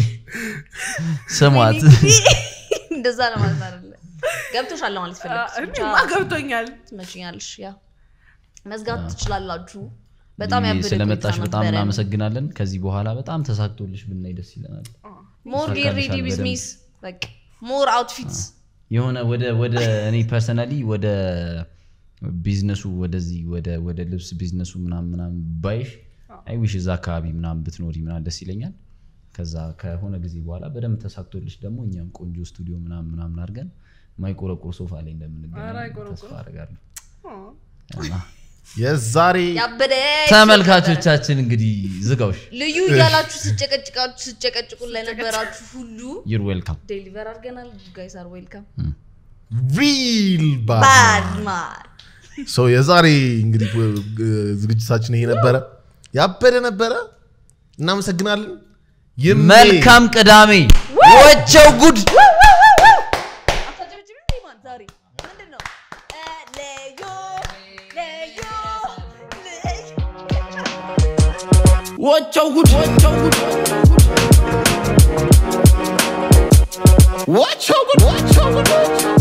ስሟት እንደዛ ለማለት አለ ገብቶሻል ለማለት ፈለግ ገብቶኛል። ትመችኛለሽ። ያ መዝጋት ትችላላችሁ ስለመጣሽ በጣም እናመሰግናለን። ከዚህ በኋላ በጣም ተሳክቶልሽ ብናይ ደስ ይለናል። ሞር ሬዲ ሞር አውትፊትስ የሆነ ወደ ወደ እኔ ፐርሰናሊ ወደ ቢዝነሱ ወደዚህ ወደ ወደ ልብስ ቢዝነሱ ምናምን ባይሽ አይ እዛ አካባቢ ምናም ብትኖሪ ምና ደስ ይለኛል። ከዛ ከሆነ ጊዜ በኋላ በደንብ ተሳክቶልሽ ደግሞ እኛም ቆንጆ ስቱዲዮ ምናምን ምናምን አድርገን ማይቆረቆር ሶፋ ላይ እንደምንገኝ ተስፋ አደርጋለሁ። የዛሬ ተመልካቾቻችን እንግዲህ ዝጋውሽ ልዩ እያላችሁ ስጨቀጭቃችሁ ስጨቀጭቁን ለነበራችሁ ሁሉ ዩር ዌልካም ዴሊቨር አድርገናል። ጋይስ አር ዌልካም ሪል ባድማን ሶ የዛሬ እንግዲህ ዝግጅታችን ይሄ ነበረ። ያበደ ነበረ። እናመሰግናለን። መልካም ቅዳሜ ወቸው ጉድ Watch out, watch out, watch out, watch out.